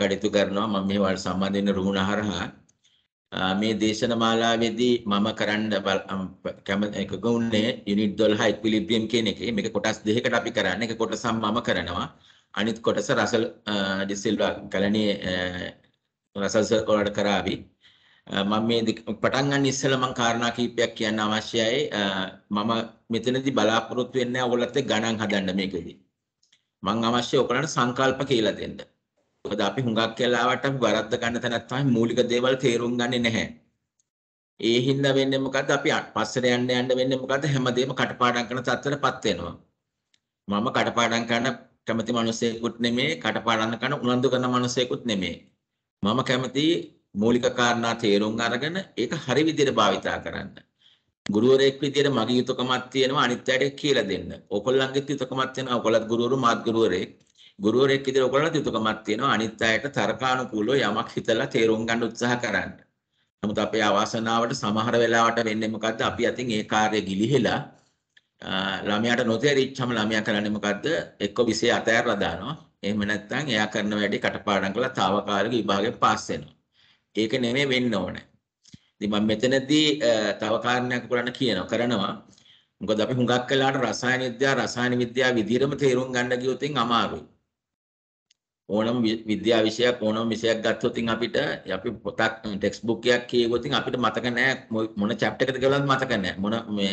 කටයුතු කරනවා මම මේවට සම්බන්ධ වෙන රුහුණ හරහා මේ දේශන මාලාවේදී මම කරන්න කැමතිකුනේ යුනිට් 12 ඉක්විලිබ්‍රියම් කියන එකේ මේක කොටස් දෙකකට අපි කරන්නේ එක කොටසක් මම කරනවා අනිත් කොටස රසල් ඩිසිල්වා කලණී රසල් සර් ඔයාලට කරાવી මම මේ පටන් ගන්න ඉස්සෙල්ලා මම කාරණා කීපයක් කියන්න අවශ්‍යයි මම මෙතනදී බලාපොරොත්තු වෙන්නේ ඔයගොල්ලත් ගණන් හදන්න මේකෙදී මම අවශ්‍ය ඔයගොල්ලන්ට සංකල්ප කියලා දෙන්න මොකද අපි හුඟක් වෙලාවට අපි වරද්ද ගන්න තැනක් තමයි මූලික දේවල් තේරුම් ගන්නේ නැහැ. ඒ හින්දා වෙන්නේ මොකද්ද අපි පස්සට යන්න යන්න වෙන්නේ මොකද්ද හැමදේම කටපාඩම් කරන තත්ත්වයටපත් වෙනවා. මම කටපාඩම් කරන කැමති මිනිසෙකුත් නෙමෙයි කටපාඩම් කරන උනන්දු කරන මිනිසෙකුත් නෙමෙයි. මම කැමති මූලික කාරණා තේරුම් අරගෙන ඒක හරි විදිහට භාවිතා කරන්න. ගුරුවරයෙක් විදිහට මගේ යුතුයකමක් තියෙනවා අනිත් අයට කියලා දෙන්න. ඔයගොල්ලන්ගේ යුතුයකමක් තියෙනවා ඔයගොල්ලත් ගුරුවරු මාත් ගුරුවරයෙක්. ගුරුවරයෙක් විදිහට ඔයගොල්ලන්ට යුතුයකමක් තියෙනවා අනිත් අයට තර්කානුකූලව යමක් හිතලා තේරුම් ගන්න උත්සාහ කරන්න. නමුත් අපේ අවාසනාවට සමහර වෙලාවට වෙන්නේ මොකද්ද? අපි අතින් ඒ කාර්යය ගිලිහිලා ළමයාට නොතේරිච්චම ළමයා කරන්නේ මොකද්ද? එක්ක විෂය අතහැරලා දානවා. එහෙම නැත්නම් එයා කරන වැඩේ කටපාඩම් කරලා తాවකාලික විභාගයෙන් පාස් වෙනවා. ඒක නෙමෙයි වෙන්න ඕනේ. ඉතින් මම මෙතනදී තව කාරණයක් ඔයගොල්ලන්ට කියනවා කරනවා. මොකද අපි හුඟක් වෙලාට රසායන විද්‍යාව රසායන විද්‍යාව විදිහටම තේරුම් ගන්න ගියොත් අමාරුයි. ඕනම විද්‍යා විෂයක් ඕනම විෂයක් ගත්තොත් ඉතින් අපිට අපි පොතක් ටෙක්ස්ට් බුක් එකක් කියවුවොත් ඉතින් අපිට මතක නෑ මොන chapter එකද කියලාත් මතක නෑ මොන මේ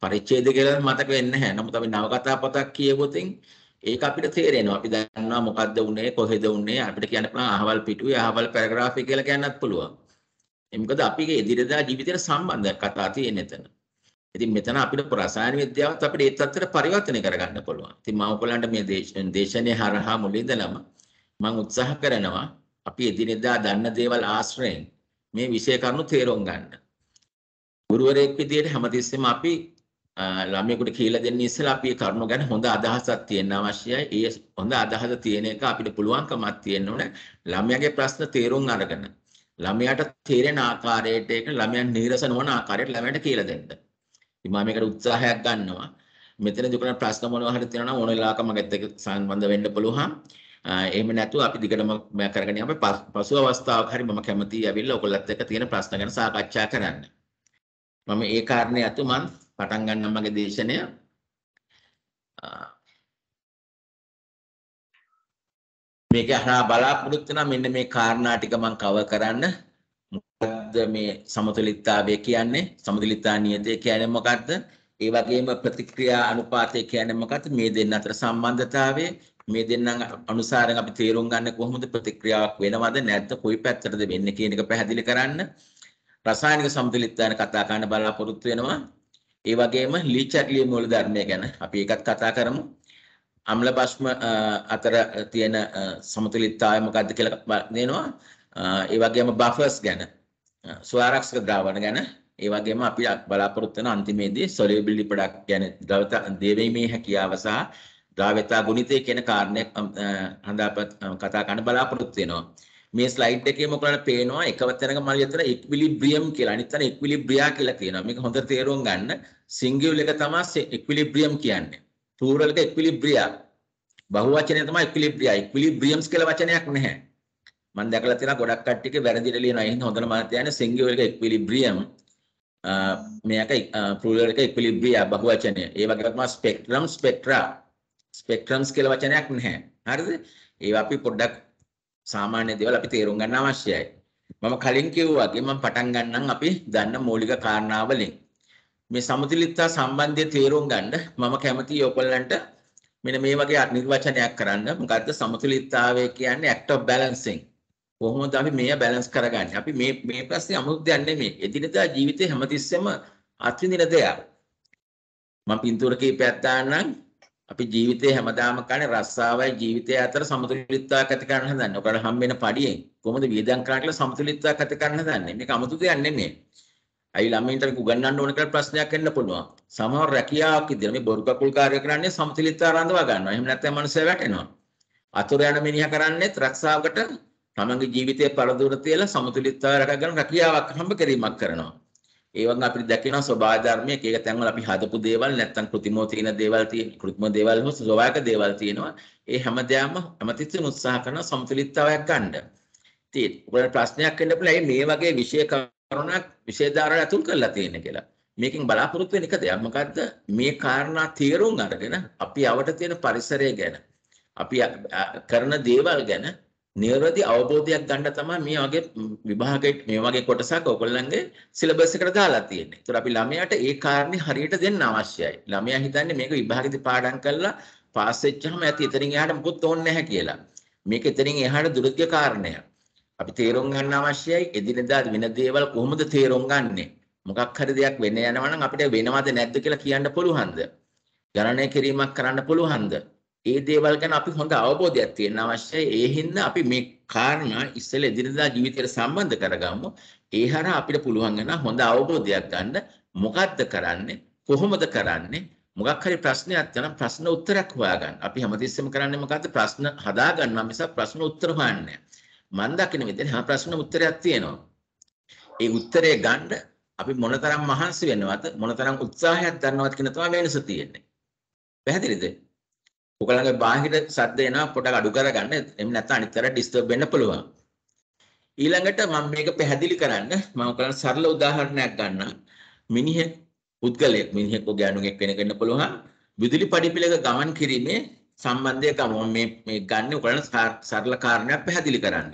පරිච්ඡේද කියලාත් මතක වෙන්නේ නැහැ. නමුත් අපි නවකතා පොතක් කියවුවොත් ඒක අපිට තේරෙනවා. අපි දන්නවා මොකද්ද උනේ, කොහෙද උනේ. අපිට කියන්න පුළුවන් අහවල් පිටුවේ අහවල් පැරග්‍රාෆ් එක කියලා කියන්නත් පුළුවන්. ඒ මොකද අපිගේ එදිනෙදා ජීවිතයට සම්බන්ධ කතා තියෙන එතන. ඉතින් මෙතන අපිට රසායන විද්‍යාවත් අපිට ඒ තත්ත්වයට පරිවර්තනය කරගන්න පුළුවන්. ඉතින් මම ඔයගොල්ලන්ට මේ දේශනේ හරහා මුලින්දලම මම උත්සාහ කරනවා අපි එදිනෙදා දන්න දේවල් ආශ්‍රයෙන් මේ විෂය කරුණු තේරුම් ගන්න. ගුරුවරයෙක් විදියට හැමතිස්සෙම අපි ළමයෙකුට කියලා දෙන්න ඉස්සෙල්ලා අපි කරුණු ගැන හොඳ අදහසක් තියෙන්න අවශ්‍යයි. ඒ හොඳ අදහස තියෙන එක අපිට පුළුවන්කමක් තියෙන්න ඕනේ ළමයාගේ ප්‍රශ්න තේරුම් අරගෙන. ළමයාට තේරෙන ආකාරයට ඒක ළමයන් නීරස නොවන ආකාරයට ළමයට කියලා දෙන්න. ඉතින් මම මේකට උත්සාහයක් ගන්නවා. මෙතනදී කරන ප්‍රශ්න මොනවා හරි තියෙනවා නම් ඕන ඉලාකම ගැත්ත එක්ක සම්බන්ධ වෙන්න පුළුවන්. එහෙම නැතුව අපි දිගටම කරගෙන යමු. පසු අවස්ථාවක හරි මම කැමතියි ඇවිල්ලා ඔයගොල්ලත් එක්ක තියෙන ප්‍රශ්න ගැන සාකච්ඡා කරන්න. මම ඒ කාරණේ අතු මම පටන් ගන්නම් මගේ දේශනය. මේක හරහා බලාපොරොත්තු වෙනා මෙන්න මේ කාරණා ටික මම කව කරන්න. මොකද්ද මේ සමතුලිතතාවය කියන්නේ? සමතුලිතතා නියතය කියන්නේ මොකද්ද? ඒ වගේම ප්‍රතික්‍රියා අනුපාතය කියන්නේ මොකක්ද මේ දෙන්න අතර සම්බන්ධතාවය මේ දෙන්නම් අනුසාරයෙන් අපි තීරුම් ගන්න කොහොමද ප්‍රතික්‍රියාවක් වෙනවද නැත්නම් කොයි පැත්තටද වෙන්නේ කියන එක පැහැදිලි කරන්න රසායනික සමතුලිතතාවය කතා කරන්න බලාපොරොත්තු වෙනවා. ඒ වගේම ලීචර්ලී මූල ධර්මය ගැන අපි ඒකත් කතා කරමු. අම්ල භෂ්ම අතර තියෙන සමතුලිතතාවය මොකද්ද කියලා දෙනවා. ඒ වගේම බෆර්ස් ගැන ස්වාරක්ෂක ද්‍රාවණ ගැන ඒ වගේම අපි බලාපොරොත්තු වෙන අන්තිමේදී solubility product ගැන ද්‍රවත දෙවීමේ හැකියාව සහ ද්‍රාව්‍යතා ගුණිතය කියන කාරණයක් හඳා කතා කරන්න බලාපොරොත්තු වෙනවා. මේ ස්ලයිඩ් එකේ මොකලන පේනවා එකවතැනක මල් අතර ඉක්විලිබ්‍රියම් කියලා අනිත් තැන ඉක්විලිබ්‍රියා කියලා කියනවා. මේක හොඳට තේරුම් ගන්න. සිංගියුල් එක තමයි ඉක්විලිබ්‍රියම් කියන්නේ. ප්ලූරල් එක ඉක්විලිබ්‍රියා. බහුවචනය තමයි ඉක්විලිබ්‍රියා. ඉක්විලිබ්‍රියම්ස් කියලා වචනයක් නැහැ. මම දැකලා තියෙනවා ගොඩක් කට්ටියක වැරදිට ලියනවා. එහෙනම් හොඳට මම කියන්නේ සිංගියුල් එක ඉක්විලිබ්‍රියම්. මේක ප්ලූරල් එක ඉක්විලිබ්‍රියා බහුවචනය. ඒ වගේම ස්පෙක්ට්‍රම් ස්පෙක්ට්‍රා ස්පෙක්ට්‍රම්ස් කියලා වචනයක් නැහැ. හරිද? ඒවා අපි පොඩ්ඩක් සාමාන්‍ය දේවල් අපි තේරුම් ගන්න අවශ්‍යයි. මම කලින් කිව්වා වගේ මම පටන් ගන්නම් අපි දන්න මූලික කාරණා වලින්. මේ සමතුලිතතා සම්බන්ධය තේරුම් ගන්න මම කැමතියි ඔයගොල්ලන්ට මෙන්න මේ වගේ නිර්වචනයක් කරන්න. මොකද්ද සමතුලිතතාවය කියන්නේ act of balancing. කොහොමද අපි මේය බැලන්ස් කරගන්නේ? අපි මේ මේ ප්‍රශ්නේ අමුතු දෙයක් නෙමෙයි. එදිනෙදා ජීවිතේ හැමතිස්සෙම අත්විඳින දෙයක්. මම පින්තූර කීපයක් දාන්නම්. අපි ජීවිතේ හැමදාම කන්නේ රස්සාවයි ජීවිතය අතර සමතුලිතතාවක් ඇති කරන්න හදන්නේ. ඔකට හම් වෙන පඩියෙන් කොහොමද වියදම් කරන්න කියලා සමතුලිතතාවක් ඇති කරන්න හදන්නේ. මේක අමුතු දෙයක් නෙමෙයි. අයි ළමයින්ට මේක උගන්වන්න ඕන කියලා ප්‍රශ්නයක් එන්න පුළුවන්. සමහර රැකියාවක් ඉදිරිය මේ බොරු කකුල් කාර්ය කරන්නේ සමතුලිතතාව රඳවා ගන්නවා. එහෙම නැත්නම් මනුස්සය වැටෙනවා. අතුර යන මිනිහා කරන්නේත් රක්ෂාවකට තමන්ගේ ජීවිතයේ පළදුර තියලා සමතුලිතතාවය රැකගෙන රැකියාවක් හම්බ කිරීමක් කරනවා. ඒ වගේ අපිට දැකිනවා ස්වභාව ධර්මයේ එක එක තැන්වල අපි හදපු දේවල් නැත්තම් કૃතිමෝ තියෙන දේවල් තියෙන કૃතිම දේවල් හෝ ස්වභාවික දේවල් තියෙනවා ඒ හැමදේම හැමතිස්සෙම උත්සාහ කරන සමතුලිතතාවයක් ගන්න. ඉතින් ඔයාලා ප්‍රශ්නයක් වෙන්න පුළුවන් ඇයි මේ වගේ විශේෂ කරුණක් විශේෂ ධාරණ අතුල් කරලා තියෙන්නේ කියලා. මේකෙන් බලාපොරොත්තු වෙන එක දෙයක් මොකද්ද මේ කාරණා තේරුම් අරගෙන අපි යවට තියෙන පරිසරය ගැන අපි කරන දේවල් ගැන නිවැරදි අවබෝධයක් ගන්න තමයි මේ වගේ විභාගයට මේ වගේ කොටසක් ඔයගොල්ලන්ගේ සිලබස් එකට දාලා තියෙන්නේ. ඒතර අපි ළමයාට ඒ කාරණේ හරියට දෙන්න අවශ්‍යයි. ළමයා හිතන්නේ මේක විභාගෙදි පාඩම් කරලා පාස් වෙච්චාම ඇති. එතනින් එහාට මොකුත් ඕනේ නැහැ කියලා. මේක එතනින් එහාට දුර්ග්‍ය කාරණයක්. අපි තේරුම් ගන්න අවශ්‍යයි එදිනෙදා වෙන දේවල් කොහොමද තේරුම් ගන්නෙ මොකක් හරි දෙයක් වෙන්න යනවා නම් අපිට වෙනවද නැද්ද කියලා කියන්න පුළුවන්ද ගණනය කිරීමක් කරන්න පුළුවන්ද ඒ දේවල් ගැන අපි හොඳ අවබෝධයක් තියෙන්න අවශ්‍යයි. ඒ හින්දා අපි මේ කාරණා ඉස්සෙල්ලා එදිනදා ජීවිතයට සම්බන්ධ කරගමු. ඒ හරහා අපිට පුළුවන් වෙන හොඳ අවබෝධයක් ගන්න මොකද්ද කරන්නේ? කොහොමද කරන්නේ? මොකක් හරි ප්‍රශ්නයක් තියෙන ප්‍රශ්න උත්තරයක් හොයාගන්න. අපි හැමතිස්සෙම කරන්නේ මොකද්ද? ප්‍රශ්න හදාගන්නවා මිසක් ප්‍රශ්න උත්තර හොයන්නේ නැහැ. මම දකින විදිහට හැම ප්‍රශ්න උත්තරයක් තියෙනවා. ඒ උත්තරේ ගන්න අපි මොනතරම් මහන්සි වෙනවද? මොනතරම් උත්සාහයක් ගන්නවද කියන තමයි වෙනස තියෙන්නේ. පැහැදිලිද? ඔකලගේ බාහිර සද්ද එනවා පොඩක් අඩු කරගන්න. එමෙ නැත්නම් අනිත් පැරට disturb වෙන්න පුළුවන්. ඊළඟට මම මේක පැහැදිලි කරන්න මම ඔයගලන්ට සරල උදාහරණයක් ගන්නම්. මිනිහෙක් පුද්ගලයෙක් මිනිහෙක් ඔගේ අනුගෙක් වෙන කෙනෙක් පුළුවන්. විදුලි පඩිපිලක ගමන් කිරීමේ සම්බන්ධය ගමන් මේ මේ ගන්න ඔයගලන්ට සරල කාරණයක් පැහැදිලි කරන්න.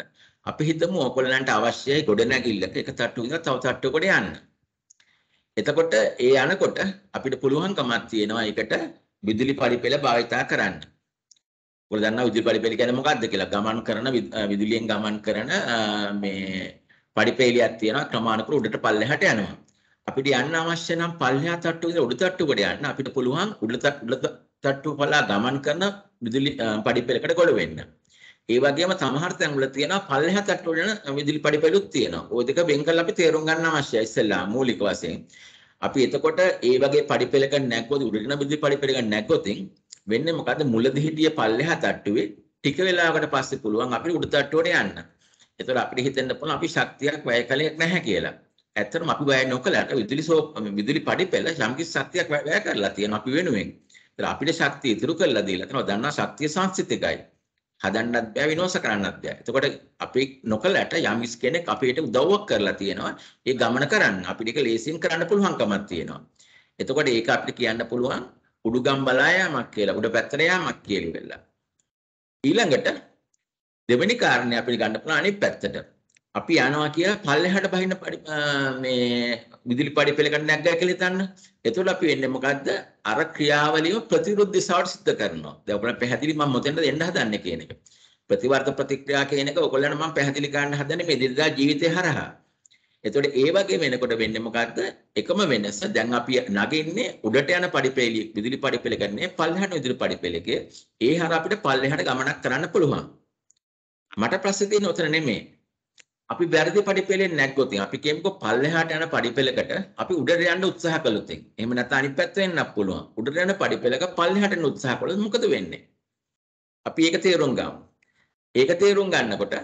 අපි හිතමු ඔයගලන්ට අවශ්‍යයි ගොඩනැගිල්ලක එක තට්ටුවකින් තව තට්ටුවකට යන්න. එතකොට ඒ යනකොට අපිට පුළුවන්කමක් තියෙනවා ඒකට විදුලි පරිපෙළ භාවිතා කරන්න. ඔයගොල්ලෝ දන්නා විදුලි පරිපෙළ කියන්නේ මොකක්ද කියලා. ගමන් කරන විදුලියෙන් ගමන් කරන මේ පරිපෙළියක් තියෙනවා ක්‍රමානුකූලව උඩට පල්ලෙහාට යනවා. අපිට යන්න අවශ්‍ය නම් පල්ලෙහා තට්ටුව ඉඳලා උඩ තට්ටුවට යන්න අපිට පුළුවන් උඩ තට්ටුව පලා ගමන් කරන විදුලි පරිපෙළකට ගොඩ වෙන්න. ඒ වගේම සමහර තැන් වල තියෙනවා පල්ලෙහා තට්ටුව වෙන විදුලි පරිපෙළුත් තියෙනවා. ওই දෙක වෙන් කරලා අපි තේරුම් ගන්න අවශ්‍යයි ඉස්සෙල්ලා මූලික වශයෙන්. අපි එතකොට ඒ වගේ පඩිපෙලක නැග්ගොත් උඩින බිඳි පඩිපෙලක නැග්ගොතින් වෙන්නේ මොකද්ද මුලදි හිටිය පල්ලෙහා තට්ටුවේ ටික වෙලාවකට පස්සේ පුළුවන් අපිට උඩ තට්ටුවට යන්න. එතකොට අපිට හිතෙන්න පුළුවන් අපි ශක්තියක් වැය කළේ නැහැ කියලා. ඇත්තටම අපි වැය නොකළාට විදුලි සෝ විදුලි පඩිපෙල යම්කිසි ශක්තියක් වැය කරලා තියෙනවා අපි වෙනුවෙන්. ඒතර අපිට ශක්තිය ඉතුරු කරලා දීලා තියෙනවා. දන්නා ශක්තිය සංසිතිකයි. හදන්නත් බෑ විනාශ කරන්නත් බෑ. එතකොට අපි නොකලට යම් කෙනෙක් අපිට උදව්වක් කරලා තියෙනවා. ඒ ගමන කරන්න අපිට ඒක ලේසියෙන් කරන්න පුළුවන්කමක් තියෙනවා. එතකොට ඒක අපිට කියන්න පුළුවන් උඩුගම් බලා යාමක් කියලා. උඩ පැත්තට යාමක් කියලා වෙලා. ඊළඟට දෙවෙනි කාරණේ අපිට ගන්න පුළුවන් අනිත් පැත්තට. අපි යනවා කියලා පල්ලෙහාට බහින්න මේ විදුලි පාඩි පෙළකට නැග්ගා කියලා හිතන්න. එතකොට අපි වෙන්නේ මොකද්ද? අර ක්‍රියාවලියම ප්‍රතිවිරුද්ධ දිශාවට සිද්ධ කරනවා. දැන් ඔයාලා පැහැදිලි මම මොතෙන්ද එන්න හදන්නේ කියන එක. ප්‍රතිවර්ත ප්‍රතික්‍රියා කියන එක ඔයගොල්ලන්ට මම පැහැදිලි කරන්න හදන්නේ මේ දිනදා ජීවිතය හරහා. එතකොට ඒ වගේ වෙනකොට වෙන්නේ මොකද්ද? එකම වෙනස දැන් අපි නගින්නේ උඩට යන පඩිපෙළිය විදුලි පඩිපෙළ ගන්නේ පල්ලෙහාට විදුලි පඩිපෙළකේ ඒ හර අපිට පල්ලෙහාට ගමනක් කරන්න පුළුවන්. මට ප්‍රශ්නේ තියෙන්නේ උතන නෙමෙයි. අපි වැරදි පඩිපෙළෙන් නැග්ගොත් අපි කියමුකෝ පල්ලෙහාට යන පඩිපෙළකට අපි උඩට යන්න උත්සාහ කළොත් එහෙම නැත්නම් අනිත් පැත්ත වෙන්නත් පුළුවන් උඩට යන පඩිපෙළක පල්ලෙහාට යන උත්සාහ කළොත් මොකද වෙන්නේ අපි ඒක තේරුම් ගමු ඒක තේරුම් ගන්නකොට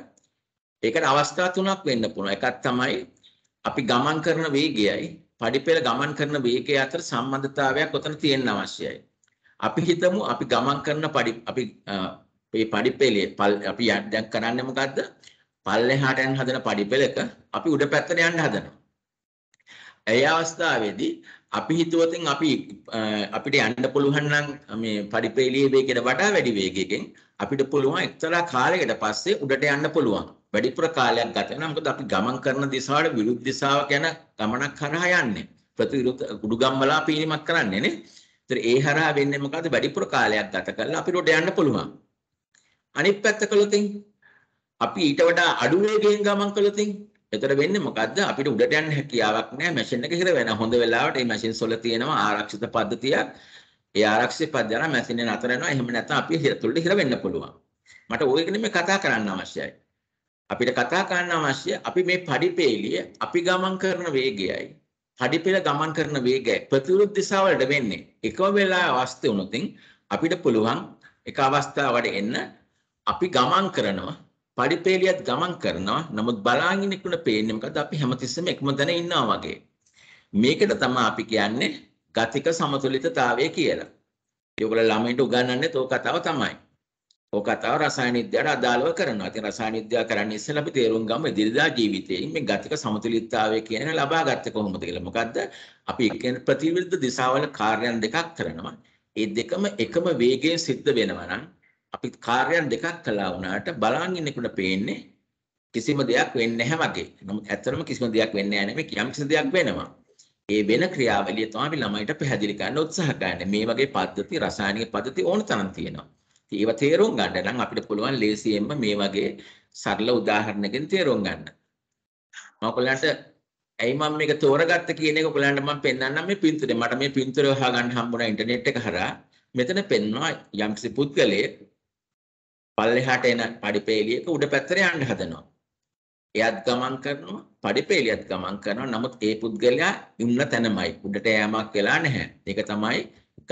ඒකට අවස්ථා තුනක් වෙන්න පුළුවන් එකක් තමයි අපි ගමන් කරන වේගයයි පඩිපෙළ ගමන් කරන වේගය අතර සම්බන්ධතාවයක් ඔතන තියෙන්න අවශ්‍යයි අපි හිතමු අපි ගමන් කරන පඩි අපි මේ පඩිපෙළේ අපි දැන් කරන්නේ මොකද්ද පල්ලෙහාට යන හදන පඩි පෙළක අපි උඩ පැත්තට යන්න හදනවා. ඒ අවස්ථාවේදී අපි හිතුවතින් අපි අපිට යන්න පුළුවන් නම් මේ පඩි පෙළියේ වේගයට වඩා වැඩි වේගයකින් අපිට පුළුවන් එක්තරා කාලයකට පස්සේ උඩට යන්න පුළුවන්. වැඩිපුර කාලයක් ගත වෙනවා. මොකද අපි ගමන් කරන දිශාවට විරුද්ධ දිශාවක යන ගමනක් හරහා යන්නේ. ප්‍රතිවිරුද්ධ කුඩුගම්වලා පීලිමක් කරන්නේ නේ. ඒතර ඒ හරහා වෙන්නේ මොකද්ද? වැඩිපුර කාලයක් ගත කරලා අපිට උඩ යන්න පුළුවන්. අනිත් පැත්ත කළොතින් අපි ඊට වඩා අඩු වේගයෙන් ගමන් කළොත් එතකොට වෙන්නේ මොකද්ද අපිට උඩට යන්න හැකියාවක් නැහැ මැෂින් එක හිර වෙන හොඳ වෙලාවට මේ මැෂින්ස් වල තියෙනවා ආරක්ෂිත පද්ධතියක් ඒ ආරක්ෂිත පද්ධතිය මැෂින් එක නතර වෙනවා එහෙම නැත්නම් අපි හිරතුළට හිර වෙන්න පුළුවන් මට ඕක නෙමෙයි කතා කරන්න අවශ්‍යයි අපිට කතා කරන්න අවශ්‍ය අපි මේ පඩිපෙළිය අපි ගමන් කරන වේගයයි පඩිපෙළ ගමන් කරන වේගය ප්‍රතිවිරුද්ධ දිශාවලට වෙන්නේ එකම වෙලාවේ අවස්ථ වුණොතින් අපිට පුළුවන් එක අවස්ථාවකට එන්න අපි ගමන් කරනවා පරිපේලියත් ගමන් කරනවා. නමුත් බලාගෙන ඉන්න පේන්නේ මොකද අපි හැමතිස්සෙම එකම තැන ඉන්නවා වගේ. මේකට තමයි අපි කියන්නේ ගතික සමතුලිතතාවය කියලා. ඒගොල්ලෝ ළමයින්ට උගන්වන්නේ තෝ කතාව තමයි. ඔය කතාව රසායන විද්‍යාවට අදාළව කරනවා. ඉතින් රසායන විද්‍යාව කරන්නේ ඉස්සෙල්ලා අපි තේරුම් ගමු ඉදිරියදා ජීවිතයෙන් මේ ගතික සමතුලිතතාවය කියන එක ලබාගත්තේ කොහොමද කියලා. මොකද්ද? අපි එකිනෙ ප්‍රතිවිරුද්ධ දිශාවල කාර්යයන් දෙකක් කරනවා. ඒ දෙකම එකම වේගයෙන් සිද්ධ වෙනවා නම් අපි කාර්යයන් දෙකක් කළා වුණාට බලන් ඉන්නකොට පේන්නේ කිසිම දෙයක් වෙන්නේ නැහැ වගේ. නමුත් ඇත්තටම කිසිම දෙයක් වෙන්නේ නැහැ නෙමෙයි යම් කිසි දෙයක් වෙනවා. ඒ වෙන ක්‍රියාවලිය තමයි අපි ළමයිට පැහැදිලි කරන්න උත්සාහ කරන්නේ. මේ වගේ පද්ධති රසායනික පද්ධති ඕන තරම් තියෙනවා. ඉතින් ඒවා තේරුම් ගන්න නම් අපිට පුළුවන් ලේසියෙන්ම මේ වගේ සරල උදාහරණකින් තේරුම් ගන්න. මම ඔයගලන්ට ඇයි මම මේක තෝරගත්තේ කියන එක ඔයගලන්ට මම පෙන්වන්නම් මේ පින්තූරේ. මට මේ පින්තූරය හොයා ගන්න හම්බුණා ඉන්ටර්නෙට් එක හරහා. මෙතන පෙන්වනවා යම්කිසි පුද්ගලයෙක් පල්ලෙහාට එන පඩිපේලියක උඩ පැත්තට යන්න හදනවා. එයත් ගමන් කරනවා, පඩිපේලියත් ගමන් කරනවා. නමුත් ඒ පුද්ගලයා ඉන්න තැනමයි. උඩට යෑමක් වෙලා නැහැ. ඒක තමයි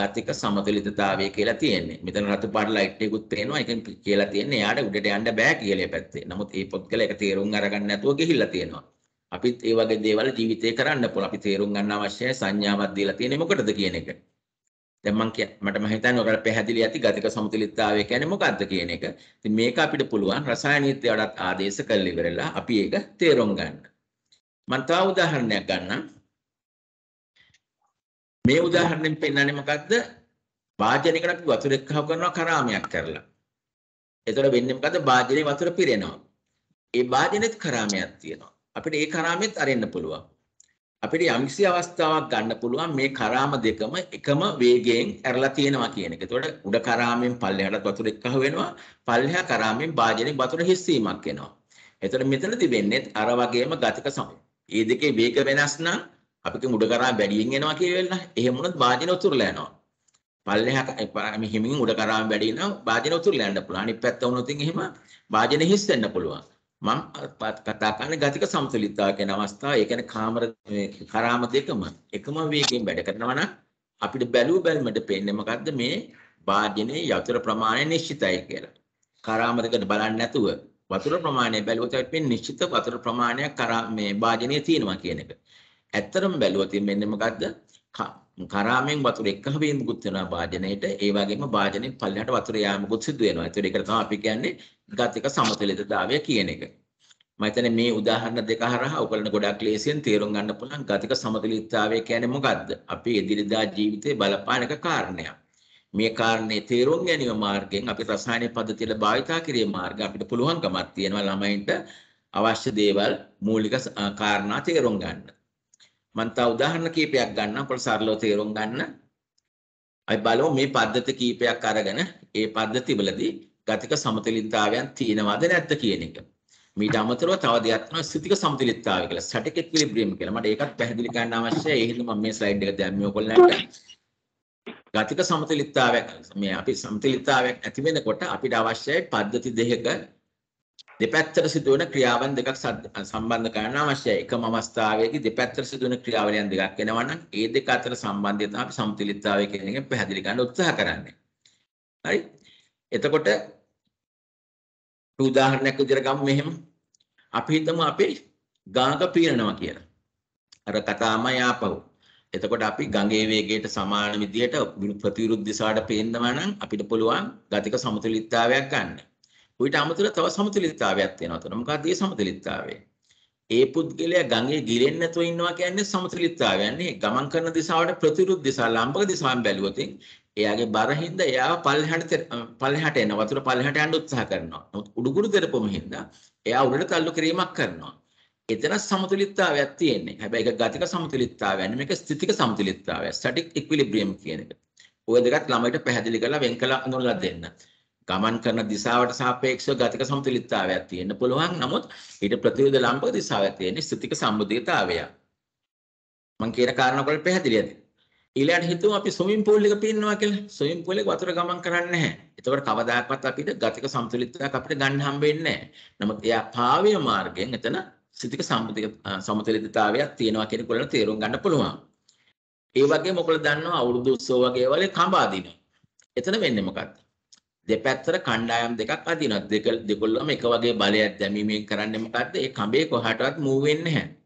ගතික සමතුලිතතාවය කියලා තියෙන්නේ. මෙතන රතු පාට ලයිට් එකකුත් පේනවා. ඒකෙන් කියලා තියෙන්නේ එයාට උඩට යන්න බෑ කියලා පැත්තේ. නමුත් මේ පුද්ගලයා ඒක තේරුම් අරගන්න නැතුව ගිහිල්ලා තියෙනවා. අපිත් ඒ වගේ දේවල් ජීවිතේ කරන්න පුළුවන්. අපි තේරුම් ගන්න අවශ්‍ය සංඥාවක් දීලා තියෙන්නේ මොකටද කියන එක. දැන් මම මට මම හිතන්නේ ඔයාලා පැහැදිලි ඇති ගතික සමතුලිතතාවය කියන්නේ මොකක්ද කියන එක. ඉතින් මේක අපිට පුළුවන් රසායනීයත් වඩාත් ආදේශ කරලා ඉවරලා අපි ඒක තේරුම් ගන්න. මම තව උදාහරණයක් ගන්නම්. මේ උදාහරණයෙන් පෙන්නන්නේ මොකද්ද? වාජනයකට අපි වතුර එක්කව කරනවා කරාමයක් කරලා. එතකොට වෙන්නේ මොකද්ද? වාජනේ වතුර පිරෙනවා. ඒ වාජනේත් කරාමයක් තියෙනවා. අපිට ඒ කරාමෙත් අරින්න පුළුවන්. අපිට යම්කිසි අවස්ථාවක් ගන්න පුළුවන් මේ කරාම දෙකම එකම වේගයෙන් ඇරලා තියෙනවා කියන එක. එතකොට උඩ කරාමෙන් පල්ලෙහාට වතුර එක්කහ වෙනවා. පල්ලෙහා කරාමෙන් භාජනයේ වතුර හිස්වීමක් වෙනවා. එතකොට මෙතනදී වෙන්නේ අර වගේම ගතික සමය. ඒ දෙකේ වේග වෙනස් නම් අපිට උඩ කරාම වැඩියෙන් එනවා කියලා. එහෙම වුණොත් භාජන උතුරලා යනවා. පල්ලෙහා මෙහෙමින් උඩ කරාම වැඩි නම් භාජන උතුරලා යන්න පුළුවන්. අනිත් පැත්ත වුණොත් එහෙම භාජන හිස් වෙන්න පුළුවන්. මම කතා කරන්නේ ගතික සමතුලිතතාව කියන අවස්ථාව. ඒ කියන්නේ කාමර කරාම දෙකම එකම වේගයෙන් වැඩ කරනවා නම් අපිට බැලුව බැලමට පේන්නේ මොකද්ද මේ වාදනයේ යතුරු ප්‍රමාණය නිශ්චිතයි කියලා. කරාම දෙකට බලන්නේ නැතුව වතුර ප්‍රමාණය බැලුවොත් අපිට මේ නිශ්චිත වතුර ප්‍රමාණයක් කරා මේ වාදනයේ තියෙනවා කියන එක. ඇත්තටම බැලුවොත් මෙන්න මොකද්ද කරාමෙන් වතුර එකහ වීමකුත් වෙනවා වාදනයේට ඒ වගේම වාදනයේ පල්ලයට වතුර යාමකුත් සිදු වෙනවා. ඒතකොට ඒකට තමයි අපි කියන්නේ එකත් එක සමතුලිතතාවය කියන එක. මම හිතන්නේ මේ උදාහරණ දෙක හරහා ඔයගලන ගොඩක් ලේසියෙන් තේරුම් ගන්න පුළුවන් ගතික සමතුලිතතාවය කියන්නේ මොකද්ද? අපේ එදිනෙදා ජීවිතේ බලපාන එක කාරණයක්. මේ කාරණේ තේරුම් ගැනීම මාර්ගයෙන් අපි රසායන පද්ධතියට භාවිතා කිරීම මාර්ග අපිට පුළුවන්කමක් තියෙනවා ළමයින්ට අවශ්‍ය දේවල් මූලික කාරණා තේරුම් ගන්න. මම තව උදාහරණ කීපයක් ගන්නම් පොඩි සරලව තේරුම් ගන්න. අපි බලමු මේ පද්ධති කීපයක් අරගෙන ඒ පද්ධතිවලදී ගතික සමතුලිතතාවයන් තියෙනවද නැද්ද කියන එක. මීට අමතරව තව දෙයක් තමයි ස්ථිතික සමතුලිතතාවය කියලා. ස්ටැටික් ඉක්විලිබ්‍රියම් කියලා. මට ඒකත් පැහැදිලි කරන්න අවශ්‍යයි. ඒ හින්දා මම මේ ස්ලයිඩ් එක දැම්මේ ඔයගොල්ලන්ට. ගතික සමතුලිතතාවයක් මේ අපි සමතුලිතතාවයක් ඇති වෙනකොට අපිට අවශ්‍යයි පද්ධති දෙකක දෙපැත්තට සිදුවන ක්‍රියාවන් දෙකක් සම්බන්ධ කරන්න අවශ්‍යයි. එකම අවස්ථාවේදී දෙපැත්තට සිදුවන ක්‍රියාවලියන් දෙකක් වෙනවා නම් ඒ දෙක අතර සම්බන්ධය තමයි අපි සමතුලිතතාවය කියන එක පැහැදිලි කරන්න උත්සාහ කරන්නේ. හරි? එතකොට අපි උදාහරණයක් විදිහට ගමු මෙහෙම. අපි හිතමු අපි ගඟක පීනනවා කියලා. අර කතාවමයි ආපහු. එතකොට අපි ගඟේ වේගයට සමාන විදිහට ප්‍රතිවිරුද්ධ දිශාවට පේන්නවා නම් අපිට පුළුවන් ගතික සමතුලිතතාවයක් ගන්න. ඊට අමතරව තව සමතුලිතතාවයක් තියෙනවා. එතකොට මොකක්ද මේ සමතුලිතතාවය? ඒ පුද්ගලයා ගඟේ ගිරෙන්නේ නැතුව ඉන්නවා කියන්නේ සමතුලිතතාවය. යන්නේ ගමන් කරන දිශාවට ප්‍රතිවිරුද්ධ දිශාව ලාම්බක දිශාවෙන් බැලුවොතින් එයාගේ බර හින්දා එයාව පල්ලෙහාට පල්ලෙහාට එන වතුර පල්ලෙහාට යන්න උත්සාහ කරනවා. නමුත් උඩුගුරු දෙරපම හින්දා එයා උඩට තල්ලු කිරීමක් කරනවා. එතන සමතුලිතතාවයක් තියෙන්නේ. හැබැයි ඒක ගතික සමතුලිතතාවයක් නෙමෙයි මේක ස්ථිතික සමතුලිතතාවයක්. ස්ටැටික් ඉක්විලිබ්‍රියම් කියන එක. ඔය දෙකත් ළමයිට පැහැදිලි කරලා වෙන් කළා අඳුනලා දෙන්න. ගමන් කරන දිශාවට සාපේක්ෂව ගතික සමතුලිතතාවයක් තියෙන්න පුළුවන්. නමුත් ඊට ප්‍රතිවිරුද්ධ ලම්බක දිශාවක් තියෙන්නේ ස්ථිතික සම්බුද්ධිතාවයක්. මම කියන කාරණා වල පැහැදිලිද? ඊළඟට හිතමු අපි ස්විමින් pool එක පින්නවා කියලා. ස්විමින් pool එක වතුර ගමන් කරන්නේ නැහැ. ඒතකොට කවදාකවත් අපිට ගතික සමතුලිතතාවක් අපිට ගන්න හම්බෙන්නේ නැහැ. නමුත් එයා පාවීය මාර්ගයෙන් එතන සිතික සමතුලිතතාවයක් තියෙනවා කියන කොල්ලන තේරුම් ගන්න පුළුවන්. ඒ වගේම ඔයගොල්ලෝ දන්නවා අවුරුදු 100 වගේ වලේ කඹා දිනවා. එතන වෙන්නේ මොකක්ද? දෙපැත්තට කණ්ඩායම් දෙකක් අදිනවා. දෙක දෙකොල්ලම එක වගේ බලයක් දැමීමෙන් කරන්නේ මොකද්ද? ඒ කඹේ කොහාටවත් මූව් වෙන්නේ නැහැ.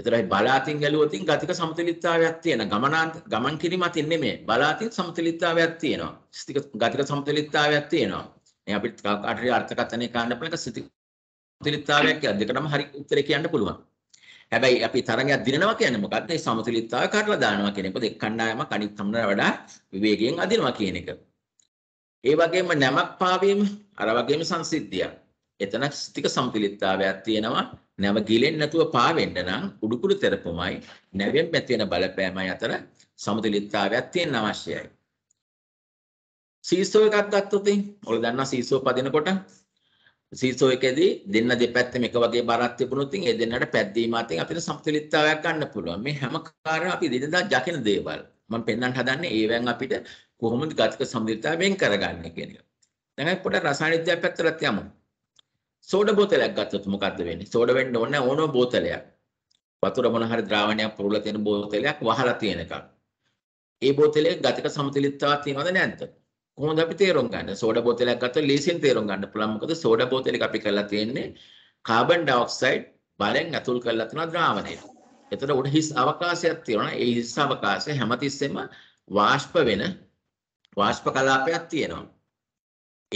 එතරයි බලාතින් ගැලුවතින් ගතික සමතුලිතතාවයක් තියෙන ගමනාන්ත ගමන් කිරීම අතින් නෙමෙයි බලාතින් සමතුලිතතාවයක් තියෙනවා ස්තික ගතික සමතුලිතතාවයක් තියෙනවා මේ අපිට කාටරි අර්ථකථනය කරන්න බලක සමතුලිතතාවයක් කියලා දෙකටම හරි උත්තරේ කියන්න පුළුවන් හැබැයි අපි තරගයක් දිනනවා කියන්නේ මොකක්ද මේ සමතුලිතතාවය කඩලා දානවා කියන එක දෙක කණ්ඩායමක් අනිත් සම්මත වඩා විවේකයෙන් අදිනවා කියන එක ඒ වගේම නැමක් පාවීම අර වගේම සංසිද්ධියක් එතන ස්තික සමතුලිතතාවයක් තියෙනවා නැව ගිලෙන්නේ නැතුව පාවෙන්න නම් උඩුකුළු තෙරපමයි නැවෙන් ඇති වෙන බලපෑමයි අතර සමතුලිතතාවයක් තියෙන්න අවශ්‍යයි. සීසෝ එකක් ගත්තොත් ඔයාලා දන්නා සීසෝ පදිනකොට සීසෝ එකේදී දෙන්න දෙපැත්තම එක වගේ බරක් තිබුණොත් ඉතින් ඒ දෙන්නට පැද්දීම අතින් අපිට සමතුලිතතාවයක් ගන්න පුළුවන්. මේ හැම කාර්යම අපි දෙදෙනා ජකින දේවල්. මම පෙන්වන්න හදන්නේ ඒවෙන් අපිට කොහොමද ගතික සමතුලිතතාව වෙන් කරගන්නේ කියන එක. දැන් අපි පොඩ්ඩක් රසායන විද්‍යාව පැත්තට යමු. සෝඩ බෝතලයක් ගත්තොත් මොකද්ද වෙන්නේ? සෝඩ වෙන්න ඕනේ ඕනම බෝතලයක්. වතුර මොන හරි ද්‍රාවණයක් පුරලා තියෙන බෝතලයක් වහලා තියෙන එකක්. ඒ බෝතලයේ ගතික සමතුලිතතාවක් තියෙනවද නැද්ද? කොහොමද අපි තේරුම් ගන්න? සෝඩා බෝතලයක් ගත්තොත් ලීසින් තේරුම් ගන්න පුළුවන්. මොකද සෝඩා බෝතලෙක අපි කරලා තියෙන්නේ කාබන් ඩයොක්සයිඩ් බලෙන් ඇතුල් කරලා තියෙන ද්‍රාවණය. එතකොට උඩ හිස් අවකාශයක් තියෙනවා. ඒ හිස් අවකාශය හැමතිස්සෙම වාෂ්ප වෙන වාෂ්ප කලාපයක් තියෙනවා.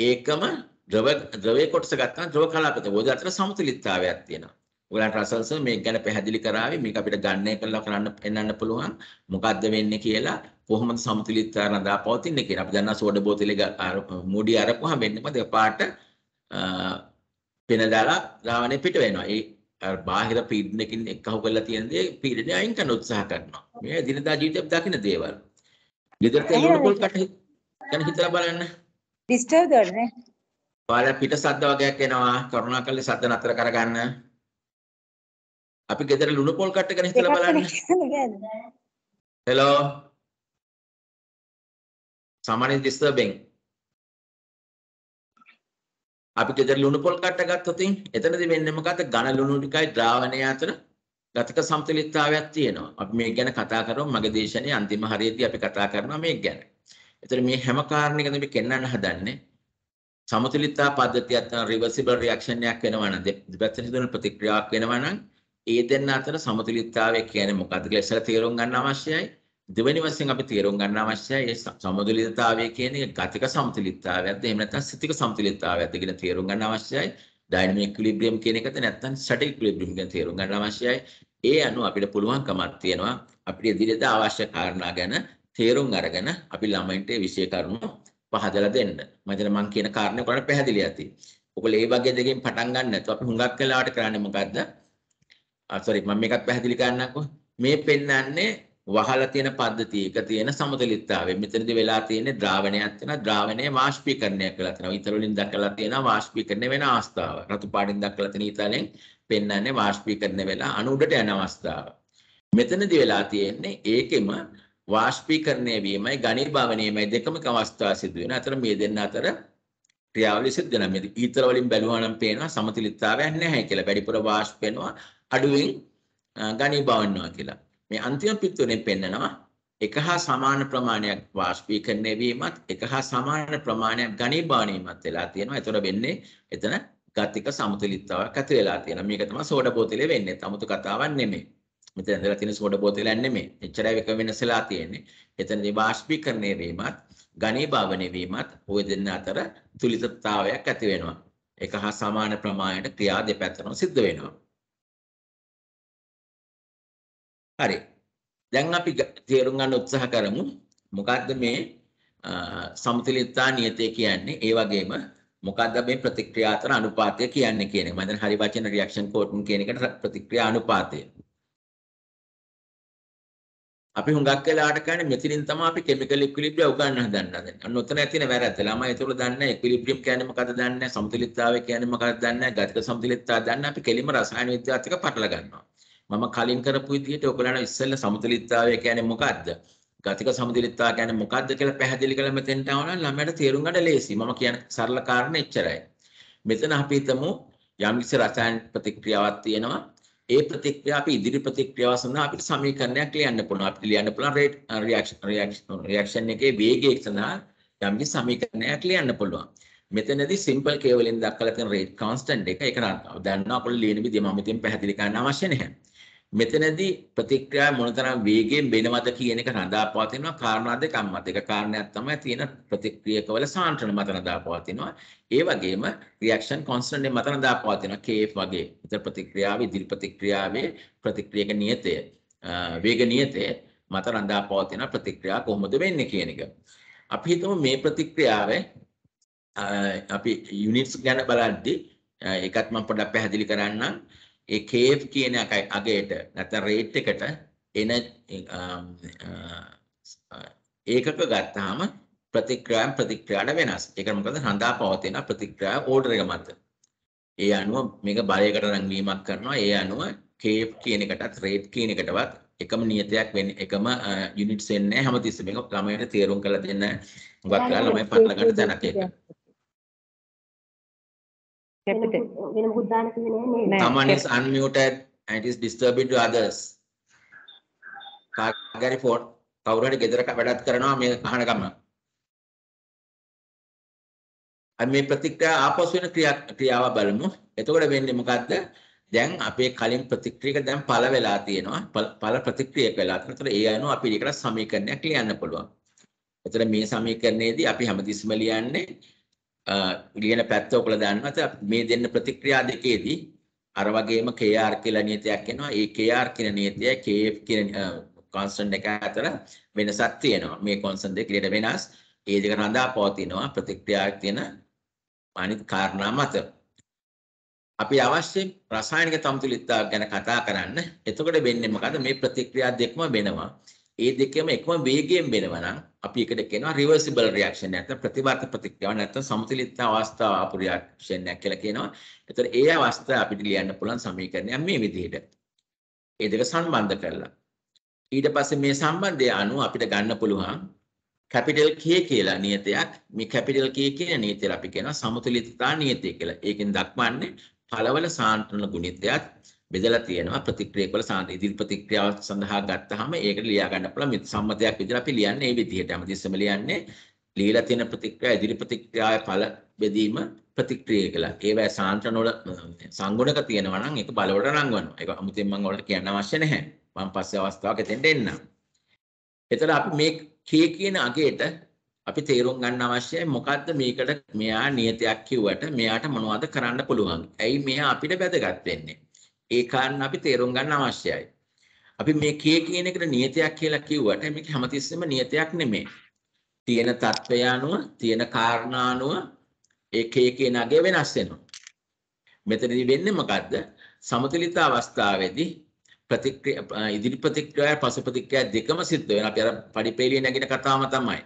ඒකම ද්‍රව ද්‍රවයේ කොටස ගත්තාම ද්‍රව කලාපත බෝධ අතර සමතුලිතතාවයක් තියෙනවා. ඔයාලට රසල්ස මේක ගැන පැහැදිලි කරાવી මේක අපිට ගණනය කරලා කරන්න පෙන්වන්න පුළුවන් මොකද්ද වෙන්නේ කියලා කොහොමද සමතුලිතතාව රඳා පවතින්නේ කියලා. අපි දන්නා සෝඩා බෝතලේ මුඩි අරපුවාම වෙන්නේ මොකද? පාට පෙන දාලා ධාවනය පිට වෙනවා. ඒ බාහිර පීඩනකින් එක්කහු කරලා තියෙන දේ පීඩනය අයින් කරන්න උත්සාහ කරනවා. මේ එදිනදා ජීවිතේ දකින්න දේවල්. ගෙදරට එළවලු පොල් කට ගැන හිතලා බලන්න. disturb දරනේ. ඔයාලා පිට සද්ද වගේක් එනවා කරුණාකරලා සද්ද නතර කරගන්න. අපි ගෙදර ලුණු පොල් කට් එක හිතලා බලන්න. Hello. Someone is disturbing. අපි ගෙදර ලුණු පොල් කට්ට ගත්තොත් එතනදී වෙන්නේ මොකද්ද ඝන ලුණු ටිකයි ද්‍රාවණය අතර ගතක සමතුලිතතාවයක් තියෙනවා. අපි මේක ගැන කතා කරමු මගේ දේශනයේ අන්තිම හරියදී අපි කතා කරනවා මේක ගැන. ඒතර මේ හැම කාරණයකම අපි පෙන්වන්න හදන්නේ සමතුලිතතා පද්ධතියක් තමයි රිවර්සිබල් රියැක්ෂන් එකක් වෙනවා නම් දෙපැත්තට සිදුවන ප්‍රතික්‍රියාවක් වෙනවා නම් ඒ දෙන්න අතර සමතුලිතතාවය කියන්නේ මොකක්ද කියලා ඉස්සෙල්ලා තේරුම් ගන්න අවශ්‍යයි. දෙවෙනි වශයෙන් අපි තේරුම් ගන්න අවශ්‍යයි මේ සමතුලිතතාවය කියන්නේ ගතික සමතුලිතතාවයක්ද එහෙම නැත්නම් ස්ථිතික සමතුලිතතාවයක්ද කියලා තේරුම් ගන්න අවශ්‍යයි. ඩයිනමික් ඉක්විලිබ්‍රියම් කියන එකද නැත්නම් ස්ටැටික් ඉක්විලිබ්‍රියම් කියන තේරුම් ගන්න අවශ්‍යයි. ඒ අනුව අපිට පුළුවන්කමක් තියෙනවා අපිට ඉදිරියට අවශ්‍ය කාරණා ගැන තේරුම් අරගෙන අපි ළමයින්ට විශේෂ කරුණු පහදලා දෙන්න. මම හිතන මං කියන කාරණේ ඔයාලට පැහැදිලි ඇති. ඔයගොල්ලෝ මේ වගේ දෙකෙන් පටන් ගන්න නැතුව අපි හුඟක් වෙලාවට කරන්නේ මොකද්ද? ආ sorry මම මේකත් පැහැදිලි කරන්නම්කෝ. මේ පෙන්වන්නේ වහලා තියෙන පද්ධතියක තියෙන සමතුලිතතාවය. මෙතනදී වෙලා තියෙන්නේ ද්‍රාවණයක් වෙනවා. ද්‍රාවණය වාෂ්පීකරණය කරලා තියෙනවා. ඊතල වලින් දක්වලා තියෙනවා වාෂ්පීකරණය වෙන අවස්ථාව. රතු පාටින් දක්වලා තියෙන ඊතලෙන් පෙන්වන්නේ වාෂ්පීකරණය වෙලා අණු උඩට යන අවස්ථාව. මෙතනදී වෙලා තියෙන්නේ ඒකෙම වාෂ්පීකරණය වීමයි ගණීභාවනයමයි දෙකම අවස්ථා සිදු වෙන. අතර මේ දෙන්න අතර ක්‍රියාවලිය සිද්ධ වෙනවා. මේ ඊතල වලින් බැලුවා නම් පේනවා සමතුලිතතාවයක් නැහැ කියලා. වැඩිපුර වාෂ්ප වෙනවා අඩුවෙන් ගණීභාවනවා කියලා. මේ අන්තිම පිටුනේ පෙන්නනවා එක හා සමාන ප්‍රමාණයක් වාෂ්පීකරණය වීමත් එක හා සමාන ප්‍රමාණයක් ගණීභාවන වීමත් වෙලා තියෙනවා. ඒතර වෙන්නේ එතන ගතික සමතුලිතතාවක් ඇති වෙලා තියෙනවා. මේක තමයි සෝඩා බෝතලේ වෙන්නේ. 아무තු කතාවක් නෙමෙයි. මෙතන ඉඳලා තියෙන සෝඩ බෝතලයක් නෙමෙයි. එච්චරයි එක වෙනස් වෙලා තියෙන්නේ. එතනදී වාෂ්පීකරණය වීමත් ඝනීභාවනය වීමත් ওই දෙන්න අතර තුලිතතාවයක් ඇති වෙනවා. එක හා සමාන ප්‍රමාණයට ක්‍රියා දෙපැත්තම සිද්ධ වෙනවා. හරි. දැන් අපි තේරුම් ගන්න උත්සාහ කරමු මොකද්ද මේ සමතුලිතතා නියතය කියන්නේ? ඒ වගේම මොකද්ද මේ ප්‍රතික්‍රියා අතර අනුපාතය කියන්නේ කියන එක. මම දැන් හරි වචන රියැක්ෂන් කෝඩ් කියන එකට ප්‍රතික්‍රියා අනුපාතය. අපි හුඟක් වෙලාවට කියන්නේ මෙතනින් තමයි අපි කිමිකල් ඉක්විලිබ්‍රිය උගන්වන්න හදන්න හදන්නේ. අන්න ඔතන ඇතින වැරද්ද. ළමයි ඒතකොට දන්නේ නැහැ ඉක්විලිබ්‍රියම් කියන්නේ මොකද්ද දන්නේ නැහැ. සමතුලිතතාවය කියන්නේ මොකද්ද දන්නේ නැහැ. ගතික සමතුලිතතාවය දන්නේ නැහැ. අපි කෙලින්ම රසායන විද්‍යාවත් එක්ක පටල ගන්නවා. මම කලින් කරපු විදිහට ඔයගොල්ලන්ට ඉස්සෙල්ලා සමතුලිතතාවය කියන්නේ මොකද්ද? ගතික සමතුලිතතාවය කියන්නේ මොකද්ද කියලා පැහැදිලි කළ මෙතෙන්ට આવන ළමයට තේරුම් ගන්න ලේසි. මම කියන සරල කාරණේ එච්චරයි. මෙතන අපි හිතමු යම්කිසි රසායන ප්‍රතික්‍රියාවක් තියෙනවා. ඒ ප්‍රතික්‍රියා අපි ඉදිරි ප්‍රතික්‍රියාව සඳහා අපිට සමීකරණයක් ලියන්න පුළුවන්. අපිට ලියන්න පුළුවන් රියැක්ෂන් රියැක්ෂන් uh, එකේ වේගය සඳහා යම්කි සමීකරණයක් ලියන්න පුළුවන්. මෙතනදී සිම්පල් කේවලෙන් දක්වලා තියෙන රේට් කාන්ස්ටන්ට් එක ඒක දන්නවා ඔයගොල්ලෝ ලියන විදිහ මම ඉතින් පැහැදිලි කරන්න අවශ්‍ය නැහැ. මෙතනදී ප්‍රතික්‍රියා මොනතරම් වේගයෙන් වෙනවද කියන එක රඳා පවතිනවා කාරණා දෙකක් මත. එක කාරණයක් තමයි තියෙන ප්‍රතික්‍රියකවල සාන්ද්‍රණ මත රඳා පවතිනවා. ඒ වගේම රියැක්ෂන් කොන්ස්ටන්ට් එක මත රඳා පවතිනවා KF වගේ. ඒතර ප්‍රතික්‍රියාවේ ඉදිරි ප්‍රතික්‍රියාවේ ප්‍රතික්‍රියක නියතය වේග නියතය මත රඳා පවතින ප්‍රතික්‍රියා කොහොමද වෙන්නේ කියන එක. අපි හිතමු මේ ප්‍රතික්‍රියාවේ අපි යුනිට්ස් ගැන බලද්දී ඒකත් මම පොඩ්ඩක් පැහැදිලි කරන්නම්. ඒ කේව් කියන අගයට නැත්නම් රේට් එකට එන ඒකක ගත්තාම ප්‍රතික්‍රියාවෙන් ප්‍රතික්‍රියාවට වෙනස්. ඒක මොකද හඳා පවතින ප්‍රතික්‍රියාව ඕඩර් එක මත. ඒ අනුව මේක බලයකට රංවීමක් කරනවා. ඒ අනුව කේව් කියන එකටත් රේට් කියන එකටවත් එකම නියතයක් වෙන්නේ එකම යුනිට්ස් එන්නේ හැමතිස්සෙම මේක ළමයට තේරුම් කරලා දෙන්න මොකක්ද ළමයි පටල ගන්න තැනක් ඒක. capital වෙන මොකුත් දාන්න කිව්වේ නෑ නේද someone is unmuted and it is disturbing to others කාගරි ෆෝන් කවුරු හරි ගෙදර වැඩක් කරනවා මේ අහන ගම අපි මේ ප්‍රතික්‍රියා ආපසු වෙන ක්‍රියාව බලමු එතකොට වෙන්නේ මොකද්ද දැන් අපේ කලින් ප්‍රතික්‍රියක දැන් පළ වෙලා තියෙනවා පළ ප්‍රතික්‍රියක වෙලා තියෙනවා. ඒතර ඒ අනුව අපි ඒකට සමීකරණයක් ලියන්න පුළුවන්. ඒතර මේ සමීකරණයේදී අපි හැමතිස්සම ලියන්නේ ලියන පැත්ත ඔයගොල්ලෝ දන්නවා. මේ දෙන්න ප්‍රතික්‍රියා දෙකේදී අර වගේම KR කියලා නියතයක් එනවා. ඒ KR කියන නියතය KF කියන කොන්ස්ටන්ට් එක අතර වෙනසක් තියෙනවා. මේ කොන්ස්ටන්ට් දෙක ඊට වෙනස්. ඒ දෙක රඳා පවතිනවා ප්‍රතික්‍රියාවක් තියෙන අනිත් කාරණා මත. අපි අවශ්‍ය රසායනික තම්තුලිතාවක් ගැන කතා කරන්න. එතකොට වෙන්නේ මොකද? මේ ප්‍රතික්‍රියා දෙකම වෙනවා. ඒ දෙකම එකම වේගයෙන් වෙනවා නම් අපි එකට කියනවා රිවර්සිබල් රියැක්ෂන් නැත්නම් ප්‍රතිවර්ත ප්‍රතික්‍රියාව නැත්නම් සමතුලිත අවස්ථාව ආපු රියැක්ෂන් එකක් කියලා කියනවා. ඒතර ඒ අවස්ථාව අපිට ලියන්න පුළුවන් සමීකරණයක් මේ විදිහට. ඒ දෙක සම්බන්ධ කරලා. ඊට පස්සේ මේ සම්බන්ධය අනුව අපිට ගන්න පුළුවන් කැපිටල් K කියලා නියතයක්. මේ කැපිටල් K කියන නියතයට අපි කියනවා සමතුලිතතා නියතය කියලා. ඒකෙන් දක්වන්නේ පළවල සාන්ත්‍රණ ගුණිතයත් බෙදලා තියෙනවා ප්‍රතික්‍රියා වල සාන්ත ඉදිරි ප්‍රතික්‍රියාව සඳහා ගත්තාම ඒකට ලියා ගන්න පුළුවන් මිත් සම්මතයක් විදිහට අපි ලියන්නේ මේ විදිහට හැමතිස්සෙම ලියන්නේ ලියලා තියෙන ප්‍රතික්‍රියා ඉදිරි ප්‍රතික්‍රියාවේ ඵල බෙදීම ප්‍රතික්‍රියා කියලා. ඒවැ සාන්ත්‍රණ වල සංගුණක තියෙනවා නම් ඒක බලවලට නංවනවා. ඒක අමුතෙන් මම ඔයාලට කියන්න අවශ්‍ය නැහැ. මම පස්සේ අවස්ථාවක එතෙන්ට එන්නම්. එතන අපි මේ කේ කියන අගයට අපි තේරුම් ගන්න අවශ්‍යයි මොකද්ද මේකට මෙයා නියතයක් කිව්වට මෙයාට මොනවද කරන්න පුළුවන්. ඇයි මෙයා අපිට වැදගත් වෙන්නේ? ඒ කාරණා අපි තේරුම් ගන්න අවශ්‍යයි. අපි මේ කේ කියන එකට නියතයක් කියලා කිව්වට මේක හැමතිස්සෙම නියතයක් නෙමෙයි. තියෙන తත්වය අනුව, තියෙන කාරණා අනුව ඒ කේ කියන අගය වෙනස් වෙනවා. මෙතනදී වෙන්නේ මොකද්ද? සමතුලිත අවස්ථාවේදී ප්‍රතික්‍රියා ඉදිරි ප්‍රතික්‍රියා පසු ප්‍රතික්‍රියා දෙකම සිද්ධ වෙනවා. අපි අර පඩිපෙළිය නැගින කතාවම තමයි.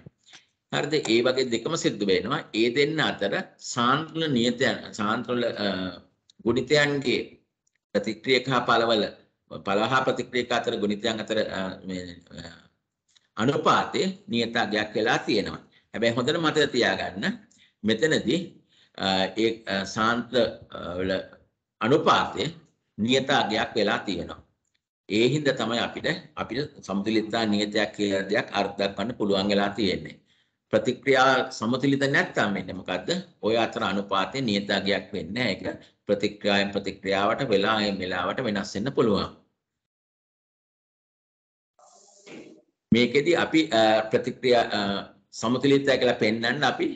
හරිද? ඒ වගේ දෙකම සිද්ධ වෙනවා. ඒ දෙන්න අතර සාන්තුල නියතයන් සාන්තුල ගුණිතයන්ගේ ප්‍රතික්‍රියක හා පළවල පළ හා ප්‍රතික්‍රියක අතර ගුණිතයන් අතර අනුපාතය නියත අගයක් වෙලා තියෙනවා. හැබැයි හොඳට මතක තියාගන්න මෙතනදී ඒ සාන්ත වල අනුපාතය නියත අගයක් වෙලා තියෙනවා. ඒ හින්දා තමයි අපිට අපිට සමතුලිතතා නියතයක් කියලා දෙයක් අර්ථ දක්වන්න පුළුවන් වෙලා තියෙන්නේ. ප්‍රතික්‍රියා සමතුලිත නැත්නම් වෙන්නේ මොකද්ද? ඔය අතර අනුපාතය නියතගයක් වෙන්නේ නැහැ. ඒක ප්‍රතික්‍රියාවෙන් ප්‍රතික්‍රියාවට වෙලාවෙන් වෙලාවට වෙනස් වෙන්න පුළුවන්. මේකෙදි අපි ප්‍රතික්‍රියා සමතුලිතය කියලා පෙන්වන්න අපි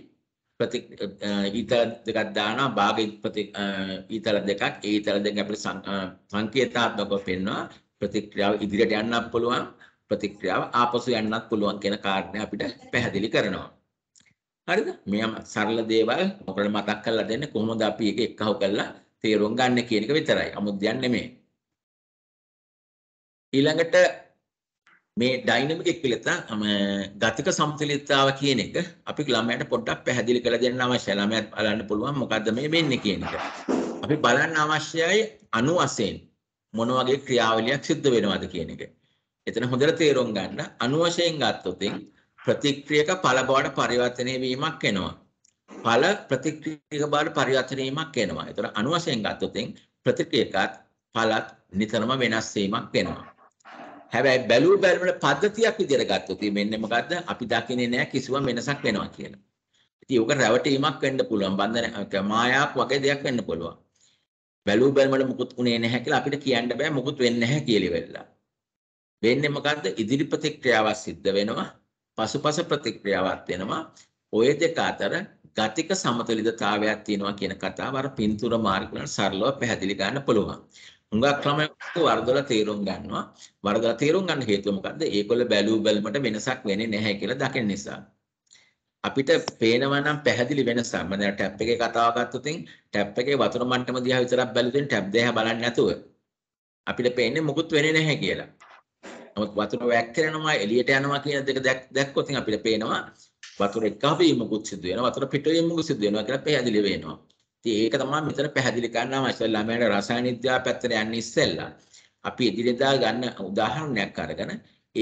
ඊතල දෙකක් දානවා භාග ඊතල දෙකක් ඒ ඊතල දෙක අපිට සංකේතාත්මකව පෙන්වනවා ප්‍රතික්‍රියාව ඉදිරියට යන්නත් පුළුවන් ප්‍රතික්‍රියාව ආපසු යන්නත් පුළුවන් කියන කාරණය අපිට පැහැදිලි කරනවා. හරිද? මෙයම සරල දේවල් ඔකට මතක් කරලා දෙන්නේ කොහොමද අපි ඒක එක්කහුව කරලා තේරුම් ගන්න කියන එක විතරයි. අමුද්‍යයක් නෙමෙයි. ඊළඟට මේ ඩයිනමික් එක්කලතා ගතික සමතුලිතතාව කියන එක අපි ළමයට පොඩ්ඩක් පැහැදිලි කරලා දෙන්න අවශ්‍යයි. ළමයාට බලන්න පුළුවන් මොකද්ද මේ වෙන්නේ කියන එක. අපි බලන්න අවශ්‍යයි අණු වශයෙන් මොන වගේ ක්‍රියාවලියක් සිද්ධ වෙනවද කියන එක. එතන හොඳට තේරුම් ගන්න අනුවශයෙන් ගත්තොතින් ප්‍රතික්‍රියක ඵල බවට පරිවර්තනය වීමක් එනවා. ඵල ප්‍රතික්‍රියක බවට පරිවර්තනය වීමක් එනවා. ඒතර අනුවශයෙන් ගත්තොතින් ප්‍රතික්‍රියකත් ඵලත් නිතරම වෙනස් වීමක් වෙනවා. හැබැයි බැලූ බැලමල පද්ධතියක් විදිහට ගත්තොත් මෙන්න මොකද්ද අපි දකින්නේ නැහැ කිසිම වෙනසක් වෙනවා කියලා. ඉතින් ඕක රැවටීමක් වෙන්න පුළුවන් බන්ධන මායාවක් වගේ දෙයක් වෙන්න පුළුවන්. බැලූ බැලමල මුකුත් උනේ නැහැ කියලා අපිට කියන්න බෑ මුකුත් වෙන්නේ නැහැ කියලා වෙලා. වෙන්නේ මොකද්ද? ඉදිරි ප්‍රතික්‍රියාවක් සිද්ධ වෙනවා. පසුපස ප්‍රතික්‍රියාවක් වෙනවා. ওই දෙක අතර ගතික සමතුලිතතාවයක් තියෙනවා කියන කතාව අර පින්තූර මාර්ගවල සරලව පැහැදිලි ගන්න පුළුවන්. හුඟක් ළමයි වරදොල තීරුම් ගන්නවා. වරදොල තීරුම් ගන්න හේතුව මොකද්ද? ඒගොල්ල බැලූ බැලමට වෙනසක් වෙන්නේ නැහැ කියලා දකින නිසා. අපිට පේනවා නම් පැහැදිලි වෙනසක්. මම දැන් ටැප් එකේ කතාව ගත්තොත් ටැප් එකේ වතුර මට්ටම දිහා විතරක් බැලුවෙන් ටැප් දෙහා බලන්නේ නැතුව අපිට පේන්නේ මොකුත් වෙන්නේ නැහැ කියලා. නමුත් වතුර වැක්කරෙනවා එළියට යනවා කියන දෙක දැක්කොත් අපිට පේනවා වතුර එකවීමකුත් සිදු වෙනවා වතුර පිටවීමකුත් සිදු වෙනවා කියලා පැහැදිලි වෙනවා. ඉතින් ඒක තමයි මෙතන පැහැදිලි කරන්න අවශ්‍ය ළමයට රසායන විද්‍යාව පැත්තට යන්න ඉස්සෙල්ලා අපි එදිනෙදා ගන්න උදාහරණයක් අරගෙන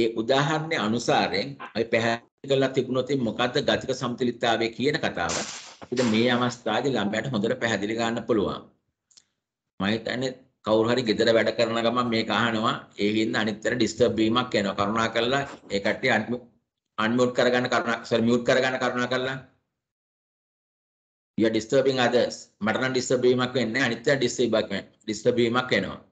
ඒ උදාහරණය අනුසාරයෙන් අපි පැහැදිලි කරලා තිබුණොත් මොකද්ද ගතික සමතුලිතතාවය කියන කතාව අපිට මේ අවස්ථාවේ ළමයට හොඳට පැහැදිලි ගන්න පුළුවන්. මම හිතන්නේ කවුරු හරි ගෙදර වැඩ කරන ගමන් මේක අහනවා ඒ හින්දා අනිත්තර ඩිස්ටර්බ් වීමක් එනවා කරුණා කරලා ඒ කට්ටිය අන්මියුට් කරගන්න කරුණා සර් මියුට් කරගන්න කරුණා කරලා you are disturbing others මට නම් ඩිස්ටර්බ් වීමක් වෙන්නේ නැහැ අනිත්තර ඩිස්ටර්බ් වීමක් වෙනවා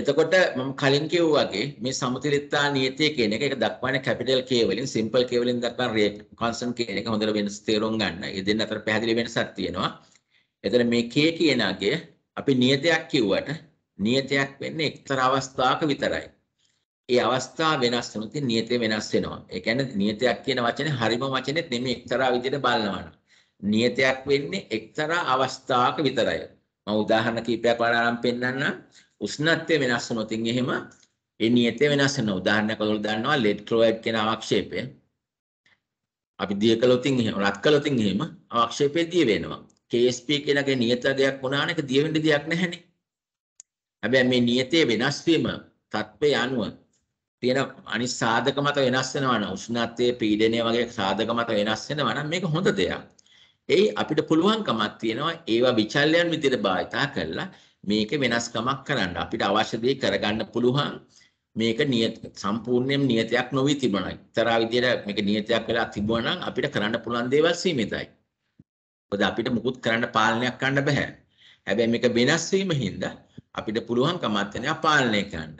එතකොට මම කලින් කිව්වා වගේ මේ සමතුලිතතා නීතිය කියන එක ඒක දක්වන්නේ කැපිටල් K වලින් සිම්පල් K වලින් දක්වන රේට් කොන්ස්ටන්ට් කියන එක හොඳට වෙනස් තේරුම් ගන්න. ඒ දෙන්න අතර පැහැදිලි වෙනසක් තියෙනවා. එතන මේ K කියන අගය අපි නියතයක් කිව්වට නියතයක් වෙන්නේ එක්තරා අවස්ථාවක විතරයි. ඒ අවස්ථාව වෙනස් වෙනුත් නියතේ වෙනස් වෙනවා. ඒ කියන්නේ නියතයක් කියන වචනේ හරිම වචනේත් නෙමෙයි එක්තරා විදිහට බලනවා. නියතයක් වෙන්නේ එක්තරා අවස්ථාවක විතරයි. මම උදාහරණ කීපයක් වඩානම් පෙන්නන්නම්. උෂ්ණත්වය වෙනස් වුණොත් එහෙම ඒ නියතේ වෙනස් වෙනවා. උදාහරණයක් ඔයගොල්ලෝ දන්නවා ලෙඩ් ක්ලෝරයිඩ් කියන අවක්ෂේපය. අපි දිය කළොත් එහෙම රත් කළොත් එහෙම අවක්ෂේපය දිය වෙනවා. KSP කියන එකේ නියත දෙයක් වුණා නම් ඒක දිය වෙන්න දෙයක් නැහැනේ. හැබැයි මේ නියතේ වෙනස් වීම තත්ත්වය අනුව තියෙන අනිත් සාධක මත වෙනස් වෙනවා නම් උෂ්ණත්වයේ පීඩනය වගේ සාධක මත වෙනස් වෙනවා නම් මේක හොඳ දෙයක්. ඒ අපිට පුළුවන්කමක් තියෙනවා ඒවා විචල්යන් විදිහට භාවිතා කරලා මේක වෙනස්කමක් කරන්න අපිට අවශ්‍ය දේ කරගන්න පුළුවන් මේක නියත සම්පූර්ණයෙන් නියතයක් නොවි තිබුණා. එක්තරා විදියට මේක නියතයක් වෙලා තිබුණා නම් අපිට කරන්න පුළුවන් දේවල් සීමිතයි. මොකද අපිට මුකුත් කරන්න පාලනයක් කරන්න බෑ. හැබැයි මේක වෙනස් වීම හින්දා අපිට පුළුවන් කමත්තනය පාලනය කරන්න.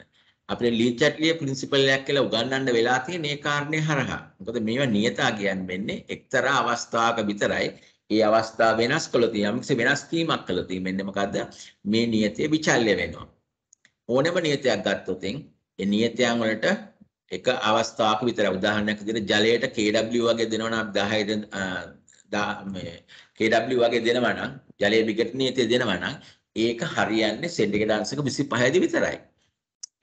අපිට ලීචට්ලිය ප්‍රින්සිපල් එකක් කියලා උගන්වන්න වෙලා තියෙන ඒ කාරණේ හරහා. මොකද මේවා නියතා කියන්නේ එක්තරා අවස්ථාවක විතරයි ඒ අවස්ථාව වෙනස් කළොත් යම්කිසි වෙනස් වීමක් කළොත් මෙන්න මොකද්ද මේ නියතිය විචල්්‍ය වෙනවා ඕනෑම නියතයක් ගත්තොත් ඒ නියතයන් වලට එක අවස්ථාවක විතර උදාහරණයක් විදිහට ජලයට kW වගේ දෙනවා නම් 10 මේ kW වගේ දෙනවා නම් ජලයේ විකට නියතිය දෙනවා නම් ඒක හරියන්නේ සෙන්ටිග්‍රේඩ් අංශක 25 දී විතරයි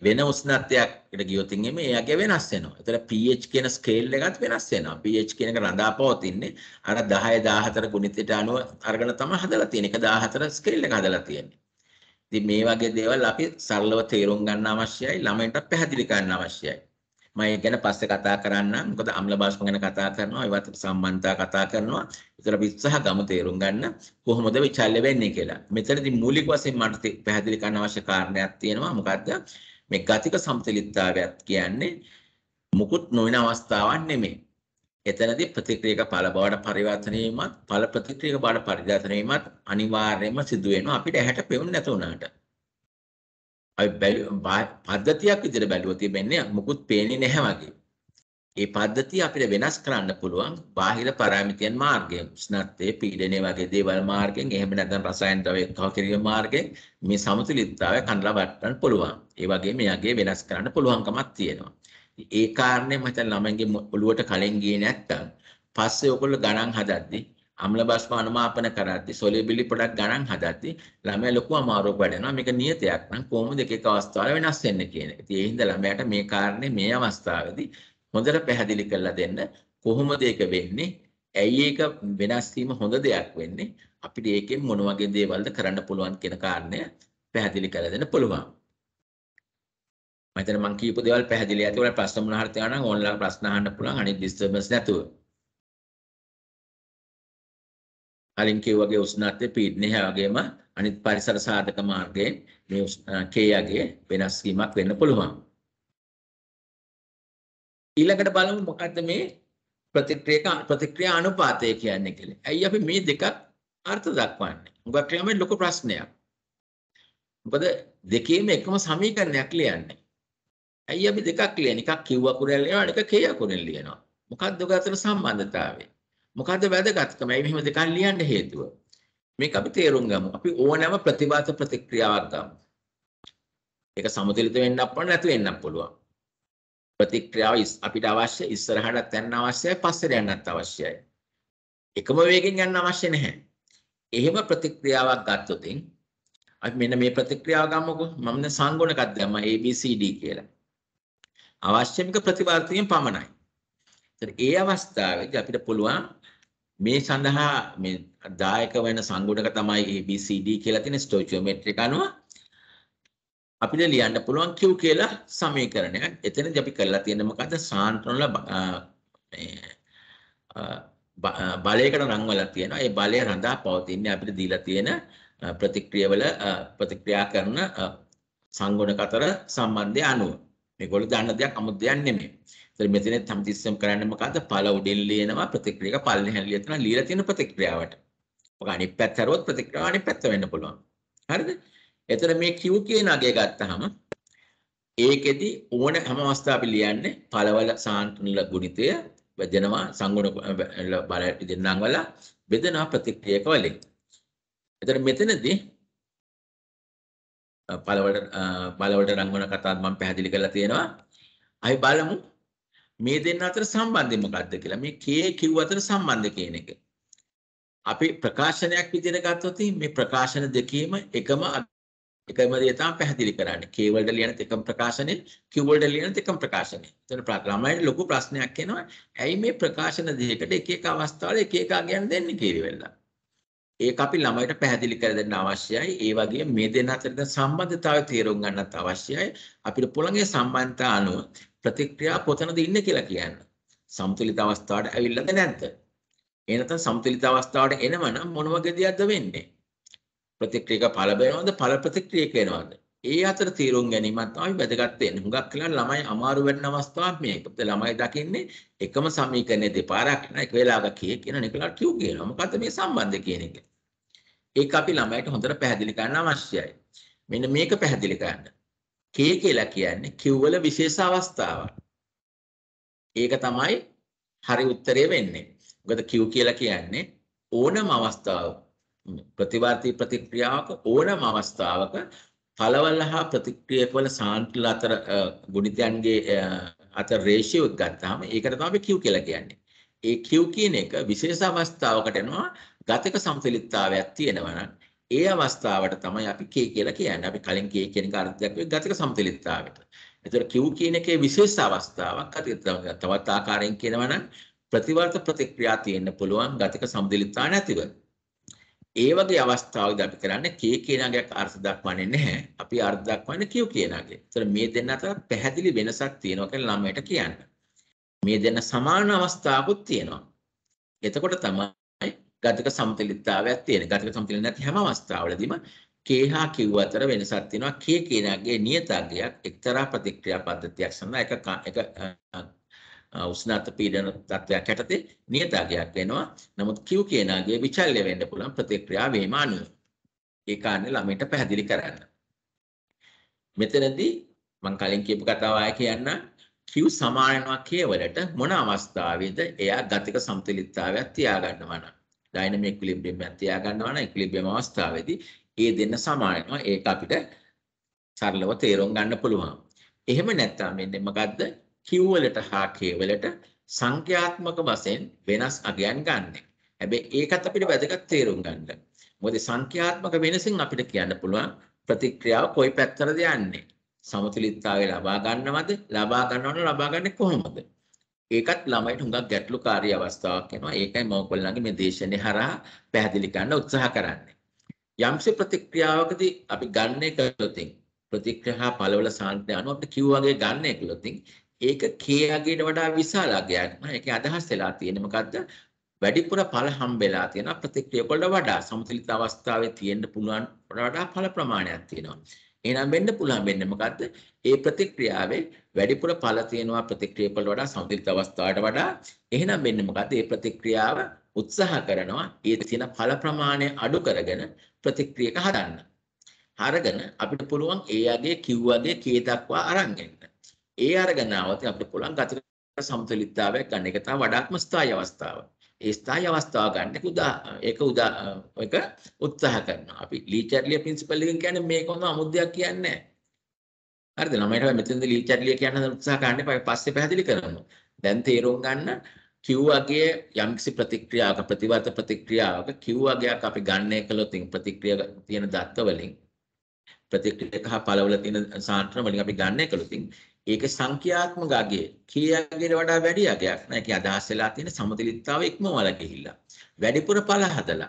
වෙන උෂ්ණත්වයකට ගියොත් එimhe එයාගේ වෙනස් වෙනවා. ඒතර pH කියන ස්කේල් එකත් වෙනස් වෙනවා. pH කියන එක රඳා පවතින්නේ අර 10 14 ගුණිතයට අනුව අරගෙන තමයි හදලා තියෙන්නේ. 14 ස්කේල් එක හදලා තියෙන්නේ. ඉතින් මේ වගේ දේවල් අපි සරලව තේරුම් ගන්න අවශ්‍යයි, ළමයින්ට පැහැදිලි කරන්න අවශ්‍යයි. මම ඒක ගැන පස්සේ කතා කරන්නම්. මොකද අම්ල බාෂ්ප ගැන කතා කරනවා, ඒවත් සම්බන්ධතා කතා කරනවා. ඒතර අපි උත්සාහ ගමු තේරුම් ගන්න කොහොමද විචල්්‍ය වෙන්නේ කියලා. මෙතනදී මූලික වශයෙන් මට පැහැදිලි කරන්න අවශ්‍ය කාරණයක් තියෙනවා. මොකද්ද? මේ ගතික සමතලිතතාවයත් කියන්නේ මුකුත් නොවන අවස්ථාවක් නෙමෙයි. එතනදී ප්‍රතික්‍රියක ඵල බවට පරිවර්තන වීමත් ඵල ප්‍රතික්‍රියක බවට පරිවර්තන වීමත් අනිවාර්යයෙන්ම සිදු වෙනවා අපිට ඇහැට පෙවුන්නේ නැත උනාට. අපි පද්ධතියක් විදිහට බැලුවොත් ඉන්නේ මුකුත් පේන්නේ නැහැ වගේ. ඒ පද්ධතිය අපිට වෙනස් කරන්න පුළුවන් බාහිර පරාමිතියන් මාර්ගයෙන් උෂ්ණත්වය පීඩනය වගේ දේවල් මාර්ගයෙන් එහෙම නැත්නම් රසායන ද්‍රව්‍ය එකතු කිරීම මාර්ගයෙන් මේ සමතුලිතතාවය කනලා වටන්න පුළුවන්. ඒ වගේම යගේ වෙනස් කරන්න පුළුවන්කමක් තියෙනවා. ඒ කාරණේ මම හිතන්නේ ළමයින්ගේ ඔළුවට කලින් ගියේ නැත්තම් පස්සේ ඔයගොල්ලෝ ගණන් හදද්දි අම්ල බෂ්ප අනුමාපන කරද්දි සොලියබිලි පොඩක් ගණන් හදද්දි ළමයා ලොකු අමාරුවක් වැඩනවා මේක නියතයක් නම් කොහොමද එක එක අවස්ථාවල වෙනස් වෙන්නේ කියන එක. ඉතින් ඒ හින්දා ළමයාට මේ කාරණේ මේ අවස්ථාවේදී හොඳට පැහැදිලි කරලා දෙන්න කොහොමද ඒක වෙන්නේ ඇයි ඒක වෙනස් වීම හොඳ දෙයක් වෙන්නේ අපිට ඒකෙන් මොන වගේ දේවල්ද කරන්න පුළුවන් කියන කාරණය පැහැදිලි කරලා දෙන්න පුළුවන් මම මං කියපු දේවල් පැහැදිලි ඇති ඔයාලා ප්‍රශ්න මොනවා හරි තියනවා නම් ඕන්ලයින් ප්‍රශ්න අහන්න පුළුවන් අනිත් ඩිස්ටර්බන්ස් නැතුව අලින් කිව්වාගේ උෂ්ණත්වය පීඩනය වගේම අනිත් පරිසර සාධක මාර්ගයෙන් මේ කේයගේ වෙනස් වීමක් වෙන්න පුළුවන්. ඊළඟට බලමු මොකද්ද මේ ප්‍රතික්‍රියක ප්‍රතික්‍රියා අනුපාතය කියන්නේ කියලා. ඇයි අපි මේ දෙකක් අර්ථ දක්වන්නේ? මුගක් ක්‍රමයේ ලොකු ප්‍රශ්නයක්. මොකද දෙකේම එකම සමීකරණයක් ලියන්නේ. ඇයි අපි දෙකක් ලියන්නේ? එකක් Q අකුරෙන් ලියනවා, අනික K අකුරෙන් ලියනවා. මොකද්ද ඔක අතර සම්බන්ධතාවය? මොකද්ද වැදගත්කම? ඇයි මෙහෙම දෙකක් ලියන්න හේතුව? මේක අපි තේරුම් ගමු. අපි ඕනෑම ප්‍රතිවාද ප්‍රතික්‍රියාවක් ගමු. ඒක සමතුලිත වෙන්නත් පුළුවන්, නැති වෙන්නත් පුළුවන්. ප්‍රතික්‍රියාව අපිට අවශ්‍ය ඉස්සරහටත් යන්න අවශ්‍යයි පස්සට යන්නත් අවශ්‍යයි. එකම වේගෙන් යන්න අවශ්‍ය නැහැ. එහෙම ප්‍රතික්‍රියාවක් ගත්තොත් අපි මෙන්න මේ ප්‍රතික්‍රියාව ගමුකෝ. මම දැන් සංගුණකක් දැම්මා ABCD කියලා. අවශ්‍යමික ප්‍රතිවර්තයෙන් පමණයි. ඒතර ඒ අවස්ථාවේදී අපිට පුළුවන් මේ සඳහා මේ දායක වෙන සංගුණක තමයි ABCD කියලා තියෙන ස්ටොයිකියෝමෙට්‍රික් අනුව අපිට ලියන්න පුළුවන් Q කියලා සමීකරණයක්. එතනදී අපි කරලා තියෙන්නේ මොකද්ද? සාන්ත්‍රණ බලයකට නම් වෙලා තියෙනවා. ඒ බලය රඳා පවතින්නේ අපිට දීලා තියෙන ප්‍රතික්‍රියාවල ප්‍රතික්‍රියා කරන සංගුණක අතර සම්බන්ධය අනුව. මේගොල්ලෝ දන්න දෙයක් 아무ත් දෙයක් නෙමෙයි. ඒතර මෙතන තම්තිස්සම් කරන්නේ මොකද්ද? පළ උඩින් ලියනවා ප්‍රතික්‍රියක පල්ලෙන් හැලිය තන ලියලා තියෙන ප්‍රතික්‍රියාවට. ඔක අනිත් පැත්ත හරවත් ප්‍රතික්‍රියාව අනිත් පැත්ත වෙන්න පුළුවන්. හරිද? එතන මේ Q කියන අගය ගත්තාම ඒකෙදි ඕන හැම අවස්ථාවෙ ලියන්නේ පළවල සාන්තුල ගුණිතය බෙදෙනවා සංගුණ බල දෙන්නම් වල බෙදෙනවා ප්‍රතික්‍රියක වලින්. එතන මෙතනදී පළවලට බලවලට රංගන කතාවත් මම පැහැදිලි කරලා තියෙනවා. අපි බලමු මේ දෙන්න අතර සම්බන්ධය මොකක්ද කියලා. මේ K Q අතර සම්බන්ධය කියන එක. අපි ප්‍රකාශනයක් විදිහට ගත්තොත් මේ ප්‍රකාශන දෙකේම එකම එකම දේ තමයි පැහැදිලි කරන්නේ. K වලට ලියන එකම ප්‍රකාශනය, Q වලට ලියන එකම ප්‍රකාශනය. එතන ළමයිට ලොකු ප්‍රශ්නයක් එනවා. ඇයි මේ ප්‍රකාශන දෙකට එක එක අවස්ථාවල එක එක අගයන් දෙන්නේ කියලා වෙලා. ඒක අපි ළමයිට පැහැදිලි කර දෙන්න අවශ්‍යයි. ඒ වගේම මේ දෙන්න අතර සම්බන්ධතාවය තේරුම් ගන්නත් අවශ්‍යයි. අපිට පොළඟේ සම්බන්ධතා අනුව ප්‍රතික්‍රියා පොතනද ඉන්නේ කියලා කියන්න. සමතුලිත අවස්ථාවට ඇවිල්ලාද නැද්ද? එහෙනම් සමතුලිත අවස්ථාවට එනවනම් මොන වගේ දෙයක්ද වෙන්නේ? ප්‍රතික්‍රියක පළ වෙනවද පළ ප්‍රතික්‍රියක වෙනවද ඒ අතර තීරුම් ගැනීමක් තමයි වැදගත් වෙන්නේ හුඟක් කියලා ළමයි අමාරු වෙන අවස්ථාවක් මේක මොකද ළමයි දකින්නේ එකම සමීකරණයේ දෙපාරක් නෑ එක වෙලාවක කී කියන නිකලා ටියු කියනවා මොකද්ද මේ සම්බන්ධය කියන එක ඒක අපි ළමයිට හොඳට පැහැදිලි කරන්න අවශ්‍යයි මෙන්න මේක පැහැදිලි කරන්න කේ කියලා කියන්නේ Q වල විශේෂ අවස්ථාවක් ඒක තමයි හරි උත්තරය වෙන්නේ මොකද Q කියලා කියන්නේ ඕනම අවස්ථාවක් ප්‍රතිවර්තී ප්‍රතික්‍රියාවක ඕනම අවස්ථාවක පළවල හා ප්‍රතික්‍රියක වල සාන්තිල අතර ගුණිතයන්ගේ අතර රේෂියෝ ගත්තාම ඒකට තමයි Q කියලා කියන්නේ. ඒ Q කියන එක විශේෂ අවස්ථාවකට එනවා ගතක සමතුලිතතාවයක් තියෙනවා නම් ඒ අවස්ථාවට තමයි අපි K කියලා කියන්නේ. අපි කලින් K කියන එක අර්ථයක් වෙයි ගතක සමතුලිතතාවයට. ඒතර Q කියන එකේ විශේෂ අවස්ථාවක් අති තවත් ආකාරයෙන් කියනවා නම් ප්‍රතිවර්ත ප්‍රතික්‍රියා තියෙන්න පුළුවන් ගතක සමතුලිතතාව නැතිව. ඒ වගේ අවස්ථාවකදී අපි කරන්නේ K කියන අගයක් අර්ථ දක්වන්නේ නැහැ. අපි අර්ථ දක්වන්නේ Q කියන අගය. ඒතර මේ දෙන්න අතර පැහැදිලි වෙනසක් තියෙනවා කියලා ළමයට කියන්න. මේ දෙන්න සමාන අවස්ථාවකුත් තියෙනවා. එතකොට තමයි ගතක සමතුලිතතාවයක් තියෙන්නේ. ගතක සමතුලිත නැති හැම අවස්ථාවලදීම K හා Q අතර වෙනසක් තියෙනවා. K කියන අගයේ නියත අගයක් එක්තරා ප්‍රතික්‍රියා පද්ධතියක් සඳහා එක එක උෂ්ණත්ව පීඩන තත්ත්වයක් යටතේ නියතාගයක් වෙනවා. නමුත් Q කියනාගේ විචල්්‍ය වෙන්න පුළුවන් ප්‍රතික්‍රියා වීම අනුව. ඒ කාරණේ ළමයින්ට පැහැදිලි කරන්න. මෙතනදී මම කලින් කියපු කතාව ආයෙ කියන්න. Q සමාන වෙනවා කියවලට මොන අවස්ථාවේද එයා ගතික සමතුලිතතාවයක් තියාගන්නවා නම්. ඩයිනමික් ඉක්විලිබ්‍රියම් එකක් තියාගන්නවා නම් ඉක්විලිබ්‍රියම් අවස්ථාවේදී ඒ දෙන්න සමාන වෙනවා. ඒක අපිට සරලව තේරුම් ගන්න පුළුවන්. එහෙම නැත්නම් මෙන්න මොකද්ද? Q වලට හා K වලට සංඛ්‍යාත්මක වශයෙන් වෙනස් අගයන් ගන්න. හැබැයි ඒකත් අපිට වැදගත් තේරුම් ගන්න. මොකද සංඛ්‍යාත්මක වෙනසින් අපිට කියන්න පුළුවන් ප්‍රතික්‍රියාව කොයි පැත්තටද යන්නේ. සමතුලිතතාවය ලබා ගන්නවද? ලබා ගන්නවද? ලබා ගන්නේ කොහොමද? ඒකත් ළමයිට හුඟක් ගැටලුකාරී අවස්ථාවක් වෙනවා. ඒකයි මම ඔයගොල්ලන්ගේ මේ දේශනේ හරහා පැහැදිලි කරන්න උත්සාහ කරන්නේ. යම්සේ ප්‍රතික්‍රියාවකදී අපි ගන්න එකලොතින් ප්‍රතික්‍රියා පළවල සාන්ද්‍රය අනුව අපිට Q වගේ ගන්න එකලොතින් ඒක K අගයට වඩා විශාල අගයක් නේ. ඒකේ අදහස් වෙලා තියෙන්නේ මොකද්ද? වැඩිපුර ඵල හම්බෙලා තියෙන ප්‍රතික්‍රිය වලට වඩා සමතුලිත අවස්ථාවේ තියෙන්න පුළුවන් වඩා ඵල ප්‍රමාණයක් තියෙනවා. එහෙනම් වෙන්න පුළුවන් වෙන්නේ මොකද්ද? ඒ ප්‍රතික්‍රියාවේ වැඩිපුර ඵල තියෙනවා ප්‍රතික්‍රිය වලට වඩා සමතුලිත අවස්ථාවට වඩා. එහෙනම් වෙන්නේ මොකද්ද? ඒ ප්‍රතික්‍රියාව උත්සාහ කරනවා ඒ තියෙන ඵල ප්‍රමාණය අඩු කරගෙන ප්‍රතික්‍රියක හදන්න. හරගෙන අපිට පුළුවන් ඒ යගේ කිව්වගේ කේ දක්වා අරන් යන්න. ඒ අරගනාවත අපිට පුළුවන් ගතික සමතුලිතතාවයක් ගන්න එක තමයි වඩාත්ම ස්ථායී අවස්ථාව. ඒ ස්ථායී අවස්ථාව ගන්න උදා ඒක උදා ඒක උත්සාහ කරනවා. අපි ලීචර්ලිය ප්‍රින්සිපල් එකෙන් කියන්නේ මේක හොඳ අමුද්දයක් කියන්නේ නැහැ. හරිද? ළමයිට මෙතෙන්ද ලීචර්ලිය කියන්න උත්සාහ ගන්න එපා. පස්සේ පැහැදිලි කරනවා. දැන් තේරුම් ගන්න කිව්වාගේ යම්කිසි ප්‍රතික්‍රියාවක ප්‍රතිවර්ත ප්‍රතික්‍රියාවක කිව්වාගයක් අපි ගන්න කළොත් ප්‍රතික්‍රිය තියෙන දත්ත වලින් ප්‍රතික්‍රියක හා පළවල තියෙන සාන්ත්‍රණ වලින් අපි ගන්න කළොත් ඒක සංඛ්‍යාත්මක අගය කීයකට වඩා වැඩි අගයක් නෑ. ඒකේ අදහස් වෙලා තියෙන සමතුලිතතාව ඉක්මවල ගිහිල්ලා. වැඩිපුර ඵල හදලා.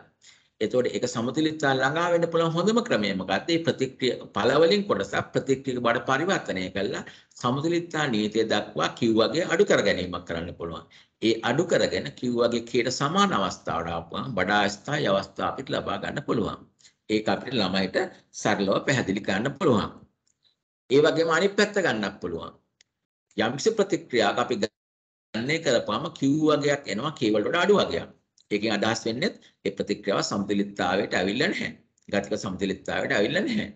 එතකොට ඒක සමතුලිතතාව ළඟා වෙන්න පුළුවන් හොඳම ක්‍රමය මොකක්ද? මේ ප්‍රතික්‍රිය ඵල වලින් කොටසක් ප්‍රතික්‍රියක බඩ පරිවර්තනය කළා සමතුලිතතා නීතිය දක්වා Q වගේ අඩු කර ගැනීමක් කරන්න පුළුවන්. ඒ අඩු කරගෙන Q වගේ කීයට සමාන අවස්ථාවට ආපුවම බඩා ස්ථායි අවස්ථාව අපිට ලබා ගන්න පුළුවන්. ඒක අපිට ළමයිට සරලව පැහැදිලි කරන්න පුළුවන්. ඒ වගේම අනිත් පැත්ත ගන්නත් පුළුවන්. යම්කිසි ප්‍රතික්‍රියාවක් අපි ගන්නේ කරපුවාම Q වගයක් එනවා K වලට වඩා අඩු වගයක්. ඒකෙන් අදහස් වෙන්නේ ඒ ප්‍රතික්‍රියාව සමතුලිතතාවයට අවිල්ල නැහැ. ගතික සමතුලිතතාවයට අවිල්ල නැහැ.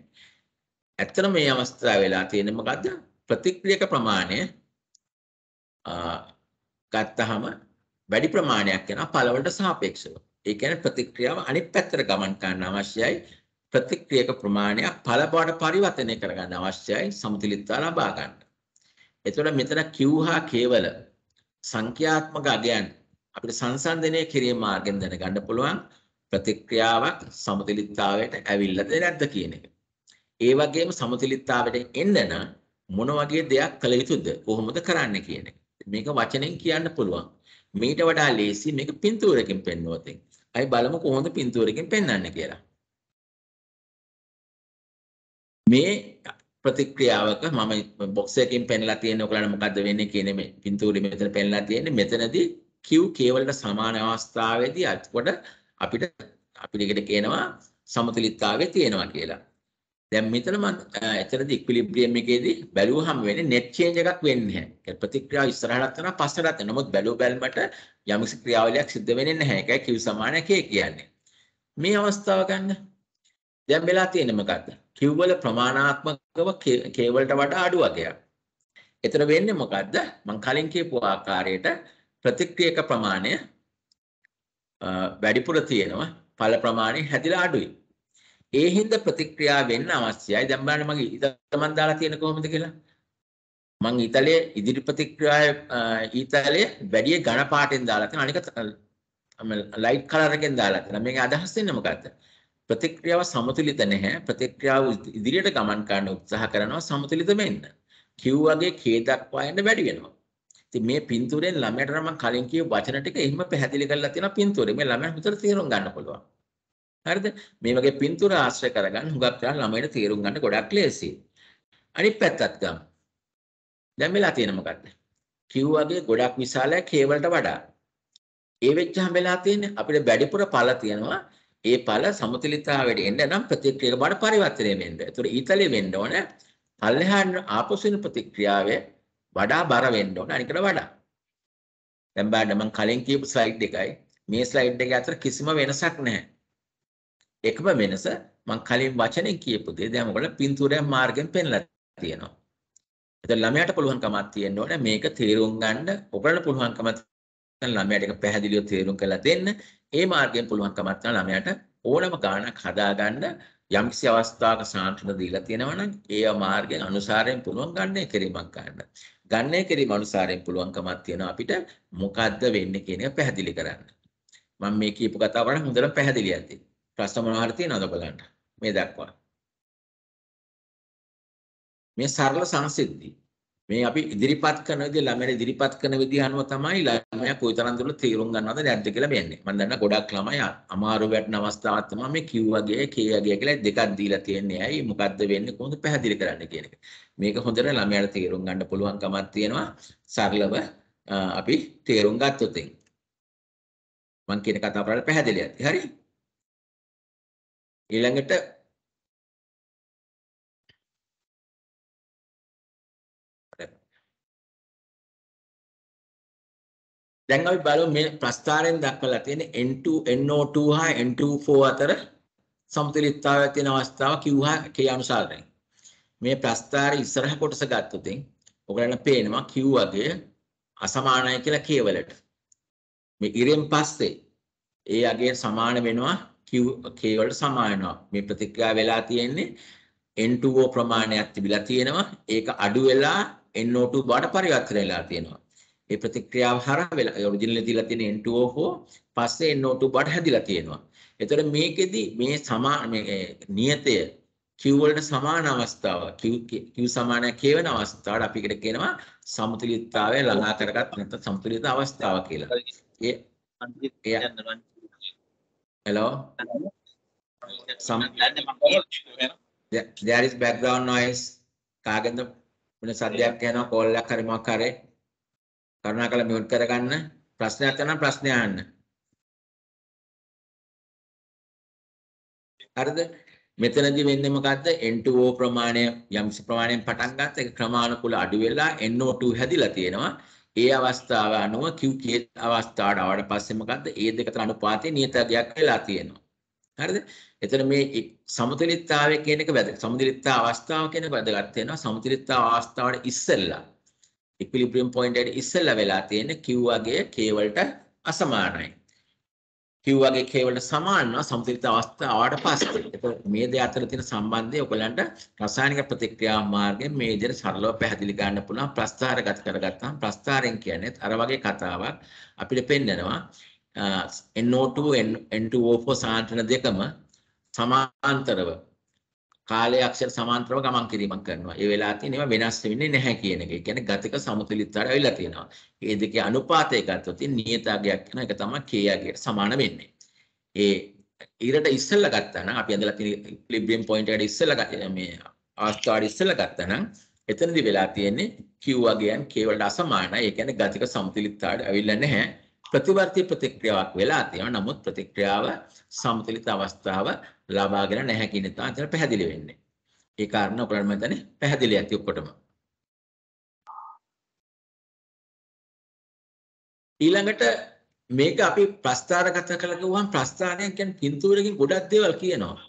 ඇත්තටම මේ අවස්ථාව වෙලා තියෙන්නේ මොකද්ද? ප්‍රතික්‍රියක ප්‍රමාණය ගත්තහම වැඩි ප්‍රමාණයක් යනවා පළවලට සාපේක්ෂව. ඒ කියන්නේ ප්‍රතික්‍රියාව අනිත් පැත්තට ගමන් කරන්න අවශ්‍යයි ප්‍රතික්‍රියක ප්‍රමාණයක් ඵලබවට පරිවර්තනය කරගන්න අවශ්‍යයි සමතුලිතතාව ලබා ගන්න. එතකොට මෙතන Q හා කේවල සංඛ්‍යාත්මක අගයන් අපිට සංසන්දනය කිරීම මාර්ගෙන් දැනගන්න පුළුවන් ප්‍රතික්‍රියාවක් සමතුලිතතාවයට ඇවිල්ලාද නැද්ද කියන එක. ඒ වගේම සමතුලිතතාවයට එන්න නම් මොන වගේ දෙයක් කළ යුතුද කොහොමද කරන්න කියන එක. මේක වචනෙන් කියන්න පුළුවන්. මීට වඩා ලේසි මේක පින්තූරකින් පෙන්වුවොත්. අපි බලමු කොහොමද පින්තූරකින් පෙන්වන්නේ කියලා. මේ ප්‍රතික්‍රියාවක මම බොක්ස් එකකින් පෙන්ලා තියෙන්නේ ඔයාලට මොකද්ද වෙන්නේ කියන මේ පින්තූරේ මෙතන පෙන්ලා තියෙන්නේ මෙතනදී Q K වලට සමාන අවස්ථාවේදී අත්කොට අපිට අපිට කියනවා සමතුලිතතාවය තියෙනවා කියලා. දැන් මෙතන මම එතනදී ඉක්විලිබ්‍රියම් එකේදී බැලුවහම වෙන්නේ net change එකක් වෙන්නේ නැහැ. ප්‍රතික්‍රියාව ඉස්සරහට යනවා පස්සට යනවා. නමුත් බැලුව බැලමට යම්කිසි ක්‍රියාවලියක් සිද්ධ වෙන්නේ නැහැ. ඒකයි Q සමාන K කියන්නේ. මේ අවස්ථාව ගන්න. දැන් වෙලා තියෙන්නේ මොකද්ද? Q වල ප්‍රමාණාත්මකව K වලට වඩා අඩු වගයක්. එතන වෙන්නේ මොකද්ද? මම කලින් කියපු ආකාරයට ප්‍රතික්‍රියක ප්‍රමාණය වැඩිපුර තියෙනවා. ඵල ප්‍රමාණය හැදිලා අඩුයි. ඒ හින්දා ප්‍රතික්‍රියා වෙන්න අවශ්‍යයි. දැන් බලන්න මගේ ඉතමන් දාලා තියෙන කොහොමද කියලා. මම ඉතලයේ ඉදිරි ප්‍රතික්‍රියාවේ ඉතලයේ වැඩි ඝන පාටෙන් දාලා තියෙන අනික ලයිට් කලර් එකෙන් දාලා තියෙන. මේකේ අදහස් වෙන්නේ මොකද්ද? ප්‍රතික්‍රියාව සමතුලිත නැහැ ප්‍රතික්‍රියාව ඉදිරියට ගමන් කරන්න උත්සාහ කරනවා සමතුලිත වෙන්න කිව්වාගේ කේදක් වයන්න වැඩි වෙනවා ඉතින් මේ පින්තූරෙන් ළමයට මම කලින් කියපු වචන ටික එහෙම පැහැදිලි කරලා තියෙනවා පින්තූරේ මේ ළමයා හොඳට තේරුම් ගන්න පුළුවන් හරිද මේ වගේ පින්තූර ආශ්‍රය කරගන්න හුඟක් කරලා ළමයට තේරුම් ගන්න ගොඩක් ලේසියි අනිත් පැත්තත් ගමු දැන් වෙලා තියෙන මොකද්ද කිව්වාගේ ගොඩක් විශාලයි කේවලට වඩා ඒ වෙච්ච හැම වෙලා තියෙන්නේ අපිට වැඩිපුර පළ තියෙනවා ඒ ඵල සමතුලිතතාවයට එන්න නම් ප්‍රතික්‍රියක බාට පරිවර්තනය වෙන්න. ඒතර ඊතලෙ වෙන්න ඕන පල්ලෙහාන ආපසුන ප්‍රතික්‍රියාවේ වඩා බර වෙන්න ඕන අනිකට වඩා. දැන් බලන්න මම කලින් කියපු ස්ලයිඩ් එකයි මේ ස්ලයිඩ් එක අතර කිසිම වෙනසක් නැහැ. එකම වෙනස මම කලින් වචනෙන් කියපු දේ දැන් ඔයගොල්ලෝ පින්තූරයෙන් මාර්ගෙන් පෙන්ලා තියෙනවා. ඒතර ළමයාට පුළුවන්කමක් තියෙන්න ඕන මේක තේරුම් ගන්න ඔයගොල්ලන්ට පුළුවන්කමක් ළමයාට ඒක පැහැදිලිව තේරුම් කරලා දෙන්න. ඒ මාර්ගයෙන් පුළුවන් කමක් නැහැ ළමයාට ඕනම ගාණක් හදාගන්න යම්කිසි අවස්ථාවක සාන්ත්‍රණ දීලා තියෙනවා නම් ඒ මාර්ගයෙන් අනුසාරයෙන් පුළුවන් ගන්නය කිරීමක් ගන්න. ගන්නය කිරීම අනුසාරයෙන් පුළුවන්කමක් තියෙනවා අපිට මොකද්ද වෙන්නේ කියන එක පැහැදිලි කරන්න. මම මේ කියපු කතාව වල හොඳට පැහැදිලි ඇති. ප්‍රශ්න මොනවාර තියෙනවද බලන්න. මේ දක්වා. මේ සරල සංසිද්ධි මේ අපි ඉදිරිපත් කරන විදිහ ළමයට ඉදිරිපත් කරන විදිහ අනුව තමයි ළමයා කොයිතරම් දුරට තීරුම් ගන්නවද නැද්ද කියලා බෑන්නේ. මම දන්නා ගොඩක් ළමයි අමාරු වැටෙන අවස්ථාවක් තමයි මේ Q වගේ K වගේ කියලා දෙකක් දීලා තියෙන්නේ. ඇයි මොකද්ද වෙන්නේ කොහොමද පැහැදිලි කරන්න කියන එක. මේක හොඳට ළමයාට තීරුම් ගන්න පුළුවන්කමක් තියෙනවා සරලව අපි තීරුම් ගත්තොත් මම කියන කතාව අපරාධ පැහැදිලියයි. හරි? ඊළඟට දැන් අපි බලමු මේ ප්‍රස්ථාරයෙන් දක්වලා තියෙන N2 NO2 හා N24 අතර සමතුලිතතාවයක් තියෙන අවස්ථාව Q හා K අනුසාරයෙන්. මේ ප්‍රස්ථාරය ඉස්සරහ කොටස ගත්තොත් ඔයගලන්ට පේනවා Q වගේ අසමානයි කියලා K වලට. මේ ඉරෙන් පස්සේ ඒ අගය සමාන වෙනවා Q K වලට සමාන වෙනවා. මේ ප්‍රතික්‍රියා වෙලා තියෙන්නේ N2O ප්‍රමාණයක් තිබිලා තියෙනවා. ඒක අඩු වෙලා NO2 බවට පරිවර්තනය වෙලා තියෙනවා. ඒ ප්‍රතික්‍රියාව හරහා වෙලා ඔරිජිනල් දීලා තියෙන N2O4 පස්සේ NO2 බඩ හැදිලා තියෙනවා. එතකොට මේකෙදි මේ සමා මේ නියතය Q වලට සමාන අවස්ථාව Q Q සමාන K වෙන අවස්ථාවට අපි ඒකට කියනවා සමතුලිතතාවය ළඟා කරගත් නැත්නම් සමතුලිත අවස්ථාව කියලා. ඒ hello some there is background noise කාගෙන්ද වෙන සද්දයක් යනවා කෝල් එකක් හරි මොකක් හරි කරුණාකරලා මියුට් කරගන්න. ප්‍රශ්නයක් තියෙනවා නම් ප්‍රශ්න අහන්න. හරිද? මෙතනදී වෙන්නේ මොකද්ද? N2O ප්‍රමාණය යම්ස ප්‍රමාණයෙන් පටන් ගන්නත් ඒක ක්‍රමානුකූල අඩු වෙලා NO2 හැදිලා තියෙනවා. ඒ අවස්ථාව අනුව QK අවස්ථාවට ආවට පස්සේ මොකද්ද? ඒ දෙක අතර අනුපාතය නියතයක් වෙලා තියෙනවා. හරිද? එතන මේ සමතුලිතතාවය කියන එක වැදගත්. සමතුලිතතාව අවස්ථාව කියන එක වැදගත් වෙනවා. සමතුලිතතාව අවස්ථාවට ඉස්සෙල්ලා ඉක්විලිබ්‍රියම් පොයින්ට් එකට ඉස්සෙල්ලා වෙලා තියෙන්නේ Q වගේ K වලට අසමානයි. Q වගේ K වලට සමාන නම් සමතුලිත අවස්ථාව ආවට පස්සේ එතකොට මේ දෙය අතර තියෙන සම්බන්ධය ඔයගලන්ට රසායනික ප්‍රතික්‍රියා මාර්ගයෙන් මේ විදිහට සරලව පැහැදිලි ගන්න පුළුවන් ප්‍රස්ථාරගත කරගත්තාම ප්‍රස්ථාරෙන් කියන්නේ අර වගේ කතාවක් අපිට පෙන්නනවා NO2 N2O4 සාන්ද්‍රණ දෙකම සමාන්තරව කාලය අක්ෂර සමාන්තරව ගමන් කිරීමක් කරනවා. ඒ වෙලාව තියෙන ඒවා වෙනස් වෙන්නේ නැහැ කියන එක. ඒ කියන්නේ ගතක සමතුලිතතාවය ඇවිල්ලා තියෙනවා. ඒ දෙකේ අනුපාතය ගත්තොත් නියතාගයක් වෙන එක තමයි k යගයට සමාන වෙන්නේ. ඒ ඉරට ඉස්සෙල්ලා ගත්තා නම් අපි ඇඳලා තියෙන ඉක්ලිබ්‍රියම් පොයින්ට් එකට ඉස්සෙල්ලා මේ ආස්කාඩ් ඉස්සෙල්ලා ගත්තා නම් එතනදි වෙලා තියෙන්නේ Q වගේයන් K වලට අසමානයි. ඒ කියන්නේ ගතික සමතුලිතතාවයට අවිල්ල නැහැ. ප්‍රතිවර්ති ප්‍රතික්‍රියාවක් වෙලා තියෙනවා. නමුත් ප්‍රතික්‍රියාව සමතුලිත අවස්ථාව ලබාගෙන නැහැ කියන එක තමයි පැහැදිලි වෙන්නේ. ඒ කාරණා ඔයගලන්ට මම හිතන්නේ පැහැදිලි ඇති ඔක්කොටම. ඊළඟට මේක අපි ප්‍රස්ථාරගත කළා කිව්වම ප්‍රස්ථාරය කියන්නේ පින්තූරකින් ගොඩක් දේවල් කියනවා.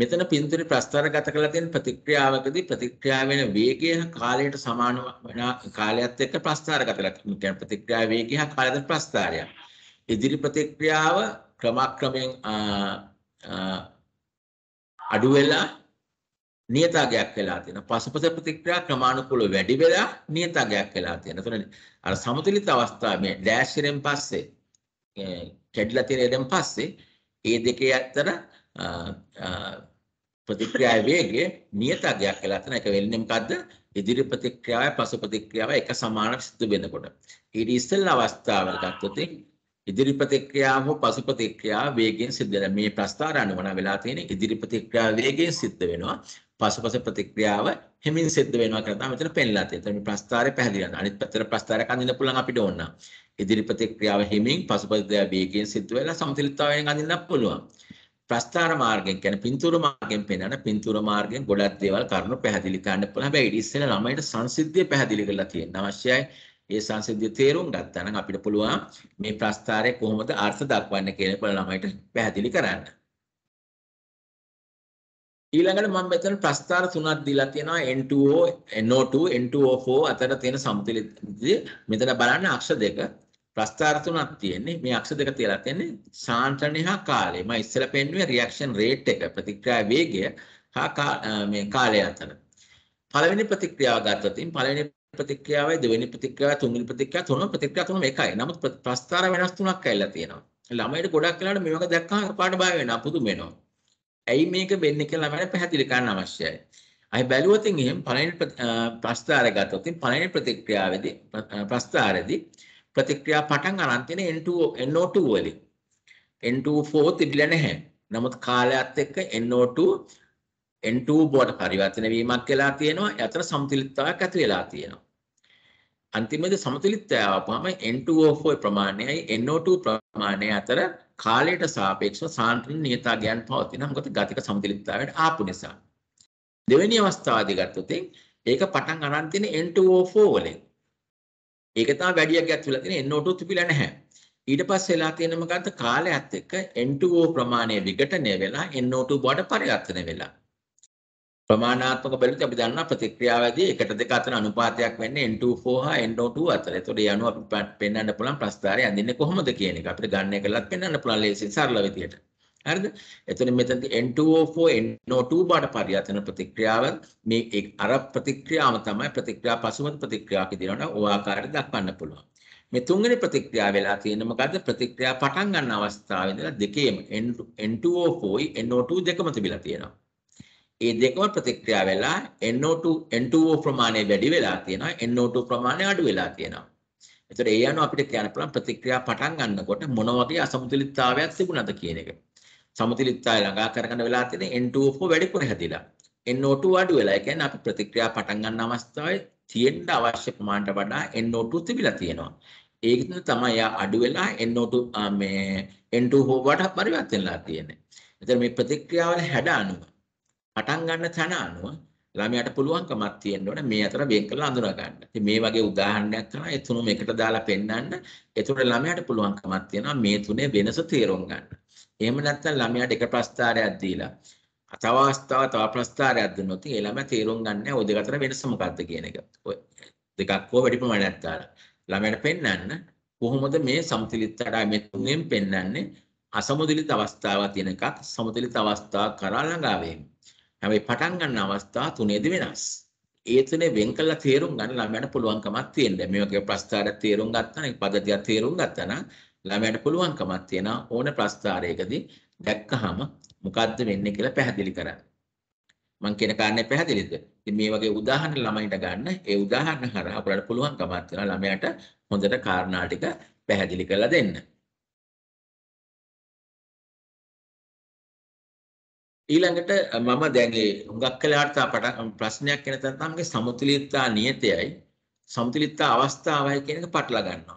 මෙතන පින්තූරේ ප්‍රස්ථාරගත කළා තියෙන ප්‍රතික්‍රියාවකදී ප්‍රතික්‍රියා වෙන වේගය කාලයට සමාන වන කාලයත් එක්ක ප්‍රස්ථාරගත කළා. කියන්නේ ප්‍රතික්‍රියා වේගය කාලයට ප්‍රස්ථාරය. ඉදිරි ප්‍රතික්‍රියාව ක්‍රමක්‍රමයෙන් අඩු වෙලා නියතාගයක් වෙලා තියෙනවා. පසුපස ප්‍රතික්‍රියා ක්‍රමානුකූලව වැඩි වෙලා නියතාගයක් වෙලා තියෙනවා. එතන අර සමතුලිත අවස්ථාව මේ ඩෑෂ් එකෙන් පස්සේ කැඩිලා තියෙන එකෙන් පස්සේ ඒ දෙකේ අතර ප්‍රතික්‍රියාවේ වේගය නියතාගයක් වෙලා තියෙන එක වෙන්නේ මොකද්ද? ඉදිරි ප්‍රතික්‍රියාවයි පසු ප්‍රතික්‍රියාවයි එක සමානව සිදු වෙනකොට. ඊට ඉස්සෙල්ලා අවස්ථාවල ගත්තොත් ඉදිරි ප්‍රතික්‍රියාව හෝ පසු ප්‍රතික්‍රියාව වේගයෙන් සිද්ධ වෙනවා. මේ ප්‍රස්ථාර අනුවණ වෙලා තියෙන ඉදිරි ප්‍රතික්‍රියාව වේගයෙන් සිද්ධ වෙනවා. පසුපස ප්‍රතික්‍රියාව හෙමින් සිද්ධ වෙනවා කියලා තමයි මෙතන පෙන්ලා තියෙන්නේ. එතන මේ ප්‍රස්ථාරය පැහැදිලි කරනවා. අනිත් පැත්තට ප්‍රස්ථාරය කඳින්න පුළුවන් අපිට ඕන. ඉදිරි ප්‍රතික්‍රියාව හෙමින් පසුපසදා වේගයෙන් සිද්ධ වෙලා සමතුලිතතාවයෙන් අඳින්නත් පුළුවන්. ප්‍රස්ථාර මාර්ගයෙන් කියන්නේ පින්තූර මාර්ගයෙන් පෙන්වන පින්තූර මාර්ගයෙන් ගොඩක් දේවල් කරුණු පැහැදිලි කරන්න පුළුවන්. හැබැයි ඉතින් ඉස්සෙල්ලා ළමයිට සංසිද්ධිය පැහැදිලි කරලා තියෙන්න අවශ්‍යයි. ඒ සංසිද්ධිය තේරුම් ගත්තා නම් අපිට පුළුවන් මේ ප්‍රස්ථාරය කොහොමද අර්ථ දක්වන්න කියලා පොළ ළමයිට පැහැදිලි කරන්න. ඊළඟට මම මෙතන ප්‍රස්ථාර තුනක් දීලා තියෙනවා N2O NO2 N2O4 අතර තියෙන සමතුලිතය මෙතන බලන්න අක්ෂ දෙක ප්‍රස්ථාර තුනක් තියෙන්නේ මේ අක්ෂ දෙක තියලා තියෙන්නේ සාන්ද්‍රණය හා කාලය මම ඉස්සෙල්ලා පෙන්නුවේ රියැක්ෂන් රේට් එක ප්‍රතික්‍රියා වේගය හා මේ කාලය අතර පළවෙනි ප්‍රතික්‍රියාව ගත්තොත් පළවෙනි ප්‍රතික්‍රියාවයි දෙවෙනි ප්‍රතික්‍රියාවයි තුන්වෙනි ප්‍රතික්‍රියාව තුනම ප්‍රතික්‍රියා තුනම එකයි. නමුත් ප්‍රස්ථාර වෙනස් තුනක් ඇවිල්ලා තියෙනවා. ළමයිට ගොඩක් වෙලාවට මේ වගේ දැක්කම එකපාරට බය වෙනවා පුදුම වෙනවා. ඇයි මේක වෙන්නේ කියලා ළමයට පැහැදිලි කරන්න අවශ්‍යයි. අයි බැලුවොත් එහෙම පළවෙනි ප්‍රස්ථාරය ගත්තොත් පළවෙනි ප්‍රතික්‍රියාවේදී ප්‍රස්ථාරයේදී ප්‍රතික්‍රියා පටන් අරන් තියෙන N2 NO2 වලින් N24 තිබිලා නැහැ. නමුත් කාලයත් එක්ක NO2 N2 බවට පරිවර්තන වීමක් වෙලා තියෙනවා. යතර සමතුලිතතාවයක් ඇති වෙලා තියෙනවා. අන්තිමේද සමතුලිතතාවය ආවම N2O4 ප්‍රමාණයයි NO2 ප්‍රමාණය අතර කාලයට සාපේක්ෂව සාන්ද්‍රණ නියතාගයන් පවතින මොකද ගතික සමතුලිතතාවයට ආපු නිසා. දෙවෙනි අවස්ථාවදී ගත්තොත් ඒක පටන් ගන්න තියෙන N2O4 වලින්. ඒක තමයි වැඩියක් ඇතුළත් තියෙන NO2 තිබිලා නැහැ. ඊට පස්සේ වෙලා තියෙන මොකද්ද කාලයත් එක්ක N2O ප්‍රමාණය විඝටනය වෙලා NO2 බවට පරිවර්තන වෙලා. ප්‍රමාණාත්මක බැලුවොත් අපි දන්නවා ප්‍රතික්‍රියාවේදී 1ට 2 අතර අනුපාතයක් වෙන්නේ N24 හා NO2 අතර. ඒතකොට ඒ අනුව අපිට පෙන්වන්න පුළුවන් ප්‍රස්ථාරය අඳින්නේ කොහොමද කියන එක. අපිට ගණනය කරලත් පෙන්වන්න පුළුවන් ලේසියෙන් සරල විදියට. හරිද? එතන මෙතනදී N2O4 NO2 බාට පරිවර්තන ප්‍රතික්‍රියාව මේ අර ප්‍රතික්‍රියාව තමයි ප්‍රතික්‍රියා පසුබිම ප්‍රතික්‍රියාවක් ඉදිරියට ඔය ආකාරයට දක්වන්න පුළුවන්. මේ තුන්වෙනි ප්‍රතික්‍රියාව වෙලා තියෙන මොකද්ද? ප්‍රතික්‍රියා පටන් ගන්න අවස්ථාවේ ඉඳලා දෙකේම N2O4 NO2 දෙකම තිබිලා තියෙනවා. ඒ දෙකම ප්‍රතික්‍රියා වෙලා NO2 N2O ප්‍රමාණය වැඩි වෙලා තියෙනවා NO2 ප්‍රමාණය අඩු වෙලා තියෙනවා. එතකොට ඒ අනුව අපිට කියන්න පුළුවන් ප්‍රතික්‍රියා පටන් ගන්නකොට මොන වගේ අසමතුලිතතාවයක් තිබුණාද කියන එක. සමතුලිතතාවය ළඟා කරගන්න වෙලා තියෙන N2O වැඩිපුර හැදිලා. NO2 අඩු වෙලා. ඒ කියන්නේ අපි ප්‍රතික්‍රියා පටන් ගන්න අවස්ථාවේ තියෙන්න අවශ්‍ය ප්‍රමාණයට වඩා NO2 තිබිලා තියෙනවා. ඒක නිසා තමයි යා අඩු වෙලා NO2 මේ N2 හොවට පරිවර්තනලා තියෙන්නේ. එතන මේ ප්‍රතික්‍රියාවල හැඩ අනුව පටන් ගන්න තැන අනුව ළමයාට පුළුවන්කමක් තියෙන්න ඕන මේ අතර වෙන් කරලා අඳුනා ගන්න. ඉතින් මේ වගේ උදාහරණයක් තමයි ඒ තුනම එකට දාලා පෙන්වන්න. ඒතකොට ළමයාට පුළුවන්කමක් තියෙනවා මේ තුනේ වෙනස තේරුම් ගන්න. එහෙම නැත්නම් ළමයාට එක ප්‍රස්ථාරයක් දීලා තව අවස්ථාව තව ප්‍රස්ථාරයක් දුන්නොත් ඒ ළමයා තේරුම් ගන්න නැහැ ඔය දෙක අතර වෙනස මොකක්ද කියන එක. ඔය දෙකක් හෝ වැඩි ප්‍රමාණයක් දාලා ළමයාට පෙන්වන්න කොහොමද මේ සමතුලිතතාවය මේ තුනෙන් පෙන්වන්නේ අසමතුලිත අවස්ථාවක් තියෙන එකක් සමතුලිත අවස්ථාවක් කරා ළඟා වෙන්නේ. හැබැයි පටන් ගන්න අවස්ථා තුනේදී වෙනස්. ඒ තුනේ වෙන් කළා තේරුම් ගන්න ළමයාට පුළුවන්කමක් තියෙනවා. මේ වගේ ප්‍රස්ථාරය තේරුම් ගත්තා නම් පද්ධතිය තේරුම් ගත්තා නම් ළමයාට පුළුවන්කමක් තියෙනවා ඕන ප්‍රස්ථාරයකදී දැක්කහම මොකද්ද වෙන්නේ කියලා පැහැදිලි කරන්න. මම කියන කාරණේ පැහැදිලිද? ඉතින් මේ වගේ උදාහරණ ළමයින්ට ගන්න ඒ උදාහරණ හරහා අපලට පුළුවන්කමක් තියෙනවා ළමයාට හොඳට කාරණා ටික පැහැදිලි කරලා දෙන්න. ඊළඟට මම දැන් ඒ හුඟක් කලකට ප්‍රශ්නයක් එන තැන තමයි සමතුලිතතා නියතයයි සමතුලිතතා අවස්ථාවයි කියන එක පටලා ගන්නවා.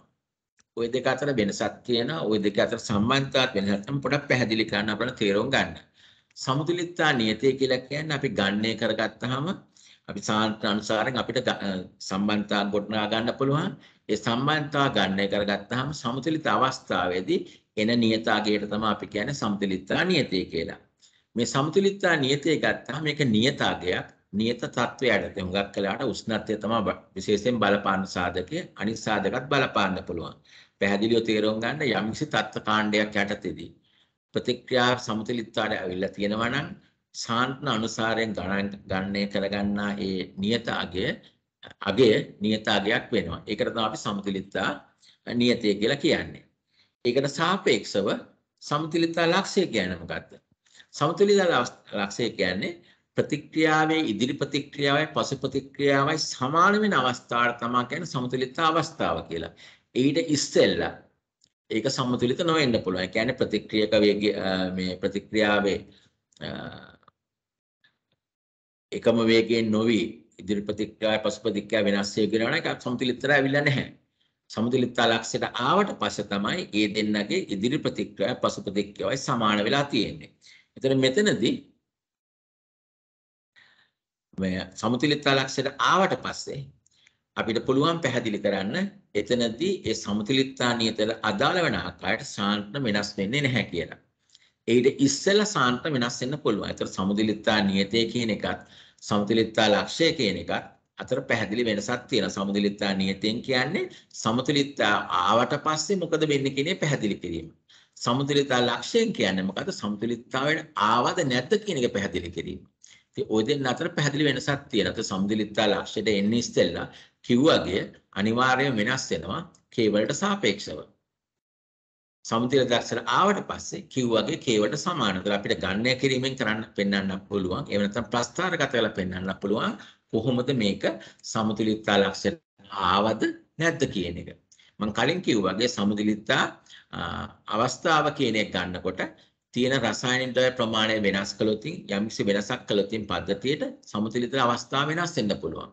ওই දෙක අතර වෙනසක් තියෙනවා. ওই දෙක අතර සම්බන්ධතාවක් වෙනසක් තමයි පොඩක් පැහැදිලි කරන්න අපිට තේරුම් ගන්න. සමතුලිතතා නියතය කියලා කියන්නේ අපි ගන්නේ කරගත්තාම අපි සාන්ත අනුසාරයෙන් අපිට සම්බන්ධතාවක් ගොඩනගා ගන්න පුළුවන්. ඒ සම්බන්ධතාව ගන්නේ කරගත්තාම සමතුලිත අවස්ථාවේදී එන නියතාගයට තමයි අපි කියන්නේ සමතුලිතතා නියතය කියලා. මේ සමතුලිතතා නියතය ගත්තාම මේක නියතාගයක් නියත තත්වයට හුඟක් කළාට උෂ්ණත්වය තමයි විශේෂයෙන් බලපාන සාධකය අනිත් සාධකත් බලපාන්න පුළුවන්. පැහැදිලිව තේරුම් ගන්න යම්කිසි තත්ත්ව කාණ්ඩයක් යටතේදී ප්‍රතික්‍රියා සමතුලිතතාවට අවිල්ල තියෙනවා නම් සාන්ත්‍න අනුසාරයෙන් ගණනය කරගන්නා ඒ නියත අගය අගය නියත අගයක් වෙනවා. ඒකට තමයි අපි සමතුලිතතා නියතය කියලා කියන්නේ. ඒකට සාපේක්ෂව සමතුලිතතා ලක්ෂය කියන්නේ මොකක්ද? සමතුලිතලා ලක්ෂය කියන්නේ ප්‍රතික්‍රියාවේ ඉදිරි ප්‍රතික්‍රියාවයි පසු ප්‍රතික්‍රියාවයි සමාන වෙන අවස්ථාවට තමයි කියන්නේ සමතුලිත අවස්ථාව කියලා. ඊට ඉස්සෙල්ලා ඒක සමතුලිත නොවෙන්න පුළුවන්. ඒ කියන්නේ ප්‍රතික්‍රියක වේගය මේ ප්‍රතික්‍රියාවේ එකම වේගයෙන් නොවි ඉදිරි ප්‍රතික්‍රියාවයි පසු ප්‍රතික්‍රියාව වෙනස් වෙ කියලා නම් ඒක සමතුලිතතර ඇවිල්ලා නැහැ. සමතුලිතතා ලක්ෂයට ආවට පස්සේ තමයි ඒ දෙන්නගේ ඉදිරි ප්‍රතික්‍රියාවයි පසු ප්‍රතික්‍රියාවයි සමාන වෙලා තියෙන්නේ. එතන මෙතනදී මේ සමතුලිතතා ලක්ෂයට ආවට පස්සේ අපිට පුළුවන් පැහැදිලි කරන්න එතනදී ඒ සමතුලිතතා නියතල අදාළ වෙන ආකාරයට සාන්ත්‍රන වෙනස් වෙන්නේ නැහැ කියලා. ඊට ඉස්සෙල්ලා සාන්ත්‍රන වෙනස් වෙන්න පුළුවන්. ඒතර සමතුලිතතා නියතය කියන එකත් සමතුලිතතා ලක්ෂය කියන එකත් අතර පැහැදිලි වෙනසක් තියෙන සමතුලිතතා නියතයෙන් කියන්නේ සමතුලිතතා ආවට පස්සේ මොකද වෙන්නේ කියන පැහැදිලි කිරීම. සමතුලිතතා ලක්ෂයෙන් කියන්නේ මොකද්ද? සමතුලිතතාවයට ආවද නැද්ද කියන එක පැහැදිලි කිරීම. ඉතින් ওই දෙන්න අතර පැහැදිලි වෙනසක් තියෙනවා. ඒ සමතුලිතතා ලක්ෂයට එන්නේ ඉස්සෙල්ලා කිව්වගේ අනිවාර්යයෙන් වෙනස් වෙනවා k වලට සාපේක්ෂව. සමතුලිතතා ලක්ෂයට ආවට පස්සේ කිව්වගේ k වලට සමානද අපිට ගණනය කිරීමෙන් කරන්න පෙන්වන්න පුළුවන්. එහෙම නැත්නම් ප්‍රස්ථාරගත කරලා පෙන්වන්න පුළුවන් කොහොමද මේක සමතුලිතතා ලක්ෂයට ආවද නැද්ද කියන එක. මම කලින් කිව්වාගේ සමතුලිතතා අවස්ථාව කියන එක ගන්නකොට තියෙන රසායනික ද්‍රව්‍ය ප්‍රමාණය වෙනස් කළොත් යම්කිසි වෙනසක් කළොත් පද්ධතියට සමතුලිත අවස්ථාව වෙනස් වෙන්න පුළුවන්.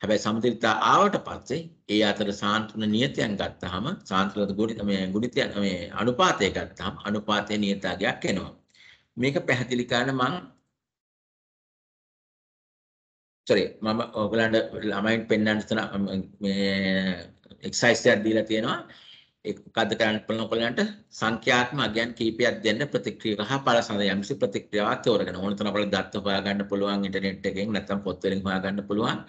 හැබැයි සමතුලිතතා ආවට පස්සේ ඒ අතර සාන්තුන නියතයන් ගත්තාම සාන්තුලත ගුණිත මේ ගුණිතය මේ අනුපාතය ගත්තාම අනුපාතයේ නියතයක් එනවා. මේක පැහැදිලි කරන්න මම sorry මම ඔයගලන්ට ළමයින් පෙන්වන්න මේ එක්සයිස් එකක් දීලා තියෙනවා. මොකද්ද කරන්න පුළුවන් ඔයගොල්ලන්ට සංඛ්‍යාත්මක අගයන් කීපයක් දෙන්න ප්‍රතික්‍රියා හා ඵල සඳහා යම්සි ප්‍රතික්‍රියාවක් තෝරගෙන ඕන තරම් අපල දත්ත හොයාගන්න පුළුවන් ඉන්ටර්නෙට් එකෙන් නැත්නම් පොත් වලින් හොයාගන්න පුළුවන්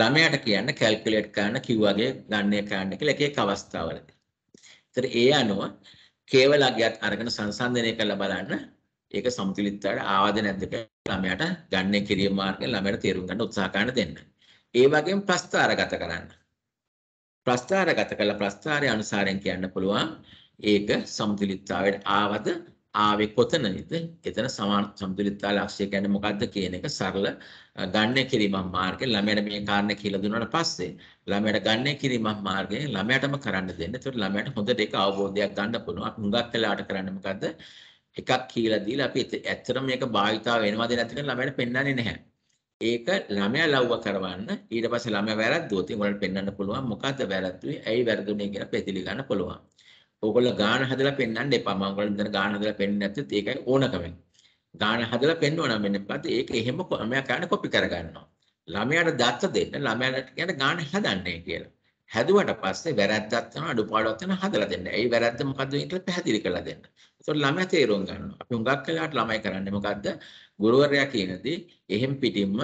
ළමයාට කියන්න කැල්කියුලේට් කරන්න කිව්වාගේ ගණනය කරන්න කියලා එක එක අවස්ථාවලදී. ඒතර ඒ අනුව කේවල අගයත් අරගෙන සංසන්දනය කරලා බලන්න ඒක සමතුලිතතාවයට ආවද නැද්ද කියලා ළමයාට ගණනය කිරීම මාර්ගයෙන් ළමයාට තේරුම් ගන්න උත්සාහ කරන්න දෙන්න. ඒ වගේම ප්‍රස්ථාරගත කරන්න. ප්‍රස්ථාරගත කළ ප්‍රස්ථාරය අනුසාරයෙන් කියන්න පුළුවන් ඒක සමතුලිතතාවයට ආවද ආවේ කොතනද එතන සමාන සමතුලිතතාව ලක්ෂ්‍ය කියන්නේ මොකද්ද කියන එක සරල ගණනය කිරීමක් මාර්ගයෙන් ළමයට මේ කාරණේ කියලා දුන්නාට පස්සේ ළමයට ගණනය කිරීමක් මාර්ගයෙන් ළමයටම කරන්න දෙන්න. ඒතකොට ළමයට හොඳට ඒක අවබෝධයක් ගන්න පුළුවන්. හුඟක් වෙලාට කරන්නේ මොකද්ද? එකක් කියලා දීලා අපි ඇත්තටම මේක භාවිතාව වෙනවද නැද්ද කියලා ළමයට පෙන්වන්නේ නැහැ. ඒක ළමයා ලව්ව කරවන්න ඊට පස්සේ ළමයා වැරද්දුවොත් ඒගොල්ලන්ට පෙන්වන්න පුළුවන් මොකද්ද වැරද්දුවේ ඇයි වැරදුනේ කියලා පැහැදිලි ගන්න පුළුවන්. ඕගොල්ලෝ ගාන හදලා පෙන්වන්න එපා. මම ඔයගොල්ලන්ට මෙතන ගාන හදලා පෙන්වන්නේ නැත්නම් ඒකයි ඕනකම. ගාන හදලා පෙන්වනවා නම් මෙන්න පස්සේ ඒක එහෙම ළමයා කරන කොපි කරගන්නවා. ළමයාට දත්ත දෙන්න ළමයාට කියන්නේ ගාන හදන්නේ කියලා. හැදුවට පස්සේ වැරද්දක් තියෙනවා අඩුපාඩුවක් තියෙනවා හදලා දෙන්න. ඒ වැරද්ද මොකද්ද කියලා පැහැදිලි කරලා දෙන්න. ඒතකොට ළමයා තේරුම් ගන්නවා. අපි හුඟක් වෙලාවට ළමයි කරන්නේ මොකද්ද? ගුරුවරයා කියනදී එහෙම් පිටින්ම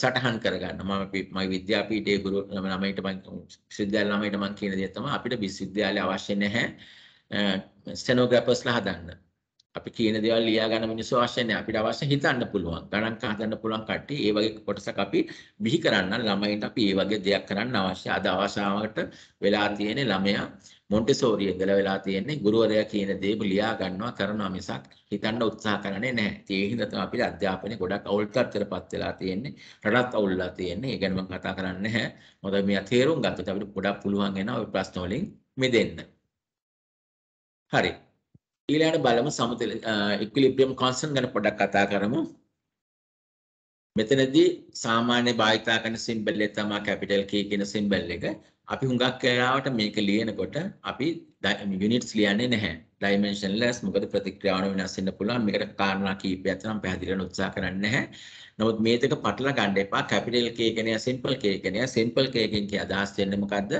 සටහන් කරගන්න මම මගේ විද්‍යාපීඨයේ ගුරු ළමයින්ට මම විශ්වවිද්‍යාල ළමයින්ට මම කියන දේ තමයි අපිට විශ්වවිද්‍යාලය අවශ්‍ය නැහැ ස්ටෙනෝග්‍රැෆර්ස්ලා හදන්න. අපි කියන දේවල් ලියා ගන්න මිනිස්සු අවශ්‍ය නැහැ. අපිට අවශ්‍ය හිතන්න පුළුවන්. ගණන් හදන්න පුළුවන් කට්ටිය. ඒ වගේ කොටසක් අපි බිහි කරන්න ළමයින්ට අපි ඒ වගේ දෙයක් කරන්න අවශ්‍ය. අද අවශ්‍යවට වෙලා තියෙන ළමයා මොන්ටෙසෝරි ඉඳලා වෙලා තියෙන්නේ ගුරුවරයා කියන දේම ලියා ගන්නවා කරනවා මිසක් හිතන්න උත්සාහ කරන්නේ නැහැ. ඒ හින්දා තමයි අපිට අධ්‍යාපනය ගොඩක් අවුල් තත්ත්වයටපත් වෙලා තියෙන්නේ. රටත් අවුල්ලා තියෙන්නේ. ඒ ගැන මම කතා කරන්නේ නැහැ. මොකද මෙයා තේරුම් ගත්තොත් අපිට ගොඩක් පුළුවන් වෙනවා ওই ප්‍රශ්න වලින් මිදෙන්න. හරි. ඊළඟට බලමු සමතල ඉක්විලිබ්‍රියම් කොන්ස්ටන්ට් ගැන පොඩ්ඩක් කතා කරමු. මෙතනදී සාමාන්‍ය භාවිතා කරන සිම්බල් එක තමයි කැපිටල් K කියන සිම්බල් එක. අපි හුඟක් කරාවට මේක ලියනකොට අපි යුනිට්ස් ලියන්නේ නැහැ. ඩයිමෙන්ෂන්ලස් මොකද ප්‍රතික්‍රියාවන වෙනස් වෙන්න පුළුවන්. මේකට කාරණා කීපයක් නම් පැහැදිලි කරන්න උත්සාහ කරන්නේ නැහැ. නමුත් මේ දෙක පටල ගන්න එපා. කැපිටල් K කියන්නේ සිම්පල් K කියන්නේ සිම්පල් K එකෙන් කිය අදහස් වෙන්නේ මොකද්ද?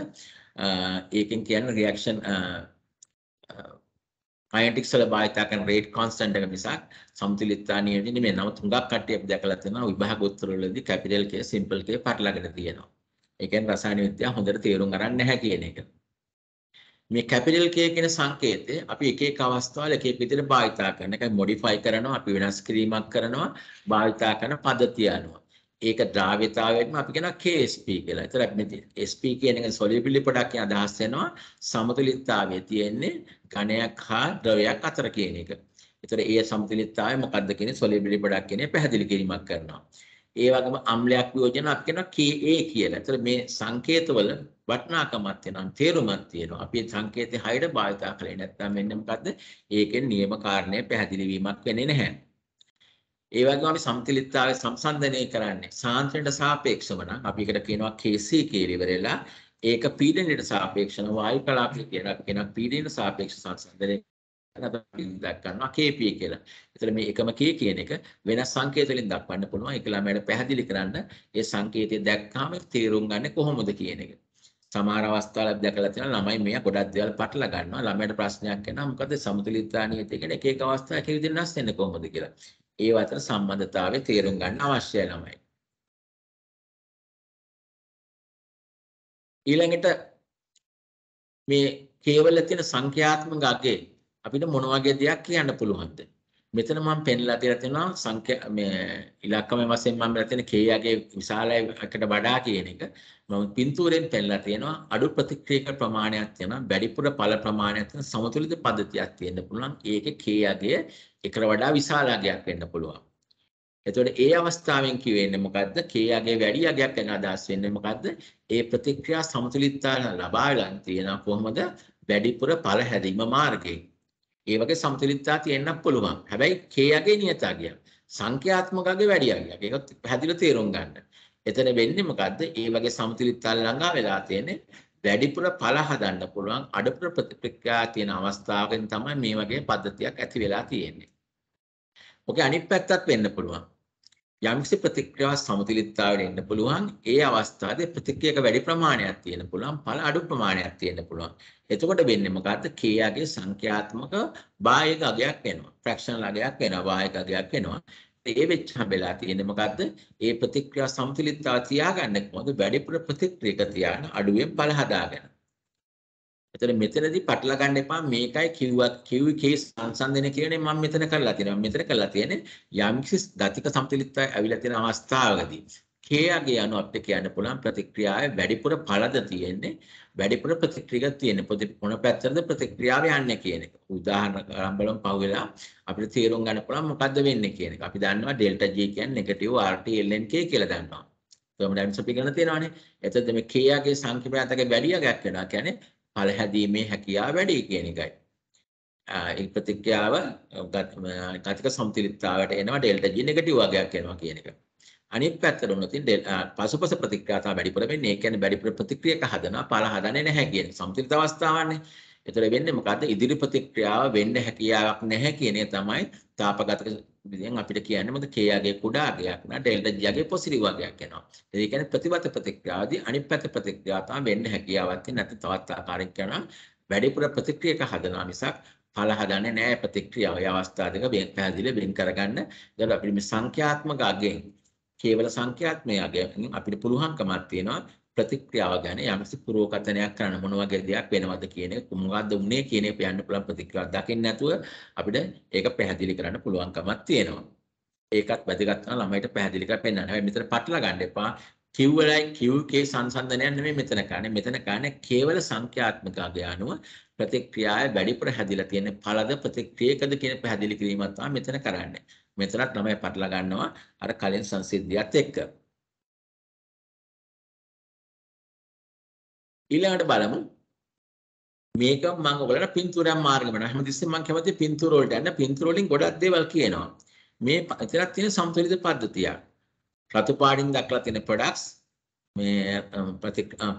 ඒකෙන් කියන්නේ රියැක්ෂන් කයිනටික්ස් වල භාවිත කරන රේට් කාන්ස්ටන්ට් එක මිසක් සමතුලිතතා නියෝජනය නෙමෙයි. නමුත් හුඟක් කට්ටියක් දැකලා තියෙනවා විභාග උත්තරවලදී කැපිටල් K සිම්පල් K පටලගෙන තියෙනවා. ඒ කියන්නේ රසායන විද්‍යාව හොඳට තේරුම් ගන්න නැහැ කියන එක. මේ කැපිටල් K කියන සංකේතය අපි එක එක අවස්ථාවල එක එක විදිහට භාවිතා කරනවා. ඒකයි මොඩිෆයි කරනවා, අපි වෙනස් කිරීමක් කරනවා, භාවිතා කරන පද්ධතිය අනුව. ඒක ද්‍රාව්‍යතාවයෙන්ම අපි කියනවා KSP කියලා. ඒතර අපි මේ SP කියන එක solubility product කියන අදහස් වෙනවා සමතුලිතතාවය තියෙන්නේ ඝනයක් හා ද්‍රවයක් අතර කියන එක. ඒතර ඒ සමතුලිතතාවය මොකක්ද කියන්නේ solubility product කියන්නේ පැහැදිලි කිරීමක් කරනවා. ඒ වගේම අම්ලයක් වියෝජන අපි කියනවා KA කියලා. ඒතර මේ සංකේතවල වටිනාකමක් වෙනවා තේරුමක් තියෙනවා. අපි සංකේතේ හයර භාවිතා කළේ නැත්නම් වෙන්නේ මොකද්ද? ඒකෙන් නියම කාරණේ පැහැදිලි වීමක් වෙන්නේ නැහැ. ඒ වගේම අපි සමතුලිතතාවය සම්සන්දනය කරන්නේ සාන්ද්‍රණයට සාපේක්ෂව නම් අපි එකට කියනවා KC කියලා ඉවරලා ඒක පීඩනයට සාපේක්ෂව වායු කලාපය කියලා කියනවා පීඩනයට සාපේක්ෂ සංසන්දනය දක්වනවා KPA කියලා. එතකොට මේ එකම K කියන එක වෙනස් සංකේත වලින් දක්වන්න පුළුවන්. ඒක ළමයට පැහැදිලි කරන්න ඒ සංකේතය දැක්කාම තේරුම් ගන්න කොහොමද කියන එක. සමහර අවස්ථාවල දැකලා තියෙනවා ළමයි මෙයා ගොඩක් දේවල් පටල ගන්නවා. ළමයට ප්‍රශ්නයක් එනවා මොකද සමතුලිතතා නීතිය කියන්නේ එක එක අවස්ථාවක විදිහට නැස් වෙන්නේ කොහොමද කියලා. ඒ අතර සම්බන්ධතාවය තේරුම් ගන්න අවශ්‍යයි ළමයි. ඊළඟට මේ කේවල තියෙන සංඛ්‍යාත්මක අගේ අපිට මොන වගේ දෙයක් කියන්න පුළුවන්ද? මෙතන මම පෙන්ලා තියලා තියෙනවා සංඛ්‍යා මේ ඉලක්කමේ වශයෙන් මම බලා තියෙන k යගේ විශාලයකට වඩා කියන එක මම පින්තූරෙන් පෙන්ලා තියෙනවා අඩු ප්‍රතික්‍රියක ප්‍රමාණයක් තියෙනවා වැඩිපුර ඵල ප්‍රමාණයක් තියෙන සමතුලිත පද්ධතියක් තියෙන්න පුළුවන් ඒකේ k යගේ එකට වඩා විශාල යගයක් වෙන්න පුළුවන් එතකොට ඒ අවස්ථාවෙන් කියවෙන්නේ මොකද්ද k යගේ වැඩි යගයක් වෙන අදහස් වෙන්නේ මොකද්ද ඒ ප්‍රතික්‍රියා සමතුලිතතාව ලබා ගන්න තියෙනවා කොහොමද වැඩිපුර ඵල හැදීම මාර්ගයෙන් ඒ වගේ සමතුලිතතා තියෙන්න පුළුවන්. හැබැයි k යගේ නියතාගයක්. සංඛ්‍යාත්මක අග වැඩි අගයක්. ඒක පැහැදිලිව තේරුම් ගන්න. එතන වෙන්නේ මොකද්ද? ඒ වගේ සමතුලිතතා ළඟා වෙලා තියෙන්නේ වැඩිපුර පළ හදන්න පුළුවන් අඩපුර ප්‍රතික්‍රියා තියෙන අවස්ථාවකින් තමයි මේ වගේ පද්ධතියක් ඇති වෙලා තියෙන්නේ. ඔකේ අනිත් පැත්තත් වෙන්න පුළුවන්. යම්කිසි ප්‍රතික්‍රියා සමතුලිතතාවයට එන්න පුළුවන් ඒ අවස්ථාවේ ප්‍රතික්‍රියක වැඩි ප්‍රමාණයක් තියෙන පුළුවන් ඵල අඩු ප්‍රමාණයක් තියෙන පුළුවන් එතකොට වෙන්නේ මොකද්ද කේයාගේ සංඛ්‍යාත්මක බාහික අගයක් වෙනවා ෆ්‍රැක්ෂනල් අගයක් වෙනවා බාහික අගයක් වෙනවා ඒ වෙච්චම වෙලා තියෙන්නේ මොකද්ද ඒ ප්‍රතික්‍රියා සමතුලිතතාව තියාගන්න කොහොමද වැඩිපුර ප්‍රතික්‍රියක තියාන අඩුවෙන් ඵල හදාගෙන එතකොට මෙතනදී පටල ගන්න එපා මේකයි කිව්වත් කිව් කේස් සංසන්දනය කියන්නේ මම මෙතන කරලා තියෙනවා මෙතන කරලා තියෙන්නේ යම්කිසි දතික සමතුලිතය ඇවිල්ලා තියෙන අවස්ථාවකදී කේයගේ අනු අපිට කියන්න පුළුවන් ප්‍රතික්‍රියාවේ වැඩිපුර පළද තියෙන්නේ වැඩිපුර ප්‍රතික්‍රියා තියෙන පොතේ මොන පැත්තටද ප්‍රතික්‍රියාව යන්නේ කියන එක උදාහරණ ආරම්භලම පහුවෙලා අපිට තේරුම් ගන්න පුළුවන් මොකද්ද වෙන්නේ කියන එක අපි දන්නවා ඩෙල්ටා G කියන්නේ නෙගටිව් RT LNK කියලා දන්නවා තර්මොඩයිනමික්ස් අපි ගන්න තියෙනවානේ. එතකොට මේ k යාගේ සංකීර්ණතාවක වැඩි යගයක් වෙනවා. කියන්නේ පළහැදීමේ හැකියාව වැඩි කියන එකයි. ඒ ප්‍රතික්‍රියාව ගතික සමතුලිතතාවයට එනවා ඩෙල්ටා G නෙගටිව් වගයක් එනවා කියන එක. අනිත් පැත්තට වුණොත් පසුපස ප්‍රතික්‍රියා තමයි වැඩිපුර වෙන්නේ. ඒ කියන්නේ වැඩිපුර ප්‍රතික්‍රියක හදනවා පළ හදන්නේ නැහැ කියන සමතුලිත අවස්ථාවන්නේ. ඒතර වෙන්නේ මොකද්ද? ඉදිරි ප්‍රතික්‍රියාව වෙන්න හැකියාවක් නැහැ කියන තමයි තාපගතක දැන් අපිට කියන්නේ මොකද k යගේ කුඩා අගයක් නා ඩෙල්ටා g යගේ පොසිටිව් අගයක් යනවා. ඒ කියන්නේ ප්‍රතිවත ප්‍රතික්‍රියාවදී අනිත් පැත ප්‍රතික්‍රියාව තමයි වෙන්න හැකියාවක් තියෙන නැත්නම් තවත් ආකාරයක් කරනවා වැඩිපුර ප්‍රතික්‍රියක හදනවා මිසක් ඵල හදන්නේ නැහැ ප්‍රතික්‍රියාව. ඒ අවස්ථාව දෙක බෙන් පැහැදිලිව බෙන් කරගන්න. ඒකට අපිට මේ සංඛ්‍යාත්මක අගයෙන් කේවල සංඛ්‍යාත්මක අගයෙන් අපිට පුළුවන්කමක් තියෙනවා ප්‍රතික්‍රියාව ගැන යම්සි පුරෝකථනයක් කරන්න මොන වගේ දෙයක් වෙනවද කියන එක මොකද්ද උනේ කියන එක යන්න පුළුවන් ප්‍රතික්‍රියාවක් දකින්න නැතුව අපිට ඒක පැහැදිලි කරන්න පුළුවන්කමක් තියෙනවා. ඒකත් වැදගත් වෙනවා ළමයිට පැහැදිලි කරලා පෙන්නන්න. හැබැයි මෙතන පටල ගන්න එපා. කිව්වලයි කිව්කේ සංසන්දනයක් නෙමෙයි මෙතන කරන්නේ. මෙතන කරන්නේ කේවල සංඛ්‍යාත්මක අගයනුව ප්‍රතික්‍රියාවේ වැඩිපුර හැදිලා තියෙන පළද ප්‍රතික්‍රියකද කියන පැහැදිලි කිරීමක් තමයි මෙතන කරන්නේ. මෙතනත් ළමයි පටල ගන්නවා අර කලින් සංසිද්ධියත් එක්ක. ඊළඟට බලමු මේක මම ඔයගලට පින්තූරයක් මාර්ගෙම යනවා හැමතිස්සෙම මම කැමති පින්තූර වලට යන්න පින්තූර වලින් ගොඩක් දේවල් කියනවා මේ එතනක් තියෙන සම්තුලිත පද්ධතිය රතු පාටින් දක්වලා තියෙන ප්‍රොඩක්ට්ස් මේ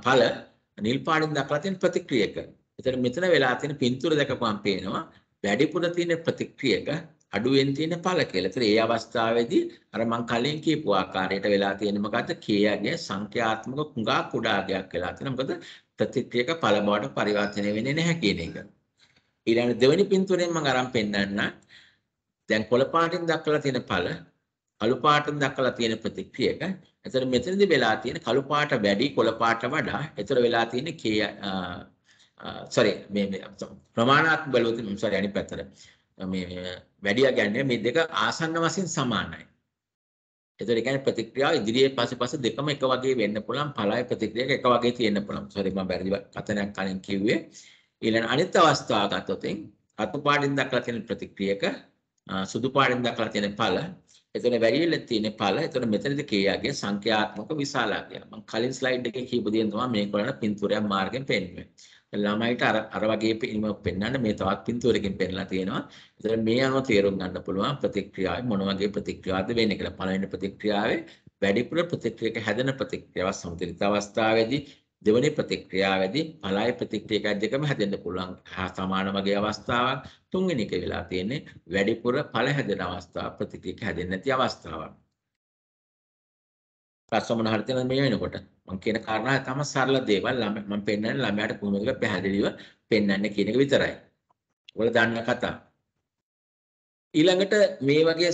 ඵල නිල් පාටින් දක්වලා තියෙන ප්‍රතික්‍රියක එතන මෙතන වෙලා තියෙන පින්තූර දැකපුවම පේනවා වැඩිපුර තියෙන ප්‍රතික්‍රියක අඩුවෙන් තියෙන ඵල කියලා. ඒතර ඒ අවස්ථාවේදී අර මං කලින් කියපු ආකාරයට වෙලා තියෙන මොකද්ද? කේයගේ සංඛ්‍යාත්මක කුඟා කුඩාගයක් වෙලා තියෙනවා. මොකද ප්‍රතික්‍රියක ඵල බවට පරිවර්තනය වෙන්නේ නැහැ කියන එක. ඊළඟ දෙවෙනි පින්තූරයෙන් මම අරන් පෙන්නන්න. දැන් කොළ පාටින් දක්වලා තියෙන ඵල කළු පාටින් දක්වලා තියෙන ප්‍රතික්‍රියක. එතකොට මෙතනදී වෙලා තියෙන කළු පාට වැඩි කොළ පාට වඩා. එතකොට වෙලා තියෙන K sorry මේ ප්‍රමාණාත්මක බැලුවොත් sorry අනිත් පැත්තට මේ වැඩිය කියන්නේ මේ දෙක ආසන්න වශයෙන් සමානයි. එතකොට ඒ කියන්නේ ප්‍රතික්‍රියාව ඉදිරියේ පස්සේ පස්සේ දෙකම එක වගේ වෙන්න පුළුවන් පළාය ප්‍රතික්‍රියාවක එක වගේ තියෙන්න පුළුවන්. සෝරි මම වැරදි කතනයක් කලින් කිව්වේ. ඊළඟ අනිත් අවස්ථාව ගත්තොතින් අතු පාටින් දක්වලා තියෙන ප්‍රතික්‍රියක සුදු පාටින් දක්වලා තියෙන ඵල. එතන වැඩි වෙලා තියෙන ඵල. එතන මෙතනදී කේයාගේ සංඛ්‍යාත්මක විශාලාංගය. මම කලින් ස්ලයිඩ් එකේ කියපු දේ තමයි මේ කරන පින්තූරයක් මාර්ගෙන් පෙන්වන්නේ. ළමයිට අර අර වගේ පිළිමක් පෙන්වන්න මේ තවත් පින්තූරකින් පෙන්ලා තියෙනවා. ඒතර මේ අනුව තේරුම් ගන්න පුළුවන් ප්‍රතික්‍රියාවේ මොන වගේ ප්‍රතික්‍රියාවක්ද වෙන්නේ කියලා. පළවෙනි ප්‍රතික්‍රියාවේ වැඩිපුර ප්‍රතික්‍රියක හැදෙන ප්‍රතික්‍රියාවක් සමතුලිත අවස්ථාවේදී දෙවනි ප්‍රතික්‍රියාවේදී පළාය ප්‍රතික්‍රියක දෙකම හැදෙන්න පුළුවන්. හා සමාන වගේ අවස්ථාවක් තුන්වෙනි එක වෙලා තියෙන්නේ වැඩිපුර පළ හැදෙන අවස්ථාව ප්‍රතික්‍රියක හැදෙන්නේ නැති අවස්ථාවක්. ප්‍රශ්න මොන හරි තියෙනවද මේ වෙනකොට? මම කියන කාරණා තමයි සරල දේවල් මම පෙන්වන්නේ ළමයාට කොහොමද කියලා පැහැදිලිව පෙන්වන්න කියන එක විතරයි. ඔයාලා දන්න කතා. ඊළඟට මේ වගේ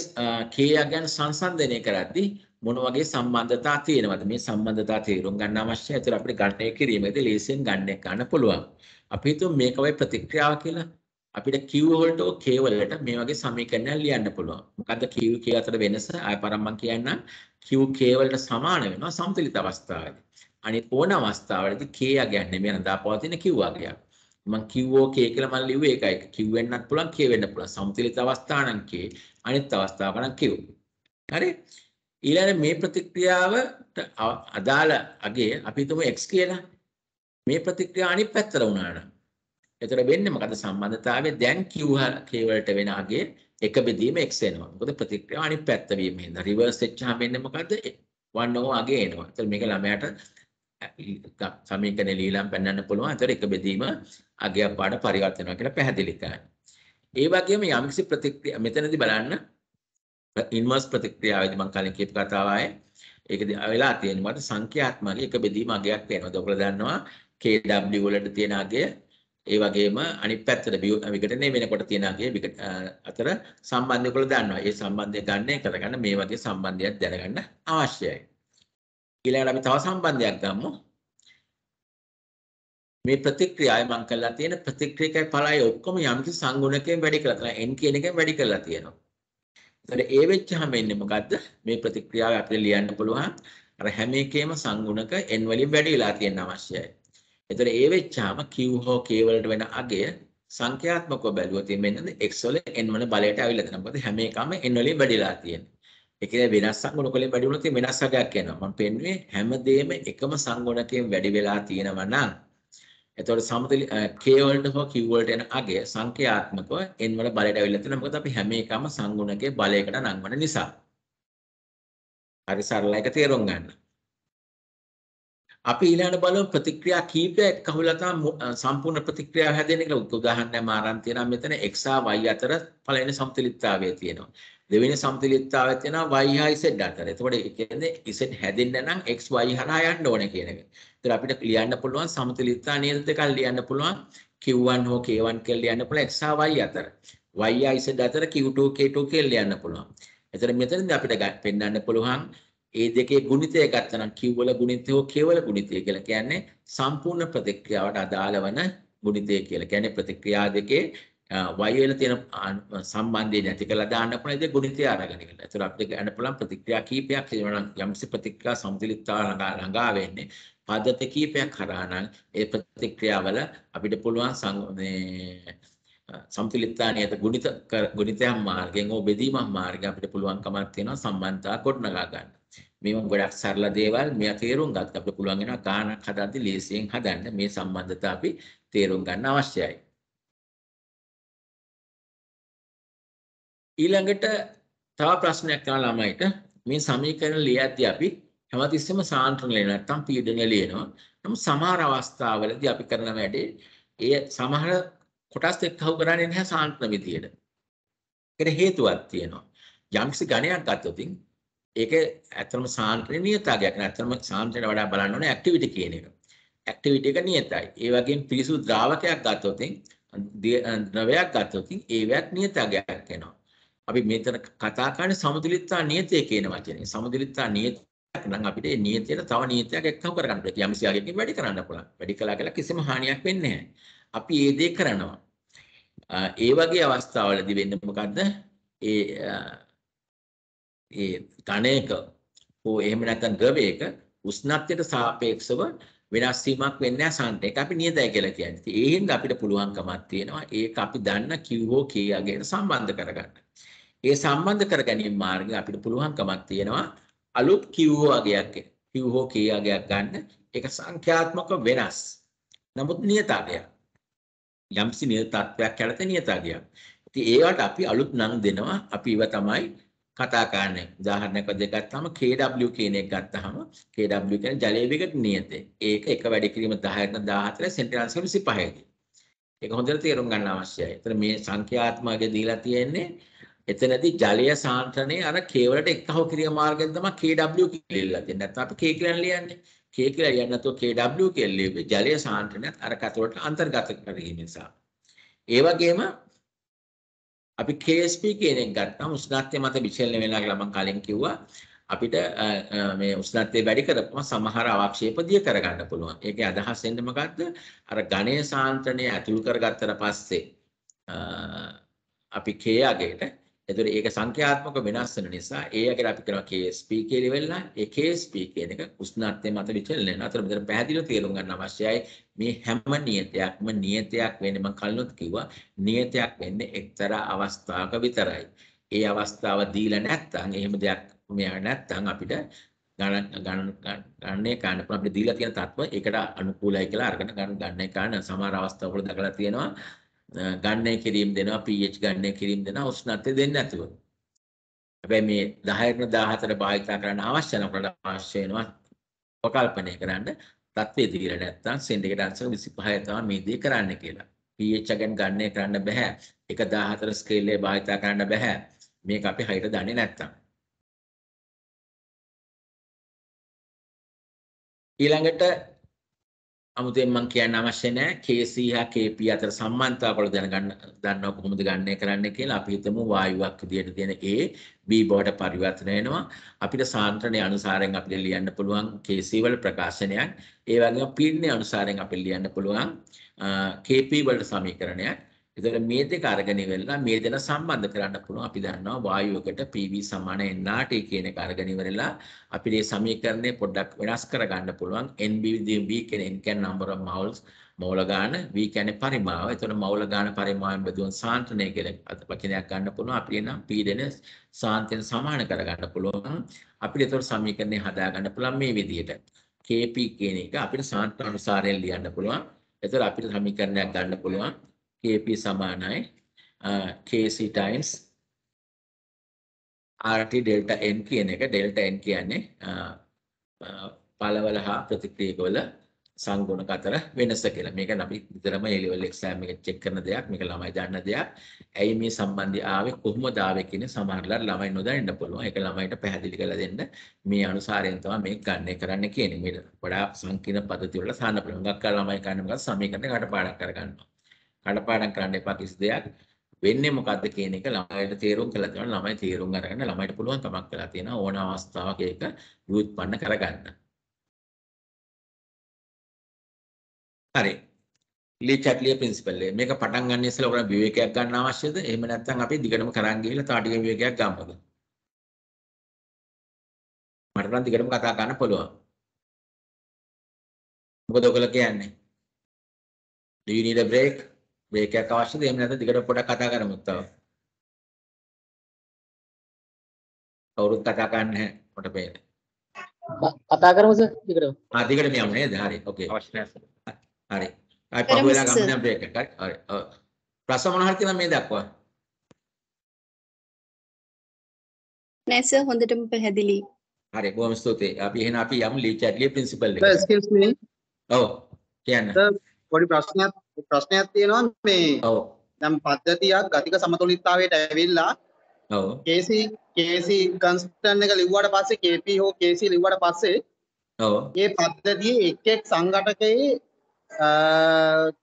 කේයක් ගැන සංසන්දනය කරද්දී මොන වගේ සම්බන්ධතා තියෙනවද මේ සම්බන්ධතා තේරුම් ගන්න අවශ්‍යයි. ඒතර අපිට ගණනය කිරීමේදී ලේසියෙන් ගණනය ගන්න පුළුවන්. අපි හිතමු මේක වෙයි ප්‍රතික්‍රියාව කියලා. අපිට Q වලට ඔය K වලට මේ වගේ සමීකරණයක් ලියන්න පුළුවන්. මොකද්ද Q K අතර වෙනස? ආය පරම් මම කියන්නම්. Q K වලට සමාන වෙනවා සමතුලිත අවස්ථාවේදී. අනිත් ඕන අවස්ථාවලදී K අගයක් නෙමෙයි අදාපවතින Q අගයක්. මම QO K කියලා මම ලිව්වේ ඒකයි. Q වෙන්නත් පුළුවන් K වෙන්න පුළුවන්. සමතුලිත අවස්ථා නම් K. අනිත් අවස්ථාවක නම් Q. හරි? ඊළඟ මේ ප්‍රතික්‍රියාවට අදාළ අගේ අපි හිතමු X කියලා. මේ ප්‍රතික්‍රියාව අනිත් පැත්තට වුණා නම් එතකොට වෙන්නේ මොකද සම්බන්ධතාවයේ දැන් Q කේවලට වෙන අගේ එක බෙදීම x වෙනවා. මොකද ප්‍රතික්‍රියාව අනිත් පැත්ත වීම හින්දා රිවර්ස් වෙච්චාම වෙන්නේ මොකද 1 over අගේ එනවා. එතකොට මේක ළමයාට සමීකරණේ ලීලම් පෙන්වන්න පුළුවන්. එතකොට එක බෙදීම අගයක් පාඩ පරිවර්තන වෙනවා කියලා පැහැදිලි කරන්නේ. ඒ වගේම යම්කිසි ප්‍රතික්‍රියා මෙතනදී බලන්න ඉන්වර්ස් ප්‍රතික්‍රියාවේදී මම කලින් කියපු කතාව ආයේ ඒකද වෙලා තියෙනවා. මට සංඛ්‍යාත්මක එක බෙදීම අගයක් වෙනවා. ඒක ඔයගොල්ලෝ දන්නවා KW වලට තියෙන අගය ඒ වගේම අනිත් පැත්තට විකටනේ වෙනකොට තියෙන අගේ අතර සම්බන්ධය කොළ දන්නවා. ඒ සම්බන්ධය ගන්න කරගන්න මේ වගේ සම්බන්ධයක් දැනගන්න අවශ්‍යයි. ඊළඟට අපි තව සම්බන්ධයක් ගමු. මේ ප්‍රතික්‍රියාවයි මම කළා තියෙන ප්‍රතික්‍රියකයි ඵලයි ඔක්කොම යම්කිසි සංගුණකයෙන් වැඩි කරලා තියෙනවා n කියන එකෙන් වැඩි කරලා තියෙනවා. ඒතර ඒ වෙච්චාම එන්නේ මොකද්ද? මේ ප්‍රතික්‍රියාව අපිට ලියන්න පුළුවන් අර හැම එකේම සංගුණක n වලින් වැඩි වෙලා තියෙන අවශ්‍යයි. එතකොට ඒ වෙච්චාම Q හෝ K වලට වෙන අගය සංඛ්‍යාත්මකව බැලුවොත් මෙන්න X වල N වල බලයට අවිලා දෙනවා. මොකද හැම එකම N වලින් වැඩිලා තියෙන්නේ. ඒ කියන්නේ වෙනස් සංගුණක වලින් වැඩි වුණොත් වෙනස් අගයක් එනවා. මම පෙන්වුවේ හැමදේම එකම සංගුණකයෙන් වැඩි වෙලා තියෙනවා නම් එතකොට සමතල K වලට හෝ Q වලට එන අගය සංඛ්‍යාත්මකව N වල බලයට අවිලා තියෙනවා. මොකද අපි හැම එකම සංගුණකයේ බලයකට නංවන නිසා. හරි සරලයි ඒක තේරුම් ගන්න. අපි ඊළඟ බලමු ප්‍රතික්‍රියා කීපයක් කහුලතා සම්පූර්ණ ප්‍රතික්‍රියාව හැදෙන කියලා උදාහරණයක් මාරන් තියෙනවා මෙතන x හා y අතර පළවෙනි සමතුලිතතාවය තියෙනවා දෙවෙනි සමතුලිතතාවය තියෙනවා y හා z අතර එතකොට ඒ කියන්නේ z හැදෙන්න නම් x y හරහා යන්න ඕනේ කියන එක. ඒතර අපිට ලියන්න පුළුවන් සමතුලිතතා නියත දෙකක් ලියන්න පුළුවන් q1 හෝ k1 කියලා ලියන්න පුළුවන් x හා y අතර. y හා z අතර q2 k2 කියලා ලියන්න පුළුවන්. එතන මෙතනදී අපිට පෙන්වන්න පුළුවන් ඒ දෙකේ ගුණිතය ගත්තනම් කිව්වල ගුණිතය හෝ කේවල ගුණිතය කියලා කියන්නේ සම්පූර්ණ ප්‍රතික්‍රියාවට අදාළ වන ගුණිතය කියලා. කියන්නේ ප්‍රතික්‍රියා දෙකේ වය වල තියෙන සම්බන්ධය නැති කරලා දාන්න පුළුවන් ඒ ගුණිතය අරගෙන ඉන්න. ඒතර අපිට ගන්න පුළුවන් ප්‍රතික්‍රියා කීපයක් තියෙනවා නම් යම්සි ප්‍රතික්‍රියා සමතුලිතතාව ළඟා වෙන්නේ. පද්ධති කීපයක් කරා නම් ඒ ප්‍රතික්‍රියාවල අපිට පුළුවන් මේ සමතුලිතතා නියත ගුණිත ගුණිතයන් මාර්ගයෙන් හෝ බෙදීමක් මාර්ගයෙන් අපිට පුළුවන්කමක් තියෙනවා සම්බන්ධතා ගොඩනගා ගන්න. මේවා ගොඩක් සරල දේවල් මෙයා තේරුම් ගත්ත අපිට පුළුවන් වෙනවා ගානක් හදද්දී ලේසියෙන් හදන්න මේ සම්බන්ධතා අපි තේරුම් ගන්න අවශ්‍යයි ඊළඟට තව ප්‍රශ්නයක් කරන ළමයිට මේ සමීකරණ ලියද්දී අපි හැමතිස්සෙම සාන්ත්‍රණ ලියන නැත්නම් පීඩනය ලියනවා නමුත් සමහර අවස්ථාවලදී අපි කරන වැඩේ ඒ සමහර කොටස් එක්කව කරන්නේ නැහැ සාන්ත්‍රණ විදියට ඒකට හේතුවක් තියෙනවා යම්කිසි ගණයක් ගත්තොත් ඒක ඇත්තම සාන්ත්‍රණීය නියතයක් නෑ. ඇත්තම සාන්ත්‍රණයට වඩා බලන්න ඕනේ ඇක්ටිවිටි කියන එක. ඇක්ටිවිටි එක නියතයි. ඒ වගේම පිරිසුදු ද්‍රාවකයක් ගත්තොත් ද්‍රවයක් ගත්තොත් ඒවත් නියතයක් වෙනවා. අපි මෙතන කතා කරන්නේ සමතුලිතතා නියතය කියන වචනේ. සමතුලිතතා නියතය නම් අපිට මේ නියතයට තව නියතයක් එක්කම කරගන්න පුළුවන්. යම්සි ආගෙකින් වැඩි කරන්න පුළුවන්. වැඩි කළා කියලා කිසිම හානියක් වෙන්නේ නැහැ. අපි ඒ දේ කරනවා. ඒ වගේ අවස්ථාවලදී වෙන්නේ මොකද්ද? ඒ ඒ ඝණයක හෝ එහෙම නැත්නම් ද්‍රවයක උෂ්ණත්වයට සාපේක්ෂව වෙනස් වීමක් වෙන්නේ නැහැ සාන්ත එක අපි නියතයි කියලා කියන්නේ. ඉතින් ඒ හින්දා අපිට පුළුවන්කමක් තියෙනවා ඒක අපි දන්න Q හෝ K යගෙන සම්බන්ධ කරගන්න. ඒ සම්බන්ධ කර ගැනීම මාර්ගය අපිට පුළුවන්කමක් තියෙනවා අලුත් Q වර්ගයක් Q හෝ K වර්ගයක් ගන්න. ඒක සංඛ්‍යාත්මක වෙනස්. නමුත් නියතාවයක්. යම්සි නියත තත්වයක් යටතේ නියතාවයක්. ඉතින් ඒවට අපි අලුත් නම් දෙනවා. අපි ඒව තමයි කතා කරන්නේ. උදාහරණයක් වශයෙන් ගත්තාම KW කියන එක ගත්තාම KW කියන්නේ ජලයේ වේග නියතේ. ඒක එක වැඩ කිරීම 10 14 සෙන්ටිග්‍රේඩ් 25 දී. ඒක හොඳට තේරුම් ගන්න අවශ්‍යයි. ඒතර මේ සංඛ්‍යාත්මකයේ දීලා තියෙන්නේ එතනදී ජලය සාන්ද්‍රණය අර කේවලට එක්කහො කිරීම මාර්ගයෙන් තමයි KW කියලා තියෙන්නේ. නැත්නම් අපි K කියලා ලියන්නේ. K කියලා ලියන්නේ නැතුව KW කියලා ලියුවේ. ජලය සාන්ද්‍රණයත් අර කතවලට අන්තර්ගත කිරීම නිසා. ඒ වගේම අපි KSP කියන එක ගත්තාම උෂ්ණත්වය මත විචලනය වෙනවා කියලා මම කලින් කිව්වා. අපිට මේ උෂ්ණත්වය වැඩි කරපුවම සමහර අවක්ෂේප දිය කරගන්න පුළුවන්. ඒකේ අදහස් එන්නේ මොකද්ද? අර ඝනයේ සාන්ද්‍රණය ඇතුල් කරගත්තට පස්සේ අපි K අගයට එතකොට ඒක සංඛ්‍යාත්මක වෙනස් වෙන නිසා ඒ අගට අපි කරනවා KSP කියලා ඉවෙලා ඒ KSP කියන එක උෂ්ණත්වය මත විචලනය වෙනවා. අතන මෙතන පැහැදිලිව තේරුම් ගන්න අවශ්‍යයි මේ හැම නියතයක්ම නියතයක් වෙන්නේ මම කලිනුත් කිව්වා නියතයක් වෙන්නේ එක්තරා අවස්ථාවක විතරයි. ඒ අවස්ථාව දීලා නැත්නම් එහෙම දෙයක් මෙයා නැත්නම් අපිට ගණන් ගන්නේ කාණ අපිට දීලා තියෙන තත්ත්ව ඒකට අනුකූලයි කියලා අරගෙන ගන්න ගන්නේ කාණ සමහර අවස්ථාවල දකලා තියෙනවා ගණනය කිරීම දෙනවා pH ගණනය කිරීම දෙනවා උෂ්ණත්වය දෙන්නේ නැතුව. හැබැයි මේ 10 14 භාවිතා කරන්න අවශ්‍ය නැකට අවශ්‍ය වෙනවා ප්‍රකල්පනය කරන්න තත්ත්වය දීලා නැත්නම් සෙන්ටිග්‍රේඩ් අංශක 25 තමයි මේ දේ කරන්න කියලා. pH again ගණනය කරන්න බෑ. 1.14 ස්කේල් එකේ භාවිතා කරන්න බෑ. මේක අපි හරියට දන්නේ නැත්නම්. ඊළඟට අමුතුවෙන් මං කියන්න අවශ්‍ය නැහැ KC හා KP අතර සම්බන්ධතාව ඔයගොල්ලෝ දැනගන්න දන්නව කොහොමද ගණනය කරන්න කියලා අපි හිතමු වායුවක් විදියට තියෙන A B බවට පරිවර්තන වෙනවා අපිට සාන්ද්‍රණය අනුසාරයෙන් අපිට ලියන්න පුළුවන් KC වල ප්‍රකාශනයක් ඒ වගේම පීඩනය අනුසාරයෙන් අපිට ලියන්න පුළුවන් KP වලට සමීකරණයක් එතකොට මේ දෙක අරගෙන ඉවරලා මේ දෙක සම්බන්ධ කරන්න පුළුවන්. අපි දන්නවා වායුවකට PV සමාන nRT කියන එක අරගෙන ඉවරලා අපිට මේ සමීකරණය පොඩ්ඩක් වෙනස් කරගන්න පුළුවන්. NBV කියන n කියන්නේ number of moles මෞල ගාන V කියන්නේ පරිමාව. එතකොට මෞල ගාන පරිමාවෙන් බෙදුවන සාන්ත්‍රණය කියලා වචනයක් ගන්න පුළුවන්. අපිට නම් පීඩන සාන්ත්‍රණය සමාන කරගන්න පුළුවන්. අපිට එතකොට සමීකරණය හදාගන්න පුළුවන් මේ විදිහට. KP කියන එක අපිට සාන්ත්‍රණ අනුසාරයෙන් ලියන්න පුළුවන්. එතකොට අපිට සමීකරණයක් ගන්න පුළුවන්. Kp සමානයි Kc times RT delta n කියන එක delta n කියන්නේ පළවල හා ප්‍රතික්‍රියක වල සංගුණක අතර වෙනස කියලා. මේක අපි විතරම A level exam එකේ චෙක් කරන දෙයක්. මේක ළමයි දන්න දෙයක්. ඇයි මේ සම්බන්ධය ආවේ කොහොමද ආවේ කියන සමහරලා ළමයි නොදැනන්න පුළුවන්. ඒක ළමයිට පැහැදිලි කරලා දෙන්න මේ අනුසාරයෙන් තමයි මේක ගන්නේ කරන්න කියන්නේ. මේකට වඩා සංකීර්ණ පද්ධති වල සාහන ප්‍රමුඛක් කරලා ළමයි ගන්න මොකද සමීකරණ කටපාඩම් කරගන්නවා. කඩපාඩම් කරන්න එපා කිසි දෙයක්. වෙන්නේ මොකද්ද කියන එක ළමයට තේරුම් කරලා තියෙනවා ළමයි තේරුම් අරගන්න ළමයට පුළුවන් තමක් කරලා තියෙන ඕන අවස්ථාවක ඒක ව්‍යුත්පන්න කරගන්න. හරි. ලී චැට්ලිය ප්‍රින්සිපල් එක. මේක පටන් ගන්න ඉස්සෙල්ලා ඔයගොල්ලෝ විවේකයක් ගන්න අවශ්‍යද? එහෙම නැත්නම් අපි දිගටම කරන් ගිහිල්ලා තා ටික විවේකයක් ගන්නවද? මට නම් දිගටම කතා කරන්න පුළුවන්. මොකද ඔයගොල්ලෝ කියන්නේ? Do you need a break? මේකක් අවශ්‍යද? එහෙම නැත්නම් දිගට පොඩක් කතා කරමු තව. කවුරුත් කතා කරන්නේ නැහැ මට පේන්නේ. කතා කරමු සර් දිගටම. ආ දිගටම යමු නේද? හරි. ඔකේ. අවශ්‍ය නැහැ සර්. හරි. ආයි පහු වෙලා ගමු දැන් බ්‍රේක් එකක්. හරි. ඔව්. ප්‍රශ්න මොනවා හරි තියෙනවා මේ දක්වා? නෑ සර් හොඳටම පැහැදිලි. හරි බොහොම ස්තුතියි. අපි එහෙනම් අපි යමු ලී චැට්ලියේ ප්‍රින්සිපල් එකට. Sir excuse me. ඔව්. කියන්න. සර් පොඩි ප්‍රශ්නයක් ප්‍රශ්නයක් තියෙනවා මේ ඔව් දැන් පද්ධතියක් ගතික සමතුලිතතාවයට ඇවිල්ලා ඔව් කේසි කේසි කන්ස්ටන් එක ලිව්වට පස්සේ KP හෝ KC ලිව්වට පස්සේ ඔව් මේ පද්ධතියේ එක් එක් සංගටකයේ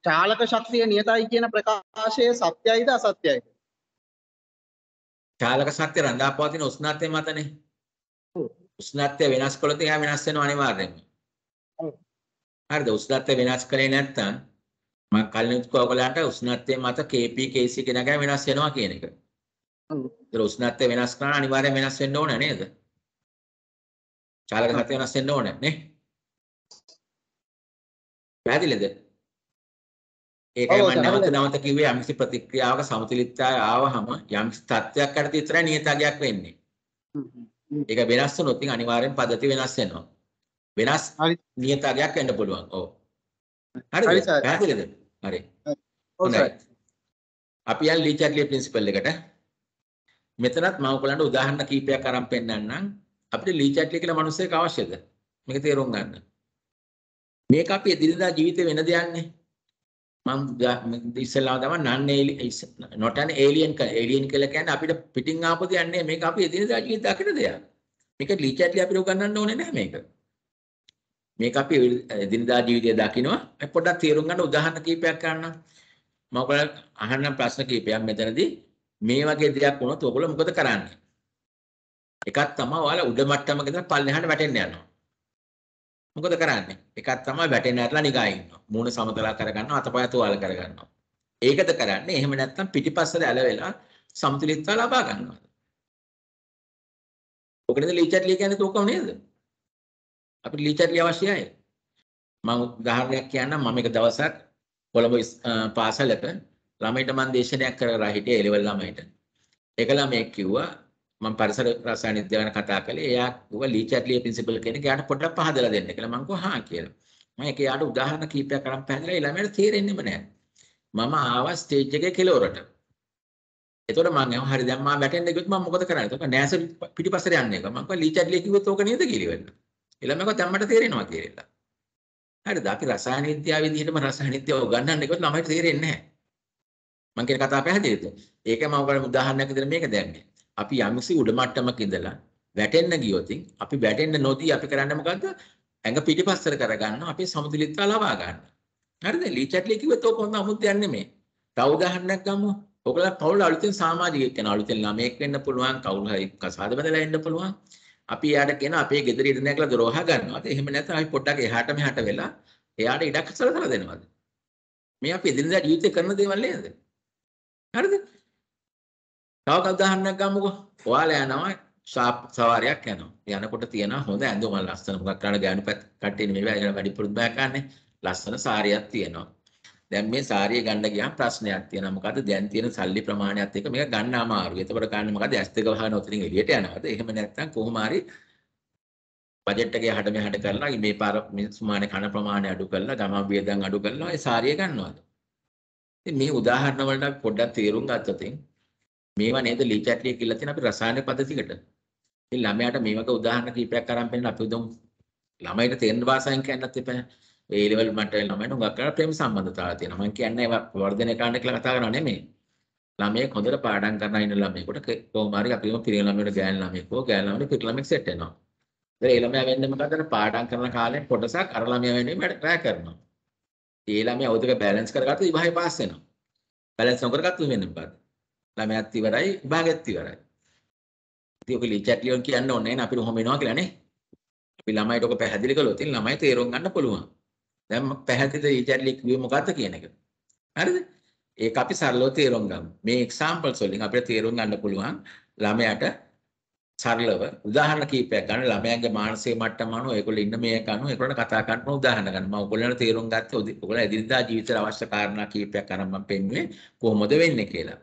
චාලක ශක්තිය නියතයි කියන ප්‍රකාශය සත්‍යයිද අසත්‍යයිද චාලක ශක්තිය රඳාපවතින උෂ්ණත්වය මතනේ උෂ්ණත්වය වෙනස් කළොත් එයා වෙනස් වෙනවා අනිවාර්යයෙන්ම හරිද? උෂ්ණත්වය වෙනස් කළේ නැත්නම් මම කලිනුත් කිව්වා ඔයගලන්ට උෂ්ණත්වය මත KP KC කෙනකම වෙනස් වෙනවා කියන එක. ඔව්. ඒක උෂ්ණත්වය වෙනස් කරන අනිවාර්යෙන් වෙනස් වෙන්න ඕන නේද? චාලක තත්ත්වය වෙනස් වෙන්න ඕනේ නේ. පැහැදිලිද? ඒකයි මම නැවත නැවත කිව්වේ යම්කිසි ප්‍රතික්‍රියාවක සමතුලිතතාවය ආවහම යම්කිසි තත්ත්වයක් යටතේ විතරයි නියතගයක් වෙන්නේ. ඒක වෙනස් වුණොත් ඉතින් අනිවාර්යෙන් පද්ධති වෙනස් වෙනවා. වෙනස් නියතගයක් වෙන්න පුළුවන්. ඔව්. හරිද? පැහැදිලිද? හරි. හොඳයි. අපි යන් ලීචර්ලි ප්‍රින්සිපල් එකට. මෙතනත් මම ඔයගලන්ට උදාහරණ කීපයක් අරන් පෙන්නන්නම්. අපිට ලීචර්ලි කියලා මිනිස්සෙක් අවශ්‍යද? මේක තේරුම් ගන්න. මේක අපි එදිනදා ජීවිතේ වෙන දෙයක්නේ. මම ඉස්සෙල්ලාම තමයි non alien not an alien alien කියලා කියන්නේ අපිට පිටින් ආපු දෙයක් නෙමෙයි මේක අපි එදිනදා ජීවිතේ දකින දෙයක්. මේක ලීචර්ලි අපිට උගන්වන්න ඕනේ නැහැ මේක. මේක අපි එදිනදා ජීවිතයේ දකිනවා. මේ පොඩ්ඩක් තේරුම් ගන්න උදාහරණ කීපයක් කරන්න. මම ඔයගොල්ලන්ට අහන්න ප්‍රශ්න කීපයක් මෙතනදී මේ වගේ දෙයක් වුණොත් ඔයගොල්ලෝ මොකද කරන්නේ? එකක් තමයි ඔයාලා උඩ මට්ටමක ඉඳලා පල්ලෙහාට වැටෙන්න යනවා. මොකද කරන්නේ? එකක් තමයි වැටෙන්න ඇරලා නිකා ඉන්නවා. මූණ සමතලා කරගන්නවා, අතපය තුවාල කරගන්නවා. ඒකද කරන්නේ? එහෙම නැත්නම් පිටිපස්සට ඇලවෙලා සමතුලිතව ලබා ගන්නවා. ඔකනේ ලීචට් ලී කියන්නේ තෝකම නේද? අපිට ලීචර්ලි අවශ්‍යයි. මම උදාහරණයක් කියන්නම් මම එක දවසක් කොළඹ පාසලක ළමයිට මම දේශනයක් කරලා හිටියේ A level ළමයිට. ඒක ළමයෙක් කිව්වා මම පරිසර රසායන විද්‍යාව ගැන කතා කළේ. එයා කිව්වා ලීචර්ලි ප්‍රින්සිපල් කෙනෙක් යාට පොඩ්ඩක් පහදලා දෙන්න කියලා. මම කිව්වා හා කියලා. මම ඒක යාට උදාහරණ කීපයක් අරන් පැහැදිලා ඒ ළමයට තේරෙන්නේම නැහැ. මම ආවා ස්ටේජ් එකේ කෙළවරට. එතකොට මම අහුව හරි දැන් මම වැටෙන්න ගියොත් මම මොකද කරන්නේ? එතකොට නෑස පිටිපස්සට යන්නේ. මම කිව්වා ලීචර්ලි කිව්වොත් ඕක නේද කියලා. ළමයාව දැම්මට තේරෙනවා කියලා. හරිද? අපි රසායන විද්‍යාව විදිහටම රසායන විද්‍යාව උගන්වන්න ගියොත් ළමයිට තේරෙන්නේ නැහැ. මම කියන කතාව පැහැදිලිද? ඒක මම ඔයගොල්ලන්ට උදාහරණයක් විදිහට මේක දැම්මේ. අපි යම්සි උඩ මට්ටමක ඉඳලා වැටෙන්න ගියොතින් අපි වැටෙන්න නොදී අපි කරන්නේ මොකද්ද? ඇඟ පිටිපස්සට කරගන්නවා අපේ සමතුලිතතාව ලබා ගන්න. හරිද? ලීචැට්ලි කිව්වොත් ඕක හොඳ අමුත්‍යක් නෙමෙයි. තව උදාහරණයක් ගමු. ඔයගොල්ලෝ කවුරු අලුතෙන් සමාජිකයෙක් වෙන අලුතෙන් ළමයෙක් වෙන්න පුළුවන්, කවුරු හරි කසාද බඳලා ඉන්න පුළුවන්. අපි එයාට කියන අපේ ගෙදර ඉන්න කියලා දොරවහ ගන්නවාද? එහෙම නැත්නම් අපි පොඩ්ඩක් එහාට මෙහාට වෙලා එයාට ඉඩක් සලසලා දෙනවාද? මේ අපි එදිනදා ජීවිතේ කරන දේවල් නේද? හරිද? තව උදාහරණයක් ගමුකෝ. ඔයාලා යනවා සවාරයක් යනවා. යනකොට තියෙන හොඳ ඇඳුම ලස්සන මොකක් කරන්න ගෑනු පැත් කට්ටිය මේ වැඩිපුර බෑ කන්නේ. ලස්සන සාරියක් තියෙනවා. දැන් මේ සාරිය ගන්න ගියාම ප්‍රශ්නයක් තියෙනවා. මොකද දැන් තියෙන සල්ලි ප්‍රමාණයත් එක්ක මේක ගන්න අමාරුයි. එතකොට කාන්නේ මොකද? ඇස් දෙක වහන උතරින් එළියට යනවාද? එහෙම නැත්නම් කොහොම හරි බජට් එකේ හැඩ මෙහැඩ කරලා මේ පාර මේ සුමානේ කන ප්‍රමාණය අඩු කරලා ගමන් වියදම් අඩු කරලා ඒ සාරිය ගන්නවාද? ඉතින් මේ උදාහරණ වලට පොඩ්ඩක් තේරුම් ගත්තොත් මේවා නේද ලීචැට්ලිය කියලා තියෙන අපි රසායන පද්ධතිකට. ඉතින් ළමයාට මේ වගේ උදාහරණ කීපයක් අරන් පෙන්නලා අපි උදම් ළමයිට තේරෙන භාෂාවෙන් කියන්නත් එපා. ඒ ලෙවල් මට්ටමේ ළමයි නුඟක් කරලා ප්‍රේම සම්බන්ධතාවය තියෙනවා. මම කියන්නේ ඒක වර්ධනය කරන්න කියලා කතා කරන්නේ නෙමෙයි. ළමයෙක් හොඳට පාඩම් කරන ඉන්න ළමයෙකුට කොහොම හරි අපිම පිරිමි ළමයෙකුට ගෑනු ළමයෙක් හෝ ගෑනු ළමයෙකුට පිරිමි ළමයෙක් සෙට් වෙනවා. ඒ ළමයා වෙන්නේ මොකද? පාඩම් කරන කාලේ කොටසක් අර ළමයා වෙනුවෙන් වැඩ ට්‍රයි කරනවා. ඒ ළමයා ඔය දෙක බැලන්ස් කරගත්තොත් විභාගේ පාස් වෙනවා. බැලන්ස් නොකරගත්තොත් වෙන්නේ මොකද? ළමයාත් ඉවරයි, විභාගෙත් ඉවරයි. ඉතින් ඔක ලීචැට් ලියෝන් කියන්න ඕනේ නෑ අපිට කොහොම වෙනවා කියලා නේ. අපි ළමයිට ඔක පැහැදිලි කළොත් ඉතින් ළමයි තේරුම් ගන්න පුළුවන්. දැන් පැහැදිලි ඉජැඩ්ලි කිව්වේ මොකද්ද කියන එක. හරිද? ඒක අපි සරලව තේරුම් ගමු. මේ examples වලින් අපිට තේරුම් ගන්න පුළුවන් ළමයාට සරලව උදාහරණ කීපයක් ගන්න ළමයාගේ මානසික මට්ටම අනුව ඒගොල්ලෝ ඉන්න මේක අනුව ඒගොල්ලන්ට කතා කරන උදාහරණ ගන්න. මම ඔයගොල්ලන්ට තේරුම් ගත්තේ ඔයගොල්ලෝ එදිනදා ජීවිතේ අවශ්‍ය කාරණා කීපයක් අරන් මම පෙන්නුවේ කොහොමද වෙන්නේ කියලා.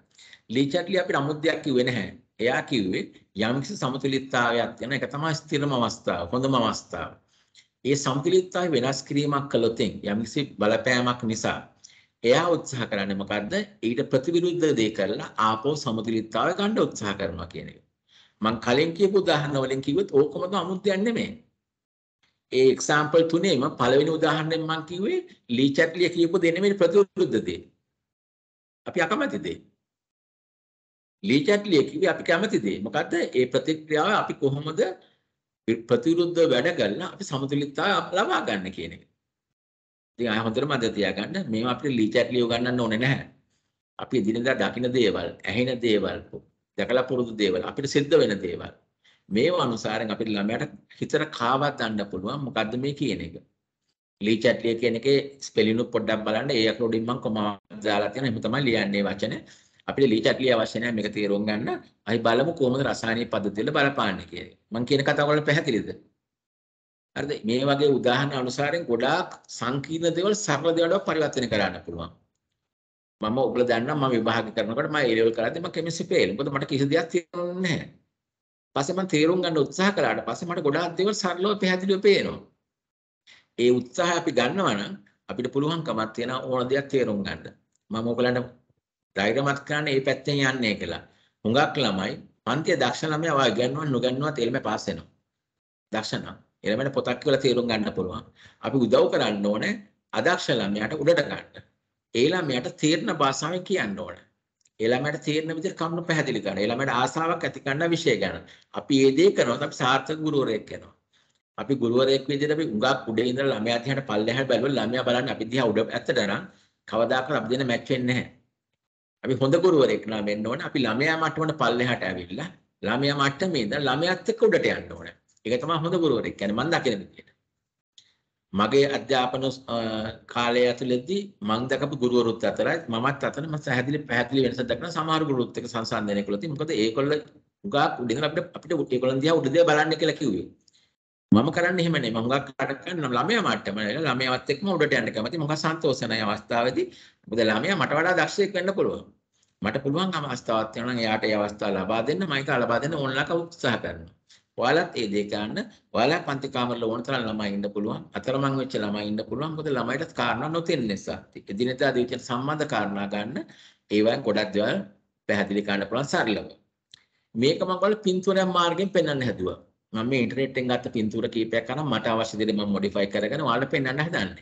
ලීචට්ලි අපිට 아무ත් දෙයක් කිව්වේ නැහැ. එයා කිව්වේ යම්කිසි සමතුලිතතාවයක් තියෙන එක තමයි ස්ථිරම අවස්ථාව, හොඳම අවස්ථාව. ඒ සමතුලිතතාවය වෙනස් කිරීමක් කළොත් යම්කිසි බලපෑමක් නිසා එයා උත්සාහ කරන්නේ මොකද්ද? ඊට ප්‍රතිවිරුද්ධ දේ කරලා ආපෝ සමතුලිතතාවය ගන්න උත්සාහ කරනවා කියන එක. මම කලින් කියපු උදාහරණ වලින් කිව්වොත් ඕකමද අමුත්‍යක් නෙමෙයි. ඒ එක්සැම්පල් තුනේම පළවෙනි උදාහරණයෙන් මම කිව්වේ ලී චැට්ලිය කියපු දේ නෙමෙයි ප්‍රතිවිරුද්ධ දේ. අපි අකමැති දේ. ලී චැට්ලිය කිව්වේ අපි කැමති දේ. මොකද්ද? ඒ ප්‍රතික්‍රියාව අපි කොහොමද ප්‍රතිවිරුද්ධ වැඩ කරලා අපි සමතුලිතතාවය ලබා ගන්න කියන එක. ඉතින් ආය හොඳට මතක තියාගන්න මේවා අපිට ලීචැට් ලියව ගන්නන්න ඕනේ නැහැ. අපි එදිනෙදා දකින දේවල්, ඇහෙන දේවල්, දැකලා පුරුදු දේවල්, අපිට සිද්ධ වෙන දේවල්. මේවා අනුසාරයෙන් අපිට ළමයාට හිතට කාවත් ගන්න පුළුවන් මොකද්ද මේ කියන එක. ලීචැට් ලිය කියන එකේ ස්පෙලිනුත් පොඩ්ඩක් බලන්න ඒ අකුරු වලින් මම කොමාවක් දාලා තියෙනවා. එහෙම තමයි ලියන්නේ වචනේ. අපිට ලීචට්ලිය අවශ්‍ය නැහැ මේක තේරුම් ගන්න. අපි බලමු කොහොමද රසායනික පද්ධතිවල බලපාන්නේ කියලා. මම කියන කතාව ඔයාලට පැහැදිලිද? හරිද? මේ වගේ උදාහරණ අනුසාරයෙන් ගොඩාක් සංකීර්ණ දේවල් සරල දේවල්ට පරිවර්තනය කරන්න පුළුවන්. මම ඔයගොල්ලෝ දන්නවා මම විභාග කරනකොට මම ඒ ලෙවල් කරද්දී මම කෙමිස්ට්‍රි ෆේල්. මොකද මට කිසි දෙයක් තේරුන්නේ නැහැ. පස්සේ මම තේරුම් ගන්න උත්සාහ කළාට පස්සේ මට ගොඩාක් දේවල් සරලව පැහැදිලිව පේනවා. ඒ උත්සාහය අපි ගන්නවා නම් අපිට පුළුවන්කමක් තියෙන ඕන දෙයක් තේරුම් ගන්න. මම ඔයගලන්ට ධෛර්යමත් කරන්න මේ පැත්තෙන් යන්නේ කියලා. හුඟක් ළමයි පන්තිය දක්ෂ ළමයා ඔය ඉගෙනුවා නොගන්නවා තේලම පාස් වෙනවා. දක්ෂ නම් එළමෙන පොතක් කියලා තේරුම් ගන්න පුළුවන්. අපි උදව් කරන්න ඕනේ අදක්ෂ ළමයාට උඩට ගන්න. ඒ ළමයාට තේරෙන භාෂාවෙන් කියන්න ඕනේ. ඒ ළමයාට තේරෙන විදිහට කරුණු පැහැදිලි කරන්න. ඒ ළමයාට ආසාවක් ඇති කරන විෂය ගැන. අපි මේ දේ කරනොත් අපි සාර්ථක ගුරුවරයෙක් වෙනවා. අපි ගුරුවරයෙක් විදිහට අපි උඟක් උඩේ ඉඳලා ළමයා දිහාට පල්ලෙහාට බැලුවොත් ළමයා බලන්නේ අපි දිහා උඩ ඇත්තට නම් කවදාකවත් අපි දෙන්න මැච් වෙන්නේ නැහැ. අපි හොඳ ගුරුවරෙක් නම් වෙන්න ඕනේ. අපි ළමයා මට්ටමට පල්ලෙහාට ඇවිල්ලා ළමයා මට්ටමේ ඉඳන් ළමයාත් එක්ක උඩට යන්න ඕනේ. ඒක තමයි හොඳ ගුරුවරෙක් කියන්නේ මම දකින විදිහට. මගේ අධ්‍යාපන කාලය ඇතුළතදී මම දකපු ගුරුවරුත් අතරයි මමත් අතර මම පැහැදිලි පැහැදිලි වෙනසක් දක්වන සමහර ගුරුවරුත් එක්ක සංසන්දනය කළොත් මොකද ඒගොල්ලෝ උගාක් උඩින් අපිට අපිට ඒගොල්ලන් දිහා උඩ දිහා බලන්න කියලා කිව්වේ. මම කරන්නේ එහෙම නෙමෙයි. මම හුඟක් කාට කරනවා ළමයා මට්ටම. ළමයාවත් එක්කම උඩට යන්න කැමති. මොකක් සන්තෝෂණයි අවස්ථාවේදී. මොකද ළමයා මට වඩා දක්ෂයෙක් වෙන්න පුළුවන්. මට පුළුවන් අවස්ථාවක් තියෙනවා නම් එයාට ඒ අවස්ථාව ලබා දෙන්න. මම ඒක ලබා දෙන්න ඕනලක උත්සාහ කරනවා. ඔයාලත් ඒ දේ කරන්න. ඔයාලා පන්ති කාමරවල ඕන තරම් ළමයි ඉන්න පුළුවන්. අතරමං වෙච්ච ළමයි ඉන්න පුළුවන්. මොකද ළමයිටත් කාරණා නොතෙන්න නිසා. එදිනෙදා ජීවිතයට සම්බන්ධ කාරණා ගන්න ඒවා ගොඩක් දේවල් පැහැදිලි කරන්න පුළුවන් සරලව. මේක මම ඔයාලා පින්තූරයක් මාර්ගයෙන් පෙන්වන්න හැදුවා. මම මේ ඉන්ටර්නෙට් එකෙන් ගත්ත පින්තූර කීපයක් අරන් මට අවශ්‍ය දේ මම මොඩිෆයි කරගෙන ඔයාලට පෙන්වන්න හදන්නේ.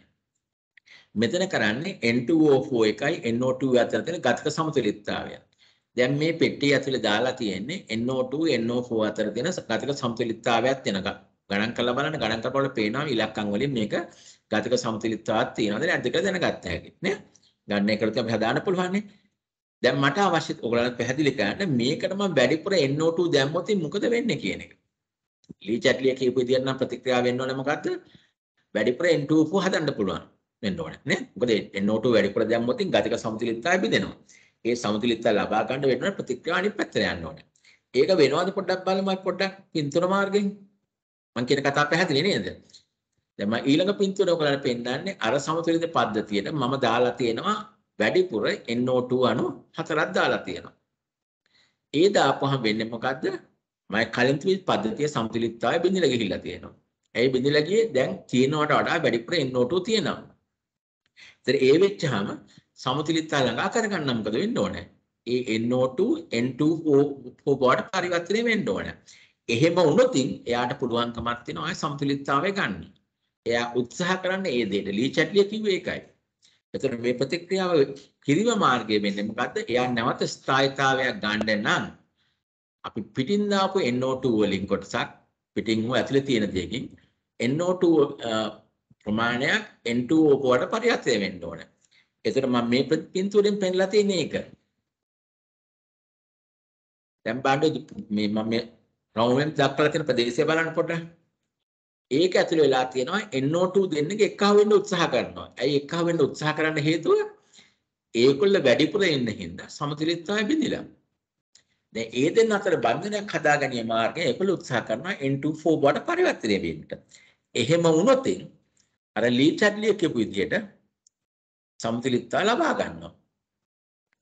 මෙතන කරන්නේ N2O4 එකයි NO2 අතර තියෙන ගතික සමතුලිතතාවය. දැන් මේ පෙට්ටිය ඇතුලේ දාලා තියෙන්නේ NO2 NO4 අතර තියෙන ගතික සමතුලිතතාවයක් වෙනකම්. ගණන් කරලා බලන්න ගණන් කරපුවල පේනවා ඉලක්කම් වලින් මේක ගතික සමතුලිතතාවක් තියෙනවද නැද්ද කියලා දැනගත්ත හැකි නේ. ගන්න එකට අපි හදාන්න පුළුවන් නේ. දැන් මට අවශ්‍ය ඔයගලන්ට පැහැදිලි කරන්න මේකට මම වැඩිපුර NO2 දැම්මොත් මොකද වෙන්නේ කියන එක. ලී චැට්ලිය කියපු විදිහට නම් ප්‍රතික්‍රියා වෙන්න ඕනේ මොකද්ද? වැඩිපුර N2 හදන්න පුළුවන් වෙන්න ඕනේ නේ. මොකද N2 වැඩිපුර දැම්මොත් ගතික සමතුලිතතාවය බිඳෙනවා. ඒ සමතුලිතතාව ලබා ගන්න වෙන්න ප්‍රතික්‍රියා අනිත් පැත්තට යන්න ඕනේ. ඒක වෙනවද පොඩ්ඩක් බලමු පොඩ්ඩක් පින්තර මාර්ගයෙන්. මම කියන කතාව පැහැදිලි නේද? දැන් මම ඊළඟ පින්තර ඔයගලට පෙන්නන්නේ අර සමතුලිත පද්ධතියට මම දාලා තියෙනවා වැඩිපුර NO2 අණු හතරක් දාලා තියෙනවා. ඒ දාපුවහම වෙන්නේ මොකද්ද? මම කලින් තිබිච්ච පද්ධතිය සමතුලිතතාවය බිඳිලා ගිහිල්ලා තියෙනවා. ඇයි බිඳිලා ගියේ? දැන් තියෙනවට වඩා වැඩි ප්‍රේන්නෝටෝ තියෙනවා. ඉතින් ඒ වෙච්චාම සමතුලිතතාවය ළඟා කරගන්න මොකද වෙන්න ඕනේ? ඒ NO2 N2O බවට පරිවර්තනය වෙන්න ඕනේ. එහෙම වුණොත් එයාට පුළුවන්කමක් තියෙනවා ආය සමතුලිතතාවය ගන්න. එයා උත්සාහ කරන්න ඒ දෙයට. ලී චැට්ලිය කිව්වේ ඒකයි. එතකොට මේ ප්‍රතික්‍රියාව කිරිම මාර්ගය වෙන්නේ මොකද්ද? එයා නැවත ස්ථායිතාවයක් ගන්න නම් අපි පිටින් දාපු NO2 වලින් කොටසක් පිටින් හෝ ඇතුලේ තියෙන දෙයකින් NO2 ප්‍රමාණයක් N2O වලට පරිවර්තනය වෙන්න ඕන. ඒතර මම මේ පින්තූරෙන් පෙන්ලා තියෙන එක. දැන් බලන්න මේ මම මේ රවුමෙන් දක්වලා තියෙන ප්‍රදේශය බලන්න පොඩ්ඩක්. ඒක ඇතුළේ වෙලා තියෙනවා NO2 දෙන්නගේ එකහව වෙන්න උත්සාහ කරනවා. ඇයි එකහව වෙන්න උත්සාහ කරන්න හේතුව? ඒගොල්ල වැඩිපුර ඉන්න හින්දා සමතුලිතතාවය බිඳිලා. දැන් ඒ දෙන්න අතර බන්ධනයක් හදා ගැනීම මාර්ගය ඒකල උත්සාහ කරනවා N24 බවට පරිවර්තනය වීමට. එහෙම වුණොත් අර ලී චැඩ්ලිය කියපු විදිහට සමතුලිතතාව ලබා ගන්නවා.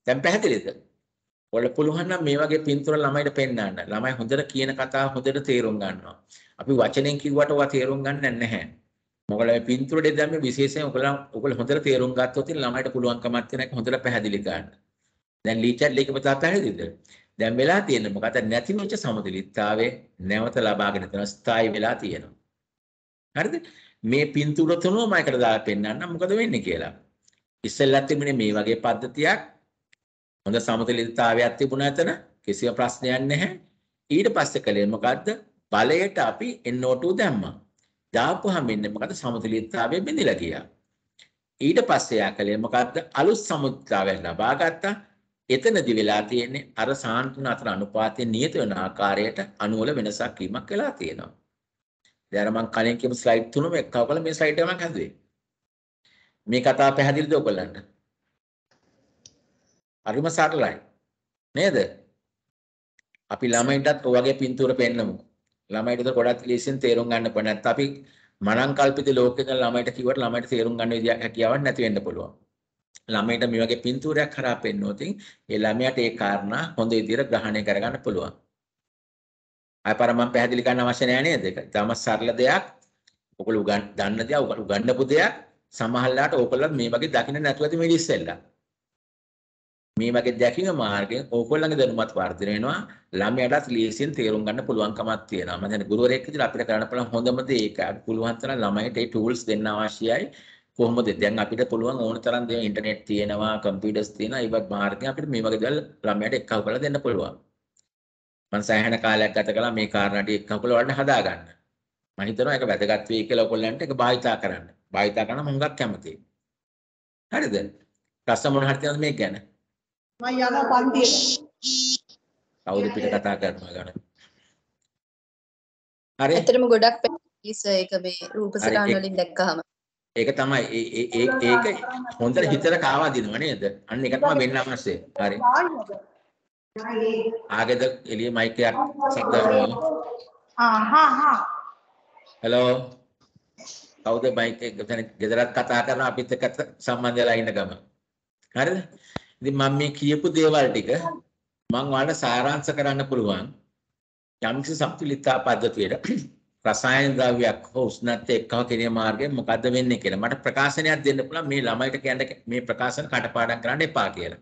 දැන් පැහැදිලිද? ඔයාලට පුළුවන් නම් මේ වගේ පින්තූර ළමයිට පෙන්වන්න. ළමයි හොඳට කියන කතා හොඳට තේරුම් ගන්නවා. අපි වචනෙන් කිව්වට ඔයා තේරුම් ගන්න නැහැ. මොකද මේ පින්තූරේ දැම්මේ විශේෂයෙන් ඔයගොල්ලෝ ඔයගොල්ලෝ හොඳට තේරුම් ගත්තොත් ළමයිට පුළුවන්කමක් තියෙන එක හොඳට පැහැදිලි කරන්න. දැන් ලීචඩ් ලේකම තා පැහැදිලිද? දැන් වෙලා තියෙන මොකද නැතිවෙච්ච සමතුලිතතාවය නැවත ලබාගෙන තියෙන ස්ථායි වෙලා තියෙනවා. හරිද? මේ පින්තූර තුනම එකට දාලා පෙන්නන්න මොකද වෙන්නේ කියලා. ඉස්සෙල්ලත් තිබුණේ මේ වගේ පද්ධතියක්. හොඳ සමතුලිතතාවයක් තිබුණා එතන කිසිම ප්‍රශ්නයක් නැහැ. ඊට පස්සේ කලේ මොකද්ද? බලයට අපි NO2 දැම්මා. දාපුවාම මෙන්න මොකද සමතුලිතතාවය බෙඳිලා ගියා. ඊට පස්සේ යා කලේ මොකද්ද? අලුත් සමතුලිතතාවයක් ලබා ගත්තා. එතනදි වෙලා තියෙන්නේ අර සාන් තුන අතර අනුපාතය නියත වෙන ආකාරයට අණුවල වෙනසක් වීමක් වෙලා තියෙනවා. දැන් අර මම කලින් කියපු ස්ලයිඩ් තුනම එක්කව කළා මේ ස්ලයිඩ් එක මම හැදුවේ. මේ කතාව පැහැදිලිද ඔයගොල්ලන්ට? අරිම සරලයි. නේද? අපි ළමයින්ටත් ඔය වගේ පින්තූර පෙන්නමු. ළමයිට උදේ ගොඩක් ලේසියෙන් තේරුම් ගන්න බෑ නැත්නම් අපි මනං කල්පිත ලෝකෙක ළමයිට කිව්වට ළමයිට තේරුම් ගන්න විදියක් හැකියාවක් නැති වෙන්න පුළුවන්. ළමයිට මේ වගේ පින්තූරයක් හරහා පෙන්වුවොත් ඒ ළමයාට ඒ කාරණා හොඳ විදිහට ග්‍රහණය කරගන්න පුළුවන්. අයපාර මම පැහැදිලි කරන්න අවශ්‍ය නෑ නේද? ඒක තම සරල දෙයක්. ඔයගොල්ලෝ දන්න දෙයක්, ඔයගොල්ලෝ උගන්නපු දෙයක්. සමහරලාට ඔයගොල්ලෝ මේ වගේ දකින්න නැතුව ඇති මේ ඉස්සෙල්ලා. මේ වගේ දැකීම මාර්ගයෙන් ඕගොල්ලන්ගේ දැනුමත් වර්ධනය වෙනවා. ළමයාටත් ලීසියෙන් තේරුම් ගන්න පුළුවන්කමක් තියෙනවා. මම කියන්නේ ගුරුවරයෙක් විදිහට අපිට කරන්න පුළුවන් හොඳම දේ ඒක. පුළුවන් තරම් ළමයිට ඒ ටූල්ස් දෙන්න අවශ්‍යයි. කොහොමද දැන් අපිට පුළුවන් ඕන තරම් දේ ඉන්ටර්නෙට් තියෙනවා කම්පියුටර්ස් තියෙනවා ඒ වගේ මාර්ගෙන් අපිට මේ වගේ දේවල් ළමයට එක්කව කරලා දෙන්න පුළුවන් මම සෑහෙන කාලයක් ගත කළා මේ කාරණා ටික එක්කව කරලා වලට හදා ගන්න මම හිතනවා ඒක වැදගත් වෙයි කියලා ඔයගොල්ලන්ට ඒක භාවිතා කරන්න භාවිතා කරන මම හුඟක් කැමතියි හරිද ප්‍රශ්න මොන හරි තියෙනවද මේක ගැන මම යනවා පන්තියට කවුරු පිට කතා කරනවා ගන්න හරි ඇත්තටම ගොඩක් පැහැදිලි සර් ඒක මේ රූපසටහන් වලින් දැක්කහම ඒක තමයි ඒ ඒක හොඳට හිතර කාවා දිනව නේද? අන්න ඒක තමයි වෙන්න අවශ්‍ය. හරි. ආගෙද එළිය මයික් එකක් ශබ්ද කරනවා. ආ හා හා. හලෝ. කවුද මයික් එක ගෙදරත් කතා කරන අපිත් එක්ක සම්බන්ධ වෙලා ඉන්න ගම. හරිද? ඉතින් මම මේ කියපු දේවල් ටික මම ඔයාලට සාරාංශ කරන්න පුළුවන්. යම්කිසි සම්තුලිතතා පද්ධතියට රසායන ද්‍රව්‍යයක් හෝ උෂ්ණත්වය එක්කව කෙරෙන මාර්ගයෙන් මොකද්ද වෙන්නේ කියලා. මට ප්‍රකාශනයක් දෙන්න පුළුවන් මේ ළමයිට කියන්න මේ ප්‍රකාශන කටපාඩම් කරන්න එපා කියලා.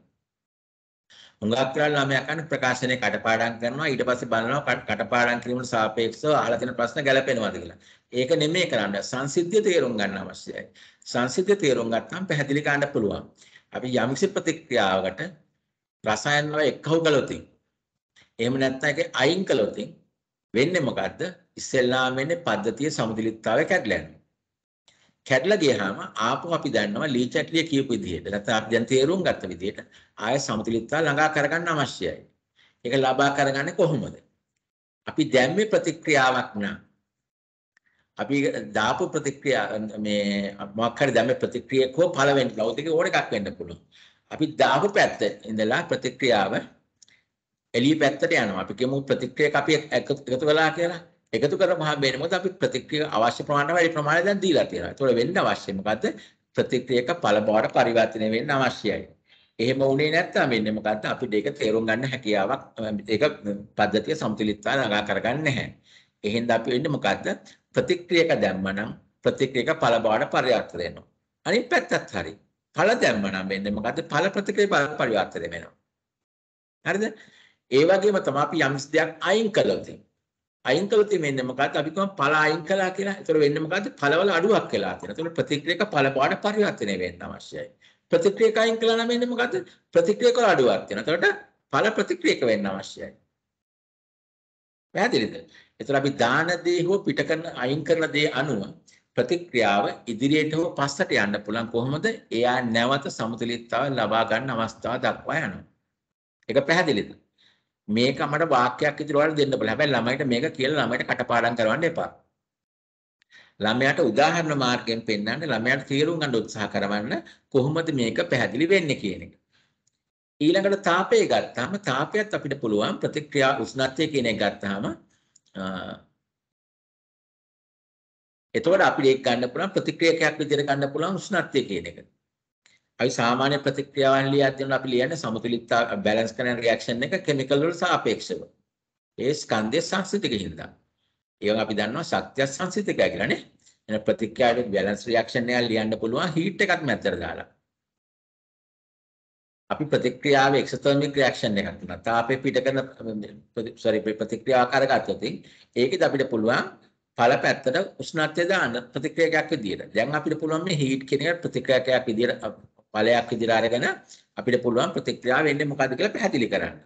හුඟක් වෙලා ළමයා කන ප්‍රකාශනයේ කටපාඩම් කරනවා ඊට පස්සේ බලනවා කටපාඩම් කිරීමට සාපේක්ෂව අහලා තියෙන ප්‍රශ්න ගැලපෙනවද කියලා. ඒක නෙමෙයි කරන්න සංසිද්ධිය තේරුම් ගන්න අවශ්‍යයි. සංසිද්ධිය තේරුම් ගත්තම පැහැදිලි කරන්න පුළුවන්. අපි යම්කිසි ප්‍රතික්‍රියාවකට රසායන ද්‍රව්‍ය එක්කව කළොතින් එහෙම නැත්නම් ඒක අයින් කළොතින් වෙන්නේ මොකද්ද? ඉස්සෙල්ලාම වෙන්නේ පද්ධතිය සමතුලිතතාවය කැඩලා යනවා. කැඩලා ගියාම ආපහු අපි දන්නවා ලී චැට්ලිය කියපු විදිහට නැත්නම් අපි දැන් තේරුම් ගත්ත විදිහට ආය සමතුලිතතාව ළඟා කරගන්න අවශ්‍යයි. ඒක ලබා කරගන්නේ කොහොමද? අපි දැම්මේ ප්‍රතික්‍රියාවක් නා. අපි දාපු ප්‍රතික්‍රියා මේ මොකක් හරි දැම්මේ ප්‍රතික්‍රියකව පළවෙනි ලෞතික ඕන එකක් වෙන්න පුළුවන්. අපි දාපු පැත්ත ඉඳලා ප්‍රතික්‍රියාව එළිය පැත්තට යනවා. අපි කියමු ප්‍රතික්‍රියක අපි එකතු වෙලා කියලා. එකතු කරම හම්බෙන්නේ මොකද අපි ප්‍රතික්‍රියා අවශ්‍ය ප්‍රමාණයට වැඩි ප්‍රමාණයක් දැන් දීලා තියෙනවා. ඒතකොට වෙන්න අවශ්‍ය මොකද්ද? ප්‍රතික්‍රියක ඵලබවට පරිවර්තනය වෙන්න අවශ්‍යයි. එහෙම වුණේ නැත්නම් වෙන්නේ මොකද්ද? අපිට ඒක තේරුම් ගන්න හැකියාවක් ඒක පද්ධතිය සමතුලිතව නගා කරගන්නේ නැහැ. එහෙනම් අපි වෙන්නේ මොකද්ද? ප්‍රතික්‍රියක දැම්මනම් ප්‍රතික්‍රියක ඵලබවට පරිවර්තනය වෙනවා. අනිත් පැත්තත් හරි. ඵල දැම්මනම් වෙන්නේ මොකද්ද? ඵල ප්‍රතික්‍රියා පරිවර්තනය වෙනවා. හරිද? ඒ වගේම තමයි අපි යම්ස් දෙයක් අයින් කළොත් අයින් කළොත් වෙන්නේ මොකද්ද? අපි කියමු ඵල අයින් කළා කියලා. ඒතර වෙන්නේ මොකද්ද? ඵලවල අඩුවක් වෙලා තියෙනවා. ඒතර ප්‍රතික්‍රියක ඵල පාඩ පරිවර්තනය වෙන්න අවශ්‍යයි. ප්‍රතික්‍රියක අයින් කළා නම් වෙන්නේ මොකද්ද? ප්‍රතික්‍රියක වල අඩුවක් තියෙනවා. ඒතකොට ඵල ප්‍රතික්‍රියක වෙන්න අවශ්‍යයි. පැහැදිලිද? ඒතර අපි දාන දේ හෝ පිට කරන අයින් කරන දේ අනුව ප්‍රතික්‍රියාව ඉදිරියට හෝ පස්සට යන්න පුළුවන් කොහොමද? එයා නැවත සමතුලිතතාවය ලබා ගන්න අවස්ථාව දක්වා යනවා. ඒක පැහැදිලිද? මේක අපට වාක්‍යයක් විදිහට ඔයාලට දෙන්න පුළුවන්. හැබැයි ළමයිට මේක කියලා ළමයිට කටපාඩම් කරවන්න එපා. ළමයාට උදාහරණ මාර්ගයෙන් පෙන්වන්න ළමයාට තේරුම් ගන්න උත්සාහ කරවන්න කොහොමද මේක පැහැදිලි වෙන්නේ කියන එක. ඊළඟට තාපය ගත්තාම තාපයත් අපිට පුළුවන් ප්‍රතික්‍රියා උෂ්ණත්වය කියන එක ගත්තාම එතකොට අපිට ඒක ගන්න පුළුවන් ප්‍රතික්‍රියකයක් විදිහට ගන්න පුළුවන් උෂ්ණත්වය කියන එක. අපි සාමාන්‍ය ප්‍රතික්‍රියාවන් ලිය අධ්‍යයන අපි ලියන්නේ සමතුලිතතා බැලන්ස් කරන රියැක්ෂන් එක කිමිකල් වල සාපේක්ෂව. ඒ ස්කන්ධයේ සංස්කෘතික හින්දා. ඒවා අපි දන්නවා ශක්තිය සංස්කෘතිකය කියලා නේ. එන ප්‍රතික්‍රියාවේ බැලන්ස් රියැක්ෂන් එක ලියන්න පුළුවන් හීට් එකක් මැදට දාලා. අපි ප්‍රතික්‍රියාවේ එක්සොතර්මික් රියැක්ෂන් එකක් තියෙනවා. තාපේ පිට කරන sorry ප්‍රතික්‍රියාකාර ගතතින් ඒකෙත් අපිට පුළුවන් පළ පැත්තට උෂ්ණත්වය දාන ප්‍රතික්‍රියාවක් විදියට. දැන් අපිට පුළුවන් මේ හීට් කියන එකට ප්‍රතික්‍රියාවක් විදියට ඵලයක් විදිහට අරගෙන අපිට පුළුවන් ප්‍රතික්‍රියාව වෙන්නේ මොකද්ද කියලා පැහැදිලි කරන්න.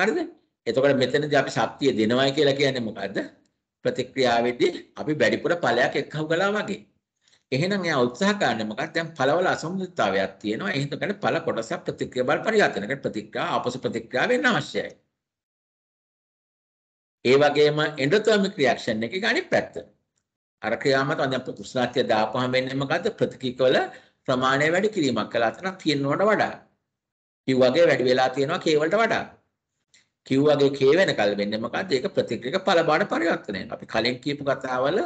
හරිද? එතකොට මෙතනදී අපි ශක්තිය දෙනවයි කියලා කියන්නේ මොකද්ද? ප්‍රතික්‍රියාවේදී අපි වැඩිපුර ඵලයක් එක්කහුව කළා වගේ. එහෙනම් එයා උත්සාහ කරන්නේ මොකක්ද? දැන් ඵලවල අසමෘද්ධතාවයක් තියෙනවා. එහෙනම් ඵල කොටසක් ප්‍රතික්‍රියා බල පරිගතනකට ප්‍රතික්‍රියා ආපසු ප්‍රතික්‍රියා වෙන්න අවශ්‍යයි. ඒ වගේම එන්ඩොතර්මික් රියැක්ෂන් එකේ අනිත් පැත්ත. අර ක්‍රියාමත අද කුසලාත්‍ය දාපුවම වෙන්නේ මොකද්ද? ප්‍රතිකීකවල ප්‍රමාණය වැඩි කිරීමක් කළා අතනක් තියෙනවට වඩා. Q වගේ වැඩි වෙලා තියෙනවා K වලට වඩා. Q වගේ K වෙනකල් වෙන්නේ මොකද්ද? ඒක ප්‍රතික්‍රියක පළබාන පරිවර්තනයක්. අපි කලින් කියපු කතාවල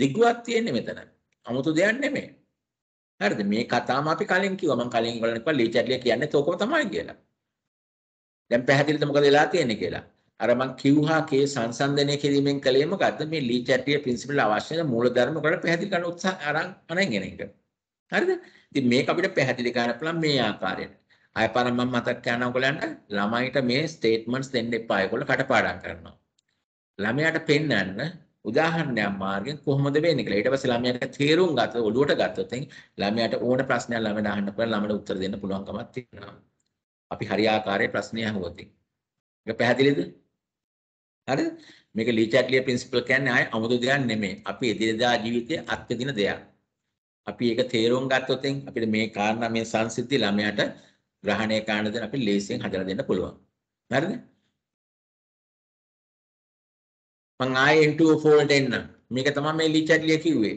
දිගුවක් තියෙන්නේ මෙතන. 아무තු දෙයක් නෙමෙයි. හරිද? මේ කතාවම අපි කලින් කිව්වා. මම කලින් ගලන කිව්වා ලීචඩ්ලිය කියන්නේ තෝකම තමයි කියලා. දැන් පැහැදිලිද මොකද වෙලා තියෙන්නේ කියලා? අර මං කිව්හා කේ සංසන්දනය කිරීමෙන් කලේ මොකද්ද මේ ලීචඩ්ලිය ප්‍රින්සිපල් අවශ්‍ය වෙන මූලධර්ම කොට පැහැදිලි කරන්න උත්සාහ අරන් අනගෙන එක. හරිද? ඉතින් මේක අපිට පැහැදිලි කරන්න පුළුවන් මේ ආකාරයට. අය පාරක් මම මතක් කරන ඔයගලන්ට ළමයිට මේ ස්ටේට්මන්ට්ස් දෙන්න එපා. ඒගොල්ලෝ කටපාඩම් කරනවා. ළමයාට පෙන්වන්න උදාහරණයක් මාර්ගෙන් කොහොමද වෙන්නේ කියලා. ඊට පස්සේ ළමයාට තේරුම් ගත ඔළුවට ගත්තොත් ළමයාට ඕන ප්‍රශ්නයක් ළමයට අහන්න පුළුවන් ළමයට උත්තර දෙන්න පුළුවන්කමක් තියෙනවා. අපි හරියාකාරයේ ප්‍රශ්නය අහුවොත්. ඒක පැහැදිලිද? හරිද? මේක ලීචැට්ලිය ප්‍රින්සිපල් කියන්නේ ආයේ අමුතු දෙයක් නෙමෙයි. අපි එදිනෙදා ජීවිතයේ අත්විඳින දෙයක්. අපි ඒක තේරුම් ගත්තොතින් අපිට මේ කාරණා මේ සංසිද්ධි ළමයාට ග්‍රහණය කරන්න දෙන අපි ලේසියෙන් හදලා දෙන්න පුළුවන්. හරිද? මං ආයේ N24 වලට එන්නම්. මේක තමයි මේ ලීචඩ්ලිය කිව්වේ.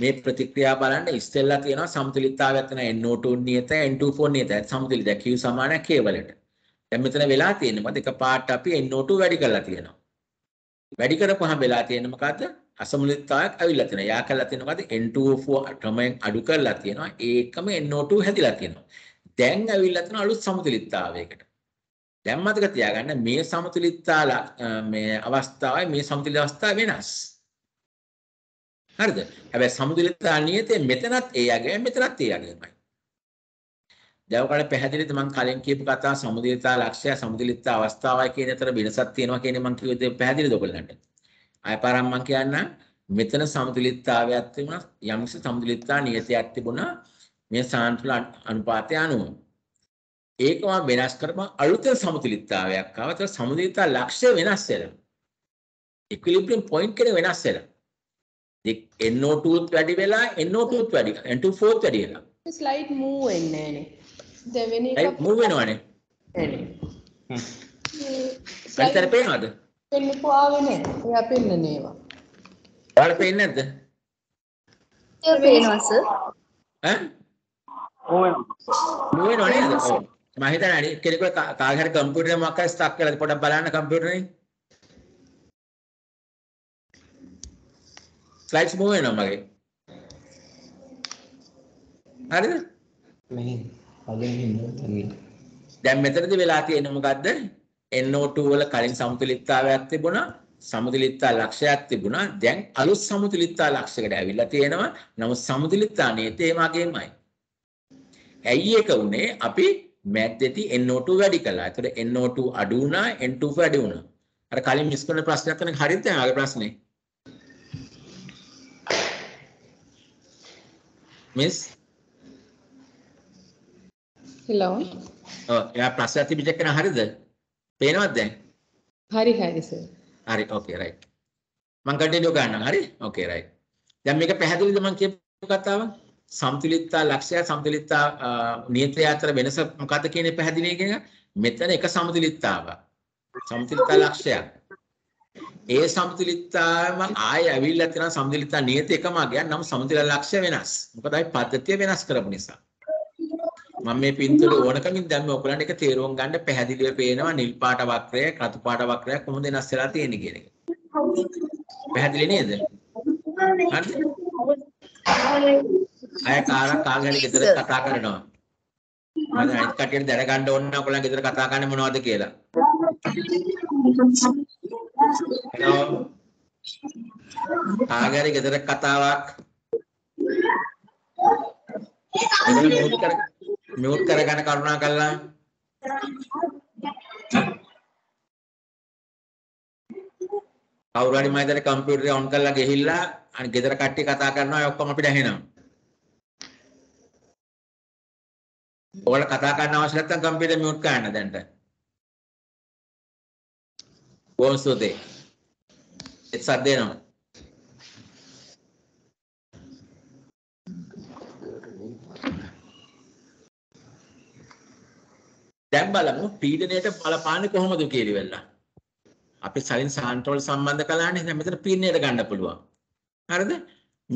මේ ප්‍රතික්‍රියා බලන්න ඉස්සෙල්ලා තියෙනවා සමතුලිතතාවයක් තියෙන NO2 නියත N24 නියත සමතුලිත Q සමාන K වලට. දැන් මෙතන වෙලා තියෙන්නේ මොකද එකපාරට අපි NO2 වැඩි කරලා තියෙනවා. වැඩි කරපුවාම වෙලා තියෙන්නේ මොකද්ද? අසමලිතාවක් ඇවිල්ලා තියෙනවා. යා කරලා තියෙන මොකද N2O4 ක්‍රමයෙන් අඩු කරලා තියෙනවා. ඒකම NO2 හැදිලා තියෙනවා. දැන් ඇවිල්ලා තියෙන අලුත් සමතුලිතතාවයකට. දැන් මතක තියාගන්න මේ සමතුලිතතාව මේ අවස්ථාවයි මේ සමතුලිත අවස්ථාව වෙනස්. හරිද? හැබැයි සමතුලිතතාව නියතේ මෙතනත් ඒ යගේ මෙතනත් ඒ යගේමයි. දැන් ඔකට පැහැදිලිද මම කලින් කියපු කතාව සමතුලිතතාව ලක්ෂය සමතුලිත අවස්ථාවයි කියන අතර වෙනසක් තියෙනවා කියන්නේ මම කිව්වේ පැහැදිලිද ඔයගොල්ලන්ට? ආය පාරම්මන් කියන්නම් මෙතන සමතුලිතතාවයක් තිබුණා යම්කිසි සමතුලිතතා නියතයක් තිබුණා මේ සාන්තුල අනුපාතය අනුව ඒකම වෙනස් කරපන් අලුතෙන් සමතුලිතතාවයක් ආවත සමතුලිතතා ලක්ෂ්‍ය වෙනස් වෙනවා ඉක්විලිබ්‍රියම් පොයින්ට් එක වෙනස් වෙනවා NO2 වැඩි වෙලා NO2 වැඩි N24 වැඩි වෙනවා ස්ලයිඩ් මූව් වෙන්නේ නැනේ දෙවෙනි එක මූව් වෙනවනේ එනේ හ්ම් පරිතර පේනවද කෙල්ලෙකු ආවේ නැහැ. එයා පෙන්නන ඒවා. ඔයාලා පේන්නේ නැද්ද? ඒක පේනවා සර්. ඈ? ඕන. නෝනෝ නේද? මම හිතන්නේ අනේ කෙනෙකුට කාගේ හරි කම්පියුටර් එකක් අක්කා ස්ටක් කරලා පොඩ්ඩක් බලන්න කම්පියුටරේ. ස්ලයිඩ්ස් මූව් වෙනවා මගේ. හරිද? මෙහි. අදින් මෙහෙම දැන් මෙතනදී වෙලා තියෙන්නේ මොකද්ද? NO2 වල කලින් සමතුලිතතාවයක් තිබුණා සමතුලිතතා ලක්ෂයක් තිබුණා දැන් අලුත් සමතුලිතතා ලක්ෂයකට ඇවිල්ලා තියෙනවා නමුත් සමතුලිතතා නීතේ මගේමයි ඇයි ඒක උනේ අපි මැද්දේදී NO2 වැඩි කළා ඒතර NO2 අඩු වුණා N2 වැඩි වුණා අර කලින් මිස් කරන ප්‍රශ්නයක් කරන හරියද දැන් ආගේ ප්‍රශ්නේ මිස් හෙලෝ ඔව් එයා ප්‍රශ්නයක් තිබිච්ච කෙනා හරියද පේනවද දැන්? හරි හරි සර්. හරි ඕකේ රයිට්. මම කන්ටිනියු ගන්නම් හරි? Okay right. දැන් මේක පැහැදිලිද මම කියපු කතාව? සමතුලිතතා ලක්ෂ්‍යය සමතුලිතතා නියතය අතර වෙනස මොකක්ද කියන පැහැදිලි එක මෙතන එක සමතුලිතතාවක්. සමතුලිතතා ලක්ෂ්‍යයක්. ඒ සමතුලිතතාවම ආයෙ ඇවිල්ලා තියෙන සමතුලිතතා නියත එකම අගයක් නම් සමතුලිත ලක්ෂ්‍ය වෙනස්. මොකද අපි පද්ධතිය වෙනස් කරපු නිසා. මම මේ පින්තූරේ ඕනකමින් දැම්ම ඔයගලන්ට ඒක තේරුම් ගන්න පැහැදිලිව පේනවා නිල් පාට වක්‍රය, රතු පාට වක්‍රය කොහොමද වෙනස් වෙලා තියෙන්නේ කියන එක. පැහැදිලි නේද? හරිද? අය කාරක් කාගෙන ගෙදර කතා කරනවා. මම අනිත් කටියට දැනගන්න ඕන නම් ඔයගලන් ගෙදර කතා කරන්නේ මොනවද කියලා. කාගෙන ගෙදර කතාවක් ඒක මුල් කර මියුට් කරගන්න කරුණා කරලා. කවුරු හරි මම දැන් කම්පියුටර් එක ඔන් කරලා ගිහිල්ලා අනිත් ගෙදර කට්ටිය කතා කරනවා ඒ ඔක්කොම අපිට ඇහෙනවා. ඔයාලා කතා කරන්න අවශ්‍ය නැත්නම් කම්පියුටර් මියුට් කරන්න දැන්ට. බොහොම ස්තුතියි. එත් සද්ද එනවා. දැන් බලමු පීඩණයට බලපාන්නේ කොහොමද කියලා. අපි සලින් සාන්ට්‍රෝල් සම්බන්ධ කළානේ දැන් මෙතන පීඩණයට ගන්න පුළුවන්. හරිද?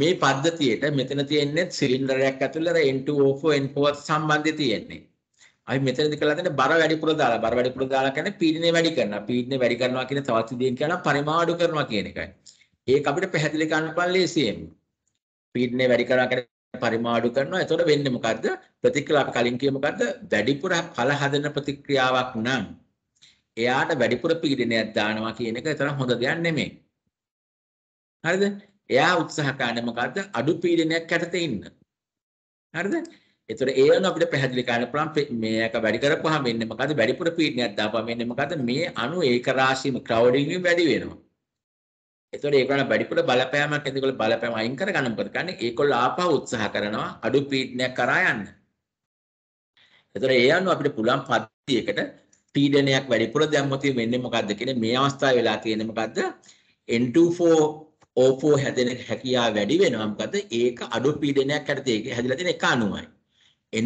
මේ පද්ධතියට මෙතන තියෙන්නේ සිලින්ඩරයක් ඇතුළේ N2O4 N4 සම්බන්ධය තියෙන්නේ. අපි මෙතනදි කළා දෙන්නේ බර වැඩි පුර දාලා බර වැඩි පුර දාලා කියන්නේ පීඩනය වැඩි කරනවා. පීඩනය වැඩි කරනවා කියන තවත් විදිහෙන් කියනවා පරිමාව අඩු කරනවා කියන එකයි. ඒක අපිට පැහැදිලි කරන්න පුළුවන් ලේසියෙන්. පීඩනය වැඩි කරනවා කියන්නේ පරිමාඩු කරනවා. එතකොට වෙන්නේ මොකද්ද? ප්‍රතික්‍රියාව අපි කලින් කිව්ව මොකද්ද? වැඩිපුර ඵල හදන ප්‍රතික්‍රියාවක් නම් එයාට වැඩිපුර පීඩනයක් දානවා කියන එක තරම් හොඳ දෙයක් නෙමෙයි. හරිද? එයා උත්සාහ කරන්නේ මොකද්ද? අඩු පීඩනයක් යටතේ ඉන්න. හරිද? එතකොට ඒ වෙන අපිට පැහැදිලි කරන්න පුළුවන් මේක වැඩි කරපුවාම වෙන්නේ මොකද්ද? වැඩිපුර පීඩනයක් දාපුවාම වෙන්නේ මොකද්ද? මේ අණු ඒක රාශියම ක්‍රවුඩින් වැඩි වෙනවා. එතකොට ඒගොල්ලන් වැඩිපුර බලපෑමක් ඇති ඒගොල්ල බලපෑම අයින් කරගන්න මොකද කරන්නේ? ඒගොල්ල ආපහු උත්සාහ කරනවා අඩු පීඩනයක් කරා යන්න. එතකොට ඒ අනුව අපිට පුළුවන් පද්ධතියකට පීඩනයක් වැඩිපුර දැම්මොත් වෙන්නේ මොකද්ද කියන්නේ මේ අවස්ථාවේ වෙලා තියෙන්නේ මොකද්ද? N24 O4 හැදෙන හැකියාව වැඩි වෙනවා. මොකද්ද? ඒක අඩු පීඩනයක් යටතේ ඒක හැදිලා තියෙන එක අණුවයි.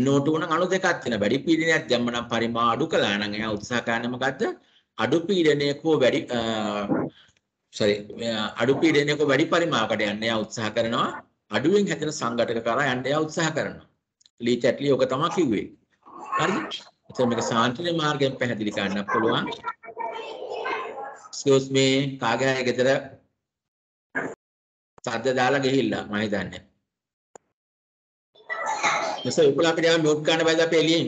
NO2 නම් අණු දෙකක් තියෙන වැඩි පීඩනයක් දැම්ම නම් පරිමා අඩු කළා නම් එයා උත්සාහ කරන්නේ මොකද්ද? අඩු පීඩනයක හෝ වැඩි sorry අඩු පීඩනයක වැඩි පරිමාවකට යන්න එයා උත්සාහ කරනවා අඩුවෙන් හැදෙන සංඝටක කරා යන්න එයා උත්සාහ කරනවා ලී චැට්ලි ඔක තමයි කිව්වේ හරිද එතකොට මේක සාන්ත්‍රණීය මාර්ගයෙන් පැහැදිලි කරන්න පුළුවන් excuse me කාගේ හරි ගෙදර සද්ද දාලා ගිහිල්ලා මම හිතන්නේ මෙසේ උපලාකට යන නෝට් ගන්න බැයිද අපි එළියෙන්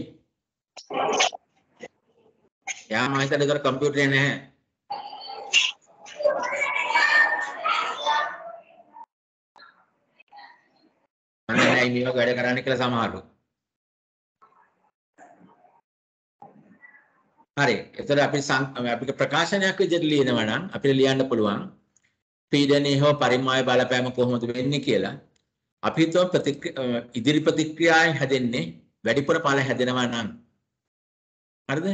යා මම හිතන්නේ කම්පියුටරේ නැහැ අන්නයි මේව වැඩ කරන්න කියලා සමහරු. හරි. එතකොට අපි අපිට ප්‍රකාශනයක් විදිහට ලියනවා නම් අපිට ලියන්න පුළුවන් පීඩනයේ හෝ පරිමාය බලපෑම කොහොමද වෙන්නේ කියලා. අපි හිතුව ඉදිරි ප්‍රතික්‍රියාවෙන් හැදෙන්නේ වැඩිපුර ඵල හැදෙනවා නම්. හරිද?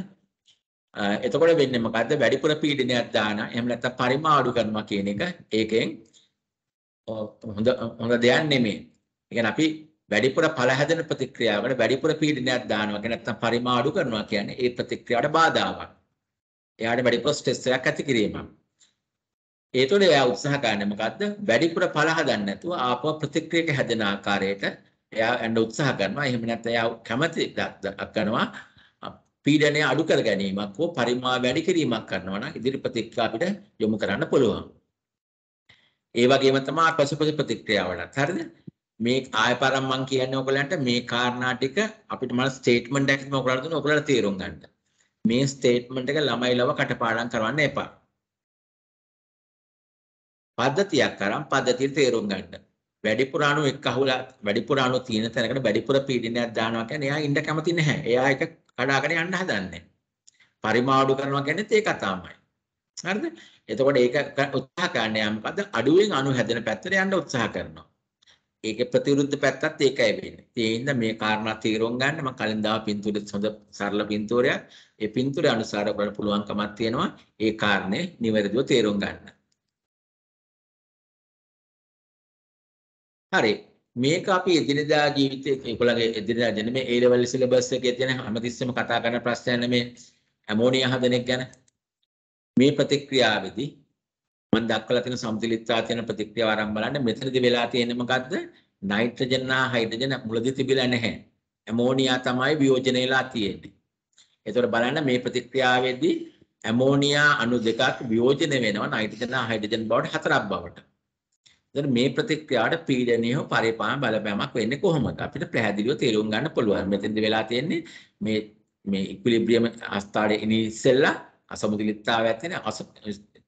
එතකොට වෙන්නේ මොකද්ද? වැඩිපුර පීඩනයක් දාන එහෙම නැත්නම් පරිමාඩු කරනවා කියන එක ඒකෙන් හොඳ හොඳ දෙයක් නෙමෙයි. ඒ අපි වැඩිපුර පළ හැදෙන ප්‍රතික්‍රියාවකට වැඩිපුර පීඩනයක් දානවා. ඒක නැත්තම් පරිමාඩු කරනවා කියන්නේ ඒ ප්‍රතික්‍රියාවට බාධාවක්. එයාට වැඩිපුර ස්ට්‍රෙස් එකක් ඇති කිරීමක්. ඒ තුළ එයා උත්සාහ කරන්නේ මොකද්ද? වැඩිපුර පළ හදන්න නැතුව ආපුව ප්‍රතික්‍රියක හැදෙන ආකාරයට එයා ඇඬ උත්සාහ කරනවා. එහෙම නැත්නම් එයා කැමති කරනවා පීඩනය අඩු කර ගැනීමක් හෝ පරිමා වැඩි කිරීමක් කරනවා නම් ඉදිරි ප්‍රතික්‍රියා අපිට යොමු කරන්න පුළුවන්. ඒ වගේම තමයි පසුපස ප්‍රතික්‍රියාවලත් හරිද? මේ ආය පරම් මම කියන්නේ ඔයගලන්ට මේ කාරණා ටික අපිට මම ස්ටේට්මන්ට් එකක් මම ඔයගලන්ට දුන්න ඔයගලන්ට තේරුම් ගන්න. මේ ස්ටේට්මන්ට් එක ළමයි ලව කටපාඩම් කරවන්න එපා. පද්ධතියක් අරන් පද්ධතිය තේරුම් ගන්න. වැඩිපුර අණු එක් අහුලා වැඩිපුර අණු තියෙන තැනකට වැඩිපුර පීඩනයක් දානවා කියන්නේ එයා ඉන්න කැමති නැහැ. එයා ඒක කඩාගෙන යන්න හදන්නේ. පරිමාඩු කරනවා කියන්නේත් ඒක තමයි. හරිද? එතකොට ඒක උත්සාහ කරන්න යාම මොකද්ද? අඩුවෙන් අණු හැදෙන පැත්තට යන්න උත්සාහ කරනවා. ඒක ප්‍රතිවිරුද්ධ පැත්තත් ඒකයි වෙන්නේ. ඒ හින්දා මේ කාරණා තීරුම් ගන්න මම කලින් දාව පින්තූරෙත් හොඳ සරල පින්තූරයක්. ඒ පින්තූරේ අනුසාර කරන්න පුළුවන්කමක් තියෙනවා. ඒ කාරණේ නිවැරදිව තීරුම් ගන්න. හරි. මේක අපි එදිනදා ජීවිතයේ ඒගොල්ලන්ගේ එදිනදා ජන මේ A level syllabus එකේ තියෙන හැමතිස්සෙම කතා කරන ප්‍රශ්නය නෙමේ ඇමෝනියා හදන එක ගැන. මේ ප්‍රතික්‍රියාවේදී මම දක්වලා තියෙන සමතුලිතතාව තියෙන ප්‍රතික්‍රියාව ආරම්භ බලන්න මෙතනදී වෙලා තියෙන්නේ මොකද්ද නයිට්‍රජන් හා හයිඩ්‍රජන් මුලදී තිබිලා නැහැ ඇමෝනියා තමයි වියෝජනය වෙලා තියෙන්නේ එතකොට බලන්න මේ ප්‍රතික්‍රියාවේදී ඇමෝනියා අණු දෙකක් වියෝජනය වෙනවා නයිට්‍රජන් හා හයිඩ්‍රජන් බවට හතරක් බවට එතන මේ ප්‍රතික්‍රියාවට පීඩනීය පරිපාලන බලපෑමක් වෙන්නේ කොහොමද අපිට පැහැදිලිව තේරුම් ගන්න පුළුවන් මෙතනදී වෙලා තියෙන්නේ මේ මේ ඉක්විලිබ්‍රියම් අවස්ථාවේ ඉනි ඉස්සෙල්ලා අසමතුලිතතාවයක් තියෙන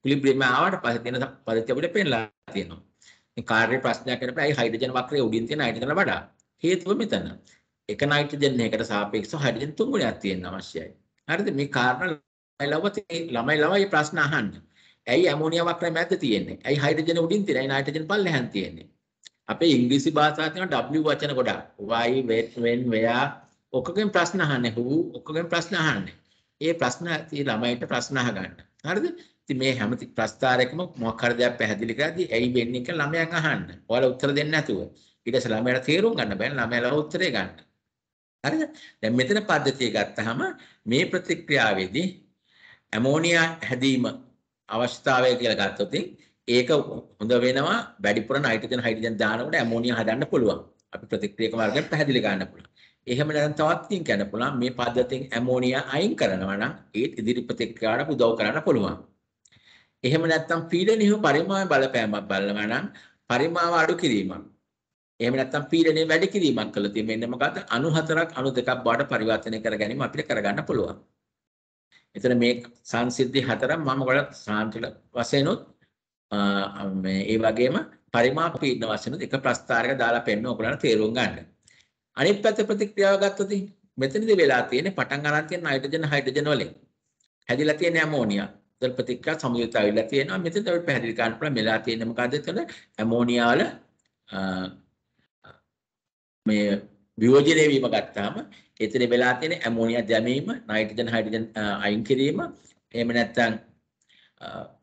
ඉක්විලිබ්‍රියම් ආවට පස්සේ තියෙන පරිච්ඡේදය අපිට පෙන්ලා තියෙනවා. මේ කාර්ය ප්‍රශ්නයක් කරනකොට අයි හයිඩ්‍රජන් වක්‍රය උඩින් තියෙන හයිඩ්‍රජන් වඩා හේතුව මෙතන. එක නයිට්‍රජන් එකකට සාපේක්ෂව හයිඩ්‍රජන් තුන් ගුණයක් තියෙන්න අවශ්‍යයි. හරිද? මේ කාරණා ළමයි ළමයි ළමයි ප්‍රශ්න අහන්න. ඇයි ඇමෝනියා වක්‍රය මැද්ද තියෙන්නේ? ඇයි හයිඩ්‍රජන් උඩින් තියෙන්නේ? ඇයි නයිට්‍රජන් පල්ලෙහාන් තියෙන්නේ? අපේ ඉංග්‍රීසි භාෂාවේ තියෙනවා W වචන ගොඩාක්. why, when, where ඔක්කොගෙන් ප්‍රශ්න අහන්නේ. who ඔක්කොගෙන් ප්‍රශ්න අහන්නේ. ඒ ප්‍රශ්න ළමයිට ප්‍රශ්න අහගන්න. හරිද? ඉතින් මේ හැම ප්‍රස්තාරයකම මොකක් හරි දෙයක් පැහැදිලි කරද්දී ඇයි වෙන්නේ කියලා ළමයන් අහන්න. ඔයාලා උත්තර දෙන්න නැතුව. ඊට පස්සේ ළමයාට තේරුම් ගන්න බෑ ළමයාලා උත්තරේ ගන්න. හරිද? දැන් මෙතන පද්ධතිය ගත්තාම මේ ප්‍රතික්‍රියාවේදී ඇමෝනියා හැදීම අවස්ථාවය කියලා ගත්තොත් ඒක හොඳ වෙනවා වැඩිපුර නයිට්‍රජන් හයිඩ්‍රජන් දානකොට ඇමෝනියා හදන්න පුළුවන්. අපි ප්‍රතික්‍රියක වර්ගයෙන් පැහැදිලි ගන්න පුළුවන්. එහෙම නැත්නම් තවත් තින් කරන්න පුළුවන් මේ පද්ධතියෙන් ඇමෝනියා අයින් කරනවා නම් ඒත් ඉදිරි ප්‍රතික්‍රියාවට උදව් කරන්න පුළුවන්. එහෙම නැත්නම් පීඩනයේ පරිමාව බලපෑමක් බලනවා නම් පරිමාව අඩු කිරීමක්. එහෙම නැත්නම් පීඩනය වැඩි කිරීමක් කළොත් මෙන්න මොකද 94ක් 92ක් බවට පරිවර්තනය කර ගැනීම අපිට කරගන්න පුළුවන්. එතන මේ සංසිද්ධි හතරක් මම ඔයාලට සාන්තිල වශයෙන් උත් මේ ඒ වගේම පරිමාප පීඩන වශයෙන් එක ප්‍රස්ථාරයක දාලා පෙන්න ඔයගොල්ලන්ට තේරුම් ගන්න. අනිත් පැත්ත ප්‍රතික්‍රියාව ගත්තොත් මෙතනදී වෙලා තියෙන්නේ පටන් ගන්න තියෙන නයිට්‍රජන් හයිඩ්‍රජන් වලින් හැදිලා තියෙන ඇමෝනියා තෙල් ප්‍රතික්‍රියා සමගියතාව ඉල්ලලා තියෙනවා. මෙතෙන් අපි පැහැදිලි කරන්න පුළුවන් මෙලා තියෙන්නේ මොකද්ද? එතන ඇමෝනියා වල මේ වියෝජනය වීම ගත්තාම එතන වෙලා තියෙන ඇමෝනියා දැමීම, නයිට්‍රජන් හයිඩ්‍රජන් අයින් කිරීම, එහෙම නැත්නම්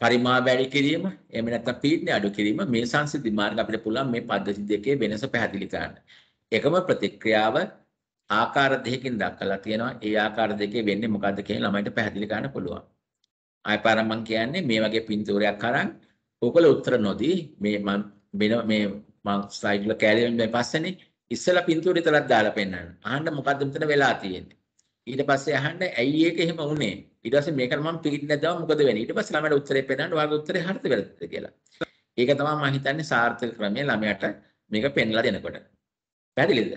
පරිමා වැඩි කිරීම එහෙම නැත්නම් පීඩනය අඩු කිරීම මේ සංසිද්ධි මාර්ග අපිට පුළුවන් මේ පද්ධති දෙකේ වෙනස පැහැදිලි කරන්න. එකම ප්‍රතික්‍රියාව ආකාර දෙකකින් දක්වලා තියෙනවා. ඒ ආකාර දෙකේ වෙන්නේ මොකද්ද කියන ළමයින්ට පැහැදිලි කරන්න පුළුවන්. ආයපාරම් මං කියන්නේ මේ වගේ පින්තූරයක් අරන් ඕකල උත්තර නොදී මේ මම වෙන මේ මං ස්ලයිඩ් වල කැරියෙන් මේ පස්සේනේ ඉස්සලා පින්තූරේ තරක් දාලා පෙන්නන්න. අහන්න මොකද්ද මෙතන වෙලා තියෙන්නේ? ඊට පස්සේ අහන්න ඇයි ඒක එහෙම වුනේ? ඊට පස්සේ මේකට මම පිළිගන්නේ නැද්දම මොකද වෙන්නේ? ඊට පස්සේ ළමයට උත්තරේ පෙන්නන්න ඔයාගේ උත්තරේ හරිද වැරදිද කියලා. ඒක තමයි මම හිතන්නේ සාර්ථක ක්‍රමය ළමයට මේක පෙන්ලා දෙනකොට. පැහැදිලිද?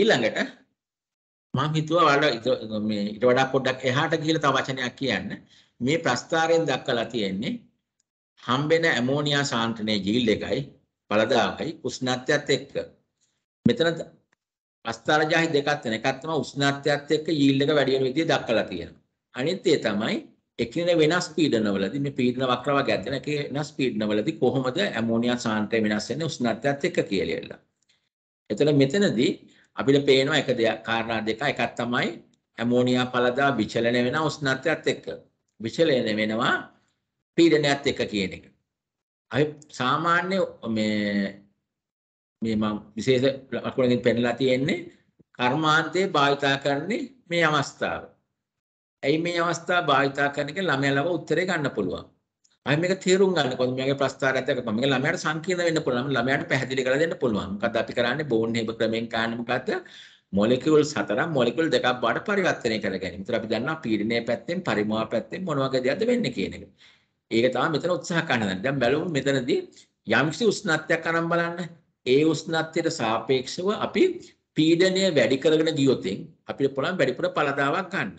ඊළඟට මම හිතුවා ඔයාලා මේ ඊට වඩා පොඩ්ඩක් එහාට ගිහිල්ලා තව වචනයක් කියන්න. මේ ප්‍රස්ථාරයෙන් දක්වලා තියෙන්නේ හම්බෙන ඇමෝනියා සාන්ද්‍රණයේ yield එකයි බලදාකයි උෂ්ණත්වයත් එක්ක. මෙතන ප්‍රස්ථාරජාහි දෙකක් තියෙන එකක් තමයි උෂ්ණත්වයත් එක්ක yield එක වැඩි වෙන විදිය දක්වලා තියෙනවා. අනිත් ඒ තමයි එකිනෙ වෙනස් පීඩනවලදී මේ පීඩන වක්‍රව ගැතෙන එකේ වෙනස් පීඩනවලදී කොහොමද ඇමෝනියා සාන්ද්‍රණය වෙනස් වෙන්නේ උෂ්ණත්වයත් එක්ක කියලා. එතන මෙතනදී අපිට පේනවා එක දෙයක් කාරණා දෙක එකක් තමයි ඇමෝනියා පළදා විචලනය වෙන උෂ්ණත්වයත් එක්ක විචලනය වෙනවා පීඩනයත් එක්ක කියන එක. අපි සාමාන්‍ය මේ මේ මම විශේෂ ලකුණකින් පෙන්නලා තියෙන්නේ කර්මාන්තේ භාවිතා කරන්නේ මේ අවස්ථාව. ඇයි මේ අවස්ථාව භාවිතා කරන එක ළමයා ලව උත්තරේ ගන්න පුළුවන්. අය මේක තේරුම් ගන්න කොහොමද මගේ ප්‍රස්ථාරයත් එක්ක මගේ ළමයාට සංකීර්ණ වෙන්න පුළුවන් ළමයාට පැහැදිලි කරලා දෙන්න පුළුවන් මොකද අපි කරන්නේ බෝන් හේබ ක්‍රමෙන් කාන්නේ මොකද්ද මොලකියුල්ස් හතර මොලකියුල් දෙකක් බවට පරිවර්තනය කර ගැනීම. ඒතර අපි දන්නවා පීඩනයේ පැත්තෙන් පරිමාව පැත්තෙන් මොන වගේ දෙයක්ද වෙන්නේ කියන එක. ඒක තමයි මෙතන උත්සාහ කරන්න. දැන් බලමු මෙතනදී යම්කිසි උෂ්ණත්වයක් අරන් බලන්න. ඒ උෂ්ණත්වයට සාපේක්ෂව අපි පීඩනය වැඩි කරගෙන ගියොතින් අපිට පුළුවන් වැඩිපුර පළදාවක් ගන්න.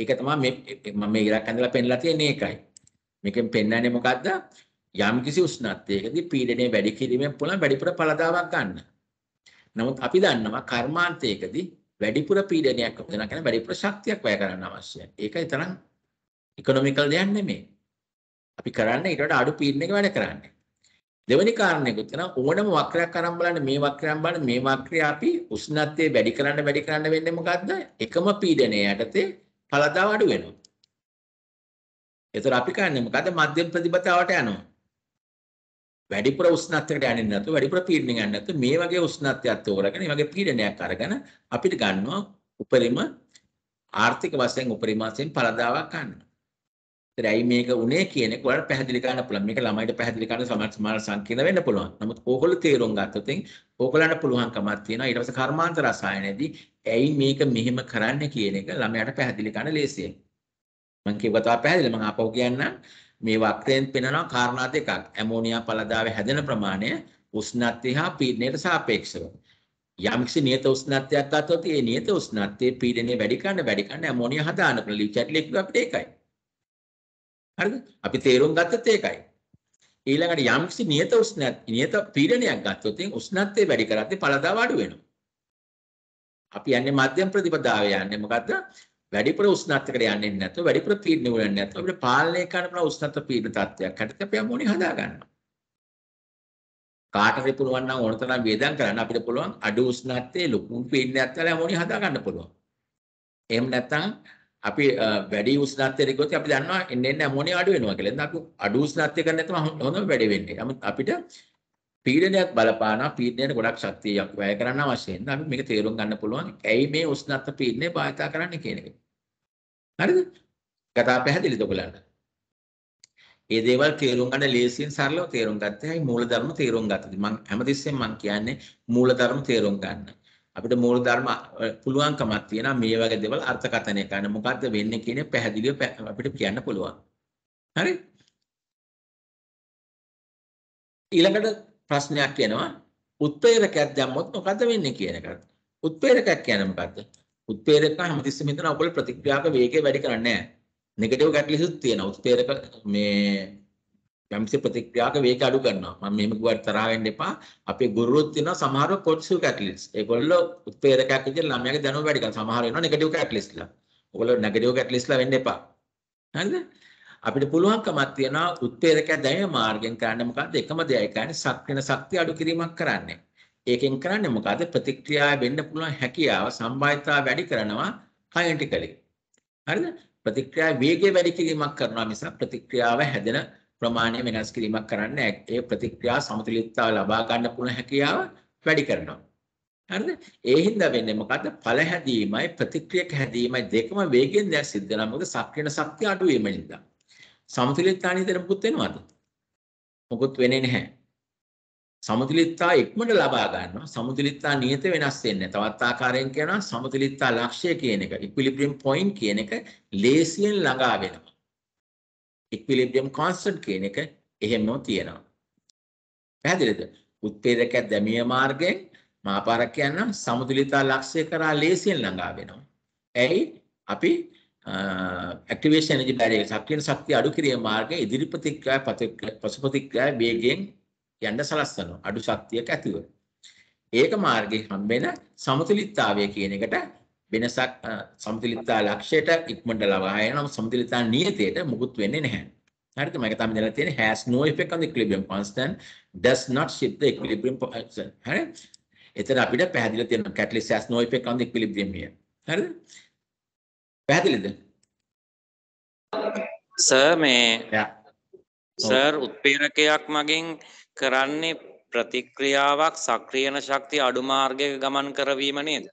ඒක තමයි මේ මම මේ ඉලක්ක ඇඳලා පෙන්නලා තියෙන එකයි. මේකෙන් පෙන්වන්නේ මොකද්ද? යම්කිසි උෂ්ණත්වයකදී පීඩනය වැඩි කිරීමෙන් පුළුවන් වැඩිපුර ඵලදාවක් ගන්න. නමුත් අපි දන්නවා කර්මාන්තයකදී වැඩිපුර පීඩනයක් වෙනවා කියන්නේ වැඩිපුර ශක්තියක් වැය කරන්න අවශ්‍යයි. ඒකයි තරම් ඉකොනොමිකල් දෙයක් නෙමෙයි. අපි කරන්නේ ඊට වඩා අඩු පීඩනයක වැඩ කරන්නේ. දෙවෙනි කාරණේකුත් කියනවා ඕනම වක්‍රයක් අරන් බලන්න මේ වක්‍රයන් බලන්න මේ වක්‍රය අපි උෂ්ණත්වය වැඩි කරන්න වැඩි කරන්න වෙන්නේ මොකද්ද? එකම පීඩනය යටතේ ඵලදාව අඩු වෙනවා. එතකොට අපි කන්නේ මොකද මධ්‍යම ප්‍රතිපදාවට යනවා. වැඩිපුර උෂ්ණත්වයකට යන්නේ නැතුව වැඩිපුර පීඩනයක් යන්නේ නැතුව මේ වගේ උෂ්ණත්වයක් තෝරගෙන මේ වගේ පීඩනයක් අරගෙන අපිට ගන්නවා උපරිම ආර්ථික වශයෙන් උපරිම වශයෙන් පළදාවක් ගන්න. ඒත් ඇයි මේක උනේ කියන එක ඔයාලට පැහැදිලි කරන්න පුළුවන්. මේක ළමයිට පැහැදිලි කරන්න සමාජ සමාජ සංකීර්ණ වෙන්න පුළුවන්. නමුත් ඕගොල්ලෝ තේරුම් ගත්තොතින් ඕගොල්ලන්ට පුළුවන්කමක් තියෙනවා. ඊට පස්සේ කර්මාන්ත රසායනයේදී ඇයි මේක මෙහෙම කරන්න කියන එක ළමයාට පැහැදිලි කරන්න ලේසියි. මම කියව කතාව පැහැදිලි මම ආපහු කියන්නම් මේ වක්‍රයෙන් පෙනෙනවා කාරණා දෙකක් ඇමෝනියා පළදාවේ හැදෙන ප්‍රමාණය උෂ්ණත්වය හා පීඩනයට සාපේක්ෂව යම්කිසි නියත උෂ්ණත්වයක් ගත්තොත් ඒ නියත උෂ්ණත්වයේ පීඩනය වැඩි කරන වැඩි කරන ඇමෝනියා හදාන කරන ලිචැට් ලික්විඩ් අපිට ඒකයි හරිද අපි තේරුම් ගත්තත් ඒකයි ඊළඟට යම්කිසි නියත උෂ්ණත් නියත පීඩනයක් ගත්තොත් උෂ්ණත්වය වැඩි කරද්දී පළදාව අඩු වෙනවා අපි යන්නේ මධ්‍යම ප්‍රතිපදාවේ යන්නේ මොකද්ද වැඩිපුර උෂ්ණත්වයකට යන්නේ නැතුව වැඩිපුර තීරණ වලන්නේ නැතුව අපිට පාලනය කරන්න පුළුවන් උෂ්ණත්ව පීඩන තත්ත්වයක් හරියට අපි යමෝනේ හදා ගන්නවා. කාටරි පුළුවන් නම් ඕන තරම් වේදම් කරන්න අපිට පුළුවන් අඩු උෂ්ණත්වයේ ලොකු පීඩනයක් තල යමෝනේ හදා ගන්න පුළුවන්. එහෙම නැත්නම් අපි වැඩි උෂ්ණත්වයකට ගියොත් අපි දන්නවා එන්න එන්න ඇමෝනියා අඩු වෙනවා කියලා. එහෙනම් අපි අඩු උෂ්ණත්වයකට නැත්නම් හොඳම වැඩ වෙන්නේ. අපිට පීඩනයක් බලපානවා පීඩනයට ගොඩක් ශක්තියක් වැය කරන්න අවශ්‍ය වෙනවා. අපි මේක තේරුම් ගන්න පුළුවන්. ඇයි මේ උෂ්ණත්ව පීඩනය භාවිත කරන්නේ කියන එක. හරිද? කතා පැහැදිලිද ඔයගලන්ට? ඒ දේවල් තේරුම් ගන්න ලේසියෙන් සරලව තේරුම් ගත්තා. හැයි මූලධර්ම තේරුම් ගත්තද? මම හැමතිස්සෙම මම කියන්නේ මූලධර්ම තේරුම් ගන්න. අපිට මූලධර්ම පුළුවන්කමක් තියෙනවා මේ වගේ දේවල් අර්ථකථනය කරන්න. මොකද්ද වෙන්නේ කියන පැහැදිලිව අපිට කියන්න පුළුවන්. හරි? ඊළඟට ප්‍රශ්නයක් එනවා උත්ප්‍රේරකයක් දැම්මොත් මොකද වෙන්නේ කියන එකට. උත්ප්‍රේරකයක් කියන්නේ මොකද්ද? උත්ප්‍රේරක හැමතිස්සෙම හිතන ඔයගොල්ලෝ ප්‍රතික්‍රියාක වේගය වැඩි කරන්නේ නැහැ. නෙගටිව් කැටලිස්ට් තියෙනවා. උත්ප්‍රේරක මේ යම්සි ප්‍රතික්‍රියාක වේග අඩු කරනවා. මම මේම කිව්වට තරහ වෙන්න එපා. අපේ ගුරුවරුත් තියෙනවා සමහර පොසිටිව් කැටලිස්ට්. ඒගොල්ලෝ උත්ප්‍රේරකයක් විදිහට ළමයාගේ දැනුම වැඩි කරනවා. සමහර වෙනවා නෙගටිව් කැටලිස්ට්ලා. ඔයගොල්ලෝ නෙගටිව් කැටලිස්ට්ලා වෙන්න එපා. හරිද? අපිට පුළුවන්කමක් තියෙනවා උත්පේරක දැමීම මාර්ගෙන් කරන්න මොකද්ද එකම දෙයයි කියන්නේ සක්‍රින ශක්තිය අඩු කිරීමක් කරන්නේ. ඒකෙන් කරන්නේ මොකද්ද ප්‍රතික්‍රියාව වෙන්න පුළුවන් හැකියාව සම්භාවිතාව වැඩි කරනවා කයින්ටිකලි. හරිද? ප්‍රතික්‍රියා වේගය වැඩි කිරීමක් කරනවා මිස ප්‍රතික්‍රියාව හැදෙන ප්‍රමාණය වෙනස් කිරීමක් කරන්නේ නැහැ. ඒ ප්‍රතික්‍රියා සමතුලිතතාව ලබා ගන්න පුළුවන් හැකියාව වැඩි කරනවා. හරිද? ඒ හින්දා වෙන්නේ මොකද්ද? ඵල හැදීමයි ප්‍රතික්‍රියක හැදීමයි දෙකම වේගෙන් දැන් සිද්ධ වෙනවා. මොකද සක්‍රියන ශක්තිය අඩු වීම නිසා. සමතුලිතතාව හිතට මොකුත් වෙනවද? මොකුත් වෙන්නේ නැහැ. සමතුලිතතාව ඉක්මනට ලබා ගන්නවා. සමතුලිතතාව නියත වෙනස් වෙන්නේ තවත් ආකාරයෙන් කියනවා සමතුලිතතාව ලක්ෂ්‍ය කියන එක, equilibrium point කියන එක ලේසියෙන් ළඟා වෙනවා. equilibrium constant කියන එක එහෙමම තියෙනවා. පැහැදිලිද? උත්ප්‍රේරකයක් දැමීමේ මාර්ගයෙන් මාපාරක් කියනවා සමතුලිතතාව ලක්ෂ්‍ය කරා ලේසියෙන් ළඟා වෙනවා. ඇයි? අපි ඇක්ටිවේෂන් එනර්ජි බෑරියර් එක සක්‍රියන ශක්තිය අඩු කිරීම මාර්ගයේ ඉදිරි ප්‍රතික්‍රියා පසුපතික්‍රියා වේගයෙන් යන්න සලස්වනවා අඩු ශක්තියක ඇතිව. ඒක මාර්ගයේ හම්බෙන සමතුලිතතාවය කියන එකට වෙනසක් සමතුලිතතා ලක්ෂයට ඉක්මනට ලබා යනවා සමතුලිතතා නියතයට මුකුත් වෙන්නේ නැහැ. හරිද? මම තමයි දැනලා තියෙන්නේ has no effect on the equilibrium constant does not shift the equilibrium constant. හරිද? එතන අපිට පැහැදිලිව තියෙනවා catalyst has no effect on the equilibrium here. හරිද? පැහැදිලිද? සර් මේ සර් උත්පීරකයක් මගින් කරන්නේ ප්‍රතික්‍රියාවක් සක්‍රියන ශක්තිය අඩු මාර්ගයක ගමන් කරවීම නේද?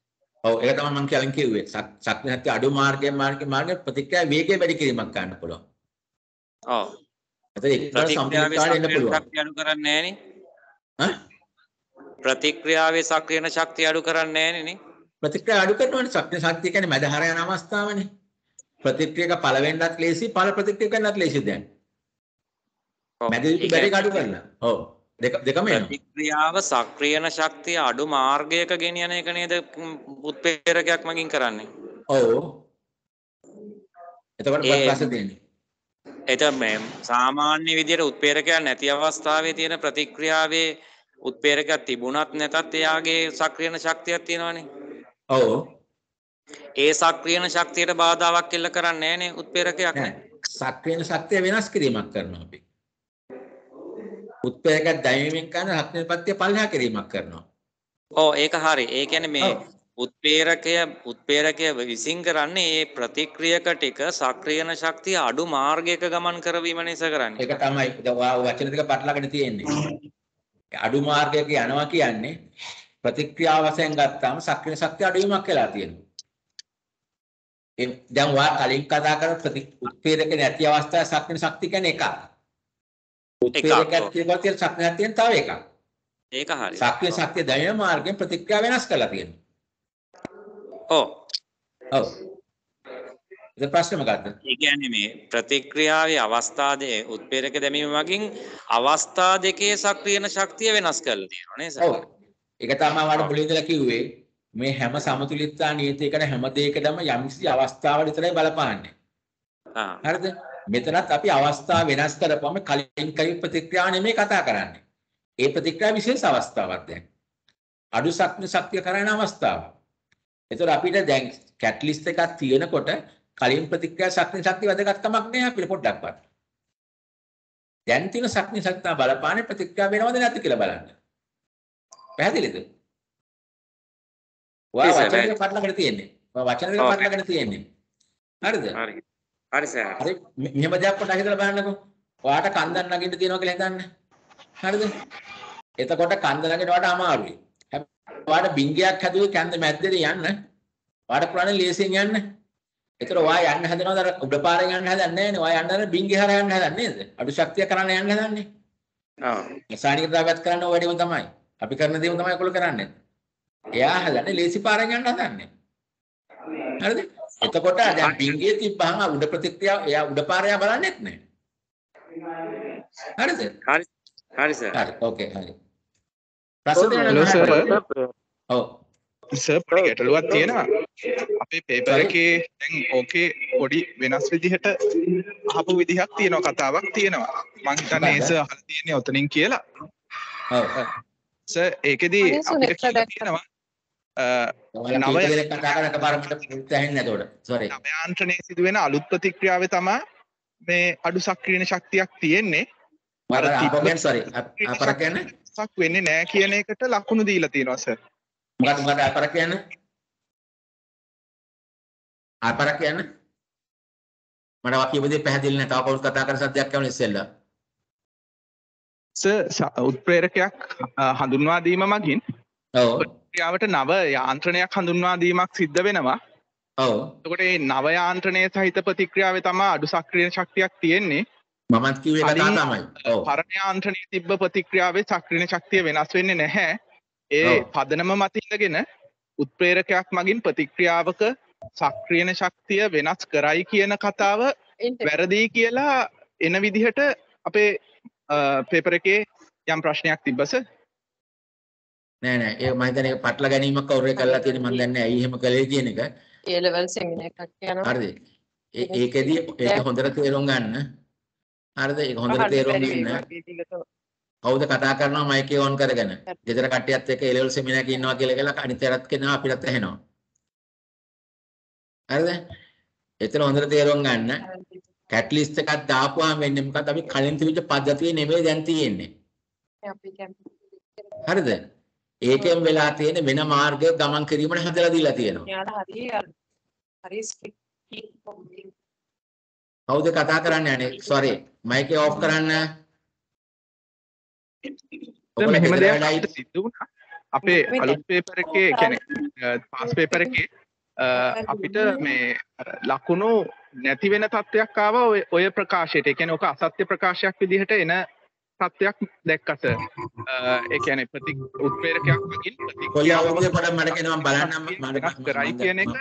ඔව් ඒක තමයි මම කියලින් කිව්වේ. සක්‍රිය ශක්තිය අඩු මාර්ගයෙන් මාර්ගයෙන් මාර්ගය ප්‍රතික්‍රියා වේගය වැඩි කිරීමක් ගන්න පුළුවන්. ඔව්. එතන ඒක සම්පූර්ණ වෙන්න පුළුවන්. ශක්තිය අඩු කරන්නේ නැහෙනි. ඈ? ප්‍රතික්‍රියාවේ සක්‍රියන ශක්තිය අඩු කරන්නේ නැහෙනි නේ? ප්‍රතික්‍රියා අඩු කරනවනේ ශක්ති ශක්තිය කියන්නේ මැද හර යන අවස්ථාවනේ. ප්‍රතික්‍රියක පළ වෙන්නත් ලේසි, පළ ප්‍රතික්‍රියක වෙන්නත් ලේසි දැන්. මැදදී බැරි අඩු කරලා. ඔව්. දෙක දෙකම යනවා. ප්‍රතික්‍රියාව සක්‍රියන ශක්තිය අඩු මාර්ගයක ගෙනියන එක නේද උත්ප්‍රේරකයක් මගින් කරන්නේ. ඔව්. එතකොට ප්‍රශ්න තියෙන්නේ. එතම සාමාන්‍ය විදියට උත්පේරකයක් නැති අවස්ථාවේ තියෙන ප්‍රතික්‍රියාවේ උත්පේරකයක් තිබුණත් නැතත් එයාගේ සක්‍රියන ශක්තියක් තියෙනවානේ. ඔව් ඒ සක්‍රියන ශක්තියට බාධාවක් කෙල්ල කරන්නේ නැහනේ උත්පේරකයක් නේ. සක්‍රියන ශක්තිය වෙනස් කිරීමක් කරනවා අපි. උත්පේරක දැමීමෙන් කරන රක්ෂණපත්‍ය පල්ලෙහා කිරීමක් කරනවා. ඔව් ඒක හරි. ඒ කියන්නේ මේ උත්පේරකය උත්පේරකය විසින් කරන්නේ ඒ ප්‍රතික්‍රියක ටික සක්‍රියන ශක්තිය අඩු මාර්ගයක ගමන් කරවීම නිසා කරන්නේ. ඒක තමයි. වචන දෙක පටලගෙන තියෙන්නේ. අඩු මාර්ගයක යනවා කියන්නේ ප්‍රතික්‍රියාව වශයෙන් ගත්තාම සක්‍රීය ශක්තිය අඩුවීමක් වෙලා තියෙනවා. ඒ දැන් ඔයා කලින් කතා කරන ප්‍රති උත්ප්‍රේරක නැති අවස්ථාවේ සක්‍රීය ශක්තිය කියන්නේ එකක්. උත්ප්‍රේරකයක් කියලා තියෙන සක්‍රීය ශක්තියෙන් තව එකක්. ඒක හරියි. සක්‍රීය ශක්තිය දැනෙන මාර්ගයෙන් ප්‍රතික්‍රියාව වෙනස් කරලා තියෙනවා. ඔව්. ඔව්. ඒක ප්‍රශ්නේ මොකද්ද? ඒ කියන්නේ මේ ප්‍රතික්‍රියාවේ අවස්ථාවේ උත්ප්‍රේරක දැමීම වගේ අවස්ථා දෙකේ සක්‍රීයන ශක්තිය වෙනස් කරලා තියෙනවා නේද සර්? ඔව්. ඒක තමයි වාට මුලින් ඉඳලා කිව්වේ මේ හැම සමතුලිතතා නියතේ කරන හැම දෙයකදම යම්කිසි අවස්ථාවල විතරයි බලපාන්නේ. හරිද? මෙතනත් අපි අවස්ථා වෙනස් කරපම කලින් කලින් ප්‍රතික්‍රියා නෙමෙයි කතා කරන්නේ. ඒ ප්‍රතික්‍රියා විශේෂ අවස්ථාවක් දැන්. අඩු ශක්ති ශක්තිය කරන අවස්ථාව. ඒතර අපිට දැන් කැටලිස්ට් එකක් තියෙනකොට කලින් ප්‍රතික්‍රියා ශක්ති ශක්තිය වැඩගත් කමක් නෑ අපිට පොඩ්ඩක්වත්. දැන් තියෙන ශක්ති ශක්තිය බලපාන්නේ ප්‍රතික්‍රියා වෙනවද නැද්ද කියලා බලන්න. පැහැදිලිද? ඔයා වචන දෙක පටලගෙන තියෙන්නේ. ඔයා වචන දෙක පටලගෙන තියෙන්නේ. හරිද? හරි. හරි සර්. හරි මෙහෙම දෙයක් පොඩ්ඩක් හිතලා බලන්නකෝ. ඔයාට කන්දක් නගින්න තියෙනවා කියලා හිතන්න. හරිද? එතකොට කන්ද ළඟට අමාරුයි. ඔයාට බින්ගයක් හැදුවේ කන්ද මැද්දේ යන්න. ඔයාට පුළුවන් ලේසියෙන් යන්න. ඒතර ඔයා යන්න හදනවද අර උඩ පාරෙන් යන්න හදන්නේ නැහැ නේ. ඔයා යන්න හදන බින්ගේ හරහා යන්න හදන්නේ නේද? අඩු ශක්තිය කරන්න යන්න හදන්නේ. ආ. රසායනික ද්‍රව්‍යත් කරන්න ඔය වැඩේම තමයි. අපි කරන දේම තමයි ඔයගොල්ලෝ කරන්නේ. එයා හදන්නේ ලේසි පාරෙන් යන්න හදන්නේ. හරිද? එතකොට දැන් පිංගේ තිබ්බහම උඩ ප්‍රතික්‍රියාව එයා උඩ පාරය බලන්නේත් නැහැ. හරිද? හරි. හරි සර්. හරි. ඕකේ හරි. ප්‍රශ්න දෙන්න ඔව්. සර් පොඩි ගැටලුවක් තියෙනවා. අපේ පේපර් එකේ දැන් ඕකේ පොඩි වෙනස් විදිහට අහපු විදිහක් තියෙනවා කතාවක් තියෙනවා. මං හිතන්නේ ඒ සර් අහලා තියෙන්නේ ඔතනින් කියලා. ඔව්. ඒකෙදී තියෙනවා යාන්ත්‍රනය සිදුවෙන අලුත් ප්‍රතික්‍රියාව තමා මේ අඩු සක්‍රීණ ශක්තියක් තියෙන්නේ සක් වෙන්නේ නෑ කියන එකට ලකුණු දීලා තියෙනවස මට අපර කියන්න අපර කියන්න මට වකිවදේ පැහදිලන තව කවුරුත් කතා කර සද්දයක් යවන ඉස්සෙල්ලා උත්ප්‍රේරකයක් හඳුන්වාදීම මගින් යාවට නව යාන්ත්‍රණයක් හඳුන්වාදීමක් සිද්ධ වෙනවා තකොට නව යාන්ත්‍රණය සහිත ප්‍රතික්‍රියාව තමා අඩු සක්‍රිය ශක්තියක් තියෙන්නේ මමත් කිවේ කතා තමයි පරණ යාන්ත්‍රණය තිබ්බ ප්‍රතික්‍රියාවේ සක්‍රීණ ශක්තිය වෙනස් වෙන්නේ නැහැ ඒ පදනම මතිඉඳගෙන උත්ප්‍රේරකයක් මගින් ප්‍රතික්‍රියාවක සක්‍රියන ශක්තිය වෙනස් කරයි කියන කතාව වැරදී කියලා එන විදිහට අපේ පේපර එකේ යම් ප්‍රශ්නයක් තිබ්බස නෑ නෑ ඒ මම හිතන්නේ පටල ගැනීමක් කවුරු කරලා තියෙන මම දන්නේ ඇයි එහෙම කළේ කියන එක ඒ ලෙවල් සෙමිනේකක් යනවා හරිද ඒකෙදි ඒක හොඳට තේරුම් ගන්න හරිද ඒක හොඳට තේරුම් ගන්න කවුද කතා කරනවා මයික් එක ඔන් කරගෙන ගෙදර කට්ටියත් එක්ක ඒ ලෙවල් සෙමිනාරයක ඉන්නවා කියලා කියලා අනිත් අයත් කෙනා අපිටත් ඇහෙනවා හරිද එතන හොඳට තේරුම් ගන්න කැටලිස්ට් එකක් දාපුවාම වෙන්නේ මොකක්ද අපි කලින් තිබිච්ච පද්ධතිය නෙමෙයි දැන් තියෙන්නේ. හරිද? ඒකෙන් වෙලා තියෙන වෙන මාර්ගයක ගමන් කිරීමට හදලා දීලා තියෙනවා. කවුද කතා කරන්න යන්නේ? sorry. මයික් එක off කරන්න. මෙහෙම දෙයක් අපිට සිද්ධ වුණා. අපේ අලුත් පේපර් එකේ කියන්නේ පාස් පේපර් එකේ අපිට මේ ලකුණු නැති වෙන තත්ත්වයක් ආව ඔය ප්‍රකාශයට එකන ඕක අසත්‍ය ප්‍රකාශයක් විදිහට එන තත්ත්වයක් දැක්කස එකන ප්‍රති උත්පේරකයක් වගින් ප්‍රතිකොලිය පට මටකෙනවා බලන්න මට කරයි කියන එක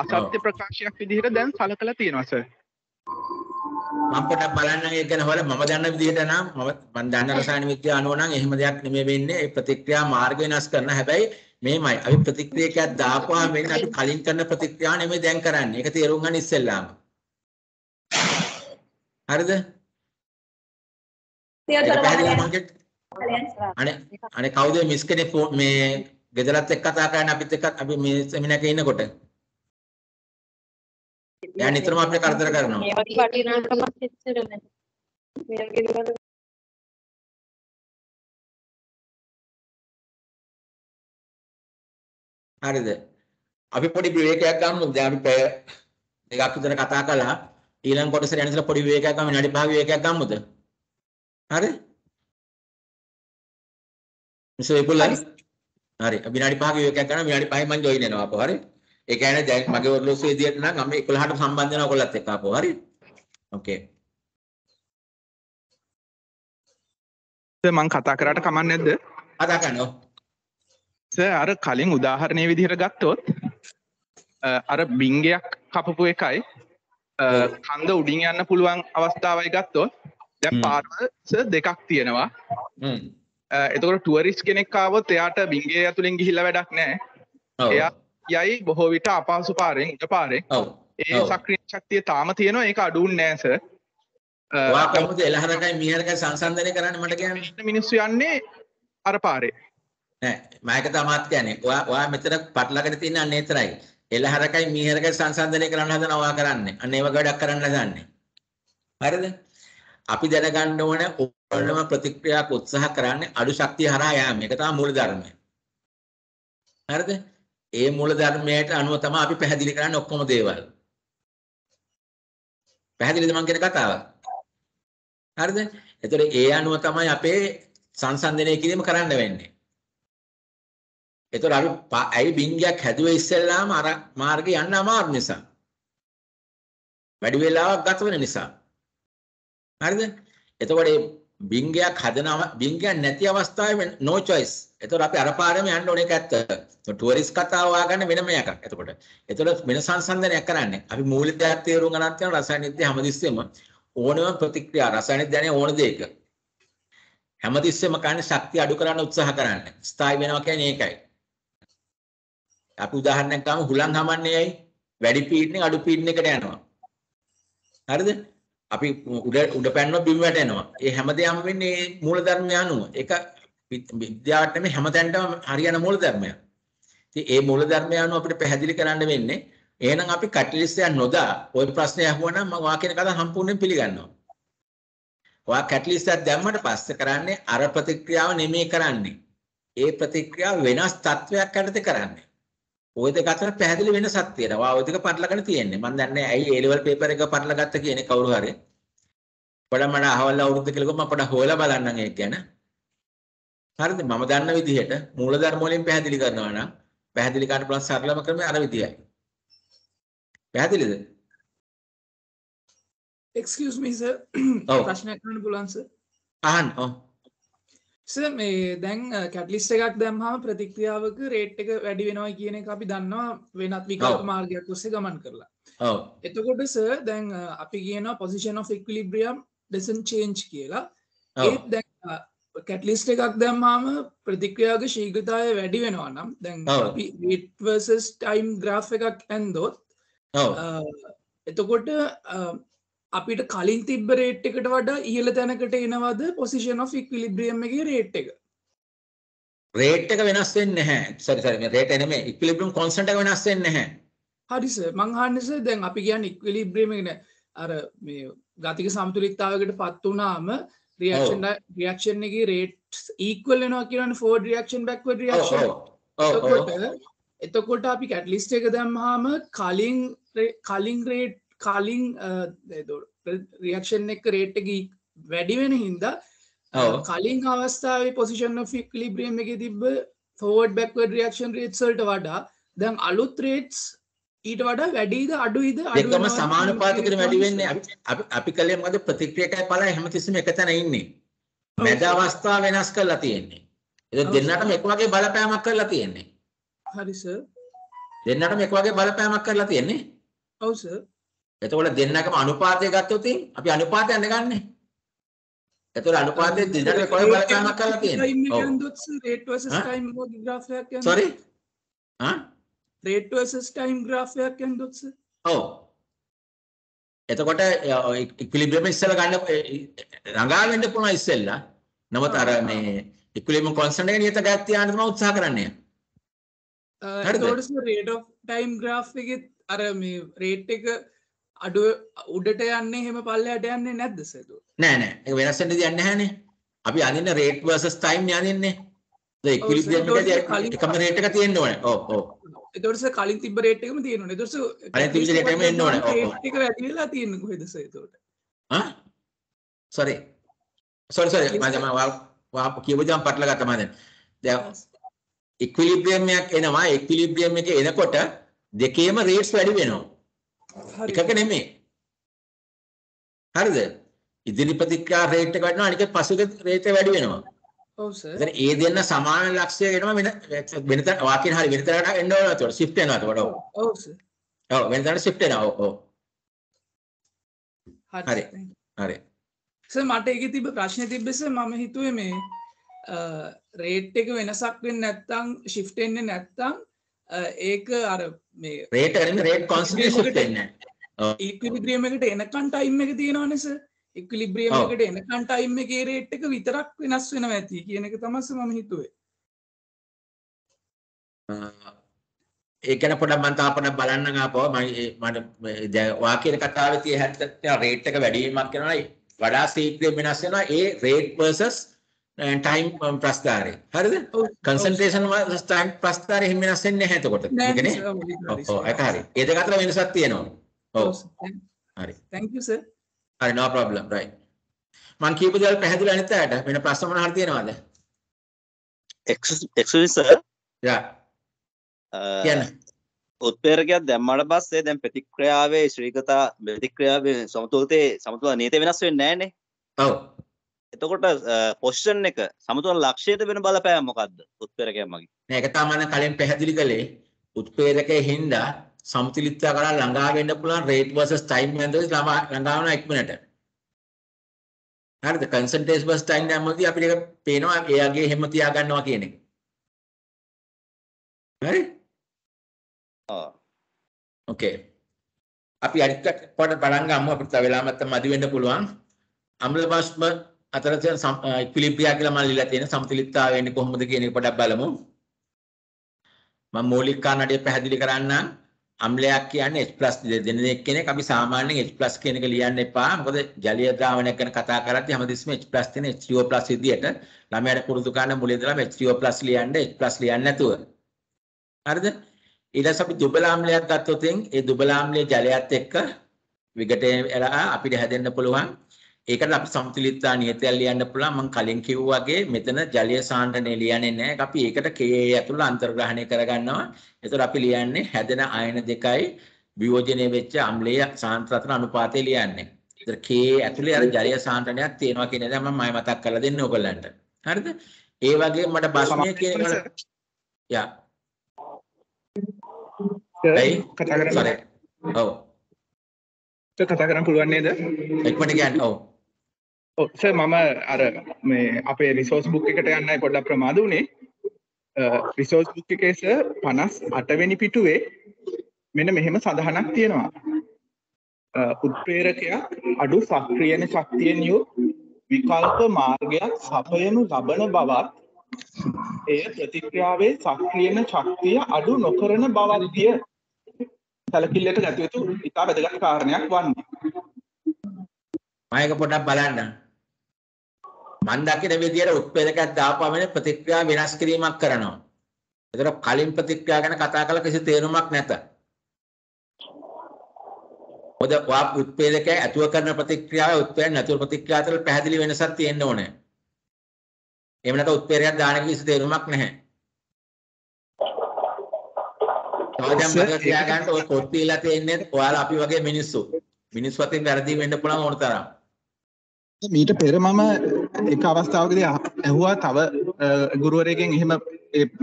අසත්‍ය ප්‍රකාශයක් විදිහට දැන් සල කළ තියෙනවස මම පොඩක් බලන්න ඒක ගැන හොර මම දන්න විදිහට නම් මම දන්න රසායන විද්‍යාව අනුව නම් එහෙම දෙයක් නෙමෙයි වෙන්නේ ඒ ප්‍රතික්‍රියා මාර්ගය වෙනස් කරන හැබැයි මේමයි අපි ප්‍රතික්‍රියකයක් දාපුවා මෙන්න අපි කලින් කරන ප්‍රතික්‍රියාව නෙමෙයි දැන් කරන්නේ. ඒක තේරුම් ගන්න ඉස්සෙල්ලාම. හරිද? අනේ අනේ කවුද මිස් කෙනෙක් මේ ගෙදරත් එක්ක කතා කරන්නේ අපිත් එක්ක අපි මේ සෙමිනාක ඉන්නකොට? දැන් නිතරම අපිට කරදර කරනවා. හරිද? අපි පොඩි විවේකයක් ගමු. දැන් අපි පැය දෙකක් විතර කතා කළා. ඊළඟ කොටසට යන ඉස්සෙල්ලා පොඩි විවේකයක් ගමු. විනාඩි 5 විවේකයක් ගමුද? හරි? මිසෝ ඒගොල්ලන් හරි. විනාඩි 5ක විවේකයක් ගන්න විනාඩි 5යි මම ජොයින් වෙනවා අපෝ. හරි? ඒ කියන්නේ දැන් මගේ ඔර්ලෝසු විදියට නම් අපි 11ට සම්බන්ධ වෙනවා ඔයගොල්ලත් එක්ක අපෝ. හරි? ඕකේ. මං කතා කරාට කමක් නැද්ද? කතා කරන්න. අර කලින් උදාහරණය විදිහර ගත්තොත් අර බිංගයක් කපපු එකයි කන්ද උඩින් යන්න පුළුවන් අවස්ථාවයි ගත්තොත් දැ පාර්ස දෙකක් තියෙනවා එතකට ටුවරිස් කෙනෙක්කාවොත් එයාට බිංගේ ඇතුළින් ගිහිල්ල වැඩක් නෑ එයා යයි බොහෝ විට අපාසු පාරෙන් ඉට පාරෙන් ඒ සක්‍රීන් ශක්තිය තාම තියෙනවා ඒ අඩුන් නෑස එලහරකයි මියරක සංසන්ධනය කරන්න මට මිනිස්සු යන්නේ අර පාරේ නෑ මම ඒක තමත් කියන්නේ. ඔයා ඔයා මෙතන පටලගෙන තියෙන අන්න ඒතරයි. එළහරකයි මීහරකයි සංසන්දනය කරන්න හදනවා ඔයා කරන්නේ. අන්න ඒ වගේ වැඩක් කරන්න හදන්නේ. හරිද? අපි දැනගන්න ඕන ඕනම ප්‍රතික්‍රියාවක් උත්සාහ කරන්නේ අඩු ශක්තිය හරහා යෑම. ඒක තමයි මූල ධර්මය. හරිද? ඒ මූල ධර්මයට අනුව තමයි අපි පැහැදිලි කරන්නේ ඔක්කොම දේවල්. පැහැදිලිද මං කියන කතාව? හරිද? එතකොට ඒ අනුව තමයි අපේ සංසන්දනය කිරීම කරන්න වෙන්නේ. එතකොට අපි ඇයි බින්ගයක් හැදුවේ ඉස්සෙල්ලාම අර මාර්ගේ යන්න අමාරු නිසා. වැඩි වෙලාවක් ගත වෙන නිසා. හරිද? එතකොට මේ බින්ගයක් හදන බින්ගයක් නැති අවස්ථාවේ no choice. එතකොට අපි අර පාරේම යන්න ඕන එක ඇත්ත. ටුවරිස් කතාව හොයාගන්න වෙනම එකක්. එතකොට. එතකොට වෙන සංසන්දනයක් කරන්නේ. අපි මූලික දෙයක් තේරුම් ගන්නත් යන රසායනික දේ හැමදෙස්සෙම ඕනම ප්‍රතික්‍රියා රසායනික දැනේ ඕන දෙයක. හැමතිස්සෙම කන්නේ ශක්තිය අඩු කරන්න උත්සාහ කරන්නේ. ස්ථායි වෙනවා කියන්නේ ඒකයි. අපි උදාහරණයක් ගමු හුලං හමන්නේ ඇයි? වැඩි පීඩනෙන් අඩු පීඩනයකට යනවා. හරිද? අපි උඩ උඩ පැනනවා බිම වැටෙනවා. ඒ හැමදේම වෙන්නේ මූල ධර්මය අනුව. ඒක විද්‍යාවට නෙමෙයි හැමතැනටම හරියන මූල ධර්මයක්. ඉතින් ඒ මූල ධර්මය අනුව අපිට පැහැදිලි කරන්න වෙන්නේ එහෙනම් අපි කැටලිස්ට් එක නොදා ওই ප්‍රශ්නේ අහුවනම් මම ඔයා කියන කතාව සම්පූර්ණයෙන් පිළිගන්නවා. ඔයා කැටලිස්ට් එකක් දැම්මට පස්සේ කරන්නේ අර ප්‍රතික්‍රියාව නෙමෙයි කරන්නේ. ඒ ප්‍රතික්‍රියාව වෙනස් තත්වයක් යටතේ කරන්නේ. ওය දෙක අතර පැහැදිලි වෙනසක් තියෙනවා. ඔය දෙක පටලගෙන තියෙන්නේ. මම දන්නේ ඇයි ඒ ලෙවල් පේපර් එක පටලගත්ත කියන්නේ කවුරු හරි. පොඩක් මට අහවල් අවුරුද්ද කියලා මම පොඩක් හොයලා බලන්නම් ඒක ගැන. හරිද මම දන්න විදිහට මූලධර්ම වලින් පැහැදිලි කරනවා නම් පැහැදිලි කරන්න පුළුවන් සරලම ක්‍රමය අර විදියයි. පැහැදිලිද? excuse me sir ප්‍රශ්නයක් අහන්න පුළුවන් sir? අහන්න. ඔව්. මේ දැන් කැටලිස් එකක් දැම්හම ප්‍රතික්‍රියාවක රේට් එක වැඩි වෙනවා කියන එක අපි දන්නවා වෙනත් විකල්ප මාර්ගයක් ඔස්සේ ගමන් කරලා එතකොට ස දැන් අපි කියන position of equilibrium doesn't change කියලා ඒත් දැන් කැටලිස්ට එකක් දැම්මාම ප්‍රතික්‍රියාවක ශීග්‍රතාය වැඩි වෙනවා නම් දැන් අපි වර්සස් ටයිම් ග්‍රා් එකක් ඇන්දොත් එතකොට අපිට කලින් තිබ්බ රේට් එකට වඩා ඉහල තැනකට එනවද පොසිෂන් ඔෆ් ඉක්විලිබ්‍රියම් එකේ රේට් එක රේට් එක වෙනස් වෙන්නේ නැහැ සරි සරි මේ රේට් එනේ මේ ඉක්විලිබ්‍රියම් කොන්ස්ටන්ට් එක වෙනස් වෙන්නේ නැහැ හරි සර් මං අහන්නේ සර් දැන් අපි කියන්නේ ඉක්විලිබ්‍රියම් එක නේ අර මේ ගතික සමතුලිතතාවයකට පත් වුණාම රියක්ෂන් රියක්ෂන් එකේ රේට්ස් ඉක්වල් වෙනවා කියනවනේ ෆෝඩ් රියක්ෂන් බෑක්වර්ඩ් රියක්ෂන් එතකොට අපි කැටලිස්ට් එක දැම්මහම කලින් කලින් රේට් කලින් රියක්ෂන් එක රේට්ටක වැඩි වෙන හින්දා කලින් අවස්ථාව පොසිෂන් ෆික් ලිබ්‍රියම් එක තිබ ෝඩ් බැක්වඩ රියක්ෂන් රේට්සල්ට වඩා දැන් අලුත් රේට්ස් ඊට වඩා වැඩීද අඩුයිද එකම සමානුපාතිකට වැඩිවෙන්නේ අපි කලේ මද ප්‍රතික්‍රියටයි පලා හැමතිසම එක තැන ඉන්නේ මැද අවස්ථා වෙනස් කරලා තියෙන්නේ එ දෙන්නටම එක වගේ බලපෑමක් කරලා තියෙන්නේ හරිස දෙන්නටම එක වගේ බලපෑමක් කරලා තියෙන්නේ ඔවුස එතකොට දෙන්නකම අනුපාතය ගත්තොත් අපි අනුපාතය අඳගන්නේ. එතකොට අනුපාතයේ දෙන්නට කොයි බලපෑමක් කරලා තියෙන්නේ? ඔව්. rate versus time මොකද graph එකක් යන්නේ? sorry. ආ? rate versus time graph එකක් යන්නේ සර්. ඔව්. එතකොට ඉක්විලිබ්‍රියම් ඉස්සෙල්ලා ගන්න රඟා වෙන්න පුළුවන් ඉස්සෙල්ලා. නමුත් අර මේ ඉක්විලිබ්‍රියම් constant එක නියත ගයක් තියාගන්න තමයි උත්සාහ කරන්නේ. හරිද? ඒකට රේට් ඔෆ් ටයිම් ග්‍රාෆ් එකෙත් අර මේ රේට් එක අඩුව උඩට යන්න හෙම පල්ලට යන්නේ නැද්ද සේතු නෑනෑ එක වෙනස්සට දන්න හැනේ අපි අන්න රේට් වර්සස් ටයිම් යන්නේ එකම රේටක තියෙන්න්න ඕන ඕ එදරස කලින් තිබ රේටකම තියෙන දරස ටම එන්න ඕන එක වැඩිලා තියෙන හෙද සේතුට සොරේ සොරසර මජම වාප කියවජම් පටල ගතමාද දැ ඉක්විලිබ්‍රියම්යක් එනවා එක්විලිබ්‍රියම් එක එනකොට දෙකේම රේට්ස් වැඩි වෙනවා එකක නෙමෙයි. හරිද? ඉදිරි ප්‍රතික්‍රියා රේට් එක වැඩිනවා අනික පසුගිය රේට් එක වැඩි වෙනවා. ඔව් සර්. එතන ඒ දෙන්න සමාන ලක්ෂ්‍යය වෙනවා වෙන වෙන වාක්‍යෙන් හරි වෙන තැනකට එන්න ඕන ඒතකොට shift වෙනවා ඒතකොට ඔව්. ඔව් සර්. ඔව් වෙන තැනට shift වෙනවා ඔව් ඔව්. හරි. හරි. සර් මට ඒකේ තිබ්බ ප්‍රශ්නේ තිබ්බස මම හිතුවේ මේ රේට් එක වෙනසක් වෙන්නේ නැත්නම් shift වෙන්නේ නැත්නම් ඒක අර මේ රේට රේට කොන්ස්ටේෂන් වෙන්න ඉක්විලිබ්‍රියම් එකට එනකන් ටයිම් එක තියෙනවා නේස ඉක්විලිබ්‍රියම් එකට එනකන් ටයිම් එකේ රේට් එක විතරක් වෙනස් වෙනවා ඇති කියන එක තමයි මම හිතුවේ ඒ ගැන පොඩක් මම තාපන බලන්න ආපුවා මම මට ඔයා කියන කතාවේ තියෙන හැටට රේට් එක වැඩි වීමක් කරනවා වඩා සීක්‍රේ වෙනස් වෙනවා ඒ රේට් versus ටයිම් ප්‍රස්ථාරය um, හරිද කන්සන්ට්‍රේෂන් ස්ටයිම් ප්‍රස්ථාරය හිම වෙනස් වෙන්නේ නැහැ එතකොට ඒකනේ ඔව් ඒක හරි ඒ දෙක අතර වෙනසක් තියෙනවා ඔව් හරි thank you sir හරි no problem right මං කියපු දේවල් පැහැදිලි අනිත් අයට වෙන ප්‍රශ්න මොනවා හරි තියෙනවද excuse sir yeah uh, කියන්න උත්පේරකයක් දැම්මට පස්සේ දැන් ප්‍රතික්‍රියාවේ ශ්‍රීකතා ප්‍රතික්‍රියාවේ සමතුලිතේ සමතුලිත නීති වෙනස් වෙන්නේ නැහැනේ ඔව් එතකොට පොෂන් එක සමතුල ලක්ෂයට වෙන බලපෑම මොකක්ද උත්පේරකය මගින් නෑ ඒක තමයි කලින් පැහැදිලි කළේ උත්පේරකයේ හින්දා සමතුලිතතාව කරලා ළඟා වෙන්න පුළුවන් රේට් vs ටයිම් මැන්දෝස් ළඟා වෙන ඉක්මනට හරිද කන්සන්ට්‍රේට් vs ටයිම් දැම්මදී අපිට ඒක පේනවා එයාගේ හැම තියා ගන්නවා කියන එක හරි ආ ඕකේ අපි අනිත් කොට බලංගම්ම අපිට වෙලාවක් තමයි අදි වෙන්න පුළුවන් අම්ල බෂ්ම අතර තියෙන ඉක්විලිබ්‍රියා කියලා මම ලියලා තියෙන සමතුලිතතාවය එන්නේ කොහොමද කියන එක පොඩ්ඩක් බලමු. මම මූලික කාණඩය පැහැදිලි කරන්නම්. අම්ලයක් කියන්නේ H+ දෙනෙක් කෙනෙක් අපි සාමාන්‍යයෙන් H+ කියන එක ලියන්න එපා. මොකද ජලීය ද්‍රාවණයක් ගැන කතා කරද්දී හැමදෙස්ම H+ තියෙන H2O+ විදියට ළමයාට පුරුදු කරන මුලින් ඉඳලාම H2O+ ලියන්න H+ ලියන්න නැතුව. හරිද? ඊට පස්සේ අපි දුබල ආම්ලයක් ගත්තොත් ඒ දුබල ආම්ලයේ ජලයත් එක්ක විගටේ එලා අපිට හැදෙන්න පුළුවන් ඒකට අපි සමතුලිතතා නියතයල් ලියන්න පුළුවන් මම කලින් කිව්වා වගේ මෙතන ජලීය සාන්ද්‍රණය ලියන්නේ නැහැ අපි ඒකට Ka ඇතුළේ අන්තර්ග්‍රහණය කරගන්නවා එතකොට අපි ලියන්නේ හැදෙන අයන දෙකයි වියෝජනය වෙච්ච අම්ලීය සාන්ද්‍රතන අනුපාතය ලියන්නේ එතකොට Ka ඇතුළේ අර ජලීය සාන්ද්‍රණයක් තියෙනවා කියන එක මම මතක් කරලා දෙන්න ඕගොල්ලන්ට හරිද ඒ වගේ මට භස්මය කියන යා කතා කරන්න ඔව් කතා කරන්න පුළුවන් නේද එක්මට කියන්න ඔව් ඔස මම අර මේ අපේ රිසෝස් බුක් එකට යන්න පොඩ්ඩක් ප්‍රමාද වුණේ රිසෝස් බුක් එකේස පනස් අටවැනි පිටුවේ මෙන මෙහෙම සඳහනක් තියෙනවා උත්ප්‍රේරකයක් අඩු සක්‍රියන ශක්තියෙන් යු විකල්ප මාර්ගයක් සපයනු ලබන බවත් එය ප්‍රතික්‍රියාවේ සක්‍රියන ශක්තිය අඩු නොකරන බවත්දිය සැලකිල්ලට ගැතියුතු ඉතා වැදගත් කාරණයක් වන්නේ මයක පොඩක් බලන්න මන් දකින විදියට උත්පේදකයක් දාපුවම ප්‍රතික්‍රියා වෙනස් කිරීමක් කරනවා. ඒතර කලින් ප්‍රතික්‍රියා ගැන කතා කළ කිසි තේරුමක් නැත. මොකද වාප් උත්පේදකයේ ඇතුව කරන ප්‍රතික්‍රියාව උත්පේදක නැතුව ප්‍රතික්‍රියාව අතර පැහැදිලි වෙනසක් තියෙන්න ඕනේ. එහෙම නැත්නම් උත්පේදකයක් දාන කිසි තේරුමක් නැහැ. තවදම් කියා ගන්න ඔය කොට්ටිලා තියෙන්නේ ඔයාලා අපි වගේ මිනිස්සු. මිනිස් වතින් වැරදි වෙන්න පුළුවන් ඕන තරම්. මීට පෙර මම එක අවස්ථාවකදී ඇහුවා තව ගුරුවරයගෙන් එහෙම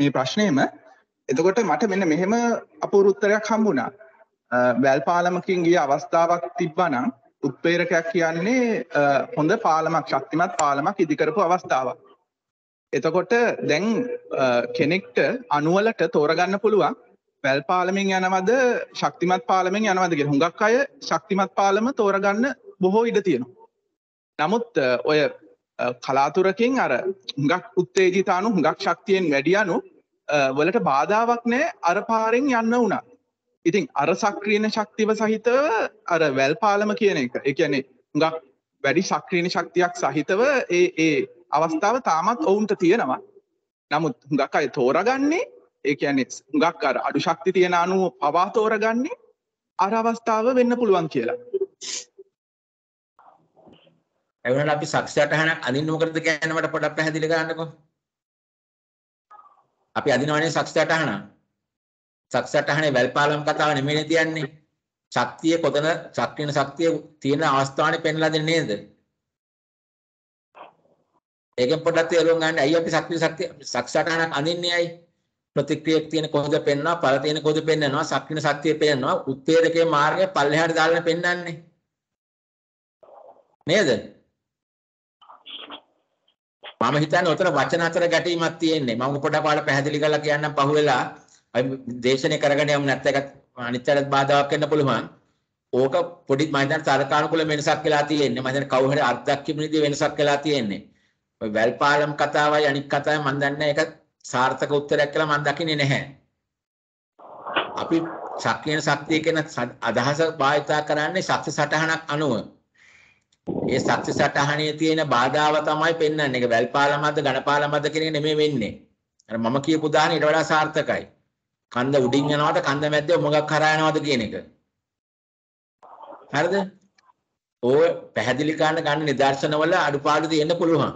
මේ ප්‍රශ්නයම එතකොට මට මෙන්න මෙහෙම අපුරුත්තරයක් හම්බුණා වැල් පාලමකින් ගිය අවස්ථාවක් තිබ්බනම් උත්පේරකයක් කියන්නේ හොඳ පාලමක් ශක්තිමත් පාලමක් ඉදිකරපු අවස්ථාවක් එතකොට දැන් කෙනෙක්ට අනුවලට තෝරගන්න පුළුවන් වැල් පාලමෙන් යනවද ශක්තිමත් පාලමෙන් යනවදගේ හුඟක් අය ශක්තිමත් පාලම තෝරගන්න බොහෝ ඉඩ තියෙනවා. නමුත් ඔය කලාතුරකින් අර හුඟක් උත්තේජිතානු හුඟක් ශක්තියෙන් වැඩියනු වලට බාධාවක් නෑ අරපාරෙන් යන්න වුණා ඉතින් අර සක්‍රීණ ශක්තිව සහිතව අර වැල් පාලම කියන එක එකනේ හුඟක් වැඩි සක්‍රීණ ශක්තියක් සහිතව ඒ ඒ අවස්ථාව තාමත් ඔවුන්ට තියෙනවා නමුත් හුඟක් අය තෝරගන්නේ ඒයනෙ ගක් අර අඩු ශක්ති තියෙන අනුව පවා තෝරගන්නේ අර අවස්ථාව වෙන්න පුළුවන් කියලා ඒ වුණාට අපි සක්ෂයට හනක් අඳින්න මොකටද කියන්නේ මට පොඩක් පැහැදිලි කරන්නකෝ. අපි අඳිනවනේ සක්ෂයට හන. සක්ෂයට හනේ වැල්පාලම් කතාව නෙමෙයි තියන්නේ. ශක්තිය කොතන ශක්තින ශක්තිය තියෙන අවස්ථාවේ පෙන්ලා දෙන්නේ නේද? ඒකෙන් පොඩ්ඩක් තේරුම් ගන්න. අයි අපි ශක්තිය ශක්තිය සක්ෂයට හනක් අඳින්නේ අයි? ප්‍රතික්‍රියක් තියෙන කොහොමද පෙන්නවා, පළ තියෙන කොහොමද පෙන්නවා, ශක්තින ශක්තිය පෙන්නවා, උත්තේජකයේ මාර්ගය පල්ලෙහාට දාලා පෙන්වන්නේ. නේද? මම හිතන්නේ උතර වචන අතර ගැටීමක් තියෙන්නේ. මම පොඩක් ඔයාලට පැහැදිලි කරලා කියන්නම් පහුවෙලා. අපි දේශනේ කරගෙන යමු නැත්නම් ඒක අනිත්‍යයට බාධාවක් වෙන්න පුළුවන්. ඕක පොඩි මම හිතන්නේ තරකානුකූල වෙනසක් වෙලා තියෙන්නේ. මම හිතන්නේ කවුරු හරි අර්ධයක් කිමුනේදී වෙනසක් වෙලා තියෙන්නේ. ඔය වැල්පාලම් කතාවයි අනිත් කතාවයි මම දන්නේ ඒක සාර්ථක උත්තරයක් කියලා මම දකින්නේ නැහැ. අපි ශක්තියන ශක්තිය කියන අදහස භාවිතා කරන්නේ ශක්ති සටහනක් අනුව. ඒ සත්‍ය සටහනේ තියෙන බාධාව තමයි පෙන්වන්නේ. ඒක වැල්පාලමද්ද ඝනපාලමද්ද කියන එක නෙමෙයි වෙන්නේ. අර මම කියපු උදාහරණ ඊට වඩා සාර්ථකයි. කන්ද උඩින් යනවාට කන්ද මැද්දේ මොකක් හරහා යනවාද කියන එක. හරිද? ඕ පැහැදිලි කරන්න ගන්න නිදර්ශනවල අඩුපාඩු තියෙන්න පුළුවන්.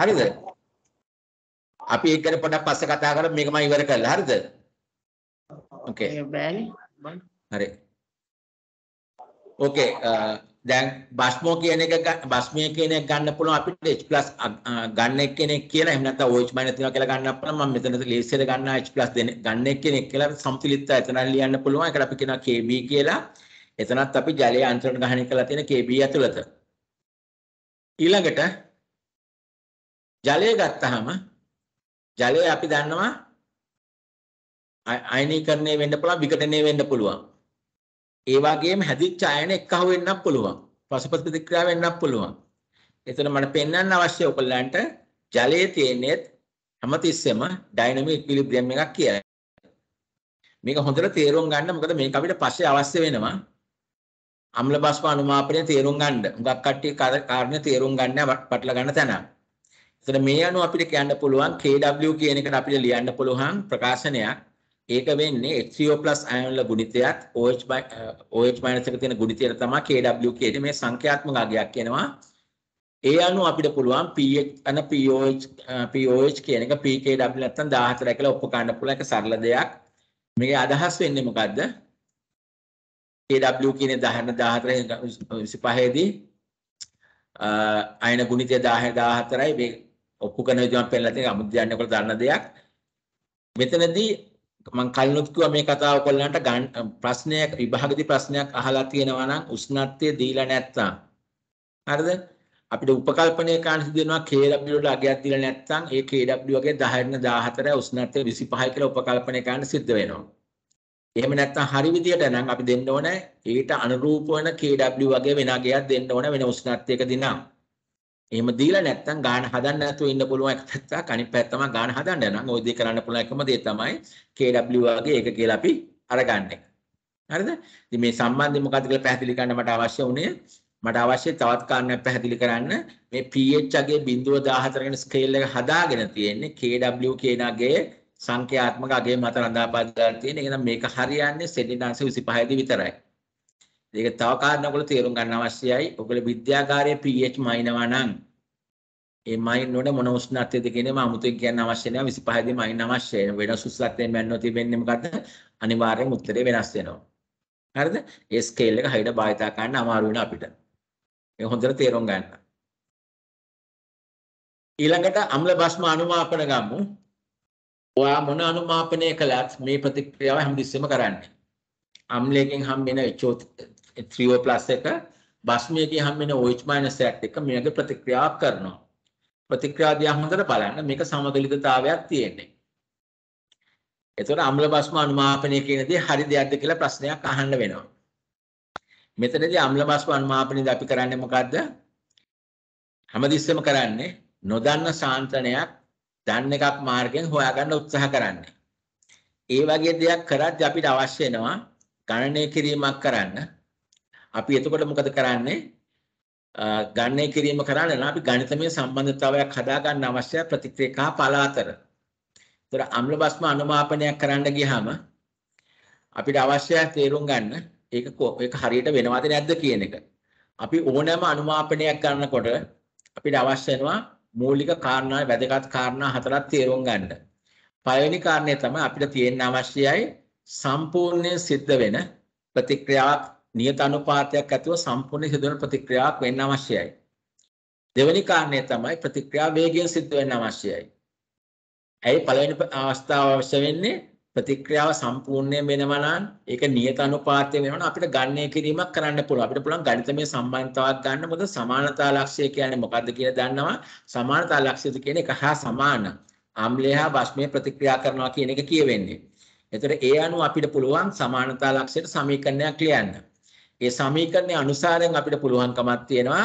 හරිද? අපි ඒක ගැන පොඩ්ඩක් පස්සේ කතා කරමු මේක මම ඉවර කළා. හරිද? ඕකේ. බෑනේ. හරි. ඕකේ uh, දැන් බස්මෝ කියන එක බස්මිය කියන එක ගන්න පුළුවන් අපිට H+ ගන්න එක්කෙනෙක් කියලා එහෙම නැත්නම් OH- තියෙනවා කියලා ගන්න පුළුවන් මම මෙතන ලේසියට ගන්න H+ දෙන ගන්න එක්කෙනෙක් කියලා සමතුලිතව එතන ලියන්න පුළුවන් ඒකට අපි කියනවා KB කියලා එතනත් අපි ජලයේ අන්තර්ගත ගහණය කරලා තියෙන KB ඇතුළත ඊළඟට ජලය ගත්තාම ජලය අපි දන්නවා අයනීකරණය වෙන්න පුළුවන් විකටනය වෙන්න පුළුවන් ඒ වගේම හැදිච්ච අයන එක්කහුව වෙන්නත් පුළුවන්. පසුපස ප්‍රතික්‍රියා වෙන්නත් පුළුවන්. එතන මට පෙන්වන්න අවශ්‍ය ඔයගොල්ලන්ට ජලයේ තියෙන්නේ හැමතිස්සෙම ඩයිනමික් ඉක්විලිබ්‍රියම් එකක් කියලා. මේක හොඳට තේරුම් ගන්න මොකද මේක අපිට පස්සේ අවශ්‍ය වෙනවා. අම්ල බෂ්ප අනුමාපනය තේරුම් ගන්න. හුඟක් කට්ටිය කාරණේ තේරුම් ගන්න පටල ගන්න තැන. එතන මේ අනුව අපිට කියන්න පුළුවන් KW කියන එකට අපිට ලියන්න පුළුවන් ප්‍රකාශනයක්. ඒක වෙන්නේ HCO+ අයන වල ගුණිතයත් OH OH- එක තියෙන ගුණිතයට තමයි KW කියන මේ සංඛ්‍යාත්මක අගයක් එනවා. ඒ අනුව අපිට පුළුවන් pH අන pOH pOH කියන එක pKW නැත්තම් 14 කියලා ඔප්පු කරන්න පුළුවන් එක සරල දෙයක්. මේකේ අදහස් වෙන්නේ මොකද්ද? KW කියන 10 14 25 දී අයන ගුණිතය 10 14යි මේ ඔප්පු කරන විදිහම පෙන්නලා තියෙන අමුද්‍යයන්කොල දන්න දෙයක්. මෙතනදී මම කලිනුත් කිව්වා මේ කතාව ඔයගොල්ලන්ට ප්‍රශ්නයක් විභාගදී ප්‍රශ්නයක් අහලා තියෙනවා නම් උෂ්ණත්වය දීලා නැත්තම් හරිද අපිට උපකල්පනය කරන්න සිදු වෙනවා KW වල අගයක් දීලා නැත්තම් ඒ KW වගේ 10 14 උෂ්ණත්වය 25 කියලා උපකල්පනය කරන්න සිද්ධ වෙනවා එහෙම නැත්තම් හරි විදියට නම් අපි දෙන්න ඕනේ ඊට අනුරූප වෙන KW වගේ වෙන අගයක් දෙන්න ඕනේ වෙන උෂ්ණත්වයක දිනම් එහෙම දීලා නැත්නම් ගාන හදන්න නැතුව ඉන්න පුළුවන් එක පැත්තක් අනිත් පැත්තම ගාන හදන්න නම් ওই දේ කරන්න පුළුවන් එකම දේ තමයි KW වගේ ඒක කියලා අපි අරගන්නේ. හරිද? ඉතින් මේ සම්බන්ධයෙන් මොකද්ද කියලා පැහැදිලි කරන්න මට අවශ්‍ය වුණේ මට අවශ්‍ය තවත් කාරණයක් පැහැදිලි කරන්න මේ pH අගේ 0.14 වෙනි ස්කේල් එක හදාගෙන තියෙන්නේ KW කියන අගේ සංඛ්‍යාත්මක අගේ මත රඳාපවත්ලා තියෙන. ඒක නම් මේක හරියන්නේ සෙඩිනාංශ 25 දී විතරයි. ඒක තව කාරණාවකල තේරුම් ගන්න අවශ්‍යයි. ඔයගොල්ලෝ විද්‍යාකාරයේ pH මයින්නවා නම් ඒ මයින් වල මොන උෂ්ණත්වයද කියන එක අමුතුවෙන් කියන්න අවශ්‍ය නැහැ. 25 දී මයින් අවශ්‍යයි. වෙනස් උෂ්ණත්වයෙන් මැන්නෝ තිබෙන්නේ මොකද්ද? අනිවාර්යයෙන් උත්තරේ වෙනස් වෙනවා. හරිද? ඒ ස්කේල් එක හයියට භාවිතා කරන්න අමාරු වෙන අපිට. ඒක හොඳට තේරුම් ගන්න. ඊළඟට අම්ල භස්ම අනුමාපන ගමු. ඔයා මොන අනුමාපනය කළත් මේ ප්‍රතික්‍රියාව හැමතිස්සෙම කරන්නේ. අම්ලයෙන් හම්බෙන HO 3O+ එක බස්මයේදී හම් වෙන OH- එකත් එක්ක මේකේ ප්‍රතික්‍රියාවක් කරනවා. ප්‍රතික්‍රියා දිහා හොඳට බලන්න මේක සමතුලිතතාවයක් තියෙන්නේ. එතකොට අම්ල බස්ම අනුමාපනය කියන දේ හරි දෙයක්ද කියලා ප්‍රශ්නයක් අහන්න වෙනවා. මෙතනදී අම්ල බස්ම අනුමාපනයේදී අපි කරන්නේ මොකද්ද? හැමතිස්සෙම කරන්නේ නොදන්න සාන්ත්‍රණයක් දන්න එකක් මාර්ගයෙන් හොයාගන්න උත්සාහ කරන්නේ. ඒ වගේ දෙයක් කරද්දී අපිට අවශ්‍ය වෙනවා ගණනය කිරීමක් කරන්න අපි එතකොට මොකද කරන්නේ? ගණනය කිරීම කරා නම් අපි ගණිතමය සම්බන්ධතාවයක් හදා ගන්න අවශ්‍ය ප්‍රතික්‍රියා පළ අතර. ඒතර අම්ල බස්ම අනුමාපනයක් කරන්න ගියාම අපිට අවශ්‍ය තේරුම් ගන්න ඒක ඒක හරියට වෙනවද නැද්ද කියන එක. අපි ඕනෑම අනුමාපනයක් කරනකොට අපිට අවශ්‍ය වෙනවා මූලික කාරණා වැදගත් කාරණා හතරක් තේරුම් ගන්න. පළවෙනි කාරණය තමයි අපිට තියෙන්න අවශ්‍යයි සම්පූර්ණයෙන් සිද්ධ වෙන ප්‍රතික්‍රියාවක් නියත අනුපාතයක් ඇතුව සම්පූර්ණ සිදුවන ප්‍රතික්‍රියාවක් වෙන්න අවශ්‍යයි. දෙවැනි කාරණය තමයි ප්‍රතික්‍රියා වේගයෙන් සිද්ධ වෙන්න අවශ්‍යයි. ඇයි පළවෙනි අවස්ථාව අවශ්‍ය වෙන්නේ ප්‍රතික්‍රියාව සම්පූර්ණයෙන් වෙනවා නම් ඒක නියත අනුපාතයෙන් වෙනවා නම් අපිට ගණනය කිරීමක් කරන්න පුළුවන්. අපිට පුළුවන් ගණිතමය සම්බන්ධතාවක් ගන්න. මොකද සමානතා ලක්ෂ්‍යය කියන්නේ මොකද්ද කියලා දන්නවා. සමානතා ලක්ෂ්‍යද කියන්නේ එක හා සමාන ආම්ලය හා භාෂ්මය ප්‍රතික්‍රියා කරනවා කියන එක කියවෙන්නේ. එතකොට ඒ අනුව අපිට පුළුවන් සමානතා ලක්ෂ්‍යයට සමීකරණයක් ලියන්න. ඒ සමීකරණය අනුසාරයෙන් අපිට පුළුවන්කමක් තියෙනවා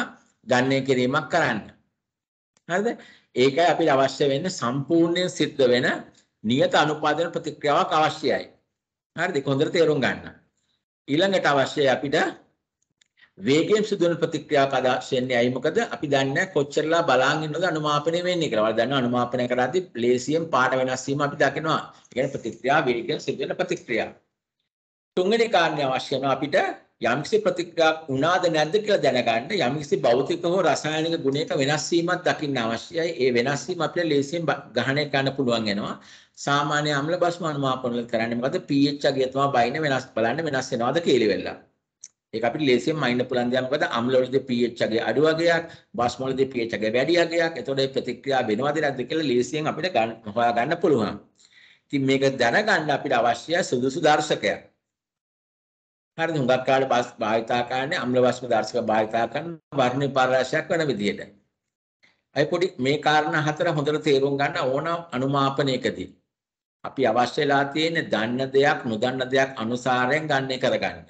ගණනය කිරීමක් කරන්න. හරිද? ඒකයි අපිට අවශ්‍ය වෙන්නේ සම්පූර්ණයෙන් සිද්ධ වෙන නියත අනුපාදන ප්‍රතික්‍රියාවක් අවශ්‍යයි. හරිද? කොහොඳට තේරුම් ගන්න. ඊළඟට අවශ්‍යයි අපිට වේගයෙන් සිදුවන ප්‍රතික්‍රියාවක් අවශ්‍ය වෙන්නේ ඇයි මොකද අපි දන්නේ කොච්චරලා බලන් ඉන්නවද අනුමාපනය වෙන්නේ කියලා. වල දන්නවා අනුමාපනය කරද්දී ලේසියෙන් පාට වෙනස් වීම අපි දකිනවා. ඒ කියන්නේ ප්‍රතික්‍රියා වේගයෙන් සිදුවන ප්‍රතික්‍රියාව. තුන්වෙනි කාරණේ අවශ්‍ය වෙනවා අපිට යම්කිසි ප්‍රතික්‍රියාවක් වුණාද නැද්ද කියලා දැනගන්න යම්කිසි භෞතික හෝ රසායනික ගුණයක වෙනස් වීමක් දකින්න අවශ්‍යයි. ඒ වෙනස් වීම අපිට ලේසියෙන් ග්‍රහණය කරන්න පුළුවන් වෙනවා. සාමාන්‍ය අම්ල භස්ම අනුමාපන වල කරන්නේ මොකද? pH අගය තමයි බයින වෙනස් බලන්න වෙනස් වෙනවද කියලා වෙලා. ඒක අපිට ලේසියෙන් මයින්ඩ් පුළුවන් දෙයක් මොකද? අම්ල වලදී pH අගය අඩු අගයක්, භස්ම වලදී pH අගය වැඩි අගයක්. එතකොට ඒ ප්‍රතික්‍රියාව වෙනවද නැද්ද කියලා ලේසියෙන් අපිට හොයාගන්න පුළුවන්. ඉතින් මේක දැනගන්න අපිට අවශ්‍ය සුදුසු දර්ශකයක්. හරිද හුඟක් කාලේ බස් භාවිතා කරන්නේ අම්ල භාෂ්ම දර්ශක භාවිතා කරන වර්ණ පරාශයක් වෙන විදිහට. අය පොඩි මේ කාරණා හතර හොඳට තේරුම් ගන්න ඕන අනුමාපනයකදී. අපි අවශ්‍ය වෙලා තියෙන්නේ දන්න දෙයක් නොදන්න දෙයක් අනුසාරයෙන් ගන්න කරගන්න.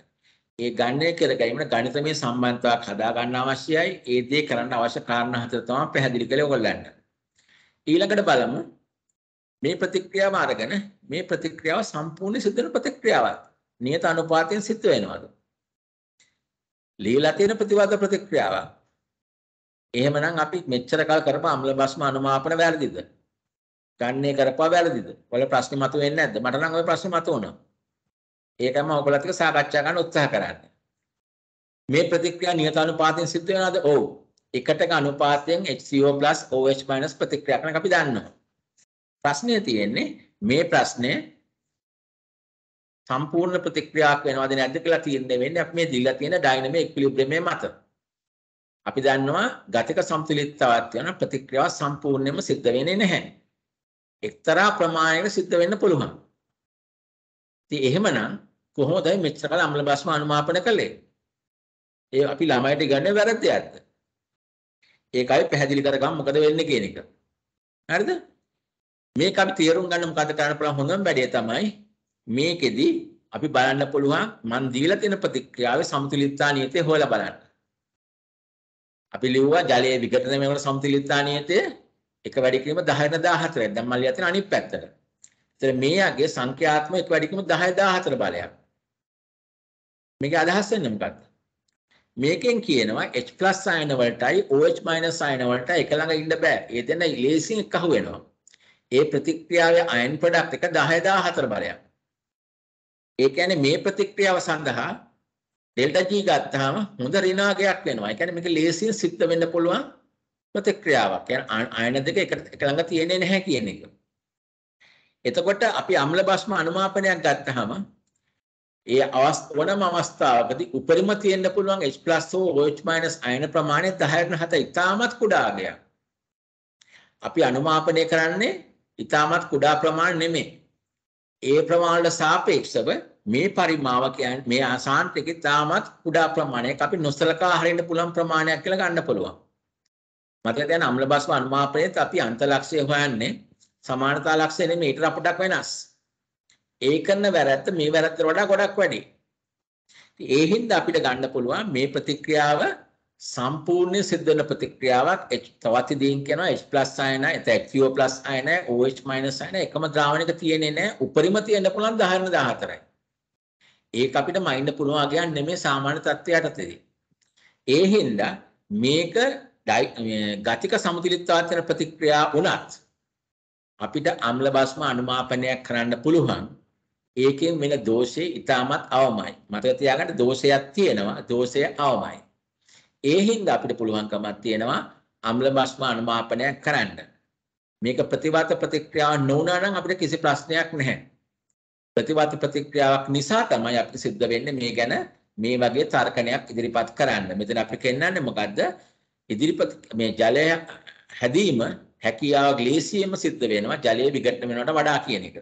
ඒ ගන්නේ කරගැනීම ගණිතමය සම්බන්ධතාවක් හදා ගන්න අවශ්‍යයි. ඒ දේ කරන්න අවශ්‍ය කාරණා හතර තමයි පැහැදිලි කළේ ඔයගොල්ලන්ට. ඊළඟට බලමු මේ ප්‍රතික්‍රියාව අරගෙන මේ ප්‍රතික්‍රියාව සම්පූර්ණ සිදුවන ප්‍රතික්‍රියාවක්. නියත අනුපාතයෙන් සිද්ධ වෙනවලු. ලියලා තියෙන ප්‍රතිවාද ප්‍රතික්‍රියාව. එහෙමනම් අපි මෙච්චර කල් කරපු අම්ල භස්ම අනුමාපන වැරදිද? ගන්නේ කරපුවා වැරදිද? ඔය ප්‍රශ්නේ මතුවෙන්නේ නැද්ද? මට නම් ওই ප්‍රශ්නේ මතුවුණා. ඒකම ඔයගොල්ලත් එක්ක සාකච්ඡා කරන්න උත්සාහ කරන්නේ. මේ ප්‍රතික්‍රියා නියත අනුපාතයෙන් සිද්ධ වෙනවද? ඔව්. එකටක අනුපාතයෙන් HCO+ OH- ප්‍රතික්‍රියා කරන අපි දන්නවා. ප්‍රශ්නේ තියෙන්නේ මේ ප්‍රශ්නේ සම්පූර්ණ ප්‍රතික්‍රියාවක් වෙනවද නැද්ද කියලා තීරණය වෙන්නේ අපි මේ දීලා තියෙන ඩයිනමික් ඉක්විලිබ්‍රියමේ මත. අපි දන්නවා ගතික සමතුලිතතාවක් තියෙන ප්‍රතික්‍රියාව සම්පූර්ණයෙන්ම සිද්ධ වෙන්නේ නැහැ. එක්තරා ප්‍රමාණයක සිද්ධ වෙන්න පුළුවන්. ඉතින් එහෙමනම් කොහොමද මෙච්චර කාල අම්ල භාෂම අනුමාපන කළේ? ඒ අපි ළමයට ඉගන්නේ වැරද්දයක්ද? ඒකයි පැහැදිලි කරගන්න මොකද වෙන්නේ කියන එක. හරිද? මේක අපි තේරුම් ගන්න මොකද කරන්න පුළුවන් හොඳම වැඩේ තමයි මේකෙදි අපි බලන්න පුළුවන් මන් දීලා තියෙන ප්‍රතික්‍රියාවේ සමතුලිතතා නියතේ හොයලා බලන්න. අපි ලිව්වා ජලයේ විඝටන වල සමතුලිතතා නියතේ එක වැඩි කිරීම 10 14යි. දැන් මල්ලියා තියෙන අනිත් පැත්තට. එතන මේ යගේ සංඛ්‍යාත්මක එක වැඩි කිරීම 10 14 බලයක්. මේකේ අදහස් වෙන්නේ මොකක්ද? මේකෙන් කියනවා H+ සයන වලටයි OH- සයන වලට එක ළඟ ඉන්න බෑ. ඒ දෙන්න ලේසියෙන් එකහුව වෙනවා. ඒ ප්‍රතික්‍රියාවේ අයන් ප්‍රොඩක්ට් එක 10 14 බලයක්. ඒ කියන්නේ මේ ප්‍රතික්‍රියාව සඳහා ඩෙල්ටා G ගත්තාම හොඳ ඍණාගයක් වෙනවා. ඒ කියන්නේ මේක ලේසියෙන් සිද්ධ වෙන්න පුළුවන් ප්‍රතික්‍රියාවක්. අයන දෙක එක ළඟ තියෙන්නේ නැහැ කියන එක. එතකොට අපි අම්ල බස්ම අනුමාපනයක් ගත්තාම ඒ අවස්ථවනම අවස්ථාවකදී උපරිම තියෙන්න පුළුවන් H+ හෝ OH- අයන ප්‍රමාණය 10.7 ඉතාමත් කුඩා අගයක්. අපි අනුමාපනය කරන්නේ ඉතාමත් කුඩා ප්‍රමාණ නෙමෙයි. ඒ ප්‍රමාණයට සාපේක්ෂව මේ පරිමාව කියන්නේ මේ ආසාන්තිකේ තාමත් කුඩා ප්‍රමාණයක් අපි නොසලකා හරින්න පුළුවන් ප්‍රමාණයක් කියලා ගන්න පුළුවන්. මතක දැන් අම්ල බස්ම අනුමාපනයේත් අපි අන්තලක්ෂය හොයන්නේ සමානතා ලක්ෂය නෙමෙයි ඊට අපටක් වෙනස්. ඒ කරන වැරැද්ද මේ වැරැද්දට වඩා ගොඩක් වැඩි. ඒ හින්දා අපිට ගන්න පුළුවන් මේ ප්‍රතික්‍රියාව සම්පූර්ණ සිද්ධ වෙන ප්‍රතික්‍රියාවක් H තවත් ඉදින් කියනවා H+ අයන එතැන් QO+ අයන OH- අයන එකම ද්‍රාවණයක තියෙන්නේ නැහැ උපරිම තියෙන්න පුළුවන් 10 14යි. ඒක අපිට මයින්න පුළුවන් අගයන් නෙමෙයි සාමාන්‍ය තත්ත්වයට තියෙන්නේ. ඒ හින්දා මේක ගතික සමතුලිතතාවත් වෙන ප්‍රතික්‍රියා වුණත් අපිට අම්ල බස්ම අනුමාපනයක් කරන්න පුළුවන්. ඒකෙන් වෙන දෝෂේ ඊටමත් අවමයි. මතක තියාගන්න දෝෂයක් තියෙනවා දෝෂය අවමයි. ඒ හින්දා අපිට පුළුවන්කමක් තියෙනවා අම්ල බෂ්ම අනුමාපනය කරන්න. මේක ප්‍රතිවාත ප්‍රතික්‍රියාව නොවුනා නම් අපිට කිසි ප්‍රශ්නයක් නැහැ. ප්‍රතිවාත ප්‍රතික්‍රියාවක් නිසා තමයි අපිට සිද්ධ වෙන්නේ මේ ගැන මේ වගේ තර්කණයක් ඉදිරිපත් කරන්න. මෙතන අපි කියන්නේ මොකද්ද? ඉදිරිපත් මේ ජලය හැදීම හැකියාව ග්ලේසියෙම සිද්ධ වෙනවා ජලයේ විඝටන වෙනවට වඩා කියන එක.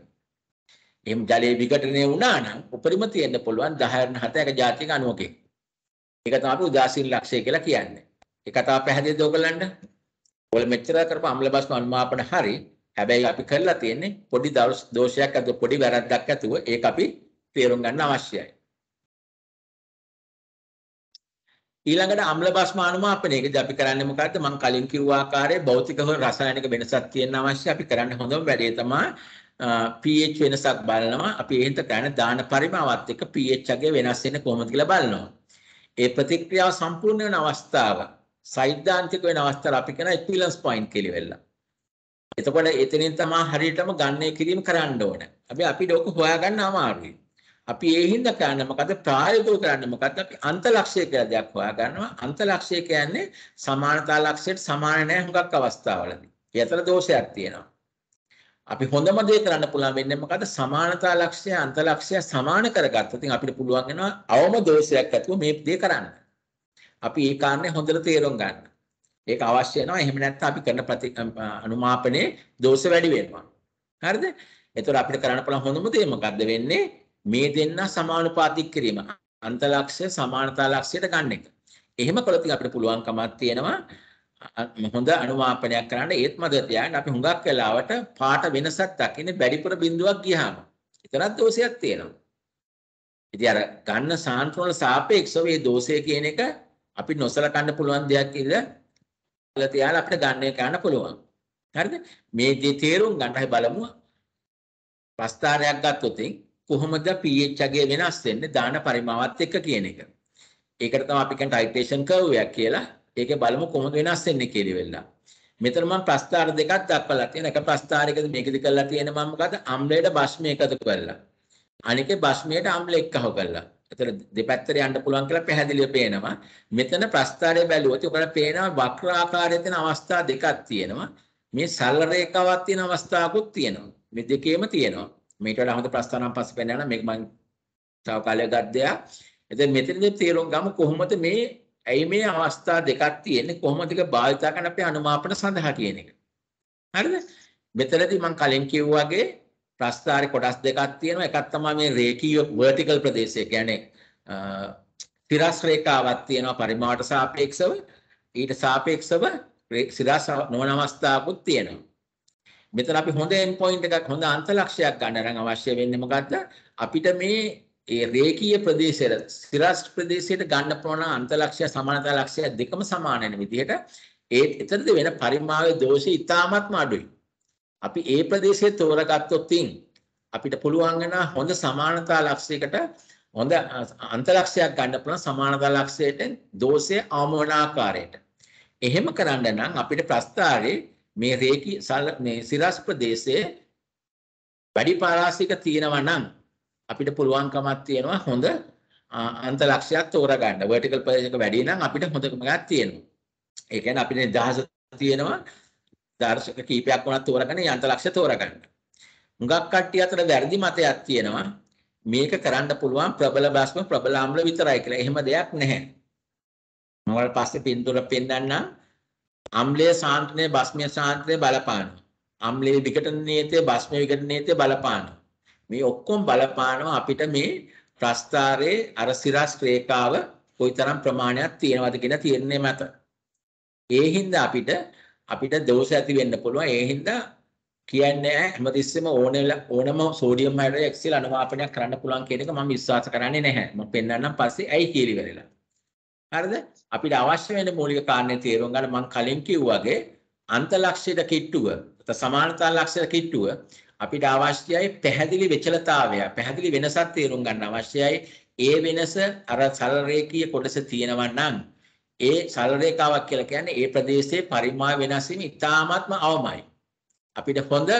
එහෙනම් ජලයේ විඝටනය වුණා නම් උපරිම තියෙන්න පුළුවන් 10.7ක ජාතික අණුවකින්. ඒක තමයි අපි උදාසීන ලක්ෂය කියලා කියන්නේ. ඒ කතාව පැහැදිලිද ඔයගලන්ට? ඔයගොල්ලෝ මෙච්චර කරපු අම්ල බස්ම අනුමාපන හරි. හැබැයි අපි කරලා තියෙන්නේ පොඩි දෝෂයක් අද පොඩි වැරද්දක් ඇතුව ඒක අපි තේරුම් ගන්න අවශ්‍යයි. ඊළඟට අම්ල බස්ම අනුමාපනයේදී අපි කරන්නේ මොකද්ද? මම කලින් කිව්ව ආකාරයේ භෞතික හෝ රසායනික වෙනසක් තියෙන අවශ්‍ය අපි කරන්න හොඳම වැඩේ තමයි pH වෙනසක් බලනවා. අපි එහෙනම් තැන දාන පරිමාවත් එක්ක pH එකේ වෙනස් වෙන්නේ කොහොමද කියලා බලනවා. ඒ ප්‍රතික්‍රියාව සම්පූර්ණ වෙන අවස්ථාව සෛද්ධාන්තික වෙන අවස්ථාව අපි කියන ඉක්විලන්ස් පොයින්ට් කෙලිවෙල්ල. එතකොට එතනින් තමයි හරියටම ගණනය කිරීම කරන්න ඕන. අපි අපිට ඔක හොයාගන්න අමාරුයි. අපි ඒ හින්දා කරන්නේ මොකද ප්‍රායෝගිකව කරන්නේ මොකද අපි අන්තලක්ෂය කියලා දෙයක් හොයාගන්නවා. අන්තලක්ෂය කියන්නේ සමානතා ලක්ෂයට සමාන නැහැ හුඟක් අවස්ථාවලදී. ඒ අතර දෝෂයක් තියෙනවා. අපි හොඳම දේ කරන්න පුළුවන් වෙන්නේ මොකද සමානතා ලක්ෂ්‍යය අන්ත ලක්ෂ්‍යය සමාන කරගත්තොත් ඉතින් අපිට පුළුවන් වෙනවා අවම දෝෂයක් ඇතුව මේ දේ කරන්න. අපි ඒ කාරණේ හොඳට තේරුම් ගන්න. ඒක අවශ්‍ය වෙනවා. එහෙම නැත්නම් අපි කරන ප්‍රති අනුමාපනයේ දෝෂ වැඩි වෙනවා. හරිද? එතකොට අපිට කරන්න පුළුවන් හොඳම දේ මොකද්ද වෙන්නේ? මේ දෙන්න සමානුපාතික කිරීම. අන්ත ලක්ෂ්‍ය සමානතා ලක්ෂ්‍යයට ගන්න එක. එහෙම කළොත් අපිට පුළුවන්කමක් තියෙනවා හොඳ අනුමාපනයක් කරන්න ඒත් මද තියාගෙන අපි හුඟක් වෙලාවට පාට වෙනසක් දකින්නේ බැරිපුර බිඳුවක් ගියාම. එතනත් දෝෂයක් තියෙනවා. ඉතින් අර ගන්න සාන්ත්‍රණ සාපේක්ෂව මේ දෝෂය කියන එක අපි නොසලකන්න පුළුවන් දෙයක් කියලා තියාලා අපිට ගන්න කරන්න පුළුවන්. හරිද? මේ දේ තේරුම් ගන්න අපි බලමු. ප්‍රස්ථාරයක් ගත්තොත් කොහොමද pH අගේ වෙනස් වෙන්නේ දාන පරිමාවත් එක්ක කියන එක. ඒකට තමයි අපි කියන්නේ titration curve එකක් කියලා. ඒක බලමු කොහොමද වෙනස් වෙන්නේ කියලා වෙලා. මෙතන මම ප්‍රස්ථාර දෙකක් දක්වලා තියෙනවා. එක ප්‍රස්ථාරයකද මේකද කරලා තියෙන මම මොකද අම්ලයට භෂ්මය එකතු කරලා. අනිකේ භෂ්මයට අම්ල එක්කහො කරලා. එතන දෙපැත්තට යන්න පුළුවන් කියලා පැහැදිලිව පේනවා. මෙතන ප්‍රස්ථාරය බැලුවොත් ඔයාලට පේනවා වක්‍රාකාරයේ තියෙන අවස්ථා දෙකක් තියෙනවා. මේ සල්ල රේඛාවක් තියෙන අවස්ථාවකුත් තියෙනවා. මේ දෙකේම තියෙනවා. මේට වඩා හොඳ ප්‍රස්ථාරම් පස්සේ පෙන්නන මේක මම තව කාලයක් ගත් දෙයක්. එතෙන් මෙතනදී තේරුම් ගමු කොහොමද මේ ඇයි මේ අවස්ථා දෙකක් තියෙන්නේ කොහොමද ඒක භාවිතා කරන්න අපේ අනුමාපන සඳහා කියන එක. හරිද? මෙතනදී මම කලින් කිව්වා වගේ ප්‍රස්ථාරේ කොටස් දෙකක් තියෙනවා. එකක් තමයි මේ රේඛීය vertical ප්‍රදේශය. කියන්නේ තිරස් රේඛාවක් තියෙනවා පරිමාවට සාපේක්ෂව. ඊට සාපේක්ෂව සිරස් නොවන අවස්ථාවකුත් තියෙනවා. මෙතන අපි හොඳ end point එකක් හොඳ අන්තලක්ෂයක් ගන්න නම් අවශ්‍ය වෙන්නේ මොකද්ද? අපිට මේ ඒ රේඛීය ප්‍රදේශයට සිරස් ප්‍රදේශයට ගන්න පුළුවන් අන්තලක්ෂ්‍ය සමානතා ලක්ෂ්‍ය දෙකම සමාන වෙන විදිහට ඒ එතනද වෙන පරිමාවේ දෝෂය ඉතාමත්ම අඩුයි. අපි ඒ ප්‍රදේශයේ තෝරගත්තොත් අපිට පුළුවන් වෙන හොඳ සමානතා ලක්ෂයකට හොඳ අන්තලක්ෂයක් ගන්න පුළුවන් සමානතා ලක්ෂයට දෝෂය ආමෝණ ආකාරයට. එහෙම කරන්න නම් අපිට ප්‍රස්ථාරයේ මේ රේඛී මේ සිරස් ප්‍රදේශයේ වැඩි පාරාසික තියෙනවා නම් අපිට පුළුවන්කමක් තියෙනවා හොඳ අන්තලක්ෂයක් තෝරගන්න. vertical purchase එක වැඩි නම් අපිට හොඳකම ගන්න තියෙනවා. ඒ කියන්නේ අපිට දහස තියෙනවා දර්ශක කීපයක් වුණත් තෝරගන්න යන්ත්‍රලක්ෂ තෝරගන්න. හුඟක් කට්ටිය අතර වැරදි මතයක් තියෙනවා මේක කරන්න පුළුවන් ප්‍රබල බස්ම ප්‍රබල ආම්ල විතරයි කියලා. එහෙම දෙයක් නැහැ. මම පස්සේ පින්තූර පෙන්නන්න ආම්ලයේ සාන්ද්‍රණය බස්මයේ සාන්ද්‍රණය බලපානවා. ආම්ලයේ විකටන නීතිය බස්මයේ විකටන නීතිය බලපානවා. මේ ඔක්කොම බලපානවා අපිට මේ ප්‍රස්ථාරයේ අර සිරස් රේඛාව කොයිතරම් ප්‍රමාණයක් තියෙනවද කියලා තීරණය මත. ඒ හින්දා අපිට අපිට දෝෂ ඇති වෙන්න පුළුවන්. ඒ හින්දා කියන්නේ හැමතිස්සෙම ඕන ඕනම සෝඩියම් හයිඩ්‍රජන් එක්සෙල් අනුවාපනයක් කරන්න පුළුවන් කියන එක මම විශ්වාස කරන්නේ නැහැ. මම පෙන්වන්නම් පස්සේ ඇයි කියලා ඉවරලා. හරිද අපිට අවශ්‍ය වෙන මූලික කාරණේ තේරුම් ගන්න මම කලින් කිව්වාගේ අන්තලක්ෂයට කිට්ටුව සමානතා ලක්ෂයට කිට්ටුව අපිට අවශ්‍යයි පැහැදිලි වෙචලතාවය පැහැදිලි වෙනසක් තේරුම් ගන්න අවශ්‍යයි ඒ වෙනස අර සරලරේඛීය කොටස තියෙනවා නම් ඒ සරලරේඛාවක් කියලා කියන්නේ ඒ ප්‍රදේශයේ පරිමාය වෙනස් වීම ඉතාමත්ම අවමයි අපිට හොඳ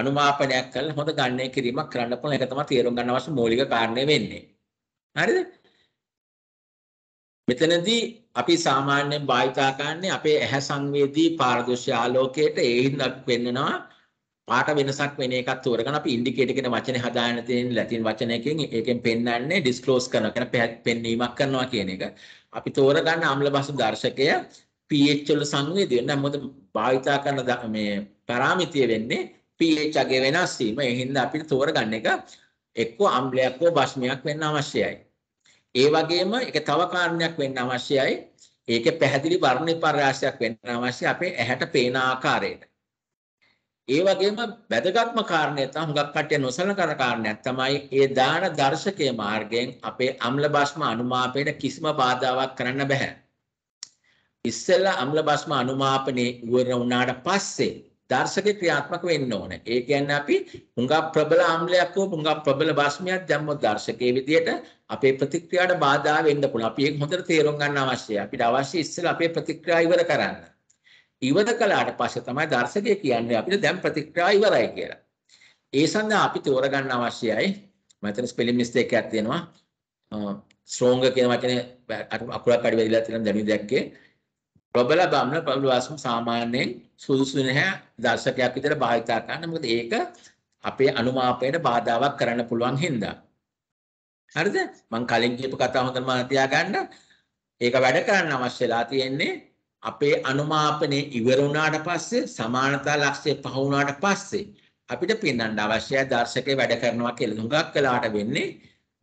අනුමාපනයක් කරලා හොඳ ගණනය කිරීමක් කරන්න පුළුවන් ඒක තමයි තේරුම් ගන්න අවශ්‍ය මූලික කාරණේ වෙන්නේ හරිද මෙතනදී අපි සාමාන්‍යයෙන් භාවිතා කරන්නේ අපේ ඇහැ සංවේදී පාරදෘශ්‍ය ආලෝකයට ඒ හින්දා වෙන්නනවා පාට වෙනසක් වෙන එකත් තෝරගන්න අපි ඉන්ඩිකේටර් කියන වචනේ හදාගෙන තියෙන ලැතින් වචනයකින් ඒකෙන් පෙන්වන්නේ ඩිස්ක්ලෝස් කරනවා කියන පෙන්වීමක් කරනවා කියන එක. අපි තෝරගන්න ආම්ල බසු දර්ශකය pH වල සංවේදී වෙනවා. මොකද භාවිතා කරන මේ පරාමිතිය වෙන්නේ pH අගේ වෙනස් වීම. ඒ හින්දා අපිට තෝරගන්න එක එක්කෝ අම්ලයක් හෝ භෂ්මයක් වෙන්න අවශ්‍යයි. ඒ වගේම ඒක තව කාරණයක් වෙන්න අවශ්‍යයි. ඒකේ පැහැදිලි වර්ණ විපර්යාසයක් වෙන්න අවශ්‍යයි අපේ ඇහැට පේන ආකාරයට. ඒ වගේම වැදගත්ම කාරණය තමයි හුඟක් කට්ටිය නොසලකන කාරණයක් තමයි ඒ දාන දර්ශකයේ මාර්ගයෙන් අපේ අම්ල භාෂ්ම අනුමාපයට කිසිම බාධාවක් කරන්න බෑ. ඉස්සෙල්ලා අම්ල භාෂ්ම අනුමාපනේ ඉවර වුණාට පස්සේ දර්ශකේ ක්‍රියාත්මක වෙන්න ඕනේ. ඒ කියන්නේ අපි හුඟක් ප්‍රබල අම්ලයක් හෝ හුඟක් ප්‍රබල භාෂ්මයක් දැම්මොත් දර්ශකයේ විදියට අපේ ප්‍රතික්‍රියාවට බාධා වෙන්න පුළුවන්. අපි ඒක හොඳට තේරුම් ගන්න අවශ්‍යයි. අපිට අවශ්‍ය ඉස්සෙල්ලා අපේ ප්‍රතික්‍රියාව ඉවර කරන්න. ඉවර කළාට පස්සේ තමයි දර්ශකය කියන්නේ අපිට දැන් ප්‍රතික්‍රියා ඉවරයි කියලා. ඒ සඳහා අපි තෝරගන්න අවශ්‍යයි මෙතන ස්පෙලින් මිස්ටේක් එකක් තියෙනවා. ස්ට්‍රෝංග කියන වචනේ අකුරක් අඩු වෙලා තියෙන දැනුයි දැක්කේ. ප්‍රබල බම්න ප්‍රබල වාසම සාමාන්‍යයෙන් සුදුසු නැහැ දර්ශකයක් විතර භාවිතා කරන්න. මොකද ඒක අපේ අනුමාපයට බාධාවක් කරන්න පුළුවන් හින්දා. හරිද? මම කලින් කියපු කතාව හොඳට මතක තියාගන්න. ඒක වැඩ කරන්න අවශ්‍යලා තියෙන්නේ අපේ අනුමාපනය ඉවර වුණාට පස්සේ සමානතා ලක්ෂ්‍ය පහ වුණාට පස්සේ අපිට පෙන්වන්න අවශ්‍යයි දර්ශකේ වැඩ කරනවා කියලා. හුඟක් වෙලාට වෙන්නේ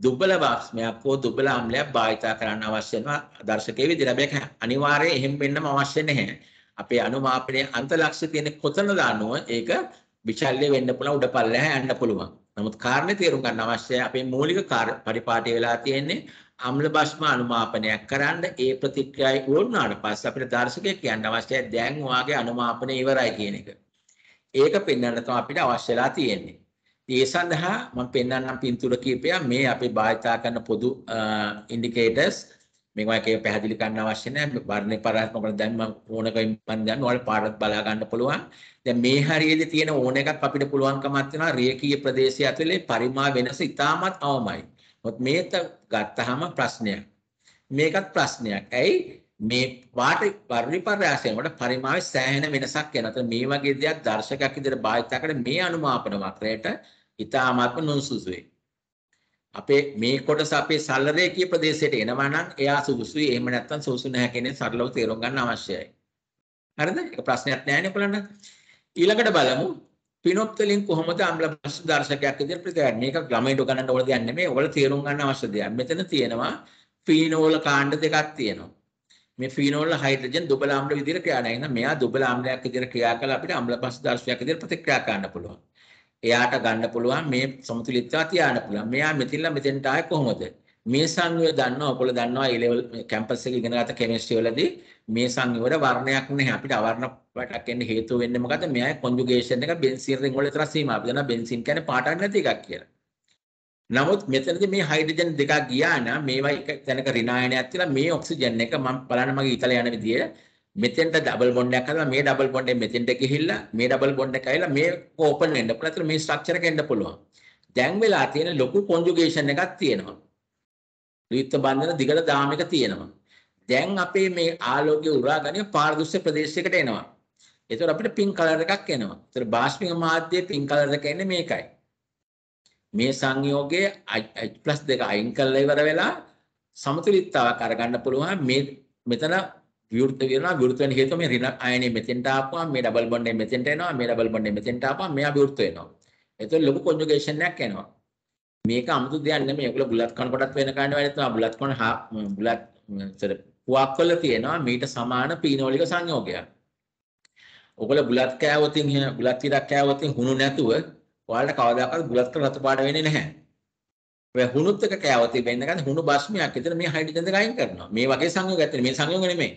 දුබල වාෂ්මයක් හෝ දුබල ආම්ලයක් භාවිතා කරන්න අවශ්‍ය වෙනවා දර්ශකයේ විදිහට. මේක අනිවාර්යයෙන් එහෙම වෙන්නම අවශ්‍ය නැහැ. අපේ අනුමාපනයේ අන්තලක්ෂ්‍ය තියෙන කොතනද අනුව ඒක විචල්්‍ය වෙන්න පුළුවන් උඩ පල්ලෙහා යන්න පුළුවන්. නමුත් කාරණේ තේරුම් ගන්න අවශ්‍යයි අපේ මූලික පරිපාටි වෙලා තියෙන්නේ අම්ල භෂ්ම අනුමාපනයක් කරන්න ඒ ප්‍රතික්‍රියාවයි වුණාට පස්සේ අපිට දර්ශකයෙක් කියන්න අවශ්‍යයි දැන් ඔයාගේ අනුමාපනය ඉවරයි කියන එක. ඒක පෙන්වන්න තමයි අපිට අවශ්‍යලා තියෙන්නේ. ඒ සඳහා මම පෙන්වන්නම් පින්තූර කීපයක් මේ අපි භාවිතා කරන පොදු ඉන්ඩිකේටර්ස් මේවා එකේ පැහැදිලි කරන්න අවශ්‍ය නැහැ වර්ණේ පරාස් මොකද දැන් මම ඕනකම් මම දන්න ඔයාලා පාඩත් බලා ගන්න පුළුවන් දැන් මේ හරියේදී තියෙන ඕන එකක් අපිට පුළුවන්කමක් තියෙනවා රේඛීය ප්‍රදේශය ඇතුලේ පරිමා වෙනස ඉතාමත් අවමයි මොකද මේක ගත්තාම ප්‍රශ්නයක්. මේකත් ප්‍රශ්නයක්. ඇයි මේ වාට පරිපර්යාසයෙන් වල පරිමාවේ සෑහෙන වෙනසක් වෙන අතර මේ වගේ දෙයක් දර්ශකයක් ඉදිරියට භාවිතා කරන මේ අනුමාපන වක්‍රයට ඉතාමත්ම නුසුසුයි. අපේ මේ කොටස අපේ සල්ලරේකී ප්‍රදේශයට එනවා නම් එයා සුසුයි එහෙම නැත්නම් සුසු නැහැ කියන්නේ සරලව තේරුම් ගන්න අවශ්‍යයි. හරිද? ඒක ප්‍රශ්නයක් නැහැ නේ ඔයගලන්ට. ඊළඟට බලමු පිනොත් වලින් කොහොමද අම්ල ප්‍රශ්න දර්ශකයක් විදිහට ප්‍රතිවැන්න. මේක ළමයිට ගණන් ඕන දෙයක් නෙමෙයි. ඔයාලා තේරුම් ගන්න අවශ්‍ය දෙයක්. මෙතන තියෙනවා ෆීනෝල් කාණ්ඩ දෙකක් තියෙනවා. මේ ෆීනෝල් හයිඩ්‍රජන් දුබල ආම්ල විදිහට ක්‍රියා නැගෙන මෙයා දුබල ආම්ලයක් විදිහට ක්‍රියා කරලා අපිට අම්ල ප්‍රශ්න දර්ශකයක් විදිහට ප්‍රතික්‍රියා කරන්න පුළුවන්. එයාට ගන්න පුළුවන් මේ සමතුලිතතාව තියාන්න පුළුවන්. මෙයා මෙතින්ලා මෙතෙන්ට ආයේ කොහොමද? මේ සංයෝය දන්නවා ඔයගොල්ලෝ දන්නවා ඒ ලෙවල් කැම්පස් එකේ ඉගෙන ගත කෙමිස්ට්‍රි වලදී මේ සංයෝග වර්ණයක් නැහැ අපිට අවර්ණ වටක් එන්න හේතුව වෙන්නේ මොකද්ද මෙයා කොන්ජුගේෂන් එක බෙන්සීන් රින් වල විතර සීමා අපි දන්නා බෙන්සීන් කියන්නේ පාටක් නැති එකක් කියලා. නමුත් මෙතනදී මේ හයිඩ්‍රජන් දෙකක් ගියා නම් මේවා එක තැනක ඍණායනයක් තියලා මේ ඔක්සිජන් එක මම බලන්න මගේ ඉතල යන විදිය මෙතෙන්ට ඩබල් බොන්ඩ් එකක් හදලා මේ ඩබල් බොන්ඩ් එක මෙතෙන්ට ගිහිල්ලා මේ ඩබල් බොන්ඩ් එක ඇවිල්ලා මේ ඕපන් වෙන්න පුළුවන්. ඒතර මේ ස්ට්‍රක්චර් එක එන්න පුළුවන්. දැන් වෙලා තියෙන ලොකු කොන්ජුගේෂන් එකක් තියෙනවා. ද්විත්ව බන්ධන දිගට දාම එක තියෙනවා. දැන් අපේ මේ ආලෝකය උරා ගැනීම පාරදෘශ්‍ය ප්‍රදේශයකට එනවා. ඒතකොට අපිට පින් කලර් එකක් එනවා. ඒතර බාෂ්පික මාධ්‍යයේ පින් කලර් එක එන්නේ මේකයි. මේ සංයෝගයේ H+2 අයින් කරලා ඉවර වෙලා සමතුලිතතාවක් අරගන්න පුළුවන් මේ මෙතන විවෘත වෙනවා විවෘත වෙන හේතුව මේ ඍණ අයනේ මෙතෙන්ට ආපුවාම මේ ඩබල් බොන්ඩ් එක මෙතෙන්ට එනවා මේ ඩබල් බොන්ඩ් එක මෙතෙන්ට ආපුවාම මෙයා විවෘත වෙනවා එතකොට ලොකු කොන්ජුගේෂන් එකක් එනවා මේක 아무තු දෙයක් නෙමෙයි ඔයගොල්ලෝ බුලත් කන කොටත් වෙන කාණ්ඩ වැඩි තමයි බුලත් කන බුලත් පුවක්වල තියෙනවා මීට සමාන පීනෝලික සංයෝගයක්. ඔගොල්ලෝ බුලත් කෑවොත් එහෙම බුලත් විරක් කෑවොත් හුණු නැතුව ඔයාලට කවදාකවත් බුලත් කර රතු පාට වෙන්නේ නැහැ. ඔය හුණුත් එක කෑවොත් වෙන්න ගන්න හුණු බස්මියක්. ඒතර මේ හයිඩ්‍රජන් දෙක අයින් කරනවා. මේ වගේ සංයෝගයක් ඇත්තේ මේ සංයෝග නෙමෙයි.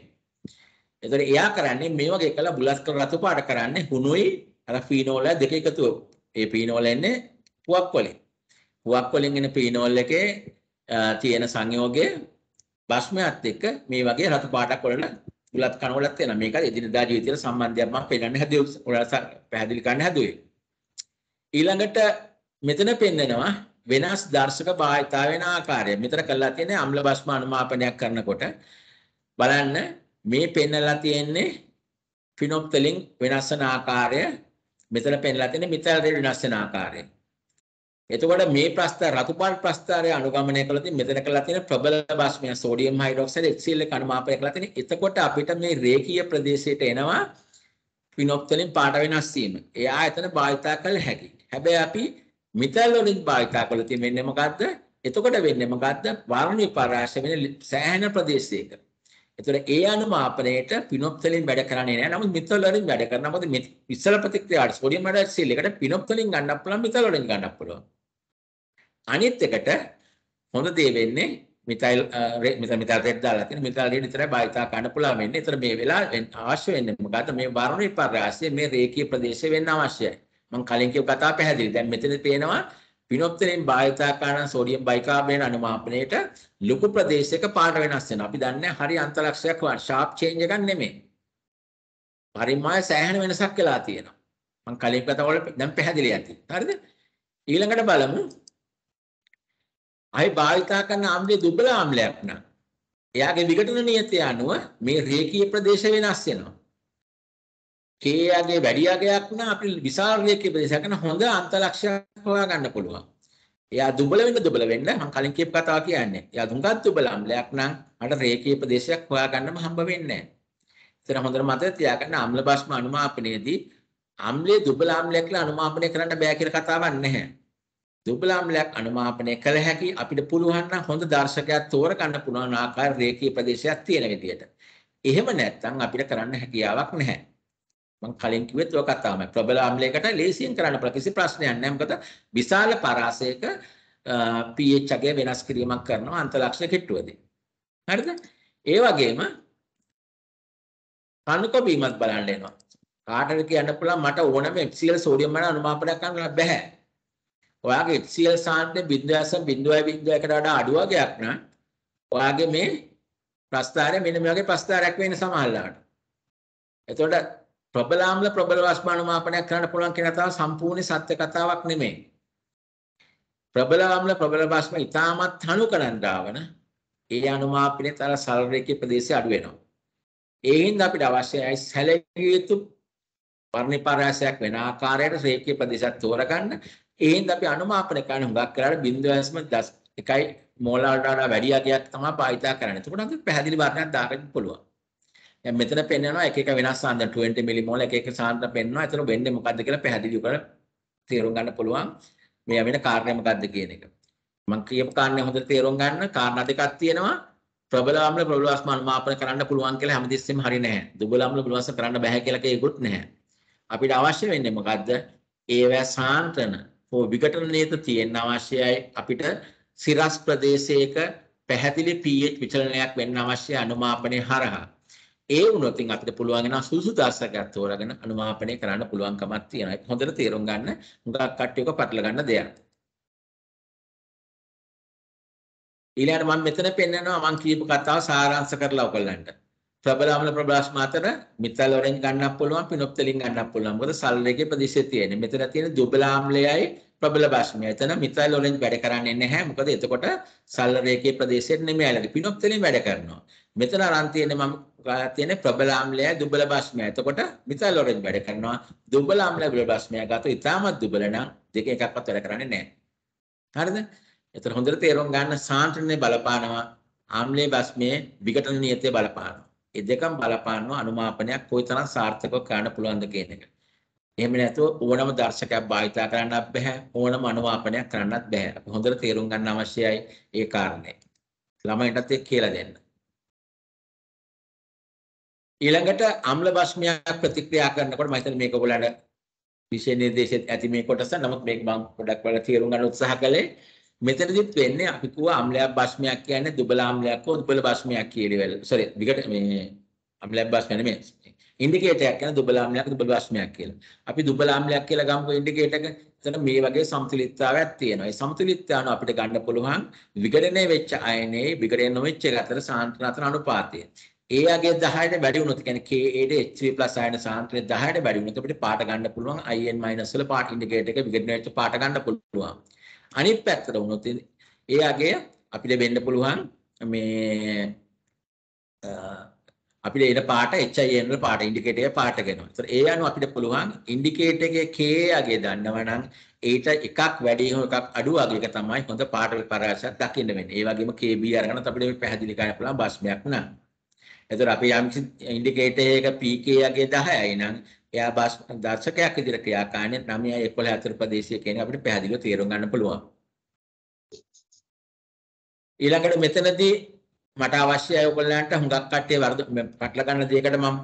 ඒතර එයා කරන්නේ මේ වගේ එකලා බුලත් කර රතු පාට කරන්නේ හුණුයි අර ෆීනෝල් දෙක එකතුව. ඒ ෆීනෝල් එන්නේ පුවක්වලින්. පුවක්වලින් එන ෆීනෝල් එකේ තියෙන සංයෝගය භස්මයත් එක්ක මේ වගේ රතු පාටක් වලන ගුලත් කණවලත් එනවා. මේක එදිනදා ජීවිතේට සම්බන්ධයක් මම පෙන්නන්න හැදුවේ. ඔයාලා පැහැදිලි කරන්න හැදුවේ. ඊළඟට මෙතන පෙන්නනවා වෙනස් දර්ශක භාවිතා වෙන ආකාරය. මෙතන කළා තියෙන්නේ අම්ල භස්ම අනුමාපනයක් කරනකොට බලන්න මේ පෙන්නලා තියෙන්නේ ෆිනොප්තලින් වෙනස් වෙන ආකාරය. මෙතන පෙන්නලා තියෙන්නේ මිතල් වෙනස් වෙන ආකාරය. එතකොට මේ ප්‍රස්ථාර රතුපාට ප්‍රස්ථාරය අනුගමනය කළොතින් මෙතන කරලා තියෙන ප්‍රබල භාෂමය සෝඩියම් හයිඩ්‍රොක්සයිඩ් HCl එක අනුමාපනය කරලා තියෙන. එතකොට අපිට මේ රේඛීය ප්‍රදේශයට එනවා ෆිනොප් වලින් පාට වෙනස් වීම. එයා එතන භාවිතා කළ හැකි. හැබැයි අපි මිතල් වලින් භාවිතා කළොතින් වෙන්නේ මොකද්ද? එතකොට වෙන්නේ මොකද්ද? වර්ණ විපරාශය වෙන සෑහෙන ප්‍රදේශයක. ඒතර ඒ අනුමාපනයට පිනොප් වලින් වැඩ කරන්නේ නැහැ. නමුත් මිතල් වලින් වැඩ කරනවා. මොකද මේ ඉස්සල ප්‍රතික්‍රියාවට සෝඩියම් හයිඩ්‍රොක්සයිල් එකට පිනොප් වලින් ගන්නත් පුළුවන් මිතල් වලින් ගන්නත් පුළුවන්. අනිත් එකට හොඳ දේ වෙන්නේ මිතයිල් මිතල් මිතල් රෙඩ් දාලා තියෙන මිතල් රෙඩ් විතරයි භාවිතා කරන්න පුළුවන් වෙන්නේ. ඒතර මේ වෙලාව අවශ්‍ය වෙන්නේ මොකද්ද? මේ වරුණ විපර්යාසය මේ රේඛීය ප්‍රදේශය වෙන්න අවශ්‍යයි. මම කලින් කියපු කතාව පැහැදිලි. දැන් මෙතන පේනවා පිනොප්තරෙන් භාවිතාකාරණ සෝඩියම් බයිකාබනේට් අනුමාපනයේට ලොකු ප්‍රදේශයක පාට වෙනස් වෙනවා. අපි දන්නේ හරි අන්තලක්ෂයක් ෂාප් චේන්ජ් එකක් නෙමෙයි. පරිමාය සෑහෙන වෙනසක් වෙලා තියෙනවා. මම කලින් කතා වල දැන් පැහැදිලි ඇති. හරිද? ඊළඟට බලමු. අයි භාවිතා කරන ආම්ලයේ දුබල ආම්ලයක් නම් එයාගේ විඝටන නියතය අනුව මේ රේඛීය ප්‍රදේශ වෙනස් වෙනවා. ඒ යගේ වැඩි යගයක් නම් අපි විශාල රේඛේ ප්‍රදේශයකට හොඳ අන්තලක්ෂයක් හොයාගන්න පුළුවන්. එයා දුබල වෙන්න දුබල වෙන්න මම කලින් කියපු කතාව කියන්නේ. එයා දුඟත් දුබල අම්ලයක් නම් මට රේඛේ ප්‍රදේශයක් හොයාගන්නම හම්බ වෙන්නේ නැහැ. ඒතර හොඳට මතක තියාගන්න අම්ල භාෂ්ම අනුමාපනයේදී අම්ලයේ දුබල අම්ලයක් කියලා අනුමාපනය කරන්න බෑ කියලා කතාවක් නැහැ. දුබල අම්ලයක් අනුමාපනය කළ හැකි අපිට පුළුවන් නම් හොඳ දර්ශකයක් තෝරගන්න පුළුවන් ආකාර රේඛීය ප්‍රදේශයක් තියෙන විදිහට. එහෙම නැත්නම් අපිට කරන්න හැකියාවක් නැහැ. මම කලින් කිව්වෙත් ඔය කතාවමයි. ප්‍රබල අම්ලයකට ලේසියෙන් කරන්න පුළුවන් කිසි ප්‍රශ්නයක් නැහැ. මොකද විශාල පරාසයක pH අගේ වෙනස් කිරීමක් කරනවා අන්තලක්ෂණ කිට්ටුවදී. හරිද? ඒ වගේම කණුක බීමත් බලන්න එනවා. කාටද කියන්න පුළුවන් මට ඕනම HCl සෝඩියම් වල අනුමාපනයක් කරන්න බෑ. ඔයාගේ HCl සාන්ද්‍රය 0.01කට වඩා අඩු වගේක් නම් ඔයාගේ මේ ප්‍රස්ථාරය මෙන්න මේ වගේ ප්‍රස්ථාරයක් වෙන්න සමහරවිට. එතකොට ප්‍රබලාම්ල ප්‍රබල වාෂ්පානුමාපනයක් කරන්න පුළුවන් කියන කතාව සම්පූර්ණ සත්‍ය කතාවක් නෙමෙයි. ප්‍රබල ආම්ල ප්‍රබල වාෂ්ප ඉතාමත් තනු කරන් දාවන ඒ අනුමාපනයේ තර සල්රේකේ ප්‍රදේශය අඩු වෙනවා. ඒ හින්දා අපිට අවශ්‍යයි සැලකිය යුතු වර්ණපරාසයක් වෙන ආකාරයට රේඛීය ප්‍රදේශයක් තෝරගන්න. ඒ හින්දා අපි අනුමාපන කරන හුඟක් කරලා බිඳුවස්ම 1 මෝලාට වඩා වැඩි අගයක් තමයි භාවිතා කරන්නේ. එතකොට අපිට පැහැදිලි වර්ණයක් දාගන්න පුළුවන්. දැන් මෙතන පෙන්වනවා එක එක වෙනස් ආන්දර 20 මිලිමෝල් එක එක සාන්ද්‍රතා පෙන්වනවා. එතන වෙන්නේ මොකද්ද කියලා පැහැදිලිව කරලා තේරුම් ගන්න පුළුවන්. මේ වෙන කාරණේ මොකද්ද කියන එක. මම කියපු කාරණේ හොඳට තේරුම් ගන්න. කාරණා දෙකක් තියෙනවා. ප්‍රබල අම්ල ප්‍රබල වාස්ම අනුමාපන කරන්න පුළුවන් කියලා හැමතිස්සෙම හරි නැහැ. දුබල අම්ල දුබල වාස්ම කරන්න බෑ කියලා කේකුත් නැහැ. අපිට අවශ්‍ය වෙන්නේ මොකද්ද? ඒවැ සාන්තන හෝ විඝටනයේත තියෙන්න අවශ්‍යයි අපිට සිරස් ප්‍රදේශයක පැහැදිලි pH විචලනයක් වෙන්න අවශ්‍ය අනුමාපනයේ හරහා. ඒ වුණොතින් අපිට පුළුවන් වෙනවා සුසු දාසකයක් තෝරාගෙන අනුමාපනය කරන්න පුළුවන්කමක් තියෙනවා. ඒක හොඳට තේරුම් ගන්න හුඟක් කට්ටියක පටල ගන්න දෙයක්. ඊළඟට මම මෙතන පෙන්නනවා මම කියපු කතාව සාරාංශ කරලා ඔයගලන්ට. ප්‍රබලාමල ප්‍රබලාස්ම අතර මිත්‍රලෝරෙන් ගන්නත් පුළුවන් පිනොප්තලින් ගන්නත් පුළුවන්. මොකද සල්රේගේ ප්‍රදේශයේ තියෙන. මෙතන තියෙන දුබලාම්ලයයි ප්‍රබල භාෂමය. එතන මිත්‍රලෝරෙන් වැඩ කරන්නේ නැහැ. මොකද එතකොට සල්රේගේ ප්‍රදේශයේ නෙමෙයි. පිනොප්තලින් වැඩ කරනවා. මෙතන අරන් තියෙන්නේ මම ගාලා තියෙන ප්‍රබල ආම්ලය දුබල භාෂ්මය. එතකොට මිසල් ඔරෙන්ජ් වැඩ කරනවා. දුබල ආම්ලය දුබල භාෂ්මය ගාතො ඉතාමත් දුබල නම් දෙක එකක්වත් වැඩ කරන්නේ නැහැ. හරිද? එතන හොඳට තේරුම් ගන්න සාන්ද්‍රණය බලපානවා. ආම්ලයේ භාෂ්මයේ විඝටන නියතය බලපානවා. ඒ දෙකම බලපානවා අනුමාපනයක් කොයිතරම් සාර්ථකව කරන්න පුළුවන්ද කියන එක. එහෙම නැතුව ඕනම දර්ශකයක් භාවිතා කරන්නත් බෑ ඕනම අනුවාපනයක් කරන්නත් බෑ අපි හොඳට තේරුම් ගන්න අවශ්‍යයි ඒ කාරණේ ළමයින්ටත් ඒක කියලා දෙන්න ඊළඟට අම්ල භස්මයක් ප්‍රතික්‍රියා කරනකොට මම හිතන්නේ මේක ඔයගොල්ලන්ට විශේෂ නිර්දේශෙත් ඇති මේ කොටස. නමුත් මේක මම ගොඩක් වෙලා තේරුම් ගන්න උත්සාහ කළේ. මෙතනදිත් වෙන්නේ අපි කිව්ව අම්ලයක් භස්මයක් කියන්නේ දුබල අම්ලයක් හෝ දුබල භස්මයක් කියලා. සෝරි, විකට මේ අම්ලයක් භස්මයක් නෙමෙයි. ඉන්ඩිකේටරයක් කියන්නේ දුබල අම්ලයක් දුබල භස්මයක් කියලා. අපි දුබල අම්ලයක් කියලා ගමුකෝ ඉන්ඩිකේටර් එක. එතන මේ වගේ සමතුලිතතාවයක් තියෙනවා. ඒ සමතුලිතතාවන අපිට ගන්න පුළුවන් විගඩනය වෙච්ච අයනේ විගඩනය නොවෙච්ච එක අතර සාන්ද්‍රණ අතර අනුපාතය. ඒ අගේ 10ට වැඩි වුණොත් කියන්නේ Ka-ට Hb+ අයන සාන්ද්‍රය 10ට වැඩි වුණොත් අපිට පාට ගන්න පුළුවන් In- වල පාට ඉන්ඩිකේටර් එක විഘടනය වෙච්ච පාට ගන්න පුළුවන්. අනිත් පැත්තට වුණොත් ඒ අගේ අපිට වෙන්න පුළුවන් මේ අපිට එන පාට HIN වල පාට ඉන්ඩිකේටර් එක පාට කරනවා. ඒතර ඒ අනුව අපිට පුළුවන් ඉන්ඩිකේටර් එකේ K අගේ දන්නවා නම් ඊට එකක් වැඩි හෝ එකක් අඩු වගේ එක තමයි හොඳ පාට පරාසයක් දකින්න වෙන්නේ. ඒ වගේම KB අරගෙනත් අපිට මේ පැහැදිලි කරන්න පුළුවන් බස්මයක් නෑ. එතකොට අපි යම් ඉන්ඩිකේටර් එක PK යගේ 10යි නම් එයා බස් දර්ශකයක් විදිහට ක්‍රියාකාරණය 9යි 11 අතර ප්‍රදේශය කියන අපිට පැහැදිලිව තේරුම් ගන්න පුළුවන්. ඊළඟට මෙතනදී මට අවශ්‍යයි ඔයගොල්ලන්ට හුඟක් කට්ටිය වර්ධ පටල ගන්න දෙයකට මම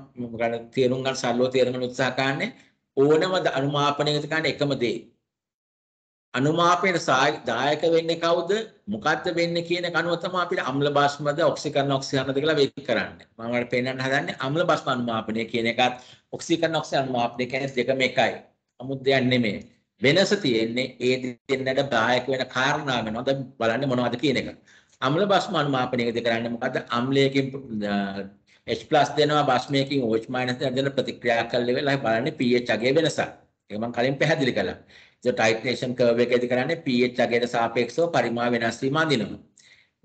තේරුම් ගන්න සල්ලෝ තේරුම් ගන්න උත්සාහ කරන්නේ ඕනම අනුමාපනයකට ගන්න එකම දේ. අනුමාපයට දායක වෙන්නේ කවුද? මොකද්ද වෙන්නේ කියන කණුව තමයි අපිට අම්ල බෂ්මද ඔක්සිකන් ඔක්සිහනද කියලා වෙන් කරන්නේ. මම වල පෙන්නන්න හදන්නේ අම්ල බෂ්ම අනුමාපණය කියන එකත් ඔක්සිකන් ඔක්සිහන අනුමාපණය කියන්නේ දෙකම එකයි. 아무ත් දෙයක් නෙමෙයි. වෙනස තියෙන්නේ ඒ දෙන්නට දායක වෙන කාරණා වෙනවා. දැන් බලන්න මොනවද කියන එක. අම්ල බෂ්ම අනුමාපණයකදී කරන්නේ මොකද්ද? අම්ලයකින් H+ දෙනවා බෂ්මයකින් OH- දෙන ප්‍රතික්‍රියා කළ වෙලාවයි බලන්නේ pH අගේ වෙනසක්. ඒක මම කලින් පැහැදිලි කළා. ඉතින් ටයිට්‍රේෂන් කර්ව් එකේදී කරන්නේ pH අගයට සාපේක්ෂව පරිමාව වෙනස් වීම අඳිනවා.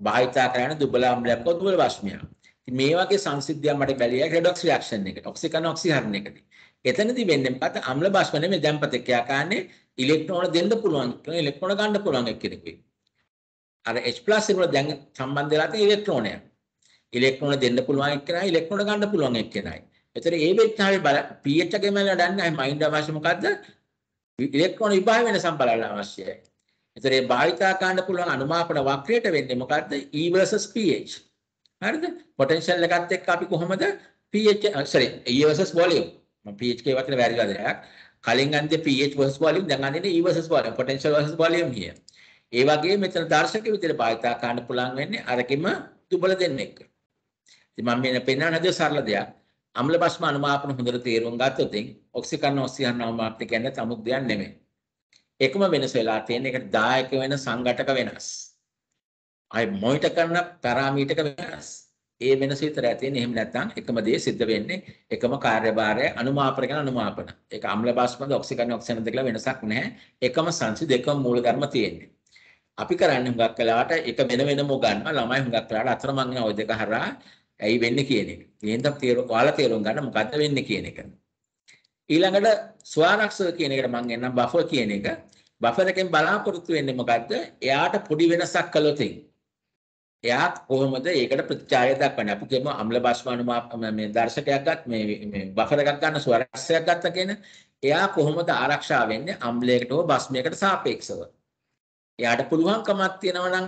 භාවිතා කරන්නේ දුබල අම්ලයක් හෝ දුබල වාෂ්පයක්. ඉතින් මේ වගේ සංසිද්ධියක් මට බැලියක් රෙඩොක්ස් රියැක්ෂන් එකට, ඔක්සිකන ඔක්සිහරණ එකදී. එතනදී වෙන්නේ මොකද? අම්ල වාෂ්ප නෙමෙයි දැම්පත එක්ක යකාන්නේ ඉලෙක්ට්‍රෝන දෙන්න පුළුවන්, ඉලෙක්ට්‍රෝන ගන්න පුළුවන් එක්කෙනෙකුයි. අර H+ වල දැන් සම්බන්ධ වෙලා තියෙන ඉලෙක්ට්‍රෝනයක්. ඉලෙක්ට්‍රෝන දෙන්න පුළුවන් එක්කෙනයි, ඉලෙක්ට්‍රෝන ගන්න පුළුවන් එක්කෙනයි. එතකොට ඒ වෙච්චාවේ බල pH එකම වැඩන්නේ මයින්ඩ් අවශ්‍ය මොකද්ද? ඉලෙක්ට්‍රෝන විභාව වෙනසම් බලන්න අවශ්‍යයි. එතකොට මේ භාවිතා කරන්න පුළුවන් අනුමාපන වක්‍රයට වෙන්නේ මොකද්ද? E versus pH. හරිද? පොටෙන්ෂියල් එකත් එක්ක අපි කොහොමද pH uh, sorry E versus volume. මම pH කේ වතර වැරදි වදනයක්. කලින් අන්තිේ pH versus volume දැන් අන්නේ E versus volume potential versus volume here. ඒ වගේ මෙතන දර්ශක විදිහට භාවිතා කරන්න පුළුවන් වෙන්නේ අරකෙම දුබල දෙන්න එක. ඉතින් මම මෙන්න පෙන්වන්න හදුව සරල දෙයක්. අම්ල භෂ්ම අනුමාපන හොඳට තේරුම් ගත්තොතින් ඔක්සිකන්න ඔක්සිජන් අනුමාපන කියන්නේ 아무ත් දෙයක් නෙමෙයි. එකම වෙනස වෙලා තියෙන එකට දායක වෙන සංඝටක වෙනස්. අය මොනිටර් කරන පැරාමීටර් වෙනස්. ඒ වෙනස විතර ඇතින්නේ. එහෙම නැත්නම් එකම දේ සිද්ධ වෙන්නේ එකම කාර්යභාරය අනුමාපන කියන අනුමාපන. ඒක අම්ල භෂ්මද ඔක්සිකන්න ඔක්සිජන්ද කියලා වෙනසක් නැහැ. එකම සංසි දෙකම මූල ධර්ම තියෙන්නේ. අපි කරන්නේ හුඟක් වෙලාවට එක වෙන වෙනම ගන්නවා. ළමයි හුඟක් වෙලාවට අතරමං යන ওই දෙක හරහා ඇයි වෙන්නේ කියන එක. එහෙනම් තේරුම් ඔයාලා තේරුම් ගන්න මොකද්ද වෙන්නේ කියන එක. ඊළඟට ස්වාරක්ෂක කියන එකට මම එන්නම් බෆර් කියන එක. බෆර් එකෙන් බලාපොරොත්තු වෙන්නේ මොකද්ද? එයාට පොඩි වෙනසක් කළොත් එයා කොහොමද ඒකට ප්‍රතිචාරය දක්වන්නේ? අපි කියමු අම්ල භාෂ්ම අනුමාප මේ දර්ශකයක් ගත් මේ මේ බෆර් එකක් ගන්න ස්වාරක්ෂයක් ගත්ත කියන එයා කොහොමද ආරක්ෂා වෙන්නේ අම්ලයකට හෝ භාෂ්මයකට සාපේක්ෂව? එයාට පුළුවන්කමක් තියෙනවා නම්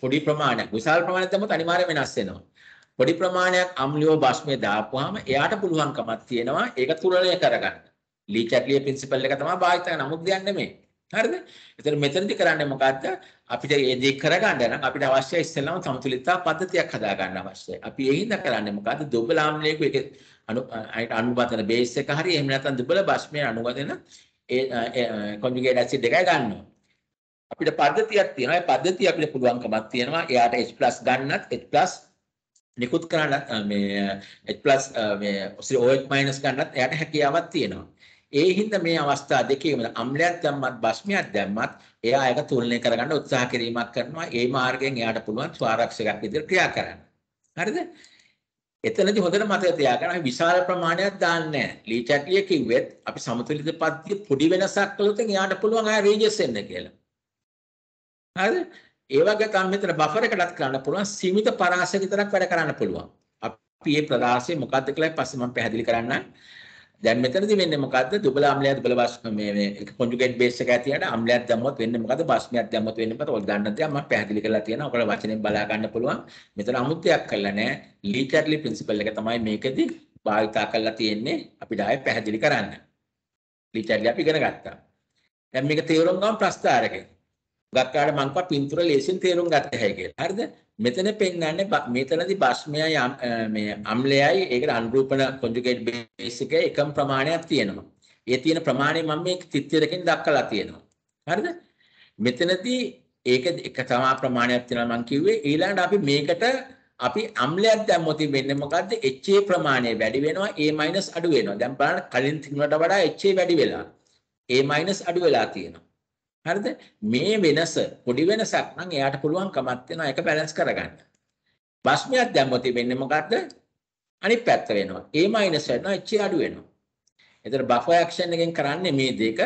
පොඩි ප්‍රමාණයක් විශාල ප්‍රමාණයක් දැම්මොත් අනිවාර්යයෙන් වෙනස් වෙනවා. පොඩි ප්‍රමාණයක් අම්ලියෝ භාෂ්මය දාපුවාම එයාට පුළුවන්කමක් තියෙනවා ඒක තුරලය කරගන්න. ලී කැට්ලිය ප්‍රින්සිපල් එක තමයි භාවිත කරන අමුත් දෙයක් නෙමෙයි. හරිද? ඒතර මෙතනදි කරන්නේ මොකද්ද? අපිට මේ දේ කරගන්න නම් අපිට අවශ්‍ය ඉස්සෙල්ලාම සමතුලිතතා පද්ධතියක් හදාගන්න අවශ්‍යයි. අපි ඒ හින්දා කරන්නේ මොකද්ද? දුබල ආම්ලයක ඒක අනු අනුබතන බේස් එක හරි එහෙම නැත්නම් දුබල භාෂ්මය අනුබතන ඒ කොන්ජුගේට් ඇසිඩ් එකයි ගන්නවා. අපිට පද්ධතියක් තියෙනවා. ඒ පද්ධතිය අපිට පුළුවන්කමක් තියෙනවා. එයාට H+ ගන්නත් H+ නිකුත් කරන්න මේ H+ මේ OH- ගන්නත් එයාට හැකියාවක් තියෙනවා. ඒ හින්දා මේ අවස්ථා දෙකේම අම්ලයක් දැම්මත් භස්මයක් දැම්මත් එයා ඒක තුලනය කරගන්න උත්සාහ කිරීමක් කරනවා. ඒ මාර්ගයෙන් එයාට පුළුවන් ස්වාරක්ෂකයක් විදිහට ක්‍රියා කරන්න. හරිද? එතනදී හොඳට මතක තියාගන්න අපි විශාල ප්‍රමාණයක් දාන්නේ නැහැ. ලී චැට්ලිය කිව්වෙත් අපි සමතුලිත පද්ධතිය පොඩි වෙනසක් කළොත් එයාට පුළුවන් ආය රේජස් වෙන්න කියලා. හරිද? ඒ වගේ තමයි මෙතන බෆර් එකටත් කරන්න පුළුවන් සීමිත පරාසයක විතරක් වැඩ කරන්න පුළුවන්. අපි මේ ප්‍රදාසය මොකද්ද කියලා පස්සේ මම පැහැදිලි කරන්නම්. දැන් මෙතනදී වෙන්නේ මොකද්ද? දුබල අම්ලය දුබල බෂ්ප මේ මේ කොන්ජුගේට් බේස් එක ඇතියට අම්ලයක් දැම්මොත් වෙන්නේ මොකද්ද? බෂ්පයක් දැම්මොත් වෙන්නේ මොකද්ද? ඔය දන්න දේ මම පැහැදිලි කරලා තියෙනවා. ඔකට වචනෙන් බලා ගන්න පුළුවන්. මෙතන අමුත්‍යක් කරලා නැහැ. ලීචර්ලි ප්‍රින්සිපල් එක තමයි මේකෙදි භාවිතා කරලා තියෙන්නේ. අපිට ආයේ පැහැදිලි කරන්න. ලීචර්ලි අපි ඉගෙන ගත්තා. දැන් මේක තේරුම් ගමන් ප්‍රස්ථාරකේ ගොඩක් කාලේ මං කිව්වා පින්තූර ලේසියෙන් තේරුම් ගත්ත හැයි කියලා. හරිද? මෙතන පෙන්වන්නේ මෙතනදී භස්මයයි මේ අම්ලයයි ඒකට අනුරූපණ කොන්ජුගේට් බේස් එකේ එකම ප්‍රමාණයක් තියෙනවා. ඒ තියෙන ප්‍රමාණය මම මේ තිත්තිරකින් දක්වලා තියෙනවා. හරිද? මෙතනදී ඒක එක තමා ප්‍රමාණයක් තියෙනවා මං කිව්වේ ඊළඟට අපි මේකට අපි අම්ලයක් දැම්මොත් වෙන්නේ මොකද්ද? HA ප්‍රමාණය වැඩි වෙනවා A- අඩු වෙනවා. දැන් බලන්න කලින් තිබුණට වඩා HA වැඩි වෙලා. A- අඩු වෙලා තියෙනවා. හරිද? මේ වෙනස පොඩි වෙනසක් නම් එයාට පුළුවන් කමක් වෙනවා ඒක බැලන්ස් කරගන්න. භස්මයක් දැම්මොත් වෙන්නේ මොකද්ද? අනිත් පැත්ත වෙනවා. A- වෙනවා H අඩු වෙනවා. එතන බෆර් ඇක්ෂන් එකෙන් කරන්නේ මේ දෙක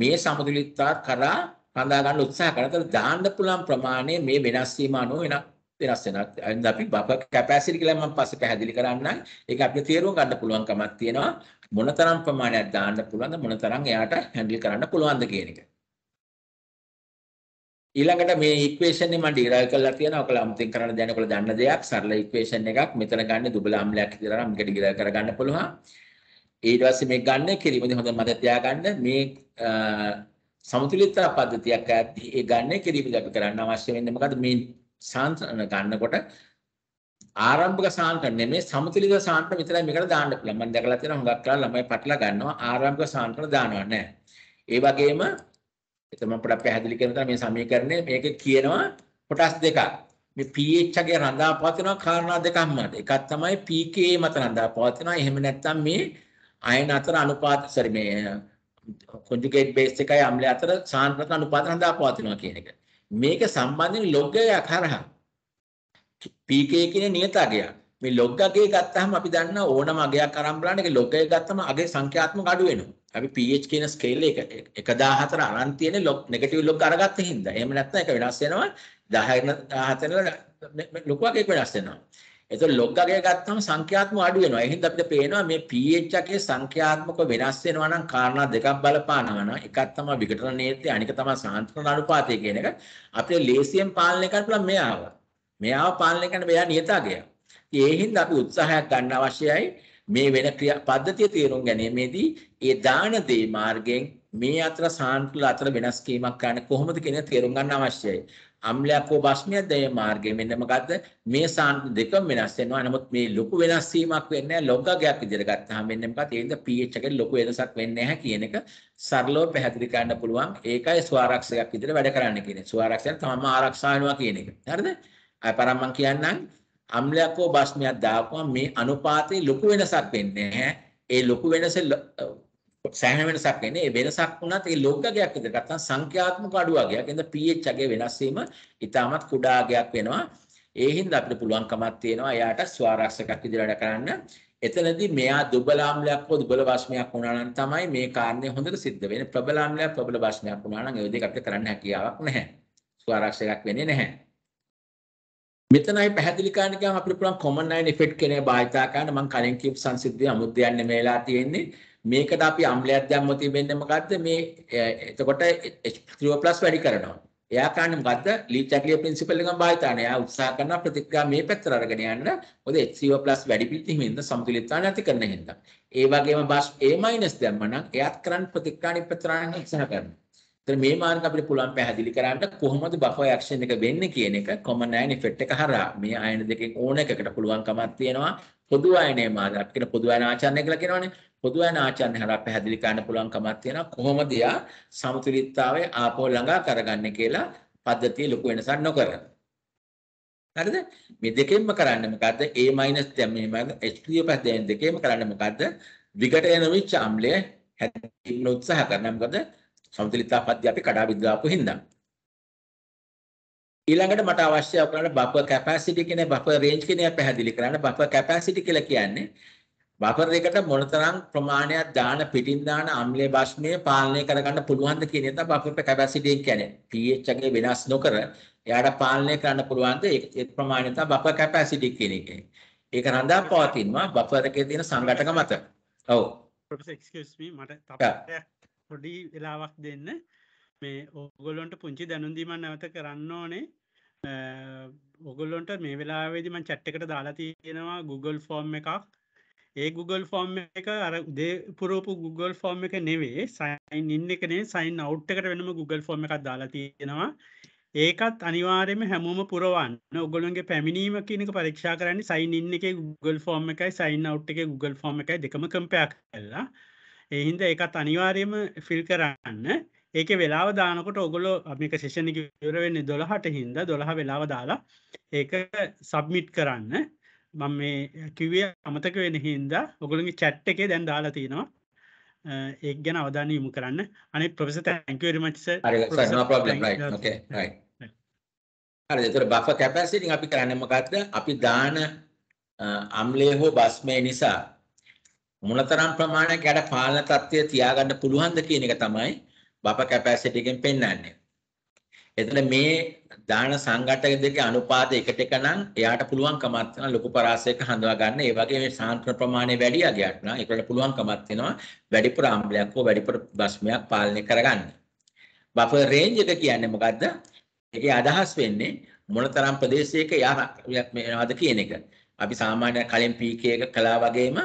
මේ සමතුලිතතා කරා හඳා ගන්න උත්සාහ කරනවා. ඒතර දාන්න පුළුවන් ප්‍රමාණය මේ වෙනස් වීම අනුව වෙනස් වෙනස් වෙනවා. අපි බෆර් කැපැසිටි කියලා මම පස්සේ පැහැදිලි කරන්නම්. ඒක අපිට තේරුම් ගන්න පුළුවන් කමක් තියෙනවා. මොනතරම් ප්‍රමාණයක් දාන්න පුළුවන්ද මොනතරම් එයාට හැන්ඩල් කරන්න පුළුවන්ද කියන එක. ඊළඟට මේ ඉක්වේෂන් එක මම ඩිරයිව් කරලා තියෙනවා. ඔකලා අමුතින් කරන්න දැන ඔකලා දන්න දෙයක්. සරල ඉක්වේෂන් එකක්. මෙතන ගන්න දුබල අම්ලයක් විතරක් නම් මේක ඩිරයිව් කරගන්න පුළුවන්. ඊට පස්සේ මේක ගන්න කිරීමදී හොඳ මතක තියාගන්න මේ සමතුලිතතා පද්ධතියක් ඇද්දී ඒ ගන්න කිරීමදී අපි කරන්න අවශ්‍ය වෙන්නේ මොකද්ද මේ සාන්ත්‍රණ ගන්නකොට ආරම්භක සාන්ත්‍රණ නෙමෙයි සමතුලිත සාන්ත්‍රණ විතරයි මේකට දාන්න පුළුවන්. මම දැකලා තියෙනවා හුඟක් කරලා ළමයි පටලා ගන්නවා ආරම්භක සාන්ත්‍රණ දානවා නෑ. ඒ වගේම ඒක මම පොඩක් පැහැදිලි කරන මේ සමීකරණය මේක කියනවා කොටස් දෙකක්. මේ pH එකේ රඳා පවතින කාරණා දෙකක් මත. එකක් තමයි pK මත රඳා පවතිනවා. එහෙම නැත්නම් මේ අයන අතර අනුපාත sorry මේ uh, conjugate base එකයි අම්ලය අතර සාන්ද්‍රතා අනුපාත රඳා පවතිනවා කියන එක. මේක සම්බන්ධයෙන් log එකක් හරහා pK කියන නියත අගයක්. මේ log අගේ ගත්තාම අපි දන්න ඕනම අගයක් අරන් බලන්න ඒක log එක ගත්තම අගේ සංඛ්‍යාත්මක අඩු වෙනවා. අපි pH කියන ස්කේල් එක 1004 අනන් තියෙන log negative log අරගත්ත හින්දා. එහෙම නැත්නම් ඒක වෙනස් වෙනවා 10 14 ලොකු වර්ගයක් වෙනස් වෙනවා. එතකොට log අගය ගත්තම සංඛ්‍යාත්මක අඩු වෙනවා. ඒ හින්දා අපිට පේනවා මේ pH එකේ සංඛ්‍යාත්මක වෙනස් වෙනවා නම් කාරණා දෙකක් බලපානවා නම් එකක් තමයි විකටන නීත්‍ය අනික තමයි සාන්ද්‍රණ අනුපාතය කියන එක. අපිට ලේසියෙන් පාලනය කරන්න මෙයාව. මෙයාව පාලනය කරන්න මෙයා නියතගය. ඒ හින්දා අපි උත්සාහයක් ගන්න අවශ්‍යයි. මේ වෙන ක්‍රියා පද්ධතිය තේරුම් ගැනීමේදී ඒ දාන දේ මාර්ගයෙන් මේ අතර සාන්තුල අතර වෙනස් කීමක් කරන්න කොහොමද කියන තේරුම් ගන්න අවශ්‍යයි. අම්ලයක් හෝ භාෂණයක් දැයි මාර්ගයේ මෙන්න මොකද්ද මේ සාන්තු දෙකම වෙනස් වෙනවා නමුත් මේ ලොකු වෙනස් වීමක් වෙන්නේ නැහැ ලොග්ගයක් විදිහට ගත්තාම මෙන්න මොකක්ද ඒ හින්දා pH එකේ ලොකු වෙනසක් වෙන්නේ නැහැ කියන එක සරලව පැහැදිලි කරන්න පුළුවන් ඒකයි ස්වාරක්ෂයක් විදිහට වැඩ කරන්න කියන්නේ ස්වාරක්ෂයන් තමම ආරක්ෂා වෙනවා කියන එක හරිද අය පරම් මං කියන්නම් අම්ලයක් හෝ භාෂ්මයක් දාපුවම මේ අනුපාතේ ලොකු වෙනසක් වෙන්නේ නැහැ. ඒ ලොකු වෙනස සෑහෙන වෙනසක් වෙන්නේ. ඒ වෙනසක් වුණත් ඒ ලොග් අගයක් විදිහට නැත්නම් සංඛ්‍යාත්මක අඩුවගයක්. එතන pH අගේ වෙනස් වීම ඉතාමත් කුඩා අගයක් වෙනවා. ඒ හින්දා අපිට පුළුවන්කමක් තියෙනවා එයාට ස්වාරක්ෂකයක් විදිහට කරන්න. එතනදී මෙයා දුබල ආම්ලයක් හෝ දුබල භාෂ්මයක් වුණා නම් තමයි මේ කාරණේ හොඳට සිද්ධ වෙන්නේ. ප්‍රබල ආම්ලයක් ප්‍රබල භාෂ්මයක් වුණා නම් ඒ විදිහට අපිට කරන්න හැකියාවක් නැහැ. ස්වාරක්ෂකයක් වෙන්නේ නැහැ. මෙතනයි පැහැදිලි කරන්න ගියාම අපිට පුළුවන් common line effect කියන එක භාවිතා කරන්න මම කලින් කියපු සංසිද්ධිය අමුද්දයන් නෙමෙයිලා තියෙන්නේ මේකට අපි අම්ලයක් දැම්ම තිබෙන්නේ මොකද්ද මේ එතකොට H3+ වැඩි කරනවා. එයා කරන්නේ මොකද්ද? ලීච් ඇක්ලිය ප්‍රින්සිපල් එකම භාවිතාන. එයා උත්සාහ කරන ප්‍රතික්‍රියා මේ පැත්තට අරගෙන යන්න. මොකද H3+ වැඩි පිළිතිමින්ද සමතුලිතතාවය නැති කරන හින්දා. ඒ වගේම බස් A- දැම්ම නම් එයාත් කරන් ප්‍රතික්‍රියා අනිත් පැත්තට උත්සාහ කරනවා. එතන මේ මාර්ග අපිට පුළුවන් පැහැදිලි කරන්න කොහොමද බෆර් ඇක්ෂන් එක වෙන්නේ කියන එක කොමන් අයන ඉෆෙක්ට් එක හරහා මේ අයන දෙකෙන් ඕන එකකට පුළුවන්කමක් තියෙනවා පොදු අයනයේ මාර්ග අපිට කියන පොදු අයන ආචාර්ය කියලා කියනවනේ පොදු අයන ආචාර්ය හරහා පැහැදිලි කරන්න පුළුවන්කමක් තියෙනවා කොහොමද යා සමතුලිතතාවය ආපෝ ළඟා කරගන්නේ කියලා පද්ධතිය ලොකු වෙනසක් නොකර හරිද මේ දෙකෙන්ම කරන්න මොකද්ද A- දැන් මේ H2O e පැත්තෙන් දෙකේම කරන්න මොකද්ද විකට එන විච අම්ලය හැදීමට උත්සාහ කරනවා මොකද සමතුලිතතා පද්ධතිය අපි කඩා බිඳ ගාපු හින්දා. ඊළඟට මට අවශ්‍ය වුණාට බෆර් කැපැසිටි කියන බෆර් රේන්ජ් කියන එක පැහැදිලි කරන්න බෆර් කැපැසිටි කියලා කියන්නේ බෆර් එකට මොනතරම් ප්‍රමාණයක් දාන පිටින් දාන අම්ලයේ භාෂ්මය පාලනය කරගන්න පුළුවන්ද කියන එක තමයි බෆර් කැපැසිටි කියන්නේ pH එකේ වෙනස් නොකර එයාට පාලනය කරන්න පුළුවන්ද ඒ ප්‍රමාණය තමයි බෆර් කැපැසිටි කියන එක. ඒක රඳා පවතිනවා බෆර් එකේ තියෙන සංඝටක මත. ඔව්. ප්‍රොෆෙසර් excuse me මට තව පොඩි වෙලාවක් දෙන්න මේ ඔගොලොන්ට පුංචි දැනුන්දීමන් නැවත කරන්න ඕනේ ඔගොල්ලොන්ට මේ වෙලාවේදිමන් චට්ටකට දාලා තියෙනවා Google ෆෝර්ම් එකක් ඒ Google ෆෝර්ම් එක අර දේ පුරෝපු Google ෆෝර්ම් එක නෙවේ සයින් ඉන්න එකනේ සයින් අවුට් එකට වෙනම Google ෆෝර්ම් එකක් දාලා තියෙනවා ඒකත් අනිවාර්යම හැමෝම පුරවන්න ඔගොලන්ගේ පැමිණීම කියනක පරීක්ෂා කරන්න සයින් ඉන්න එක Google ෆෝර්ම් එකයි සයින් අවට් එක Google ෆෝර්ම් එකයි දෙකම කම්පයක් කල්ලා එහින්ද එකත් අනිවාර්යම ෆිල් කරන්න ඒක වෙලාව දානකොට ඔගොල අපික ශේෂණක යුරවෙන්නේ දොළහට හින්ද දොළහ වෙලාව දාලා ඒක සබ්මිට් කරන්න මම මේ කිවිය අමතක වෙන හින්දා ඔගොලගේ චැට් එකේ දැන් දාලා තියෙනවා ඒ ගැන අවධානය යොමු කරන්න අනේ professor thank you very much sir හරි sir no problem right okay right හරි ඒතර බෆර් කැපැසිටි අපි කරන්නේ මොකද්ද අපි දාන අම්ලය හෝ බස්මය නිසා මොනතරම් ප්‍රමාණයක් යට පාලන තත්ත්වය තියාගන්න පුළුවන්ද කියන එක තමයි බප කැපැසිටි එකෙන් පෙන්වන්නේ. එතන මේ දාන සංඝටක දෙකේ අනුපාත එකට එක නම් එයාට පුළුවන් කමක් තියෙනවා ලොකු පරාසයක හඳවා ගන්න. ඒ වගේ මේ සාන්ත්‍රණ ප්‍රමාණය වැඩි යගයක් නම් ඒකට පුළුවන් කමක් තියෙනවා වැඩිපුර ආම්ලයක් හෝ වැඩිපුර භස්මයක් පාලනය කරගන්න. බෆර් රේන්ජ් එක කියන්නේ මොකද්ද? ඒකේ අදහස් වෙන්නේ මොනතරම් ප්‍රදේශයක යා මේවාද කියන එක. අපි සාමාන්‍ය කලින් PK එක කළා වගේම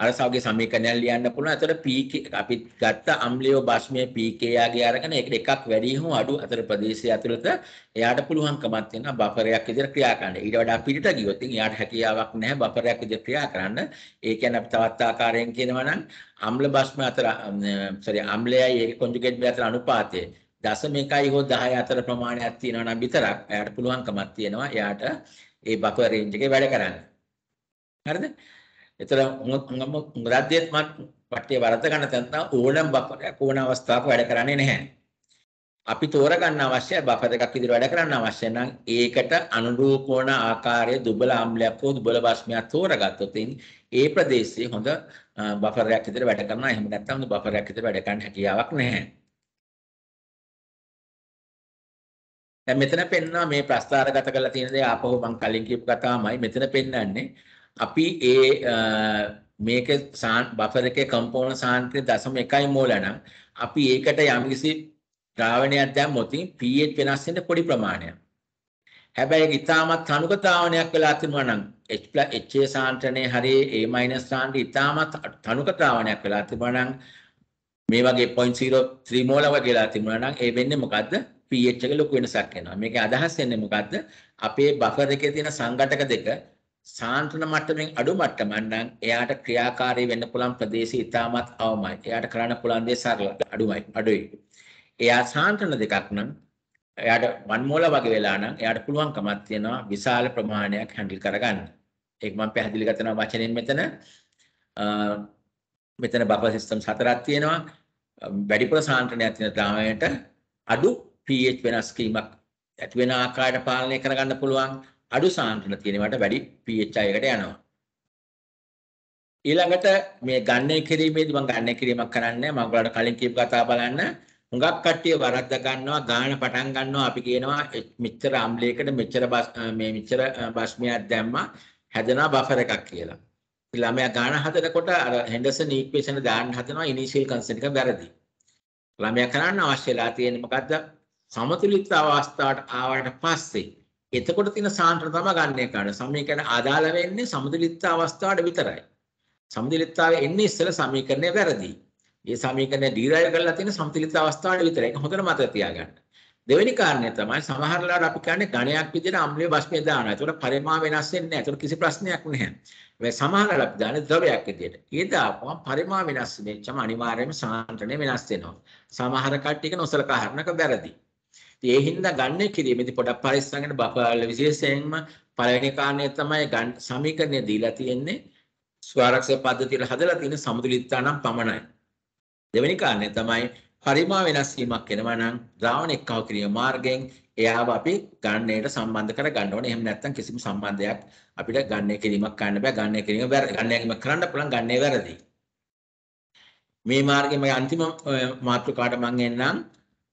අර සවගේ සමීකරණයක් ලියන්න පුළුවන්. එතකොට P අපි ගත්ත අම්ලීය භාෂ්මයේ PK යාගේ අරගෙන ඒකට එකක් වැඩි හෝ අඩු අතර ප්‍රදේශය ඇතුළත එයාට පුළුවන්කමක් තියෙනවා බෆරයක් විදිහට ක්‍රියා කරන්න. ඊට වඩා පිටට ගියොත් එයාට හැකියාවක් නැහැ බෆරයක් විදිහට ක්‍රියා කරන්න. ඒ කියන්නේ අපි තවත් ආකාරයෙන් කියනවා නම් අම්ල භාෂ්ම අතර sorry අම්ලයයි ඒකේ කොන්ජුගේට් බය අතර අනුපාතය දශමිකයි හෝ 10 අතර ප්‍රමාණයක් තියෙනවා නම් විතරක් එයාට පුළුවන්කමක් තියෙනවා එයාට ඒ බෆර් රේන්ජ් එකේ වැඩ කරන්න. හරිද? එතර මුරද්දේත්මත් පට්ටිය වරද ගන්න තැන්තා ඕනම් බපරයක් ඕන අවස්ථාවක වැඩ කරන්නේ නැහැ. අපි තෝරගන්න අවශ්‍ය බෆර් එකක් විදිහට වැඩ කරන්න අවශ්‍ය නම් ඒකට අනුරූප වන ආකාරයේ දුබල ආම්ලයක් හෝ දුබල භාෂ්මයක් තෝරගත්තොත් ඒ ප්‍රදේශයේ හොඳ බෆර් එකක් විදිහට වැඩ කරනවා එහෙම නැත්නම් බෆර් එකක් විදිහට වැඩ කරන්න හැකියාවක් නැහැ. දැන් මෙතන පෙන්නවා මේ ප්‍රස්ථාරගත කරලා තියෙන දේ ආපහු මම කලින් කියපු කතාවමයි මෙතන පෙන්වන්නේ අපි ඒ මේක සාන් බෆර් එකේ කම්පෝන සාන්ද්‍රය 0.1 මෝල නම් අපි ඒකට යම්කිසි ද්‍රාවණයක් දැම්මොත් pH වෙනස් වෙන්න පොඩි ප්‍රමාණයක්. හැබැයි ඒක ඉතාමත් තනුක ද්‍රාවණයක් වෙලා තිබුණා නම් H+ HA සාන්ද්‍රණය හරිය A- සාන්ද්‍රය ඉතාමත් තනුක ද්‍රාවණයක් වෙලා තිබුණා නම් මේ වගේ 0.03 මෝල වගේ වෙලා තිබුණා නම් ඒ වෙන්නේ මොකද්ද? pH එක ලොකු වෙනසක් එනවා. මේකේ අදහස් වෙන්නේ මොකද්ද? අපේ බෆර් එකේ තියෙන සංඝටක දෙක සාන්ත්‍රණ මට්ටමින් අඩු මට්ටමක් නම් එයාට ක්‍රියාකාරී වෙන්න පුළුවන් ප්‍රදේශය ඉතාමත් අවමයි. එයාට කරන්න පුළුවන් දේ සරල අඩුමයි අඩුයි. එයා සාන්ත්‍රණ දෙකක් නම් එයාට වන්මෝල වගේ වෙලා නම් එයාට පුළුවන්කමක් තියෙනවා විශාල ප්‍රමාණයක් හැන්ඩල් කරගන්න. ඒක මම පැහැදිලි කරනවා වචනෙන් මෙතන මෙතන බෆර් සිස්ටම් හතරක් තියෙනවා. වැඩිපුර සාන්ත්‍රණයක් තියෙන ද්‍රාවණයට අඩු pH වෙනස් කිරීමක් ඇති වෙන ආකාරයට පාලනය කරගන්න පුළුවන්. අඩු සාන්ද්‍රණ තියෙනවට වැඩි pH එකට යනවා. ඊළඟට මේ ගණනය කිරීමේදී මම ගණනය කිරීමක් කරන්නේ මම ඔයාලට කලින් කියපු කතාව බලන්න හුඟක් කට්ටිය වරද්ද ගන්නවා ගාන පටන් ගන්නවා අපි කියනවා මෙච්චර අම්ලයකට මෙච්චර මේ මෙච්චර භාෂ්මයක් දැම්මා හැදෙනවා බෆර් එකක් කියලා. ළමයා ගාන හදනකොට අර හෙන්ඩර්සන් ඉක්වේෂන් දාන්න හදනවා ඉනිෂියල් කන්සෙන්ට් එක වැරදි. ළමයා කරන්න අවශ්‍යලා තියෙන්නේ මොකද්ද? සමතුලිත අවස්ථාවට ආවට පස්සේ එතකොට තියෙන සාන්ද්‍රතාව තමයි ගන්න එකට. සමීකරණ ආදාළ වෙන්නේ සමතුලිත අවස්ථාවට විතරයි. සමතුලිතතාවයේ එන්නේ ඉස්සෙල්ලා සමීකරණය වැරදි. මේ සමීකරණය ඩිරයිව් කරලා තියෙන සමතුලිත අවස්ථාවට විතරයි. ඒක හොඳට මතක තියාගන්න. දෙවෙනි කාරණය තමයි සමහර වෙලාවට අපි කියන්නේ ඝණයක් විදිහට අම්ලීය භාෂණය දානවා. ඒතකොට පරිමාව වෙනස් වෙන්නේ නැහැ. ඒතකොට කිසි ප්‍රශ්නයක් නැහැ. මේ සමහර වෙලාවට අපි දාන්නේ ද්‍රවයක් විදිහට. ඒ දාපුවම පරිමාව වෙනස් වෙච්චම අනිවාර්යයෙන්ම සාන්ද්‍රණය වෙනස් වෙනවා. සමහර කට්ටියක නොසලකා හරිනක වැරදි. ඒ හින්දා ගණනය කිරීමේදී පොඩක් පරිස්සමෙන් බපාල විශේෂයෙන්ම පළවෙනි කාරණේ තමයි සමීකරණය දීලා තියෙන්නේ ස්වආරක්ෂක පද්ධතියට හදලා තියෙන සමතුලිතතානම් පමණයි. දෙවෙනි කාරණේ තමයි පරිමා වෙනස් වීමක් වෙනවා නම් ද්‍රාවණ එක්කව ක්‍රියා මාර්ගයෙන් එයාව අපි ගණනයට සම්බන්ධ කර ගන්න ඕනේ. එහෙම නැත්නම් කිසිම සම්බන්ධයක් අපිට ගණනය කිරීමක් කරන්න බෑ. ගණනය කිරීම ගණනයක්ම කරන්න පුළුවන් ගණනය වැරදි. මේ මාර්ගයේ මගේ අන්තිම මාතෘකාවට මම එන්නම්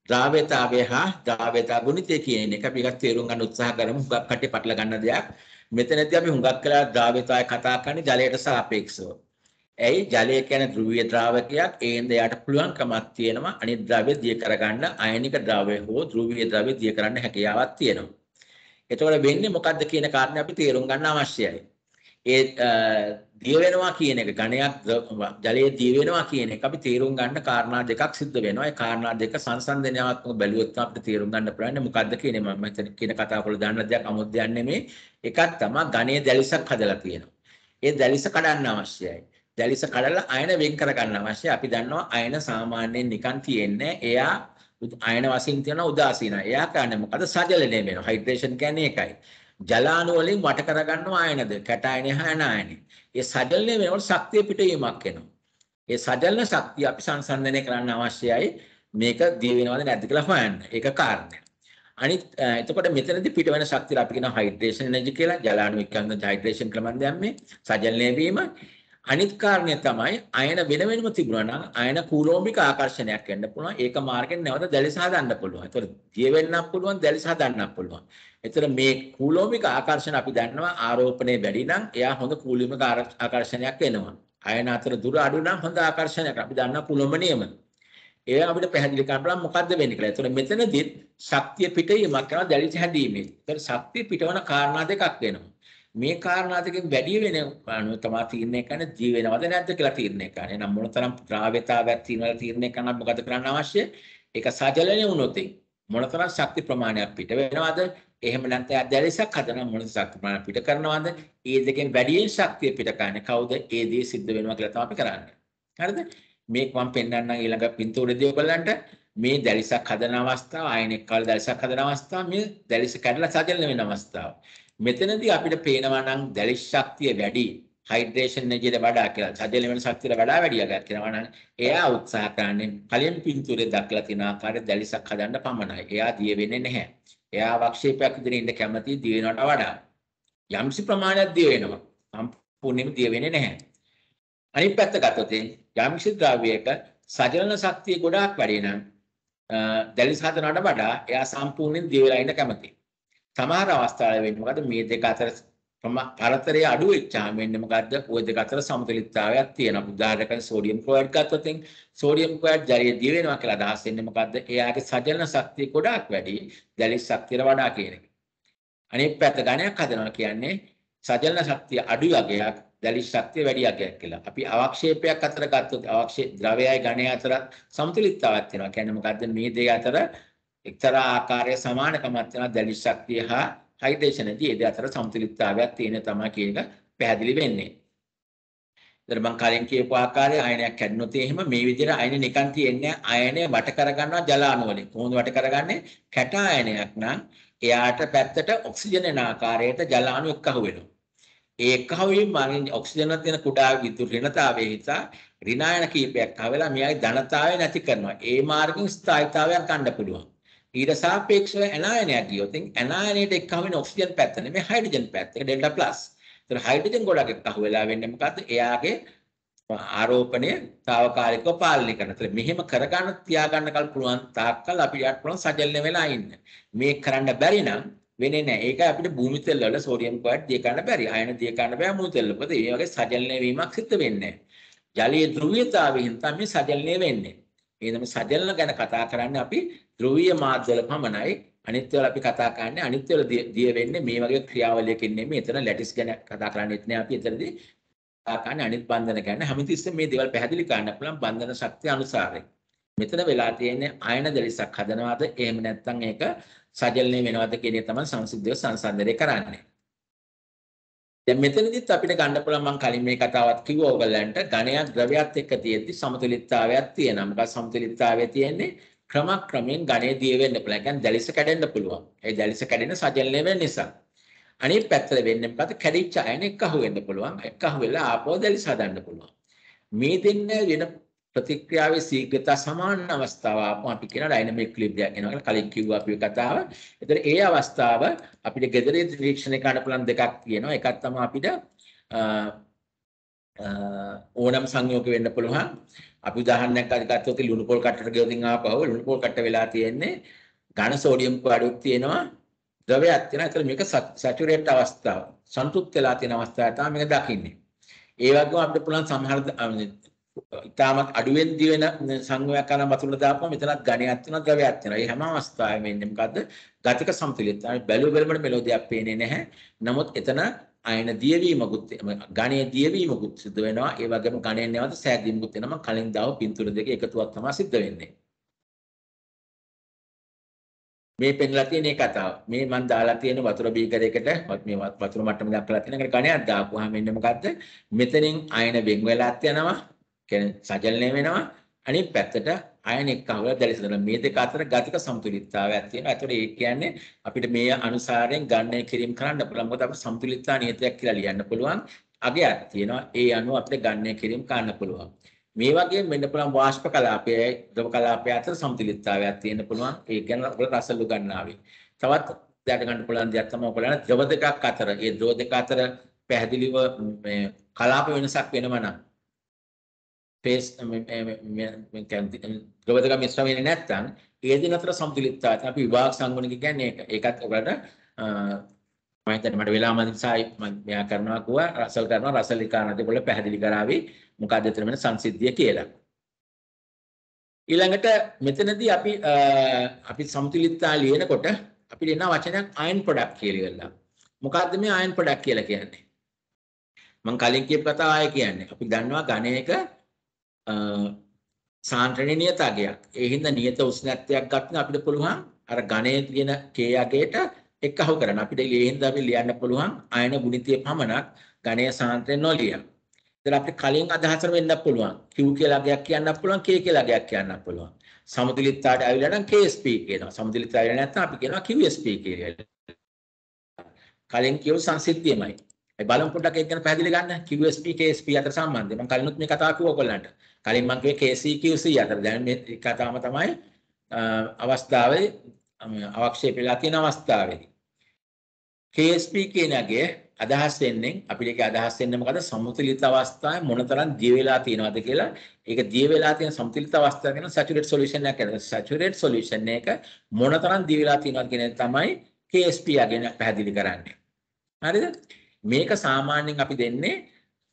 ද්‍රාව්‍යතාවය හා ද්‍රාව්‍යතා ගුණිතය කියන එක අපි එකක් තේරුම් ගන්න උත්සාහ කරමු හුඟක් කටේ පටල ගන්න දෙයක්. මෙතනදී අපි හුඟක් කළා ද්‍රාව්‍යතාවය කතා කරන්නේ ජලයට සාපේක්ෂව. ඇයි ජලය කියන්නේ ධ්‍රුවීය ද්‍රාවකයක් ඒඳ යාට පුළුවන්කමක් තියෙනවා අනිත් ද්‍රව්‍ය දිය කරගන්න අයනික ද්‍රව්‍ය හෝ ධ්‍රුවීය ද්‍රව්‍ය දිය කරන්න හැකියාවක් තියෙනවා. එතකොට වෙන්නේ මොකද්ද කියන කාරණේ අපි තේරුම් ගන්න අවශ්‍යයි. ඒ දිය වෙනවා කියන එක ඝණයක් ජලයේ දිය වෙනවා කියන එක අපි තීරුම් ගන්න කාරණා දෙකක් සිද්ධ වෙනවා. ඒ කාරණා දෙක සංසන්දනාත්මක බැලුවොත් අපිට තීරුම් ගන්න පුළුවන් මොකද්ද කියන්නේ මම මෙතන කියන කතාව වල දාන්න දෙයක් අමුද්දයක් නෙමෙයි. එකක් තමයි ඝණයේ දැලිසක් හදලා තියෙනවා. ඒ දැලිස කඩන්න අවශ්‍යයි. දැලිස කඩලා අයන වෙන් කරගන්න අවශ්‍යයි. අපි දන්නවා අයන සාමාන්‍යයෙන් නිකන් තියෙන්නේ එයා අයන වශයෙන් තියෙනවා උදාසීන. එයා කියන්නේ මොකද සජලනය වෙනවා. හයිඩ්‍රේෂන් කියන්නේ ඒකයි. ජලාණු වලින් වට කරගන්නවා අයනද? කැටායනය හා අනායනය. ඒ සජලනය වෙනකොට ශක්තිය පිටවීමක් එනවා. ඒ සජලන ශක්තිය අපි සංසන්දනය කරන්න අවශ්‍යයි මේක දී වෙනවද නැද්ද කියලා හොයන්න. ඒක කාරණය. අනිත් එතකොට මෙතනදී පිටවන ශක්තිය අපි කියන හයිඩ්‍රේෂන් එනර්ජි කියලා ජලාණු විකංග හයිඩ්‍රේෂන් ක්‍රමෙන් දැම්මේ සජලනය වීම. අනිත් කාරණය තමයි අයන වෙන වෙනම තිබුණා නම් අයන කූලෝම්බික ආකර්ෂණයක් වෙන්න පුළුවන්. ඒක මාර්ගෙන් නැවත දැලිස හදන්න පුළුවන්. ඒතකොට දිය වෙන්නත් පුළුවන්, දැලිස හදන්නත් පුළුවන්. එතන මේ කූලෝමික ආකර්ෂණ අපි දන්නවා ආරෝපණය වැඩි නම් එයා හොඳ කූලෝමික ආකර්ෂණයක් වෙනවා. අයන අතර දුර අඩු නම් හොඳ ආකර්ෂණයක් අපි දන්නා කුලොම නියම. ඒ අපිට පැහැදිලි කරන්න බලන්න මොකද්ද වෙන්නේ කියලා. එතන මෙතනදිත් ශක්තිය පිටීමක් කරන දැඩි හැඳීමේ. එතන ශක්තිය පිටවන කාරණා දෙකක් වෙනවා. මේ කාරණා දෙකෙන් වැඩි වෙන අනුව තමයි තීරණය කරන්නේ ජී වෙනවද නැද්ද කියලා තීරණය කරන්නේ. එහෙනම් මොනතරම් ද්‍රාව්‍යතාවයක් තියෙනවද තීරණය කරන්න මොකද කරන්න අවශ්‍ය? ඒක සජලනය වුණොත් මොනතරම් ශක්ති ප්‍රමාණයක් පිට වෙනවද? එහෙම නැත්නම් ඇදැලිසක් හදනවා මොන ශක්තිමාන පිට කරනවද? ඒ දෙකෙන් වැඩියෙන් ශක්තිය පිට කරන්නේ කවුද? ඒ දේ සිද්ධ වෙනවා කියලා තමයි අපි කරන්නේ. හරිද? මේක මම පෙන්වන්නම් ඊළඟ පින්තූරේදී ඔයගලන්ට මේ දැලිසක් හදන අවස්ථාව, අයනෙක් කාල දැලිසක් හදන අවස්ථාව, මේ දැලිස කැඩලා සජල වෙන අවස්ථාව. මෙතනදී අපිට පේනවා නම් දැලිස් ශක්තිය වැඩි. හයිඩ්‍රේෂන් එනර්ජියට වඩා කියලා සජල වෙන ශක්තියට වඩා වැඩි යකට කරනවා නම් එයා උත්සාහ කරන්නේ කලින් පින්තූරේ දක්ලා තියෙන ආකාරයට දැලිසක් හදන්න පමණයි. එයා දිය වෙන්නේ නැහැ. එයා වක්ෂේපයක් ඉදිරියේ ඉන්න කැමති දිය වෙනවට වඩා. යම්සි ප්‍රමාණයක් දිය වෙනවා. සම්පූර්ණයෙන්ම දිය වෙන්නේ නැහැ. අනිත් පැත්ත ගත්තොත් යම්සි ද්‍රව්‍යයක සජලන ශක්තිය ගොඩාක් වැඩි නම් දැලිස් හදනවට වඩා එයා සම්පූර්ණයෙන් දිය වෙලා ඉන්න කැමති. සමහර අවස්ථාවල වෙන්නේ මොකද මේ දෙක අතර ප්‍රම කරතරය අඩු වෙච්චාම වෙන්නේ මොකද්ද? ওই දෙක අතර සමතුලිතතාවයක් තියෙනවා. උදාහරණයක් සෝඩියම් ක්ලෝරයිඩ් ගත්තොත් සෝඩියම් ක්ලෝරයිඩ් ජලය දිය වෙනවා කියලා අදහස් වෙන්නේ මොකද්ද? එයාගේ සජන ශක්තිය ගොඩාක් වැඩි ජලයේ ශක්තියට වඩා කියන එක. අනිත් පැත්ත ඝනයක් හදනවා කියන්නේ සජන ශක්තිය අඩු යගයක් ජලයේ ශක්තිය වැඩි යගයක් කියලා. අපි අවක්ෂේපයක් අතර ගත්තොත් අවක්ෂේ ද්‍රවයයි ඝනයයි අතර සමතුලිතතාවයක් තියෙනවා. කියන්නේ මොකද්ද? මේ දෙක අතර එක්තරා ආකාරයේ සමානකමක් තියෙනවා ජලයේ ශක්තිය හා අයිදේශනදී ඒ දෙ අතර සමතුලිතතාවයක් තියෙන තමයි කියන එක පැහැදිලි වෙන්නේ. ඉතින් මම කලින් කියපු ආකාරයේ අයනයක් කැඩුණොත් එහෙම මේ විදිහට අයනේ නිකන් තියෙන්නේ අයනය වට කරගන්නවා ජලාණු වලින්. කොහොමද වට කරගන්නේ? කැට අයනයක් නම් එයාට පැත්තට ඔක්සිජන් එන ආකාරයට ජලාණු එක්කහුව වෙනවා. ඒ එක්කහුවීම මනින් ඔක්සිජන් තියෙන කුඩා විදුලි ඍණතාවයේ හිතා ඍණායන කීපයක් ආවලා මෙයාගේ ධනතාවය නැති කරනවා. ඒ මාර්ගෙන් ස්ථායිතාවයක් ගන්න පුළුවන්. ඊට සාපේක්ෂව ඇනායනයක් ගියොත් ඇනායනයේට එක්කම වෙන ඔක්සිජන් පැත්ත නෙමෙයි හයිඩ්‍රජන් පැත්ත ඒක ඩෙල්ටා ප්ලස්. ඒතර හයිඩ්‍රජන් ගොඩක් එක්ක වෙලා වෙන්නේ මොකද්ද? එයාගේ ආරෝපණය తాවකාලිකව පාලනය කරන. ඒතර මෙහෙම කරගන්න තියාගන්න කල පුළුවන් තාක්කල් අපි යාට පුළුවන් සජල්න වෙලා ඉන්න. මේ කරන්න බැරි නම් වෙන්නේ නැහැ. ඒක අපිට භූමි තෙල් වල සෝඩියම් ක්ලෝරයිඩ් දිය ගන්න බැරි. අයන දිය ගන්න බෑ මුළු තෙල්. මොකද මේ වගේ සජල්න වීමක් සිද්ධ වෙන්නේ නැහැ. ජලයේ ධ්‍රුවීයතාවයෙන් තමයි සජල්න වෙන්නේ. මේ තමයි සජල්න ගැන කතා කරන්නේ අපි ධ්‍රවීය මාධ්‍යවල පමණයි අනිත් ඒවා අපි කතා කරන්නේ අනිත් ඒවා දිය වෙන්නේ මේ වගේ ක්‍රියාවලියකින් නෙමෙයි. එතන ලැටිස් ගැන කතා කරන්නේත් නෑ අපි එතනදී කතා කරන්නේ අනිත් බන්ධන ගැන. හැමතිස්සෙම මේ දේවල් පැහැදිලි කරන්න පුළුවන් බන්ධන ශක්තිය අනුසාරයෙන්. මෙතන වෙලා තියෙන්නේ අයන දෙලිසක් හදනවාද එහෙම නැත්නම් ඒක සජලනය වෙනවද කියන එක තමයි සංසිද්ධිය සංසන්දනය කරන්නේ. දැන් මෙතනදිත් අපිට ගන්න පුළුවන් මම කලින් මේ කතාවත් කිව්වා ඔයගලන්ට ඝනයක් ද්‍රවයක් එක්ක තියෙද්දි සමතුලිතතාවයක් තියෙනවා. මොකද සමතුලිතතාවය තියෙන්නේ ක්‍රමක්‍රමයෙන් ඝනය දිය වෙන්න පුළුවන්. කියන්නේ දැලිස කැඩෙන්න පුළුවන්. ඒ දැලිස කැඩෙන සජලනය වෙන නිසා. අනිත් පැත්තට වෙන්න පාත කැඩිච්ච අයන එක්කහු වෙන්න පුළුවන්. එක්කහු වෙලා ආපෝ දැලිස හදන්න පුළුවන්. මේ දෙන්න වෙන ප්‍රතික්‍රියාවේ ශීඝ්‍රතා සමාන අවස්ථාව අපි කියන ඩයිනමික් ඉක්විලිබ්‍රියක් වෙනවා කියලා කලින් කිව්වා අපි කතාව. ඒතර ඒ අවස්ථාව අපිට gedare නිරීක්ෂණය කරන්න පුළුවන් දෙකක් තියෙනවා. එකක් තමයි අපිට ඕනම සංයෝග වෙන්න පුළුවන්. අපි උදාහරණයක් අද ගත්තොත් ලුණු පොල් කට්ටට ගෙවදින් ආපහුව ලුණු පොල් කට්ට වෙලා තියෙන්නේ ඝන සෝඩියම් පාඩුවක් තියෙනවා ද්‍රවයක් තියෙනවා. ඒතර මේක සැචුරේට් අවස්ථාව. සන්තුප්ත වෙලා තියෙන අවස්ථාව තමයි මේක දකින්නේ. ඒ වගේම අපිට පුළුවන් සමහර ඉතාමත් අඩුවෙන් දිවෙන සංගමයක් කරන වතුර දාපුවම මෙතනත් ඝණයක් වෙනවා ද්‍රවයක් වෙනවා. මේ හැම අවස්ථාවෙම ඉන්නේ මොකද්ද? ගතික සමතුලිතතාවය. බැලුව බැලමට මෙලෝදියක් පේන්නේ නැහැ. නමුත් එතන අයන දියවීමකුත් ඝණය දියවීමකුත් සිද්ධ වෙනවා ඒ වගේම ඝණයෙන් නැවත සෑදීමකුත් වෙනවා කලින් දාව පින්තූර දෙක එකතුවක් තමයි සිද්ධ වෙන්නේ මේ පෙන්ලා තියෙන ඒ කතාව මේ මම දාලා තියෙන වතුර බීකරයකට මේ වතුර මට්ටම දක්වලා තියෙන එකට ඝණයක් දාපුවාම මෙන්න මොකද්ද මෙතනින් අයන වෙන් වෙලාත් යනවා කියන්නේ සජලනය වෙනවා අනිත් පැත්තට අයන එක්කම දැලිසඳන මේ දෙක අතර ගතික සමතුලිතතාවයක් තියෙනවා. ඒතකොට ඒ කියන්නේ අපිට මේ අනුසාරයෙන් ගණනය කිරීම කරන්න පුළුවන්. මොකද අපිට සමතුලිතතා නියතයක් කියලා ලියන්න පුළුවන්. අගයක් තියෙනවා. ඒ අනුව අපිට ගණනය කිරීම කරන්න පුළුවන්. මේ වගේ මෙන්න පුළුවන් වාෂ්ප කලාපයයි ද්‍රව කලාපය අතර සමතුලිතතාවයක් තියෙන්න පුළුවන්. ඒ කියන්නේ ඔයගොල්ලෝ රසල් උගන්නාවේ. තවත් දැන ගන්න පුළුවන් දෙයක් තමයි ඔයගොල්ලන් ද්‍රව දෙකක් අතර, ඒ ද්‍රව දෙක අතර පැහැදිලිව මේ කලාප වෙනසක් වෙනවා නම් ෆේස් ද්‍රවතක මිශ්‍ර වෙන්නේ නැත්නම් ඒ දෙන අතර සමතුලිතතාවය අපි විභාග සංගුණික කියන්නේ ඒක. ඒකත් ඔයාලට මම හිතන්නේ මට වෙලා මන්සයි මම මෙයා කරනවා කිව්වා රසල් කරනවා රසල් කාරණා දෙකවල පැහැදිලි කරાવી මොකක්ද එතන වෙන සංසිද්ධිය කියලා. ඊළඟට මෙතනදී අපි අපි සමතුලිතතාව ලියනකොට අපිට එන වචනයක් අයන් ප්‍රොඩක්ට් කියලා ඉවරලා. මොකක්ද මේ අයන් ප්‍රොඩක්ට් කියලා කියන්නේ? මම කලින් කියපු කතාව ආයෙ කියන්නේ. අපි දන්නවා ඝනයක සාන්ද්‍රණයේ නියත අගයක්. ඒ හින්දා නියත උෂ්ණත්වයක් ගන්න අපිට පුළුවන් අර ඝනයේ තියෙන K අගයට එකහුව කරන්න. අපිට ඒ හින්දා අපි ලියන්න පුළුවන් අයන ගුණිතය පමණක් ඝනයේ සාන්ද්‍රණය නොලිය. ඉතින් අපිට කලින් අදහසට වෙන්න පුළුවන්. Q කියලා අගයක් කියන්න පුළුවන්, K කියලා අගයක් කියන්න පුළුවන්. සමතුලිතතාවට ඇවිල්ලා නම් KSP කියනවා. සමතුලිතතාවය නැත්නම් අපි කියනවා QSP කියලා. කලින් කියව සංසිද්ධියමයි. ඒ බලමු පොඩ්ඩක් ඒක ගැන පැහැදිලි ගන්න. QSP KSP අතර සම්බන්ධය. මම කලිනුත් මේ කතා කිව්වා ඔයගොල්ලන්ට. කලින් මම කිව්වේ KCQC අතර දැන් මේ කතාවම තමයි අවස්ථාවේ අවක්ෂේප වෙලා තියෙන අවස්ථාවේදී KSP කියන එකේ අදහස් වෙන්නේ අපිට ඒක අදහස් වෙන්නේ මොකද සමතුලිත අවස්ථාවේ මොනතරම් දිය වෙලා තියෙනවද කියලා ඒක දිය වෙලා තියෙන සමතුලිත අවස්ථාව කියන සැචුරේට් සොලියුෂන් එකක් කියන සැචුරේට් සොලියුෂන් එක මොනතරම් දිය වෙලා තියෙනවද කියන එක තමයි KSP අගෙන පැහැදිලි කරන්නේ හරිද මේක සාමාන්‍යයෙන් අපි දෙන්නේ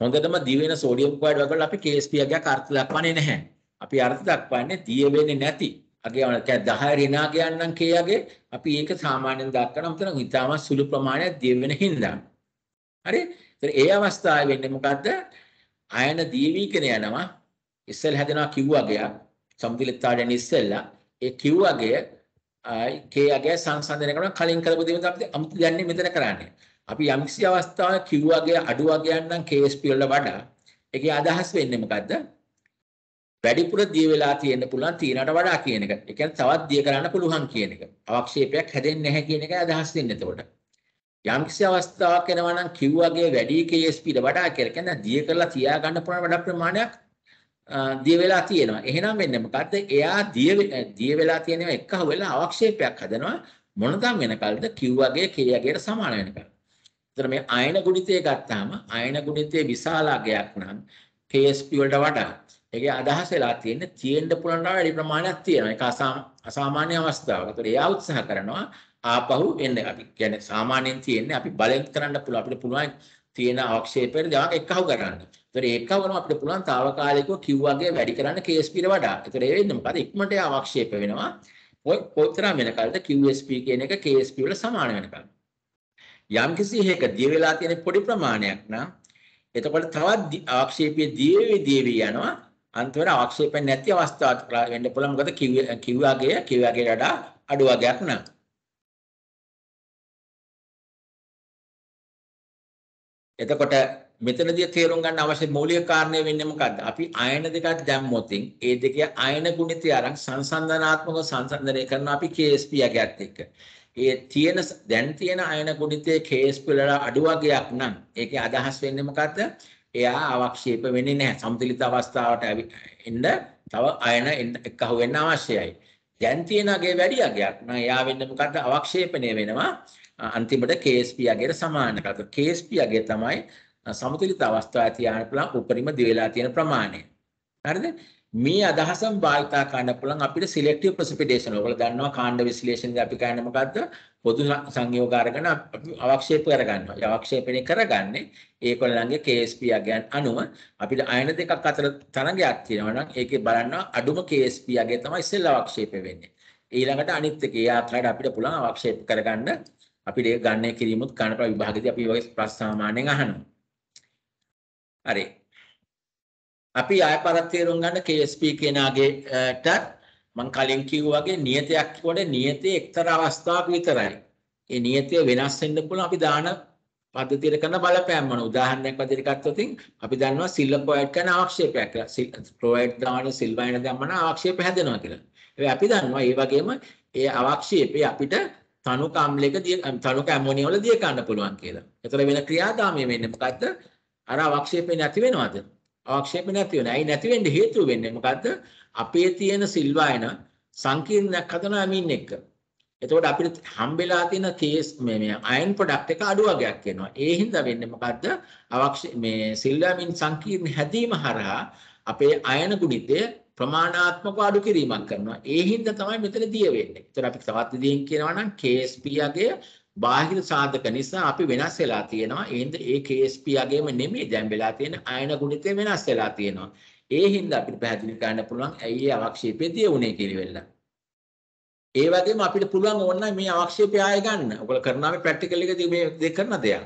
හොඳටම දිවෙන සෝඩියම් ක්ලෝරයිඩ් වගේවල අපි KSP එකක් අර්ථ දක්වන්නේ නැහැ. අපි අර්ථ දක්වන්නේ දිය වෙන්නේ නැති. අගේ වන දැන් 10 රිනා කියන්නම් කේයගේ අපි ඒක සාමාන්‍යයෙන් දක්වනවා මතන ඉතාම සුළු ප්‍රමාණයක් දිය වෙන හින්දා. හරි? ඒ අවස්ථාවේ වෙන්නේ මොකද්ද? අයන දීවිකන යනවා ඉස්සෙල් හැදෙනවා කිව්වගයක් සම්පිලිතාඩෙන් ඉස්සෙල්ලා ඒ කිව්වගය කේ අගය සංසන්දනය කරන කලින් කරපු දේ තමයි අපි අමුතු ගන්නේ මෙතන කරන්නේ. අපි යම්කිසි අවස්ථාවක Q වගේ අඩු වගයන් නම් KSP වල වඩා ඒකේ අදහස් වෙන්නේ මොකද්ද? වැඩිපුර දිය වෙලා තියෙන්න පුළුවන් තීනට වඩා කියන එක. ඒ කියන්නේ තවත් දිය කරන්න පුළුවන් කියන එක. අවක්ෂේපයක් හැදෙන්නේ නැහැ කියන එකයි අදහස් වෙන්නේ එතකොට. යම්කිසි අවස්ථාවක් එනවා නම් Q වගේ වැඩි KSP ට වඩා කියලා කියන්නේ දිය කරලා තියා ගන්න පුළුවන් වැඩ ප්‍රමාණයක් දිය වෙලා තියෙනවා. එහෙනම් වෙන්නේ මොකද්ද? එයා දිය දිය වෙලා තියෙනවා එක්කහුවෙලා අවක්ෂේපයක් හදනවා මොනතරම් වෙනකල්ද Q වගේ K වගේට සමාන වෙනකල්. එතකොට මේ අයන ගුණිතය ගත්තාම අයන ගුණිතයේ විශාලාගයක් නම් KSP වලට වඩා ඒකේ අදහස් වෙලා තියෙන්නේ තියෙන්න පුළුවන් නම් වැඩි ප්‍රමාණයක් තියෙනවා. ඒක අසාමාන්‍ය අවස්ථාවක්. ඒතකොට එයා උත්සාහ කරනවා ආපහු එන්න අපි කියන්නේ සාමාන්‍යයෙන් තියෙන්නේ අපි බලෙන් කරන්න පුළුවන් අපිට පුළුවන් තියෙන අවක්ෂේපයට දවස් එකහු කරන්න. ඒතකොට ඒකවම අපිට පුළුවන් తాවකාලිකව කිව් වගේ වැඩි කරන්න KSP ට වඩා. ඒතකොට ඒ වෙන්නේ මොකද? ඉක්මනට අවක්ෂේප වෙනවා. ඔය කොතරම් වෙනකල්ද QSP කියන එක KSP වල සමාන වෙනකල්. යම්කිසි හේක දිය වෙලා තියෙන පොඩි ප්‍රමාණයක් නම් එතකොට තවත් ආක්ෂේපයේ දීවි දීවි යනවා අන්තිමට ආක්ෂේපය නැති අවස්ථාවක් වෙන්න පුළුවන් මොකද කිව්වාගේ කිව්වාගේ වඩා අඩු වගයක් නෑ එතකොට මෙතනදී තේරුම් ගන්න අවශ්‍ය මූලික කාරණය වෙන්නේ මොකද්ද? අපි අයන දෙකක් දැම්මොතින් ඒ දෙකේ අයන ගුණිතය අරන් සංසන්දනාත්මක සංසන්දනය කරන අපි KSP යකත් එක්ක. ඒ තියෙන දැන් තියෙන අයන ගුණිතයේ කේස් පෙළල අඩු වර්ගයක් නම් ඒකේ අදහස් වෙන්නේ මොකද්ද? එයා අවක්ෂේප වෙන්නේ නැහැ. සමතුලිත අවස්ථාවට එන්න තව අයන එකහ වෙන්න අවශ්‍යයි. දැන් තියෙන අගේ වැඩි අගයක් නම් එයා වෙන්නේ මොකද්ද? අවක්ෂේපණය වෙනවා. අන්තිමට KSP අගේට සමාන. KSP අගේ තමයි සමතුලිත අවස්ථාවේ තියාන පුළුවන් උපරිම දිවලා තියෙන ප්‍රමාණය. හරිද? මේ අදහසම භාවිතා කරන්න පුළුවන් අපිට selective precipitation. ඔයගොල්ලෝ දන්නවා කාණ්ඩ විශ්ලේෂණදී අපි කරන්නේ මොකද්ද? පොදු සංයෝග අරගෙන අවක්ෂේප කරගන්නවා. ඒ අවක්ෂේපණය කරගන්නේ ඒගොල්ලන්ගේ KSP අගයන් අනුව අපිට අයන දෙකක් අතර තරංගයක් තියෙනවා නම් ඒකේ බලනවා අඩුම KSP අගය තමයි ඉස්සෙල්ලා අවක්ෂේප වෙන්නේ. ඊළඟට අනිත් එකේ යාත්‍රාට අපිට පුළුවන් අවක්ෂේප කරගන්න අපිට ඒ ගණනය කිරීමුත් කනප විභාගෙදී අපි වගේ ප්‍රශ්න සාමාන්‍යයෙන් අහනවා. හරි. අපි ආයපාරක් තේරුම් ගන්න KSP කෙනාගේට මම කලින් කිව්වා වගේ නියතයක් කිව්වට නියතේ එක්තරා අවස්ථාවක් විතරයි. ඒ නියතය වෙනස් වෙන්න පුළුවන් අපි දාන පද්ධතියට කරන බලපෑම් මොන උදාහරණයක් වදිරි ගත්තොත් අපි දන්නවා සිල්වර් ප්‍රොවයිඩ් කරන ආක්ෂේපයක් ප්‍රොවයිඩ් දාන සිල්වයින දැම්මම ආක්ෂේප හැදෙනවා කියලා. ඒ අපි දන්නවා ඒ වගේම ඒ ආක්ෂේපේ අපිට තනු කම්ලයක දිය තනු කැමෝනිය වල දිය ගන්න පුළුවන් කියලා. ඒතර වෙන ක්‍රියාදාමය වෙන්නේ මොකද්ද? අර ආක්ෂේපේ නැති වෙනවද? ආක්ෂේප නැති වෙනවා. ඇයි නැති වෙන්න හේතුව වෙන්නේ මොකද්ද? අපේ තියෙන සිල්වායන සංකීර්ණයක් හදනවා මින් එක්ක. එතකොට අපිට හම්බෙලා තියෙන කේස් මේ මේ අයන් ප්‍රොඩක්ට් එක අඩු වර්ගයක් වෙනවා. ඒ හින්දා වෙන්නේ මොකද්ද? අවක්ෂ මේ සිල්වාමින් සංකීර්ණ හැදීම හරහා අපේ අයන ගුණිතය ප්‍රමාණාත්මකව අඩු කිරීමක් කරනවා. ඒ හින්දා තමයි මෙතන දිය වෙන්නේ. ඒතර අපි තවත් විදිහෙන් කියනවා නම් KSP යගේ බාහිර සාධක නිසා අපි වෙනස් වෙලා තියෙනවා. ඒඳ ඒ KSP යගේම නෙමෙයි දැන් වෙලා තියෙන අයන ගුණිතය වෙනස් වෙලා තියෙනවා. ඒ හින්දා අපිට පැහැදිලි කරන්න පුළුවන් ඇයි ඒ අවක්ෂේපයේදී වුනේ කිරිවෙල්ල. ඒ වගේම අපිට පුළුවන් ඕනනම් මේ අවක්ෂේපය ආය ගන්න. ඔයගොල්ලෝ කරනවා මේ ප්‍රැක්ටිකල් එකදී මේ දෙක කරන දෙයක්.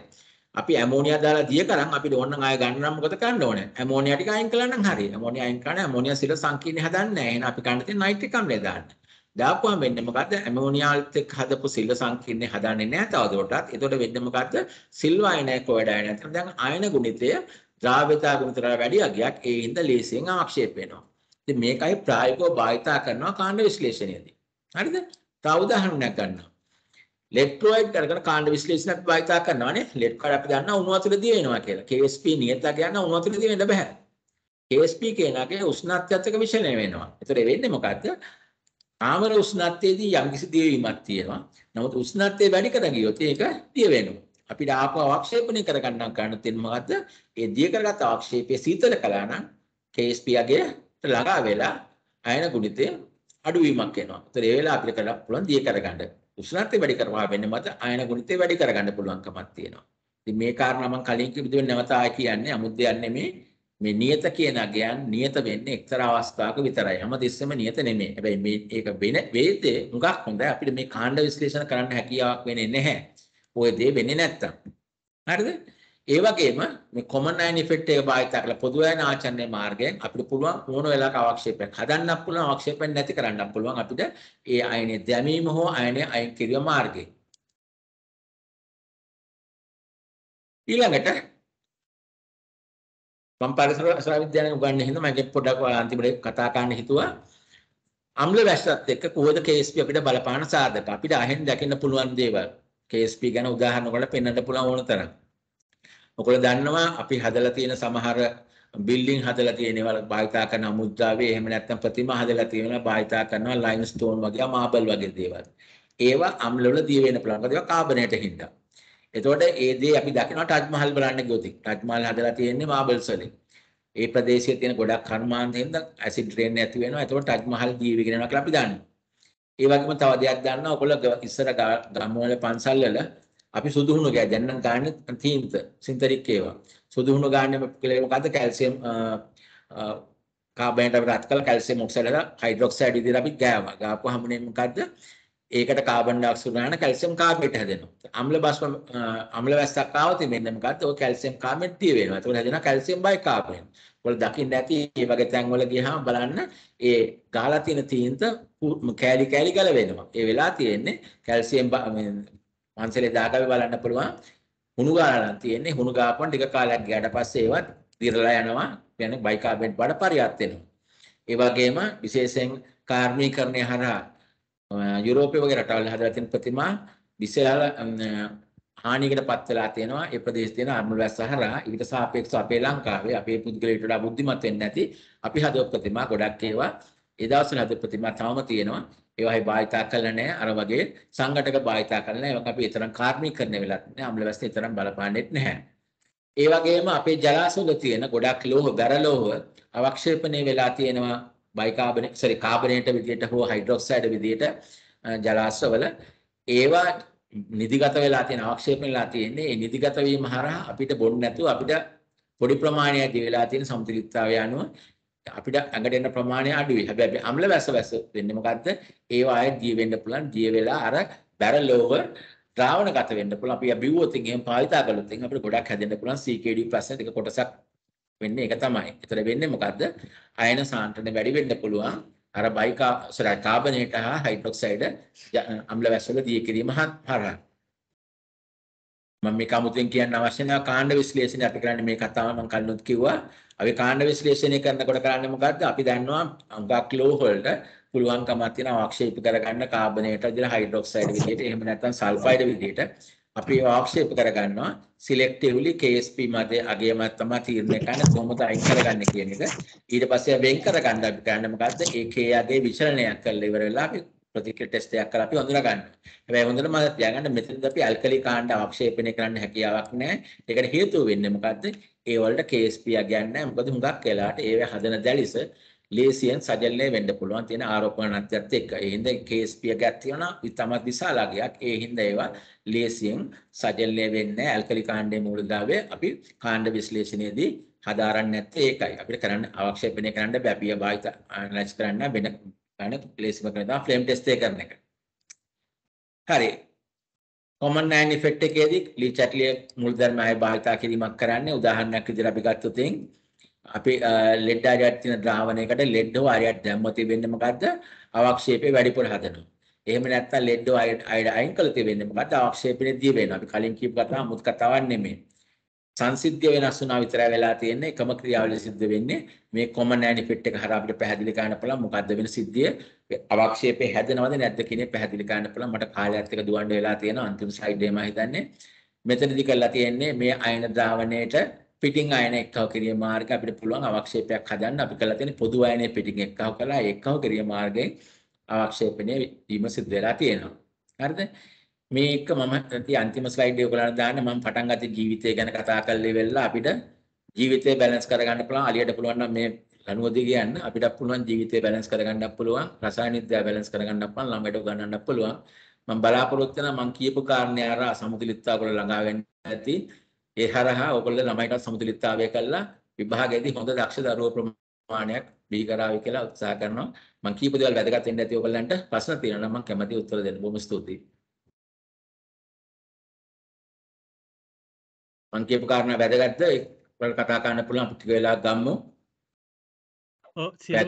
අපි ඇමෝනියා දාලා දිය කරන් අපිට ඕනනම් ආය ගන්න නම් මොකද කරන්න ඕනේ? ඇමෝනියා ටික අයින් කළා නම් හරි. ඇමෝනියා අයින් කරන ඇමෝනියා සිර සංකීර්ණ හදන්නේ නැහැ. එහෙනම් අපි ගන්න තියෙන නයිට්‍රිකම් නේ දාන්න. දාපුවාම වෙන්නේ මොකද්ද? ඇමෝනියාත් එක්ක හදපු සිල් සංකීර්ණේ හදන්නේ නැහැ තවදුරටත්. ඒතකොට වෙන්නේ මොකද්ද? සිල්වා අයනය කොයිඩ අයනය. දැන් අයන ගුණිතය ද්‍රාව්‍යතා ගුණිතයට වැඩි අගයක් ඒ හින්දා ලේසියෙන් ආක්ෂේප වෙනවා. ඉතින් මේකයි ප්‍රායෝගිකව භාවිතා කරනවා කාණ්ඩ විශ්ලේෂණයේදී. හරිද? තව උදාහරණයක් ගන්නවා. ලෙට්‍රොයිඩ් අරගෙන කාණ්ඩ විශ්ලේෂණයක් භාවිතා කරනවානේ. ලෙට්‍රොයිඩ් අපි දන්නා උණු වතුර දිය වෙනවා කියලා. KSP නියතලා ගන්න උණු වතුර දිය වෙන්න බෑ. KSP කියනගේ උෂ්ණත්වයත් එක්ක විෂලනය වෙනවා. ඒතර වෙන්නේ මොකද්ද? ආමර උෂ්ණත්වයේදී යම්කිසි දියවීමක් තියෙනවා. නමුත් උෂ්ණත්වය වැඩි කර ගියොත් ඒක දිය වෙනවා. අපිට ආපහු අවක්ෂේපණය කරගන්න ගන්න තියෙන මොකද්ද? ඒ දිය කරගත් අවක්ෂේපය සීතල කළා නම් KSP අගය ළඟා වෙලා අයන ගුණිතය අඩුවීමක් වෙනවා. ඒතර ඒ වෙලාව අපිට කරලා පුළුවන් දිය කරගන්න. උෂ්ණත්වය වැඩි කරවා වෙන්න මත අයන ගුණිතය වැඩි කරගන්න පුළුවන්කමක් තියෙනවා. ඉතින් මේ කාරණා මම කලින් කිව්ව විදිහට නැවත ආය කියන්නේ අමුද්දයක් නෙමෙයි. මේ නියත කියන අගයන් නියත වෙන්නේ එක්තරා අවස්ථාවක විතරයි. හැමතිස්සෙම නියත නෙමෙයි. හැබැයි මේ ඒක වෙන වේදේ මුගක් හොඳයි. අපිට මේ කාණ්ඩ විශ්ලේෂණ කරන්න හැකියාවක් වෙන්නේ නැහැ. ওই දේ වෙන්නේ නැත්තම්. හරිද? ඒ වගේම මේ common line effect එක භාවිත කරලා පොදු වෑයන ආචරණයේ මාර්ගයෙන් අපිට පුළුවන් මොන වෙලාවක අවක්ෂේපයක් හදන්නත් පුළුවන් අවක්ෂේපයක් නැති කරන්නත් පුළුවන් අපිට ඒ අයනේ දැමීම හෝ අයනේ අයින් කිරීම මාර්ගයෙන්. ඊළඟට මම පරිසර විද්‍යාවෙන් උගන්වන්නේ හින්දා මම පොඩ්ඩක් අන්තිමට කතා කරන්න හිතුවා අම්ල වැස්සත් එක්ක කොහොමද KSP අපිට බලපාන සාධක අපිට අහෙන් දකින්න පුළුවන් දේවල් KSP ගැන උදාහරණ වල පෙන්වන්න පුළුවන් ඕන තරම් ඔයගොල්ලෝ දන්නවා අපි හදලා තියෙන සමහර බිල්ඩින් හදලා තියෙනවා භාවිතා කරන අමුද්‍රව්‍ය එහෙම නැත්නම් ප්‍රතිමා හදලා තියෙනවා භාවිතා කරනවා ලයිම් ස්ටෝන් වගේ මාබල් වගේ දේවල් ඒවා අම්ල වල දී වෙන පුළුවන් ඒවා කාබනේට හින්දා එතකොට ඒ දේ අපි දකිනවා ටජ් මහල් බලන්න ගියොත් ටජ් මහල් හදලා තියෙන්නේ මාබල්ස් වලින්. ඒ ප්‍රදේශයේ තියෙන ගොඩක් කර්මාන්ත හින්දා ඇසිඩ් රේන් ඇති වෙනවා. එතකොට ටජ් මහල් ජීවි ගෙනනවා කියලා අපි දන්නවා. ඒ වගේම තව දෙයක් දන්නවා. ඔයගොල්ලෝ ඉස්සර ගම්වල පන්සල් වල අපි සුදුහුණු ගෑ දැන් නම් ගන්න තීන්ත සින්තරික් ඒවා. සුදුහුණු ගන්න කියලා මොකද්ද කැල්සියම් කාබනේට් අපිට රත් කළ කැල්සියම් ඔක්සයිඩ් හදලා හයිඩ්‍රොක්සයිඩ් විදිහට අපි ගෑවා. ගාපුවාම මොකද්ද? ඒකට කාබන් ඩයොක්සයිඩ් ගන්න කැල්සියම් කාබනේට් හැදෙනවා. අම්ල බෂ්ප අම්ල වැස්සක් ආවොත් මෙන්න මොකද්ද? ඔය කැල්සියම් කාබනේට් තිය වෙනවා. ඒකට හැදෙනවා කැල්සියම් බයිකාබනේට්. ඔයාලා දකින්න ඇති මේ වගේ තැන් වල ගියාම බලන්න ඒ ගහලා තියෙන තීන්ත කෑලි කෑලි ගලවෙනවා. ඒ වෙලා තියෙන්නේ කැල්සියම් මන්සලේ දාගවි බලන්න පුළුවන්. හුණු ගාලා තියෙන්නේ හුණු ගාපන් ටික කාලයක් ගියාට පස්සේ ඒවත් දිරලා යනවා. කියන්නේ බයිකාබනේට් බඩ පරියත් වෙනවා. ඒ වගේම විශේෂයෙන් කාර්මීකරණය හරහා යුරෝපය වගේ රටවල් හදලා තියෙන ප්‍රතිමා විශාල හානියකට පත් වෙලා තියෙනවා ඒ ප්‍රදේශ තියෙන අර්මලවැස් සහරා ඊට සාපේක්ෂව අපේ ලංකාවේ අපේ පුද්ගලයට වඩා බුද්ධිමත් වෙන්නේ නැති අපි හදව ප්‍රතිමා ගොඩක් ඒවා ඒ දවස්වල හදව ප්‍රතිමා තවම තියෙනවා ඒවායි භාවිතා කළා නැහැ අර වගේ සංගටක භාවිතා කළා නැහැ ඒක අපි ඊතරම් කාර්මීකරණය වෙලත් නැහැ අම්ලවැස් ඊතරම් බලපාන්නෙත් නැහැ ඒ වගේම අපේ ජලාශවල තියෙන ගොඩක් ලෝහ බැරලෝහ අවක්ෂේපණය වෙලා තියෙනවා බයිකාබනේට් සෝරි කාබනේට් විදියට හෝ හයිඩ්‍රොක්සයිඩ් විදියට ජලාශවල ඒවා නිදිගත වෙලා තියෙන ආක්ෂේපණ වෙලා තියෙන්නේ ඒ නිදිගත වීම හරහා අපිට බොන්න නැතුව අපිට පොඩි ප්‍රමාණයක් දිවිලා තියෙන සමතුලිතතාවය අනුව අපිට ඇඟට එන ප්‍රමාණය අඩුයි. හැබැයි අම්ල වැස වැස වෙන්නේ මොකද්ද? ඒවා ආයෙත් දිය වෙන්න පුළුවන්. දිය වෙලා අර බැරල් ඕවර් ද්‍රාවණගත වෙන්න පුළුවන්. අපි අබිව්වොත් එහෙම භාවිතා කළොත් එහෙනම් අපිට ගොඩක් හැදෙන්න පුළුවන් CKD ප්‍රශ්න එක කොටසක් වෙන්නේ ඒක තමයි. ඒතර වෙන්නේ මොකද්ද? අයන සාන්ද්‍රණය වැඩි වෙන්න පුළුවන්. අර බයිකා සෝරි කාබනේට හා හයිඩ්‍රොක්සයිඩ් අම්ල වැස්වල දිය කිරීම හරහා. මම මේ කමුතෙන් කියන්න අවශ්‍ය නැහැ කාණ්ඩ විශ්ලේෂණය අපි කරන්නේ මේ කතාව මම කලිනුත් කිව්වා. අපි කාණ්ඩ විශ්ලේෂණය කරනකොට කරන්නේ මොකද්ද? අපි දන්නවා අඟක් ලෝ හොල්ට පුළුවන්කමක් තියෙන අවක්ෂේප කරගන්න කාබනේට දිලා හයිඩ්‍රොක්සයිඩ් විදිහට එහෙම නැත්නම් සල්ෆයිඩ් විදිහට අපි ආක්ෂේප කරගන්නවා selectively KSP මත අගේ මත තමයි තීරණය කරන්න කොහොමද අයින් කරගන්නේ කියන එක. ඊට පස්සේ වෙන් කරගන්න අපි කරන්නේ මොකද්ද? ඒ K අගේ විචලනයක් කරලා ඉවර වෙලා අපි ප්‍රතික්‍රියා ටෙස්ට් එකක් කරලා අපි හඳුනා ගන්නවා. හැබැයි හොඳට මතක තියාගන්න මෙතනදී අපි ඇල්කලි කාණ්ඩ ආක්ෂේපණය කරන්න හැකියාවක් නැහැ. ඒකට හේතුව වෙන්නේ මොකද්ද? ඒ වලට KSP අගයන් නැහැ. මොකද හුඟක් වෙලාට ඒව හදන දැලිස ලේසියෙන් සජලනය වෙන්න පුළුවන් තියෙන ආරෝපණත්‍යත් එක්ක. ඒ හින්දා KSP එකක් තියෙනවා ඉතමත් විශාල අගයක්. ඒ හින්දා ඒවා ලේසියෙන් සජලනය වෙන්නේ ඇල්කලි කාණ්ඩයේ මූලධාවය අපි කාණ්ඩ විශ්ලේෂණයේදී හදාරන්නේ නැත්තේ ඒකයි. අපිට කරන්න අවක්ෂේපණය කරන්න බැපිය භාවිත ඇනලයිස් කරන්න වෙන වෙන ලේසිම කරන දා ෆ්ලේම් ටෙස්ට් එක කරන එක. හරි. කොමන් නයින් ඉෆෙක්ට් එකේදී ලී චැට්ලිය මූලධර්ම ආය භාවිත කිරීමක් කරන්නේ උදාහරණයක් විදිහට අපි ගත්තොත් අපි ලෙඩ් ආරයක් තියෙන ද්‍රාවණයකට ලෙඩ් හෝ ආරයක් දැම්ම තිබෙන්නේ මොකද්ද? අවක්ෂේපේ වැඩිපුර හදනවා. එහෙම නැත්නම් ලෙඩ් හෝ ආයඩ අයින් කළ තිබෙන්නේ මොකද්ද? අවක්ෂේපනේ දී වෙනවා. අපි කලින් කියපු කතාව මුත් කතාවක් නෙමෙයි. සංසිද්ධිය වෙනස් වුණා විතරයි වෙලා තියෙන්නේ. එකම ක්‍රියාවලිය සිද්ධ වෙන්නේ. මේ කොමන් ඇන් ඉෆෙක්ට් එක හරහා අපිට පැහැදිලි කරන්න පුළුවන් මොකද්ද වෙන සිද්ධිය? අවක්ෂේපේ හැදෙනවද නැද්ද කියන එක පැහැදිලි කරන්න පුළුවන්. මට කාලයත් එක දුවන්න වෙලා තියෙනවා. අන්තිම ස්ලයිඩ් එකේ මම හිතන්නේ මෙතනදි කරලා තියෙන්නේ මේ අයන ද්‍රාවණයට පිටින් අයන එක්කව කිරීම මාර්ග අපිට පුළුවන් අවක්ෂේපයක් හදන්න අපි කරලා තියෙන පොදු අයනේ පිටින් එක්කව කළා එක්කව කිරීම මාර්ගයෙන් අවක්ෂේපණය වීම සිදු වෙලා තියෙනවා. හරිද? මේක මම අන්තිම ස්ලයිඩ් එක ඔයාලට දාන්න මම පටන් ගත්තේ ජීවිතය ගැන කතා කරලා ඉවරලා අපිට ජීවිතය බැලන්ස් කරගන්න පුළුවන් අලියට පුළුවන් නම් මේ ලනුවදී කියන්න අපිට පුළුවන් ජීවිතය බැලන්ස් කරගන්නත් පුළුවන් රසායනික දා බැලන්ස් කරගන්නත් පුළුවන් ළඟට ගන්නත් පුළුවන් මම බලාපොරොත්තු වෙනවා මම කියපු කාරණේ අර සමතුලිතතාව ගොඩ ළඟා වෙන්න ඇති ඒ හරහා ඔයගොල්ලෝ ළමයිට සමතුලිතතාවය කළා විභාගයේදී හොඳ දක්ෂ දරුවෝ ප්‍රමාණයක් බිහි කරાવી කියලා උත්සාහ කරනවා. මම කීප දේවල් වැදගත් වෙන්න ඇති ඔයගොල්ලන්ට ප්‍රශ්න තියෙනවා නම් මම කැමැතියි උත්තර දෙන්න. බොහොම ස්තුතියි. මම කියපු කාරණා වැදගත්ද? ඒකට කතා කරන්න පුළුවන් ටික වෙලාවක් ගම්මු. ට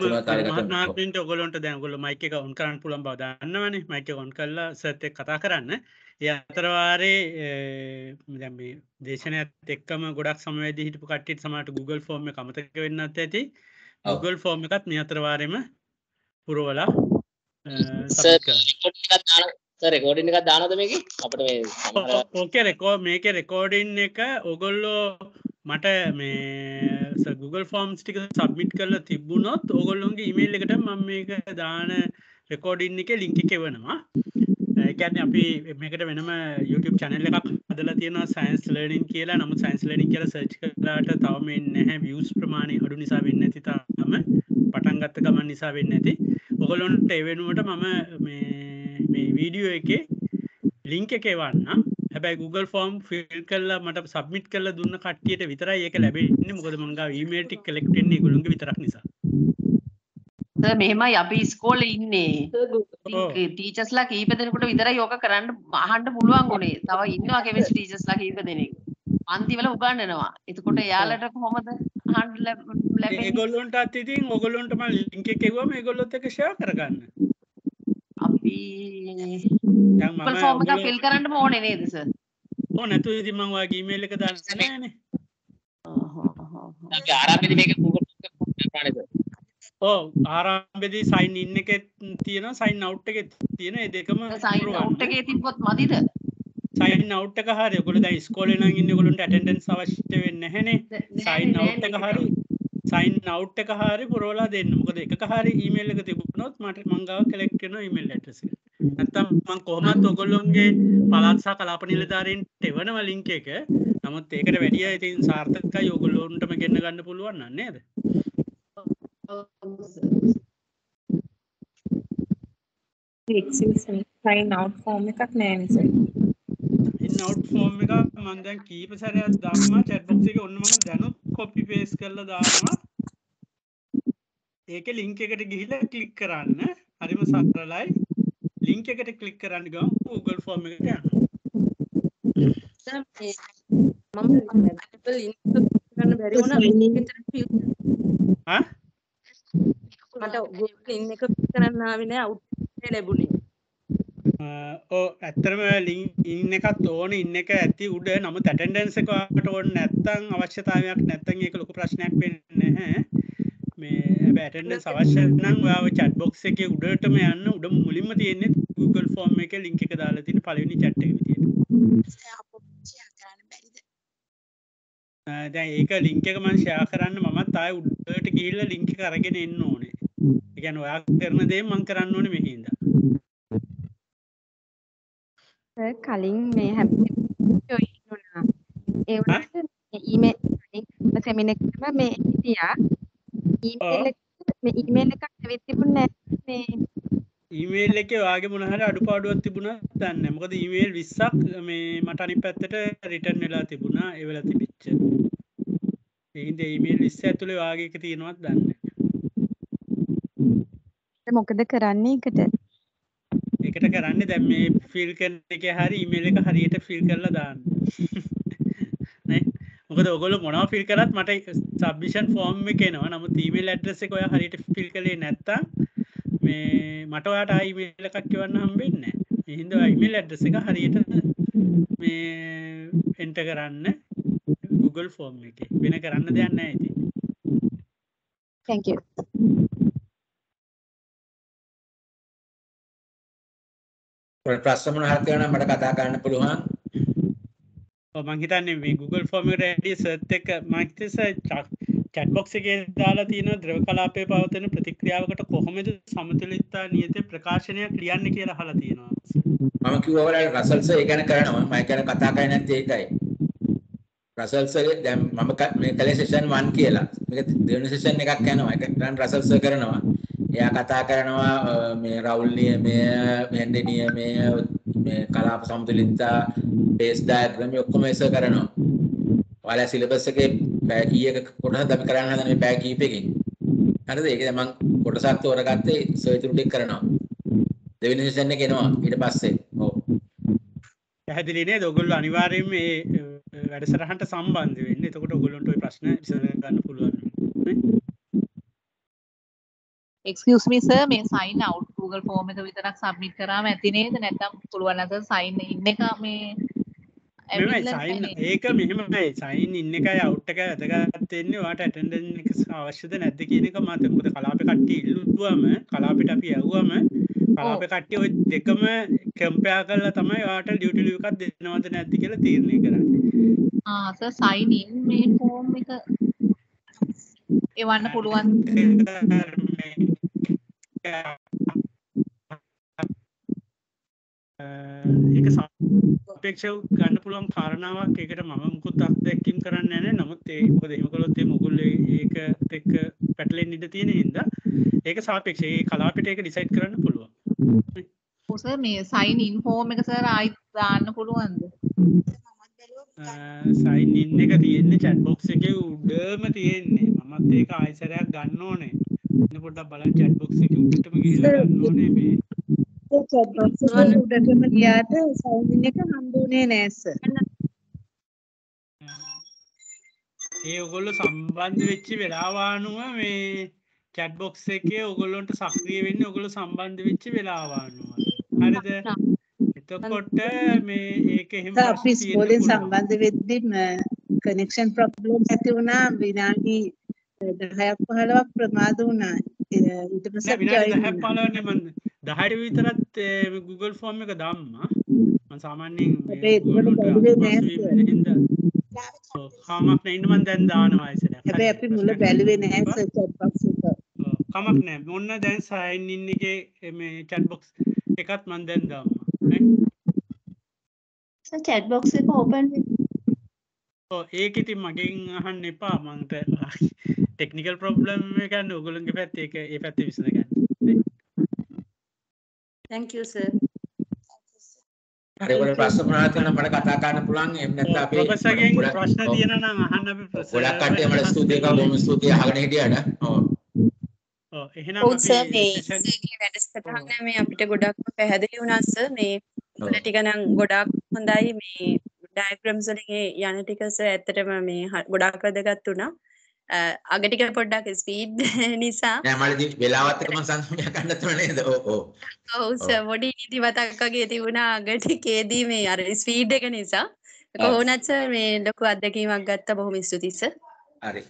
ගොලොට දැගොල මයික ඔන් කරන්න පුළන් බව දන්නවන මයික ඔොන් කල්ල සත්‍ය කතා කරන්න ඒ අතරවාරේ දේශනයත් එක්කම ගොඩක් සමවැද හිටපු කට්ටිට සමට Google ෆෝර්ම කමතක වෙන්නත් ඇති Google ෆෝර්ම එකත් නියතරවාරයම පුරවලා රෙකෝඩින් එක දානදමකි අපට ඕක රෙකෝ මේක රෙකෝඩින් එක ඔගොල්ලෝ මට මේ Google ෆෝම්ස් ටික සබ්මිට් කරලා තිබ්බුණොත් ඕගොල්ලොන්ගේ ඉමේල් එකට මම මේක දාන රෙකෝඩින් එක ලිංකි කෙවනවා ඒකැන් අපි මේකට වෙනම YouTube චැනල් එකක් අදලා තියෙනවා සයින්ස් ලර්නින් කියලා නමුත් සයින්ස් ලර්නින් කියලා සර්ච් කරලාට තවම එන්නේ නැහැ views ප්‍රමාණය අඩු නිසා වෙන්නේ නැති තාම පටන් ගත්ත ගමන් නිසා වෙන්නේ නැති ඔගොල්ලොන්ට එවෙනුවට මම මේ මේ වීඩියෝ එකේ ලිංක එකේවන්න හැබැයි Google ෆෝම් ෆිල් කල්ලා මට සබ්මිට් කල දුන්න කට්ටියට විතර ඒක ලැබෙන්නේ මොකද මංගා ඊමේටික් කලෙක්ටෙන්නේ ගුළුන්ගේ විතරක් නිසා මෙහෙමයි අපි ස්කෝල ඉන්නේ ටීචස්ලා කීප දෙනෙකුට විතර යෝක කරන්න අහන්ඩ පුළුවන් ගුණේ තව ඉන්නවා කෙමස් ටීචස්ලා කීප දෙනෙක් අන්තිවල උගන්නනවා එතකොට යාලට කොහොමද හන්ඩ ලැබ ගොල්ලොන්ට අතිතින් ඔගොලොන්ටම ලින්ක එකෙවම ගොල්ලොත් එක ෂයා කරගන්න අපි ෆෝම එක ෆිල් කරන්න ඕනේ නේද සර් ඕ නැතු ඉතින් මම ඔයාගේ ඊමේල් එක දාන්න නෑනේ අපි ආරම්භයේදී මේක Google කරන්නේ සර් ඔව් ආරම්භයේදී සයින් ඉන් එකේ තියෙනවා සයින් අවුට් එකේ තියෙනවා ඒ දෙකම සයින් අවුට් එකේ තිබ්බොත් මදිද සයින් අවුට් එක හරි ඔයගොල්ලෝ දැන් ඉස්කෝලේ නම් ඉන්නේ ඔයගොල්ලන්ට ඇටෙන්ඩන්ස් අවශ්‍ය වෙන්නේ නැහනේ සයින් අවුට් එක හරි සයින් නවට් එක හරි පුරෝලා දෙන්න මොකද එක හරි ඊමේල් එක තිබුණොත් මට මංගාව කලෙක්ටන ඉමල් ලටස ඇත්තම් මං කොහමත් ඔගොල්ලොන්ගේ පලාත්සා කලාප නිලධාරෙන් එවනව ලිංක එක නමුත් ඒකට වැඩිය ඉතින් සාර්ථක යෝගොල්ලොන්ටම ගෙන්න්න ගන්න පුළුවන් නේද සයින් අවට් ෆෝර්ම් එකක් නෑනිස ඉන්න අවට් ෆෝර්ම් එක මන්දැන් කීප සැරයක් දම්ම චැට්බොක්සික ඔන්නම දැනුත් කොපි පේස් කරලා දානවා ඒක ලිංක එකට ගිහිල කලික් කරන්න හරිම සක්රලයි ලිංක එකට කලික් කරන්න ගම Google ෆෝර්ම් එකට යන්න මට ඉන්න එක කරන්න ආවේ නෑ අවුට් ලැබුණේ ඇත්තරම ලින් ඉන්න එකත් ඕන ඉන්න එක ඇති උඩ නම තැටන්ඩන්සකවාට ඕන්න නැත්තං අවශ්‍යතාවයක් නැත්තන් එක ලොකු ප්‍රශ්නයක් වෙන්න මේ බැටඩ සවශ්‍යනං ාව චට් බොක්ස එක උඩටම යන්න උඩ මුලින්ම තියෙන්නේ Google ෆෝර්ම් එක ලිංක එක දාලා තින පලවෙනි චට්ට දැ ඒක ලිංක එකමන් ශයා කරන්න මමත් අය උඩට ගිල්ල ලිංක කරගෙන එන්න ඕනේ ගැන ඔයා කරන දේ මං කරන්න ඕන මෙහින්දා කලින් මේ හැපි ජොයින් වුණා. ඒ වුණාට මේ ඊමේල් සෙමින එකම මේ හිටියා. ඊමේල් එක මේ ඊමේල් එකක් ඇවිත් තිබුණේ මේ ඊමේල් එකේ වාගේ මොන හරි අඩුපාඩුවක් තිබුණා දන්නේ නැහැ. මොකද ඊමේල් 20ක් මේ මට අනිත් පැත්තට රිටර්න් වෙලා තිබුණා. ඒ වෙලාව තිබිච්ච. ඒකින්ද ඊමේල් 20 ඇතුලේ වාගේ එක තියෙනවත් දන්නේ නැහැ. මොකද කරන්නේ එකට? ඒකට කරන්න දැම් මේ ෆිල් කරන එක හරි ඉමේල එක හරියට ෆිල් කරලා දාන්න මොකද ඔගොල මොනව ෆිල් කරත් මට සබ්ිෂන් ෆෝර්ම් එකනවා නමු තීමල් ඇඩ්‍රෙස කොය හරියට ෆිල් කළේ නැත්තා මේ මට ඔයාට අයිමේලකක් කියවන්න හම්බෙන්න හිද අයිමල් ඇඩ්‍රෙස එක හරියට මේ එන්ට කරන්න Google ෆෝර්ම් එක වෙන කරන්න දෙයන්න ඇති Thank you. ප්‍රශ්න මොන හරි තියෙනවා මට කතා කරන්න පුළුවන්. ඔව් මං හිතන්නේ මේ Google form එකට ඇඩිය සර්ච් එක මං හිතේ chat box එකේ දාලා තියෙන ද්‍රව කලාපයේ පවතින ප්‍රතික්‍රියාවකට කොහොමද සමතුලිතතා නියත ප්‍රකාශනය ලියන්නේ කියලා අහලා තියෙනවා. මම කිව්වා ඔයාලට රසල් සර් ඒ ගැන කරනවා මම ගැන කතා කරන්නේ නැත්තේ ඒකයි. රසල් සර් දැන් මම මේ කලේ session 1 කියලා. මේක දෙවෙනි session එකක් යනවා. ඒක රන් රසල් සර් කරනවා. එයා කතා කරනවා මේ රවුල් නියමය මෙන්නේ නියමය මේ කලාප සමතුලිතතා බේස් ඩයග්‍රෑම් ඔක්කොම එස කරනවා. ඔයාලා සිලබස් එකේ පැය කීයක කොටසක් අපි කරන්න හදන මේ පැය කීපෙකින්. හරිද? ඒක දැන් මම කොටසක් තෝරගත්තේ සොයතුරු ටික කරනවා. දෙවෙනි සෙෂන් එක එනවා ඊට පස්සේ. ඔව්. පැහැදිලි නේද? ඔයගොල්ලෝ අනිවාර්යයෙන්ම මේ වැඩසටහනට සම්බන්ධ වෙන්න. එතකොට ඔයගොල්ලන්ට ওই ප්‍රශ්න විසඳ ගන්න පුළුවන්. excuse me sir මේ sign out Google form එක විතරක් submit කරාම ඇති නේද නැත්නම් පුළුවන් නැද sign in එක මේ ඒක මෙහෙමයි සයින් ඉන්න එකයි අවුට් එක වැදගත් වෙන්නේ ඔයාට ඇටෙන්ඩන් එක අවශ්‍යද නැද්ද කියන එක මත මොකද කලාපේ කට්ටිය ඉල්ලුවාම කලාපෙට අපි යවුවම කලාපේ කට්ටිය ওই දෙකම කම්පෙයාර් කරලා තමයි ඔයාට ඩියුටි ලීව් එකක් දෙනවද නැද්ද කියලා තීරණය කරන්නේ ආ සර් සයින් ඉන් මේ ෆෝම් එක එවන්න පුළුවන් ඒක සපේක්ෂව ගන්න පුළුවන් කාරණාවක් ඒකට මම මුකුත් අත්දැකීම් කරන්න නැහැ නමුත් ඒ මොකද එහෙම කළොත් ඒ මොගොල්ලෝ ඒකත් එක්ක පැටලෙන්න ඉඩ තියෙන හින්දා ඒක සාපේක්ෂයි ඒ කලාපිට ඒක ඩිසයිඩ් කරන්න පුළුවන් ඔව් සර් මේ සයින් ඉන් ෆෝම් එක සර් ආයිත් දාන්න පුළුවන්ද සයින් ඉන් එක තියෙන්නේ චැට් බොක්ස් එකේ උඩම තියෙන්නේ මමත් ඒක ආයෙ සරයක් ගන්න ඕනේ ඉන්න පොඩ්ඩක් බලන්න chat box එකේ උඩටම ගිහිල්ලා ගන්න ඕනේ මේ chat box එක උඩටම ගියාට sound එක හම්බුනේ නෑ සර් ඒ ඔයගොල්ලෝ සම්බන්ධ වෙච්ච වෙලාව අනුව මේ chat box එකේ ඔයගොල්ලන්ට සක්‍රිය වෙන්නේ ඔයගොල්ලෝ සම්බන්ධ වෙච්ච වෙලාව අනුව හරිද එතකොට මේ ඒක එහෙම අපි ස්කෝලෙන් සම්බන්ධ වෙද්දි කනෙක්ෂන් ප්‍රොබ්ලම් ඇති වුණා විනාඩි 10ක් 15ක් ප්‍රමාද වුණා. ඊට පස්සේ විනාඩි 10ක් 15ක් මම 10ට විතරත් Google form එක දැම්මා. මම සාමාන්‍යයෙන් කමක් නැහැ මම දැන් දානවා ඉස්සරහ. හැබැයි අපි මුල බැලුවේ නැහැ search box එක. කමක් නැහැ. මොන්න දැන් sign in එකේ මේ chat box එකත් මම දැන් දාමු. සර් chat box එක open ඔව් ඒක ඉතින් මගෙන් අහන්න එපා මන්ට ටෙක්නිකල් ප්‍රොබ්ලම් එකන්න උගුලන්ගේ පැත් ඒක ඒ පැත්ත විසඳගන්න තැංකස ප්‍රශ්න ප්‍රාතින මට කතා කරන්න පුළුවන් එහෙම නැත්නම් අපි ප්‍රශ්න තියෙන නම් අහන්න අපි ප්‍රශ්න ගොඩක් කට්ටියමට ස්තුතියි කව බොහොම ස්තුතියි අහගෙන හිටියට ඔව් ඔව් එහෙනම් අපි සර් මේ වැඩසටහන මේ අපිට ගොඩක්ම පැහැදිලි වුණා සර් මේ උගල ටික නම් ගොඩක් හොඳයි මේ ඩයග්‍රම්ස් වලින් ඒ යන ටික සර් ඇත්තටම මේ ගොඩක් වැදගත් වුණා අගටික පොඩ්ඩක් ස්පීඩ් නිසා නෑමට වෙලාවත්තකම සංසුනයක් කන්නතුව නේද ඕ ඔවුස මොඩි නිතිවතක් වගේ තිබුණා අගටිකේදී මේ අර ස්පීඩ් එක නිසා කොහොනත් මේ ලොකු අත්දැකීමක් ගත්ත බොහොම ස්තුතිස හරි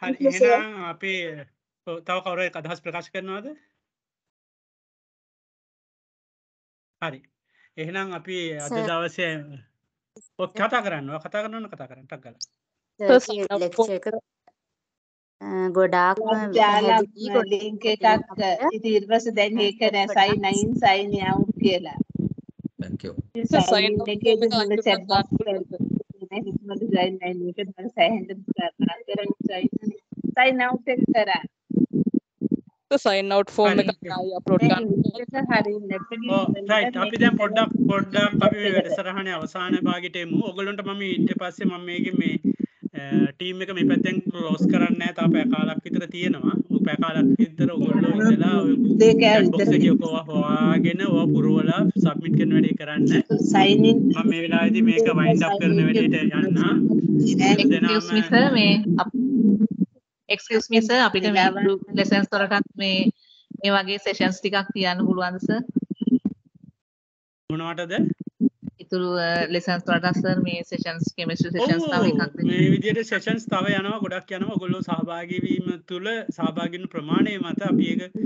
හරි හරි එහෙනම් අපේ තව කවුරු අදහස් ප්‍රකාශ කරනවද හරි එහෙනම් අපි අද දවසේ ඔත් කතා කරන්න කතා කරන්න කතා කරන්න ටක් ගල ගොඩාක් ලිංක එකක් ඉතිර්වස දැන් ඒක නෑ සයි නයින් සයින් අවු් කියලා සයි නව් කරා සයින් අවට් ෆෝර්ම් එක අප්ලෝඩ් කරන්න අපි දැන් පොඩ්ඩක් පොඩ්ඩක් අපි වැඩසරහන අවසාන භාගට එමු ඔගලොන්ට මම ඉට පස්සේ මම මේක මේ ටීම් එක මේ පැත්තෙන් රෝස් කරන්න තා පැකාලක් විතර තියෙනවා පැකාලක් විතර ඔගොල්ලෝ ඉඳලා හොවාගෙන ඕ පුරුවලා සබ්මිට් කරන වැඩේ කරන්න සයින් මම මේ වෙලාවේදී මේක වයින්ඩ් අප් කරන වැඩේට යන්න දෙනාම මේ එක්ස්කියුස් මි සර් අපිට මේ ලෙසන්ස් වලටත් මේ මේ වගේ සෙෂන්ස් ටිකක් තියන්න පුළුවන්ද සර්? මොනවටද? ඉතුරු ලෙසන්ස් වලට සර් මේ සෙෂන්ස් කෙමිස්ට්‍රි සෙෂන්ස් තව එකක් මේ විදිහට සෙෂන්ස් තව යනවා ගොඩක් යනවා ඔයගොල්ලෝ සහභාගී වීම තුළ සහභාගී වෙන ප්‍රමාණය මත අපි ඒක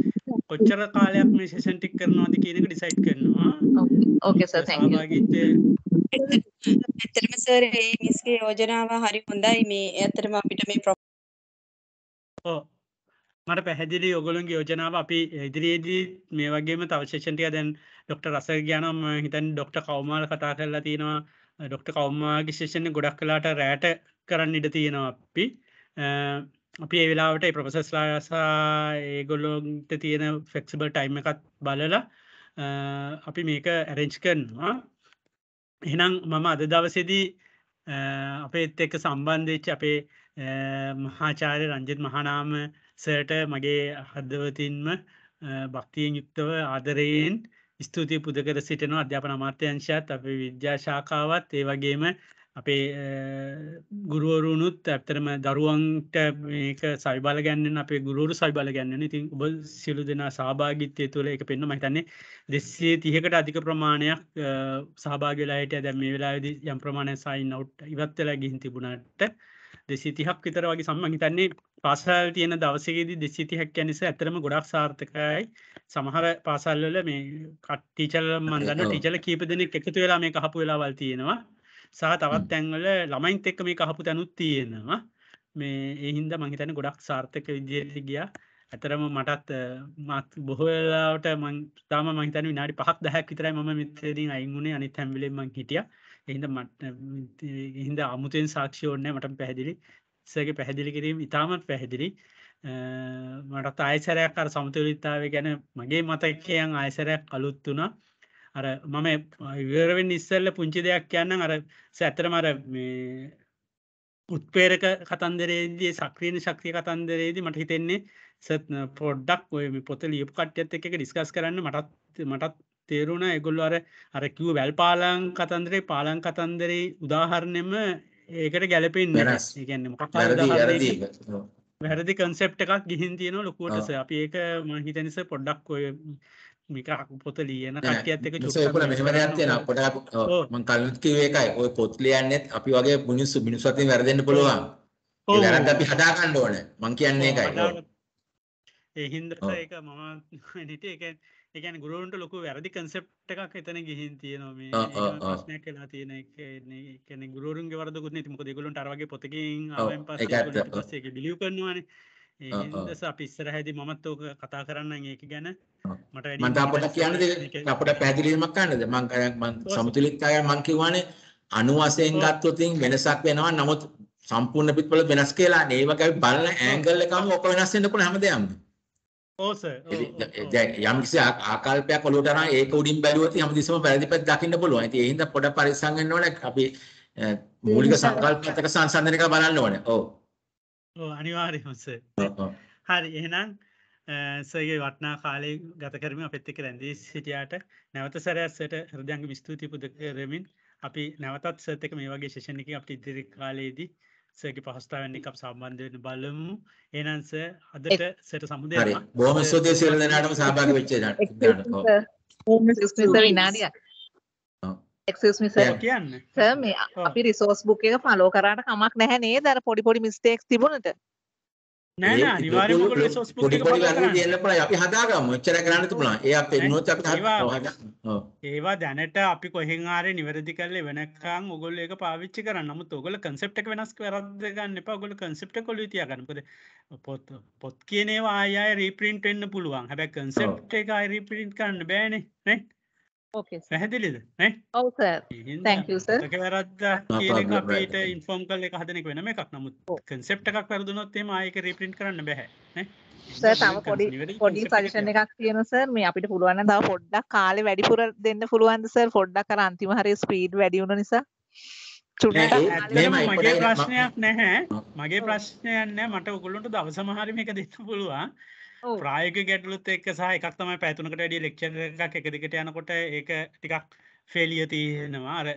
කොච්චර කාලයක් මේ සෙෂන් ටික කරනවද කියන එක ඩිසයිඩ් කරනවා ඕකේ සර් තැන්ක් යූ සහභාගීත්වය ඇත්තටම සර් මේ මිස්ගේ යෝජනාව හරි හොඳයි මේ ඇත්තටම අපිට මේ ඕ මට පැහැදිලි ඔගොලුන්ගේ යෝජනාව අපි ඉදිරියේදී මේ වගේම තවශේෂන්ටිය දැන් ඩොක්ට රස ගයානම් හිතන් ඩොක්ට කවමාල කතා කරලා තියෙනවා ඩොක්ට කවම්මාගේ ශේෂණ ගොඩක් කලාට රෑට කරන්න ඉඩ තියෙනවා අපි අපි ඒ වෙලාවට ප්‍රොෆෙසස්ලාසා ඒගොල්ලොන්ට තියෙන ෆෙක්සිබල් ටයිම් එකත් බලලා අපි මේක ඇරෙන්ච් කරනවා එහෙනම් මම අද දවසේදී අපේත් එක්ක සම්බන්ධච්ච අපේ මහාචාරය රංජිත් මහනාම සට මගේ හදවතින්ම භක්තියෙන් යුක්තව ආදරයෙන් ස්තුතියි පුදකර සිටන අධ්‍යාපන අමාත්‍යංශයත් අප විද්‍යාශාකාවත් ඒ වගේම අපේ ගුරුවරුණුත් ඇත්තරම දරුවන්ට මේක සයිබල ගැන්නෙන් අපේ ගුරුවරු සයිබල ගැන්න ඉතින් ඔබ සිලු දෙනා සභාගිත්‍යය තුළ එක පෙන්න්න මහිතන්නේ දෙස්සේ තියකට අධික ප්‍රමාණයක් සභාගලායට දැම මේ වෙලාද යම් ප්‍රමාණය සයින් අවට් ඉවත්තලා ගිහින් තිබුණට දෙසිතිහක් විතර වගේ සම්ම හිතන්නේ පාසල් තියෙන දවසේදී දෙසිතිහක් කැනිස ඇතරම ගොඩක් සාර්ථකයි සමහර පාසල්වල මේ කට්ටිචල් මන්දන්න ටිචල කීප දෙනෙක් එකතු වෙලා මේ කහපු වෙලාවල් තියෙනවා සහ තවත් තැන්වල ළමයින් එක්ක මේ කහපු තැනුත් තියෙනවා මේ එහින්ද මහිතන ගොඩක් සාර්ථක විදියට ගියා ඇතරම මටත් මත් බොහෝලාට මං තාම මහිතන විනාඩි පහක් දැහැක් විතරයි ම මෙතරින් අයිගුණේ අනි තැම්බිලෙන් මං හිටියා එහිද මට හිද අමුතෙන් සාක්ෂි ඕන්නෑ මට පැහැදිලි සගේ පැහැදිලි කිරීම ඉතාමත් පැහැදිලි මටත් අයිසරයක් අර සමතුලිතාව ගැන මගේ මතකයන් අයිසරයක් කලුත් වුණා අර මම ඉවරවෙන් ඉස්සල්ල පුංචි දෙයක් කියන්න අර සඇතර මර උත්පේරක කතන්දරේදී සක්‍රීණ ශක්තිය කතන්දරේදී මට හිතෙන්නේ සත් පොඩ්ඩක් ඔය පොත ලියපු කට්ටයත් එක ඩිස්කස් කරන්න මටත් මටත් තේරුණ එගොල්ල අර අර කිව් වැල් පාලං කතන්දරේ පාලං කතන්දරේ උදාහරණයම ඒකට ගැලපෙන් වෙනස් ගන්න වැරදි කන්සෙප් එකක් ගිහින් තියෙන ලොකුවටස අපි ඒක මහිත නිස පොඩ්ඩක් ඔය මික පොත ලියන කටයත්ක චල මෙමරයක්තියන පොට මං කලුත්කිවේකයි ඔය පොත්ලියන්නෙත් අපි වගේ මිනිස්සු මිනිස්වතින් වැරදෙන්න්න පුළුවන් ඒරන් අපි හදාකණ්ඩ ඕන මං කියන්නේ එකයි ඒහින්ද ඒක මම නිට එකන් එකන ගුරුවන්ට ලොකු වැරදි කන්සෙප් එකක් එතන ගිහින් තියනවා මේ ප්‍රශ්නයක් කලා තියෙන එකන ගුරුන් වරදකුත් තිමක දෙගුලුන් අරගේ පොතකින් පස්සේ බිලිය කරනවාන ඒදස අපිස්සර හැදි මමත් ඕක කතා කරන්න ඒක ගැන මට මට අපට කියන්න අපට පැදිලීමක් කන්නද මං සමුතුලිත් අය මංකිවානේ අනුවසයෙන් ගත්වතින් වෙනසක් වෙනවා නමුත් සම්පූර්ණ පිත්වල වෙනස් කියලා ඒවකයි බලන්න ඇංගල්ල එකම ඔක වෙනස් වෙන්න පුළුවන් හැමදේම. යම්කිසි ආකල්පයක් ඔලුවට අරන් ඒක උඩින් බැලුවොත් හැමතිස්සම වැරදි පැත්ත දකින්න පුළුවන්. ඉතින් ඒ හින්දා පොඩක් පරිස්සම් වෙන්න ඕනේ. අපි මූලික සංකල්පයක සංසන්දන එක බලන්න ඕනේ. ඔව්. ඔව් අනිවාර්යයෙන්ම සර්. හරි එහෙනම් සර්ගේ වටනා කාලය ගත කරමින් අපිත් එක්ක රැඳී සිටියාට නැවත සැරයක් සර්ට හෘදයාංගම ස්තුති පුද කරමින් අපි නැවතත් සර්ත් එක මේ වගේ සෙෂන් එකකින් අපිට ඉදිරි කාලයේදී සේගේ පහස්ථාවෙන් එකක් සම්බන්ධයෙන් බලමු ඒනන්ස අදට සෙට සමුදේ බොහොම ස්තුතියි සියලු දෙනාටම සහභාගී වෙච්ච දෙනාට oh. කියන්න සර් මේ oh. අපි රිසෝස් බුක් එක ෆලෝ කරාට කමක් නැහැ නේද අර පොඩි පොඩි මිස්ටේක්ස් තිබුණට නෑ නෑ අනිවාර්යයෙන්ම ඔයගොල්ලෝ රිසෝස් පුක් එක පොඩි වැඩි දෙන්න පුළුවන් අපි හදාගමු එච්චර කරන්න පුළුවන් ඒ අපේ නෝත් අපි හදාගමු ඒවා දැනට අපි කොහෙන් ආරේ නිවැරදි කරලා වෙනකන් ඔයගොල්ලෝ ඒක පාවිච්චි කරන්න නමුත් ඔයගොල්ලෝ concept එක වෙනස් කරද්ද ගන්න එපා ඔයගොල්ලෝ concept එක ඔළුවේ තියාගන්න මොකද පොත් පොත් කියන ඒවා ආයෙ ආයෙ reprint වෙන්න පුළුවන් හැබැයි concept එක ආයෙ reprint කරන්න බෑනේ right පැහැදිලිද oh, තැකස වැරද කියන අපට ඉන්ෆෝම් කල එක හදනෙක වෙන එකක් නමුත් කන්සෙප්ට oh. එකක් වැරදුනොත්තේම ආයක රිපින්ට කරන්න බැහැ තම පොඩි පොඩි සජෂන එකක් තියනසර් මේ අපිට පුළුවන්න දව පොඩ්ඩක් කාලෙ වැඩිපුර දෙන්න පුළුවන්දසර් පොඩ්ඩක් කර අන්තිමහරි ස්පීඩ් වැඩියුණු නිසා මගේ ප්‍රශ්නයක් නැහැ මගේ ප්‍රශ්නයන්න මට උගුලන්ට දවසමහරි මේක දෙන්න පුළුවන් ප්‍රායක ගැටලුත් එක් සහ එකක් තමයි පැතුනකට ඩිය ලෙක්ෂර එකක් එක දිගට යනකොට ඒක ටිකක් ෆෙලිය තියෙනවා අර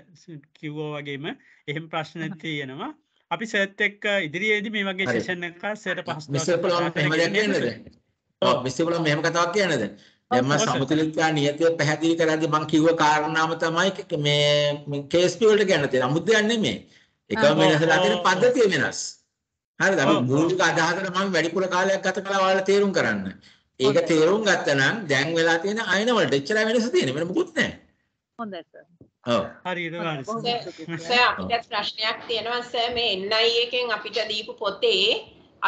කිව්වෝ වගේම එහෙම ප්‍රශ්න තියෙනවා අපි සත් එක්ක ඉදිරියේදී මේ වගේ සෙෂන් එකක් සයට පහසු විස්සපුල මෙහෙම කතාවක් කියන්නද දැන් මම සමතුලිතතා නියතිය පැහැදිලි කරද්දී මම කිව්ව කාරණාව තමයි මේ කේස් පි වලට ගැන තියෙන අමුද්දයක් නෙමෙයි එකම වෙනසලා තියෙන පද්ධතිය වෙනස් හරිද? අපි මූලික අදහසට මම වැඩිපුර කාලයක් ගත කළා ඔයාලා තේරුම් කරන්න. ඒක තේරුම් ගත්තනම් දැන් වෙලා තියෙන අයන වලට එච්චරයි වෙනස තියෙන්නේ. වෙන මොකුත් නැහැ. හොඳයි සර්. ඔව්. හරියට හරි. සර් අපිට ප්‍රශ්නයක් තියෙනවා සර් මේ NI එකෙන් අපිට දීපු පොතේ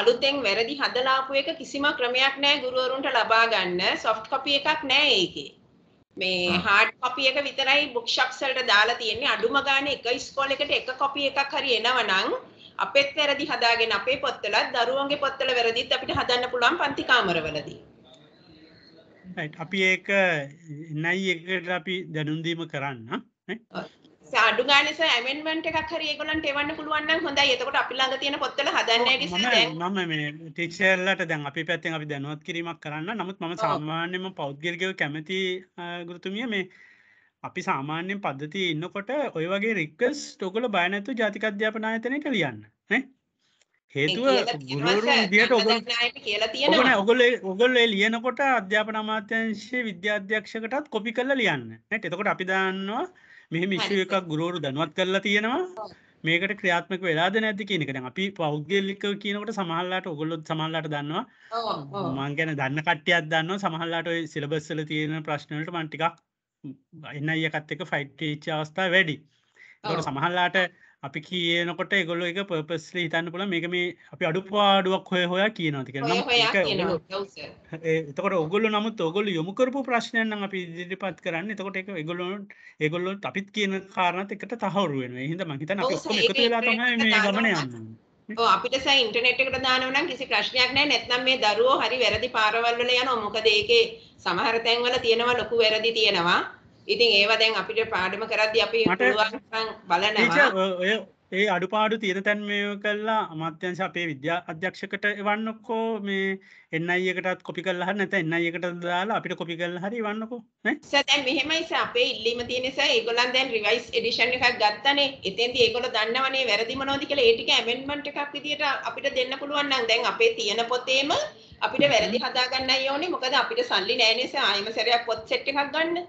අලුතෙන් වැරදි හදලා ආපු එක කිසිම ක්‍රමයක් නැහැ ගුරුවරුන්ට ලබා ගන්න. soft copy එකක් නැහැ ඒකේ. මේ හાર્ඩ් කොපි එක විතරයි බුක් ෂොප්ස් වලට දාලා තියෙන්නේ අඩුම ගානේ එක ඉස්කෝලේකට එක කොපි එකක් හරි එනවනම් අපෙත් වැරදි හදාගෙන අපේ පොත්වලත් දරුවන්ගේ පොත්වල වැරදිත් අපිට හදන්න පුළුවන් පන්ති කාමරවලදී. අපි ඒක නයි එකට අපි දැනුම්දීම කරන්න. අඩු ගානස ඇමෙන්මන්ට එකක් හරි ඒගොල්ලන්ට එවන්න පුළුවන් නම් හොඳයි. එතකොට අපි ළඟ තියෙන පොත්වල හදන්න ඇගිසි දැන් මම මේ ටීචර්ලට දැන් අපි පැත්තෙන් අපි දැනුවත් කිරීමක් කරන්න. නමුත් මම සාමාන්‍යම පෞද්ගලිකව කැමති ගුරුතුමිය මේ අපි සාමාන්‍යෙන් පද්ධති ඉන්නකොට ඔය වගේ රික්කස් ටොකල බයනැතු ජාතික අධ්‍යාපනායතනයට ලියන්න හේතුව ගුරුවරුදියට ඔගන ඔගොල ඔගොල්ල ලියනකොට අධ්‍යාපන අමාත්‍යංශය විද්‍යාධ්‍යක්ෂකටත් කොපි කරලා ලියන්න නැට එතකොට අපි දන්නවා මෙහි මිශ්ව එකක් ගුරුවරු දනුවත් කරලා තියෙනවා මේකට ක්‍රියාත්මක වෙලාද නැති කියනකට අපි පෞද්ගල්ලික කියනකට සමහල්ලාට ඔගොල්ලොත් සමහල්ලට දන්නවා මං ගැන දන්න කට්ටියත් දන්න සමහල්ලාට සිලබස්සල තියෙන ප්‍රශ්නලට මන්ටිකක් එන්න අයකත් එක ෆයිට් ච අවස්ථා වැඩි ට සමහල්ලාට අපි කියනකොට ගොල්ල එක පපස්ලි හිතන්න පුල මේක මේ අපි අඩු පාඩුවක් හොය හොයා කියනතික එතකට ඔගොල නමුත් ඔගොල යොමුකරපු ප්‍රශ්නයන් අපි දිරිපත් කරන්න එතකොට එක එගොලොන් එගොල්ලො අපිත් කියන කාරණත එකට තහවරුවෙන හිද මහිතන ගමන යන්න ඔව් අපිට සෑ ඉන්ටර්නෙට් එකට දානව නම් කිසි ප්‍රශ්නයක් නැහැ නැත්නම් මේ දරුවෝ හරි වැරදි පාරවල් වල යනවා මොකද ඒකේ සමහර තැන් වල තියෙනවා ලොකු වැරදි තියෙනවා ඉතින් ඒවා දැන් අපිට පාඩම කරද්දී අපි පුළුවන් බලනවා ඒ අඩුපාඩු තියෙන තැන් මේ කල්ලා අමාත්‍යංශ අපේ විද්‍යා අධ්‍යක්ෂකට එවන්නකෝ මේ එන්නයි එකටත් කොපි කරලා හරි නැත්නම් එන්නයි එකට දාලා අපිට කොපි කරලා හරි එවන්නකෝ නේ සර් දැන් මෙහෙමයි සර් අපේ ඉල්ලීම තියෙන සර් ඒගොල්ලන් දැන් රිවයිස් එඩිෂන් එකක් ගත්තනේ එතෙන්දී ඒගොල්ලෝ දන්නවනේ වැරදි මොනවද කියලා ඒ ටික ඇමෙන්ඩ්මන්ට් එකක් විදියට අපිට දෙන්න පුළුවන් නම් දැන් අපේ තියෙන පොතේම අපිට වැරදි හදාගන්නයි ඕනේ මොකද අපිට සල්ලි නැහැ නේ සර් ආයෙම සැරයක් පොත් සෙට් එකක් ගන්න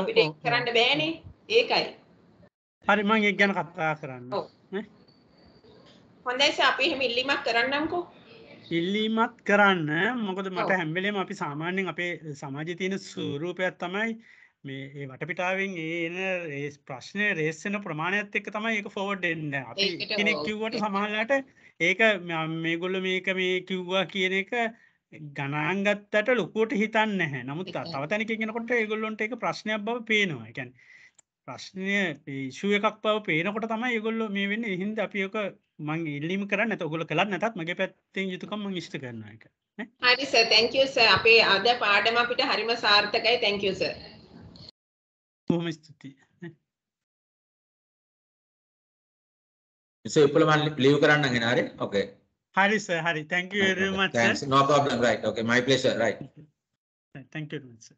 අපිට කරන්න බෑනේ ඒකයි හරි මං එක් ගැන කතා කරන්න හොඳයි අපි එහෙම ඉල්ලීමක් කරන්නම්කෝ ඉල්ලීමත් කරන්න මොකද මට හැම්බෙලේම අපි සාමාන්‍යෙන් අපේ සමාජය තියෙන සූරූපයක් තමයි මේ ඒ වටපිටාවෙන් ඒන ඒ ප්‍රශ්නය රේස්සන ප්‍රමාණයත් එක්ක තමයි එක ෆෝඩ් එන්න අපි කෙනෙක් කිව්වට සමහලට ඒක මේගොල්ල මේක මේ කිව්වා කියන එක ගනාගත්තට ලොකුවට හිතන්න හැ නමුත් තවතැනක කෙනකොට ඒගොල්ලොන්ට එක ප්‍රශ්නයක් බව පේනවා එකැන් ප්‍රශ්නය ඒශුව එකක් පව පේනකොට තමයි ඒගොල්ල මේ වෙන්න හින්ද අපියක මං ඉල්ලිම කරන්න ඔගොල කලන්න නතත් මගේ පැත්තෙන් යුතුකම් ඉෂ්ට කරන එක හරිස තැංකස අපේ අද පාඩම අපිට හරිම සාර්ථකයි තැංකස බොහම ස්තුතියි එසේ උපල මන් ලීව් කරන්න ගෙනාරි ඕකේ හරි සර් හරි thank you very much thanks no problem right okay my pleasure right thank you very much sir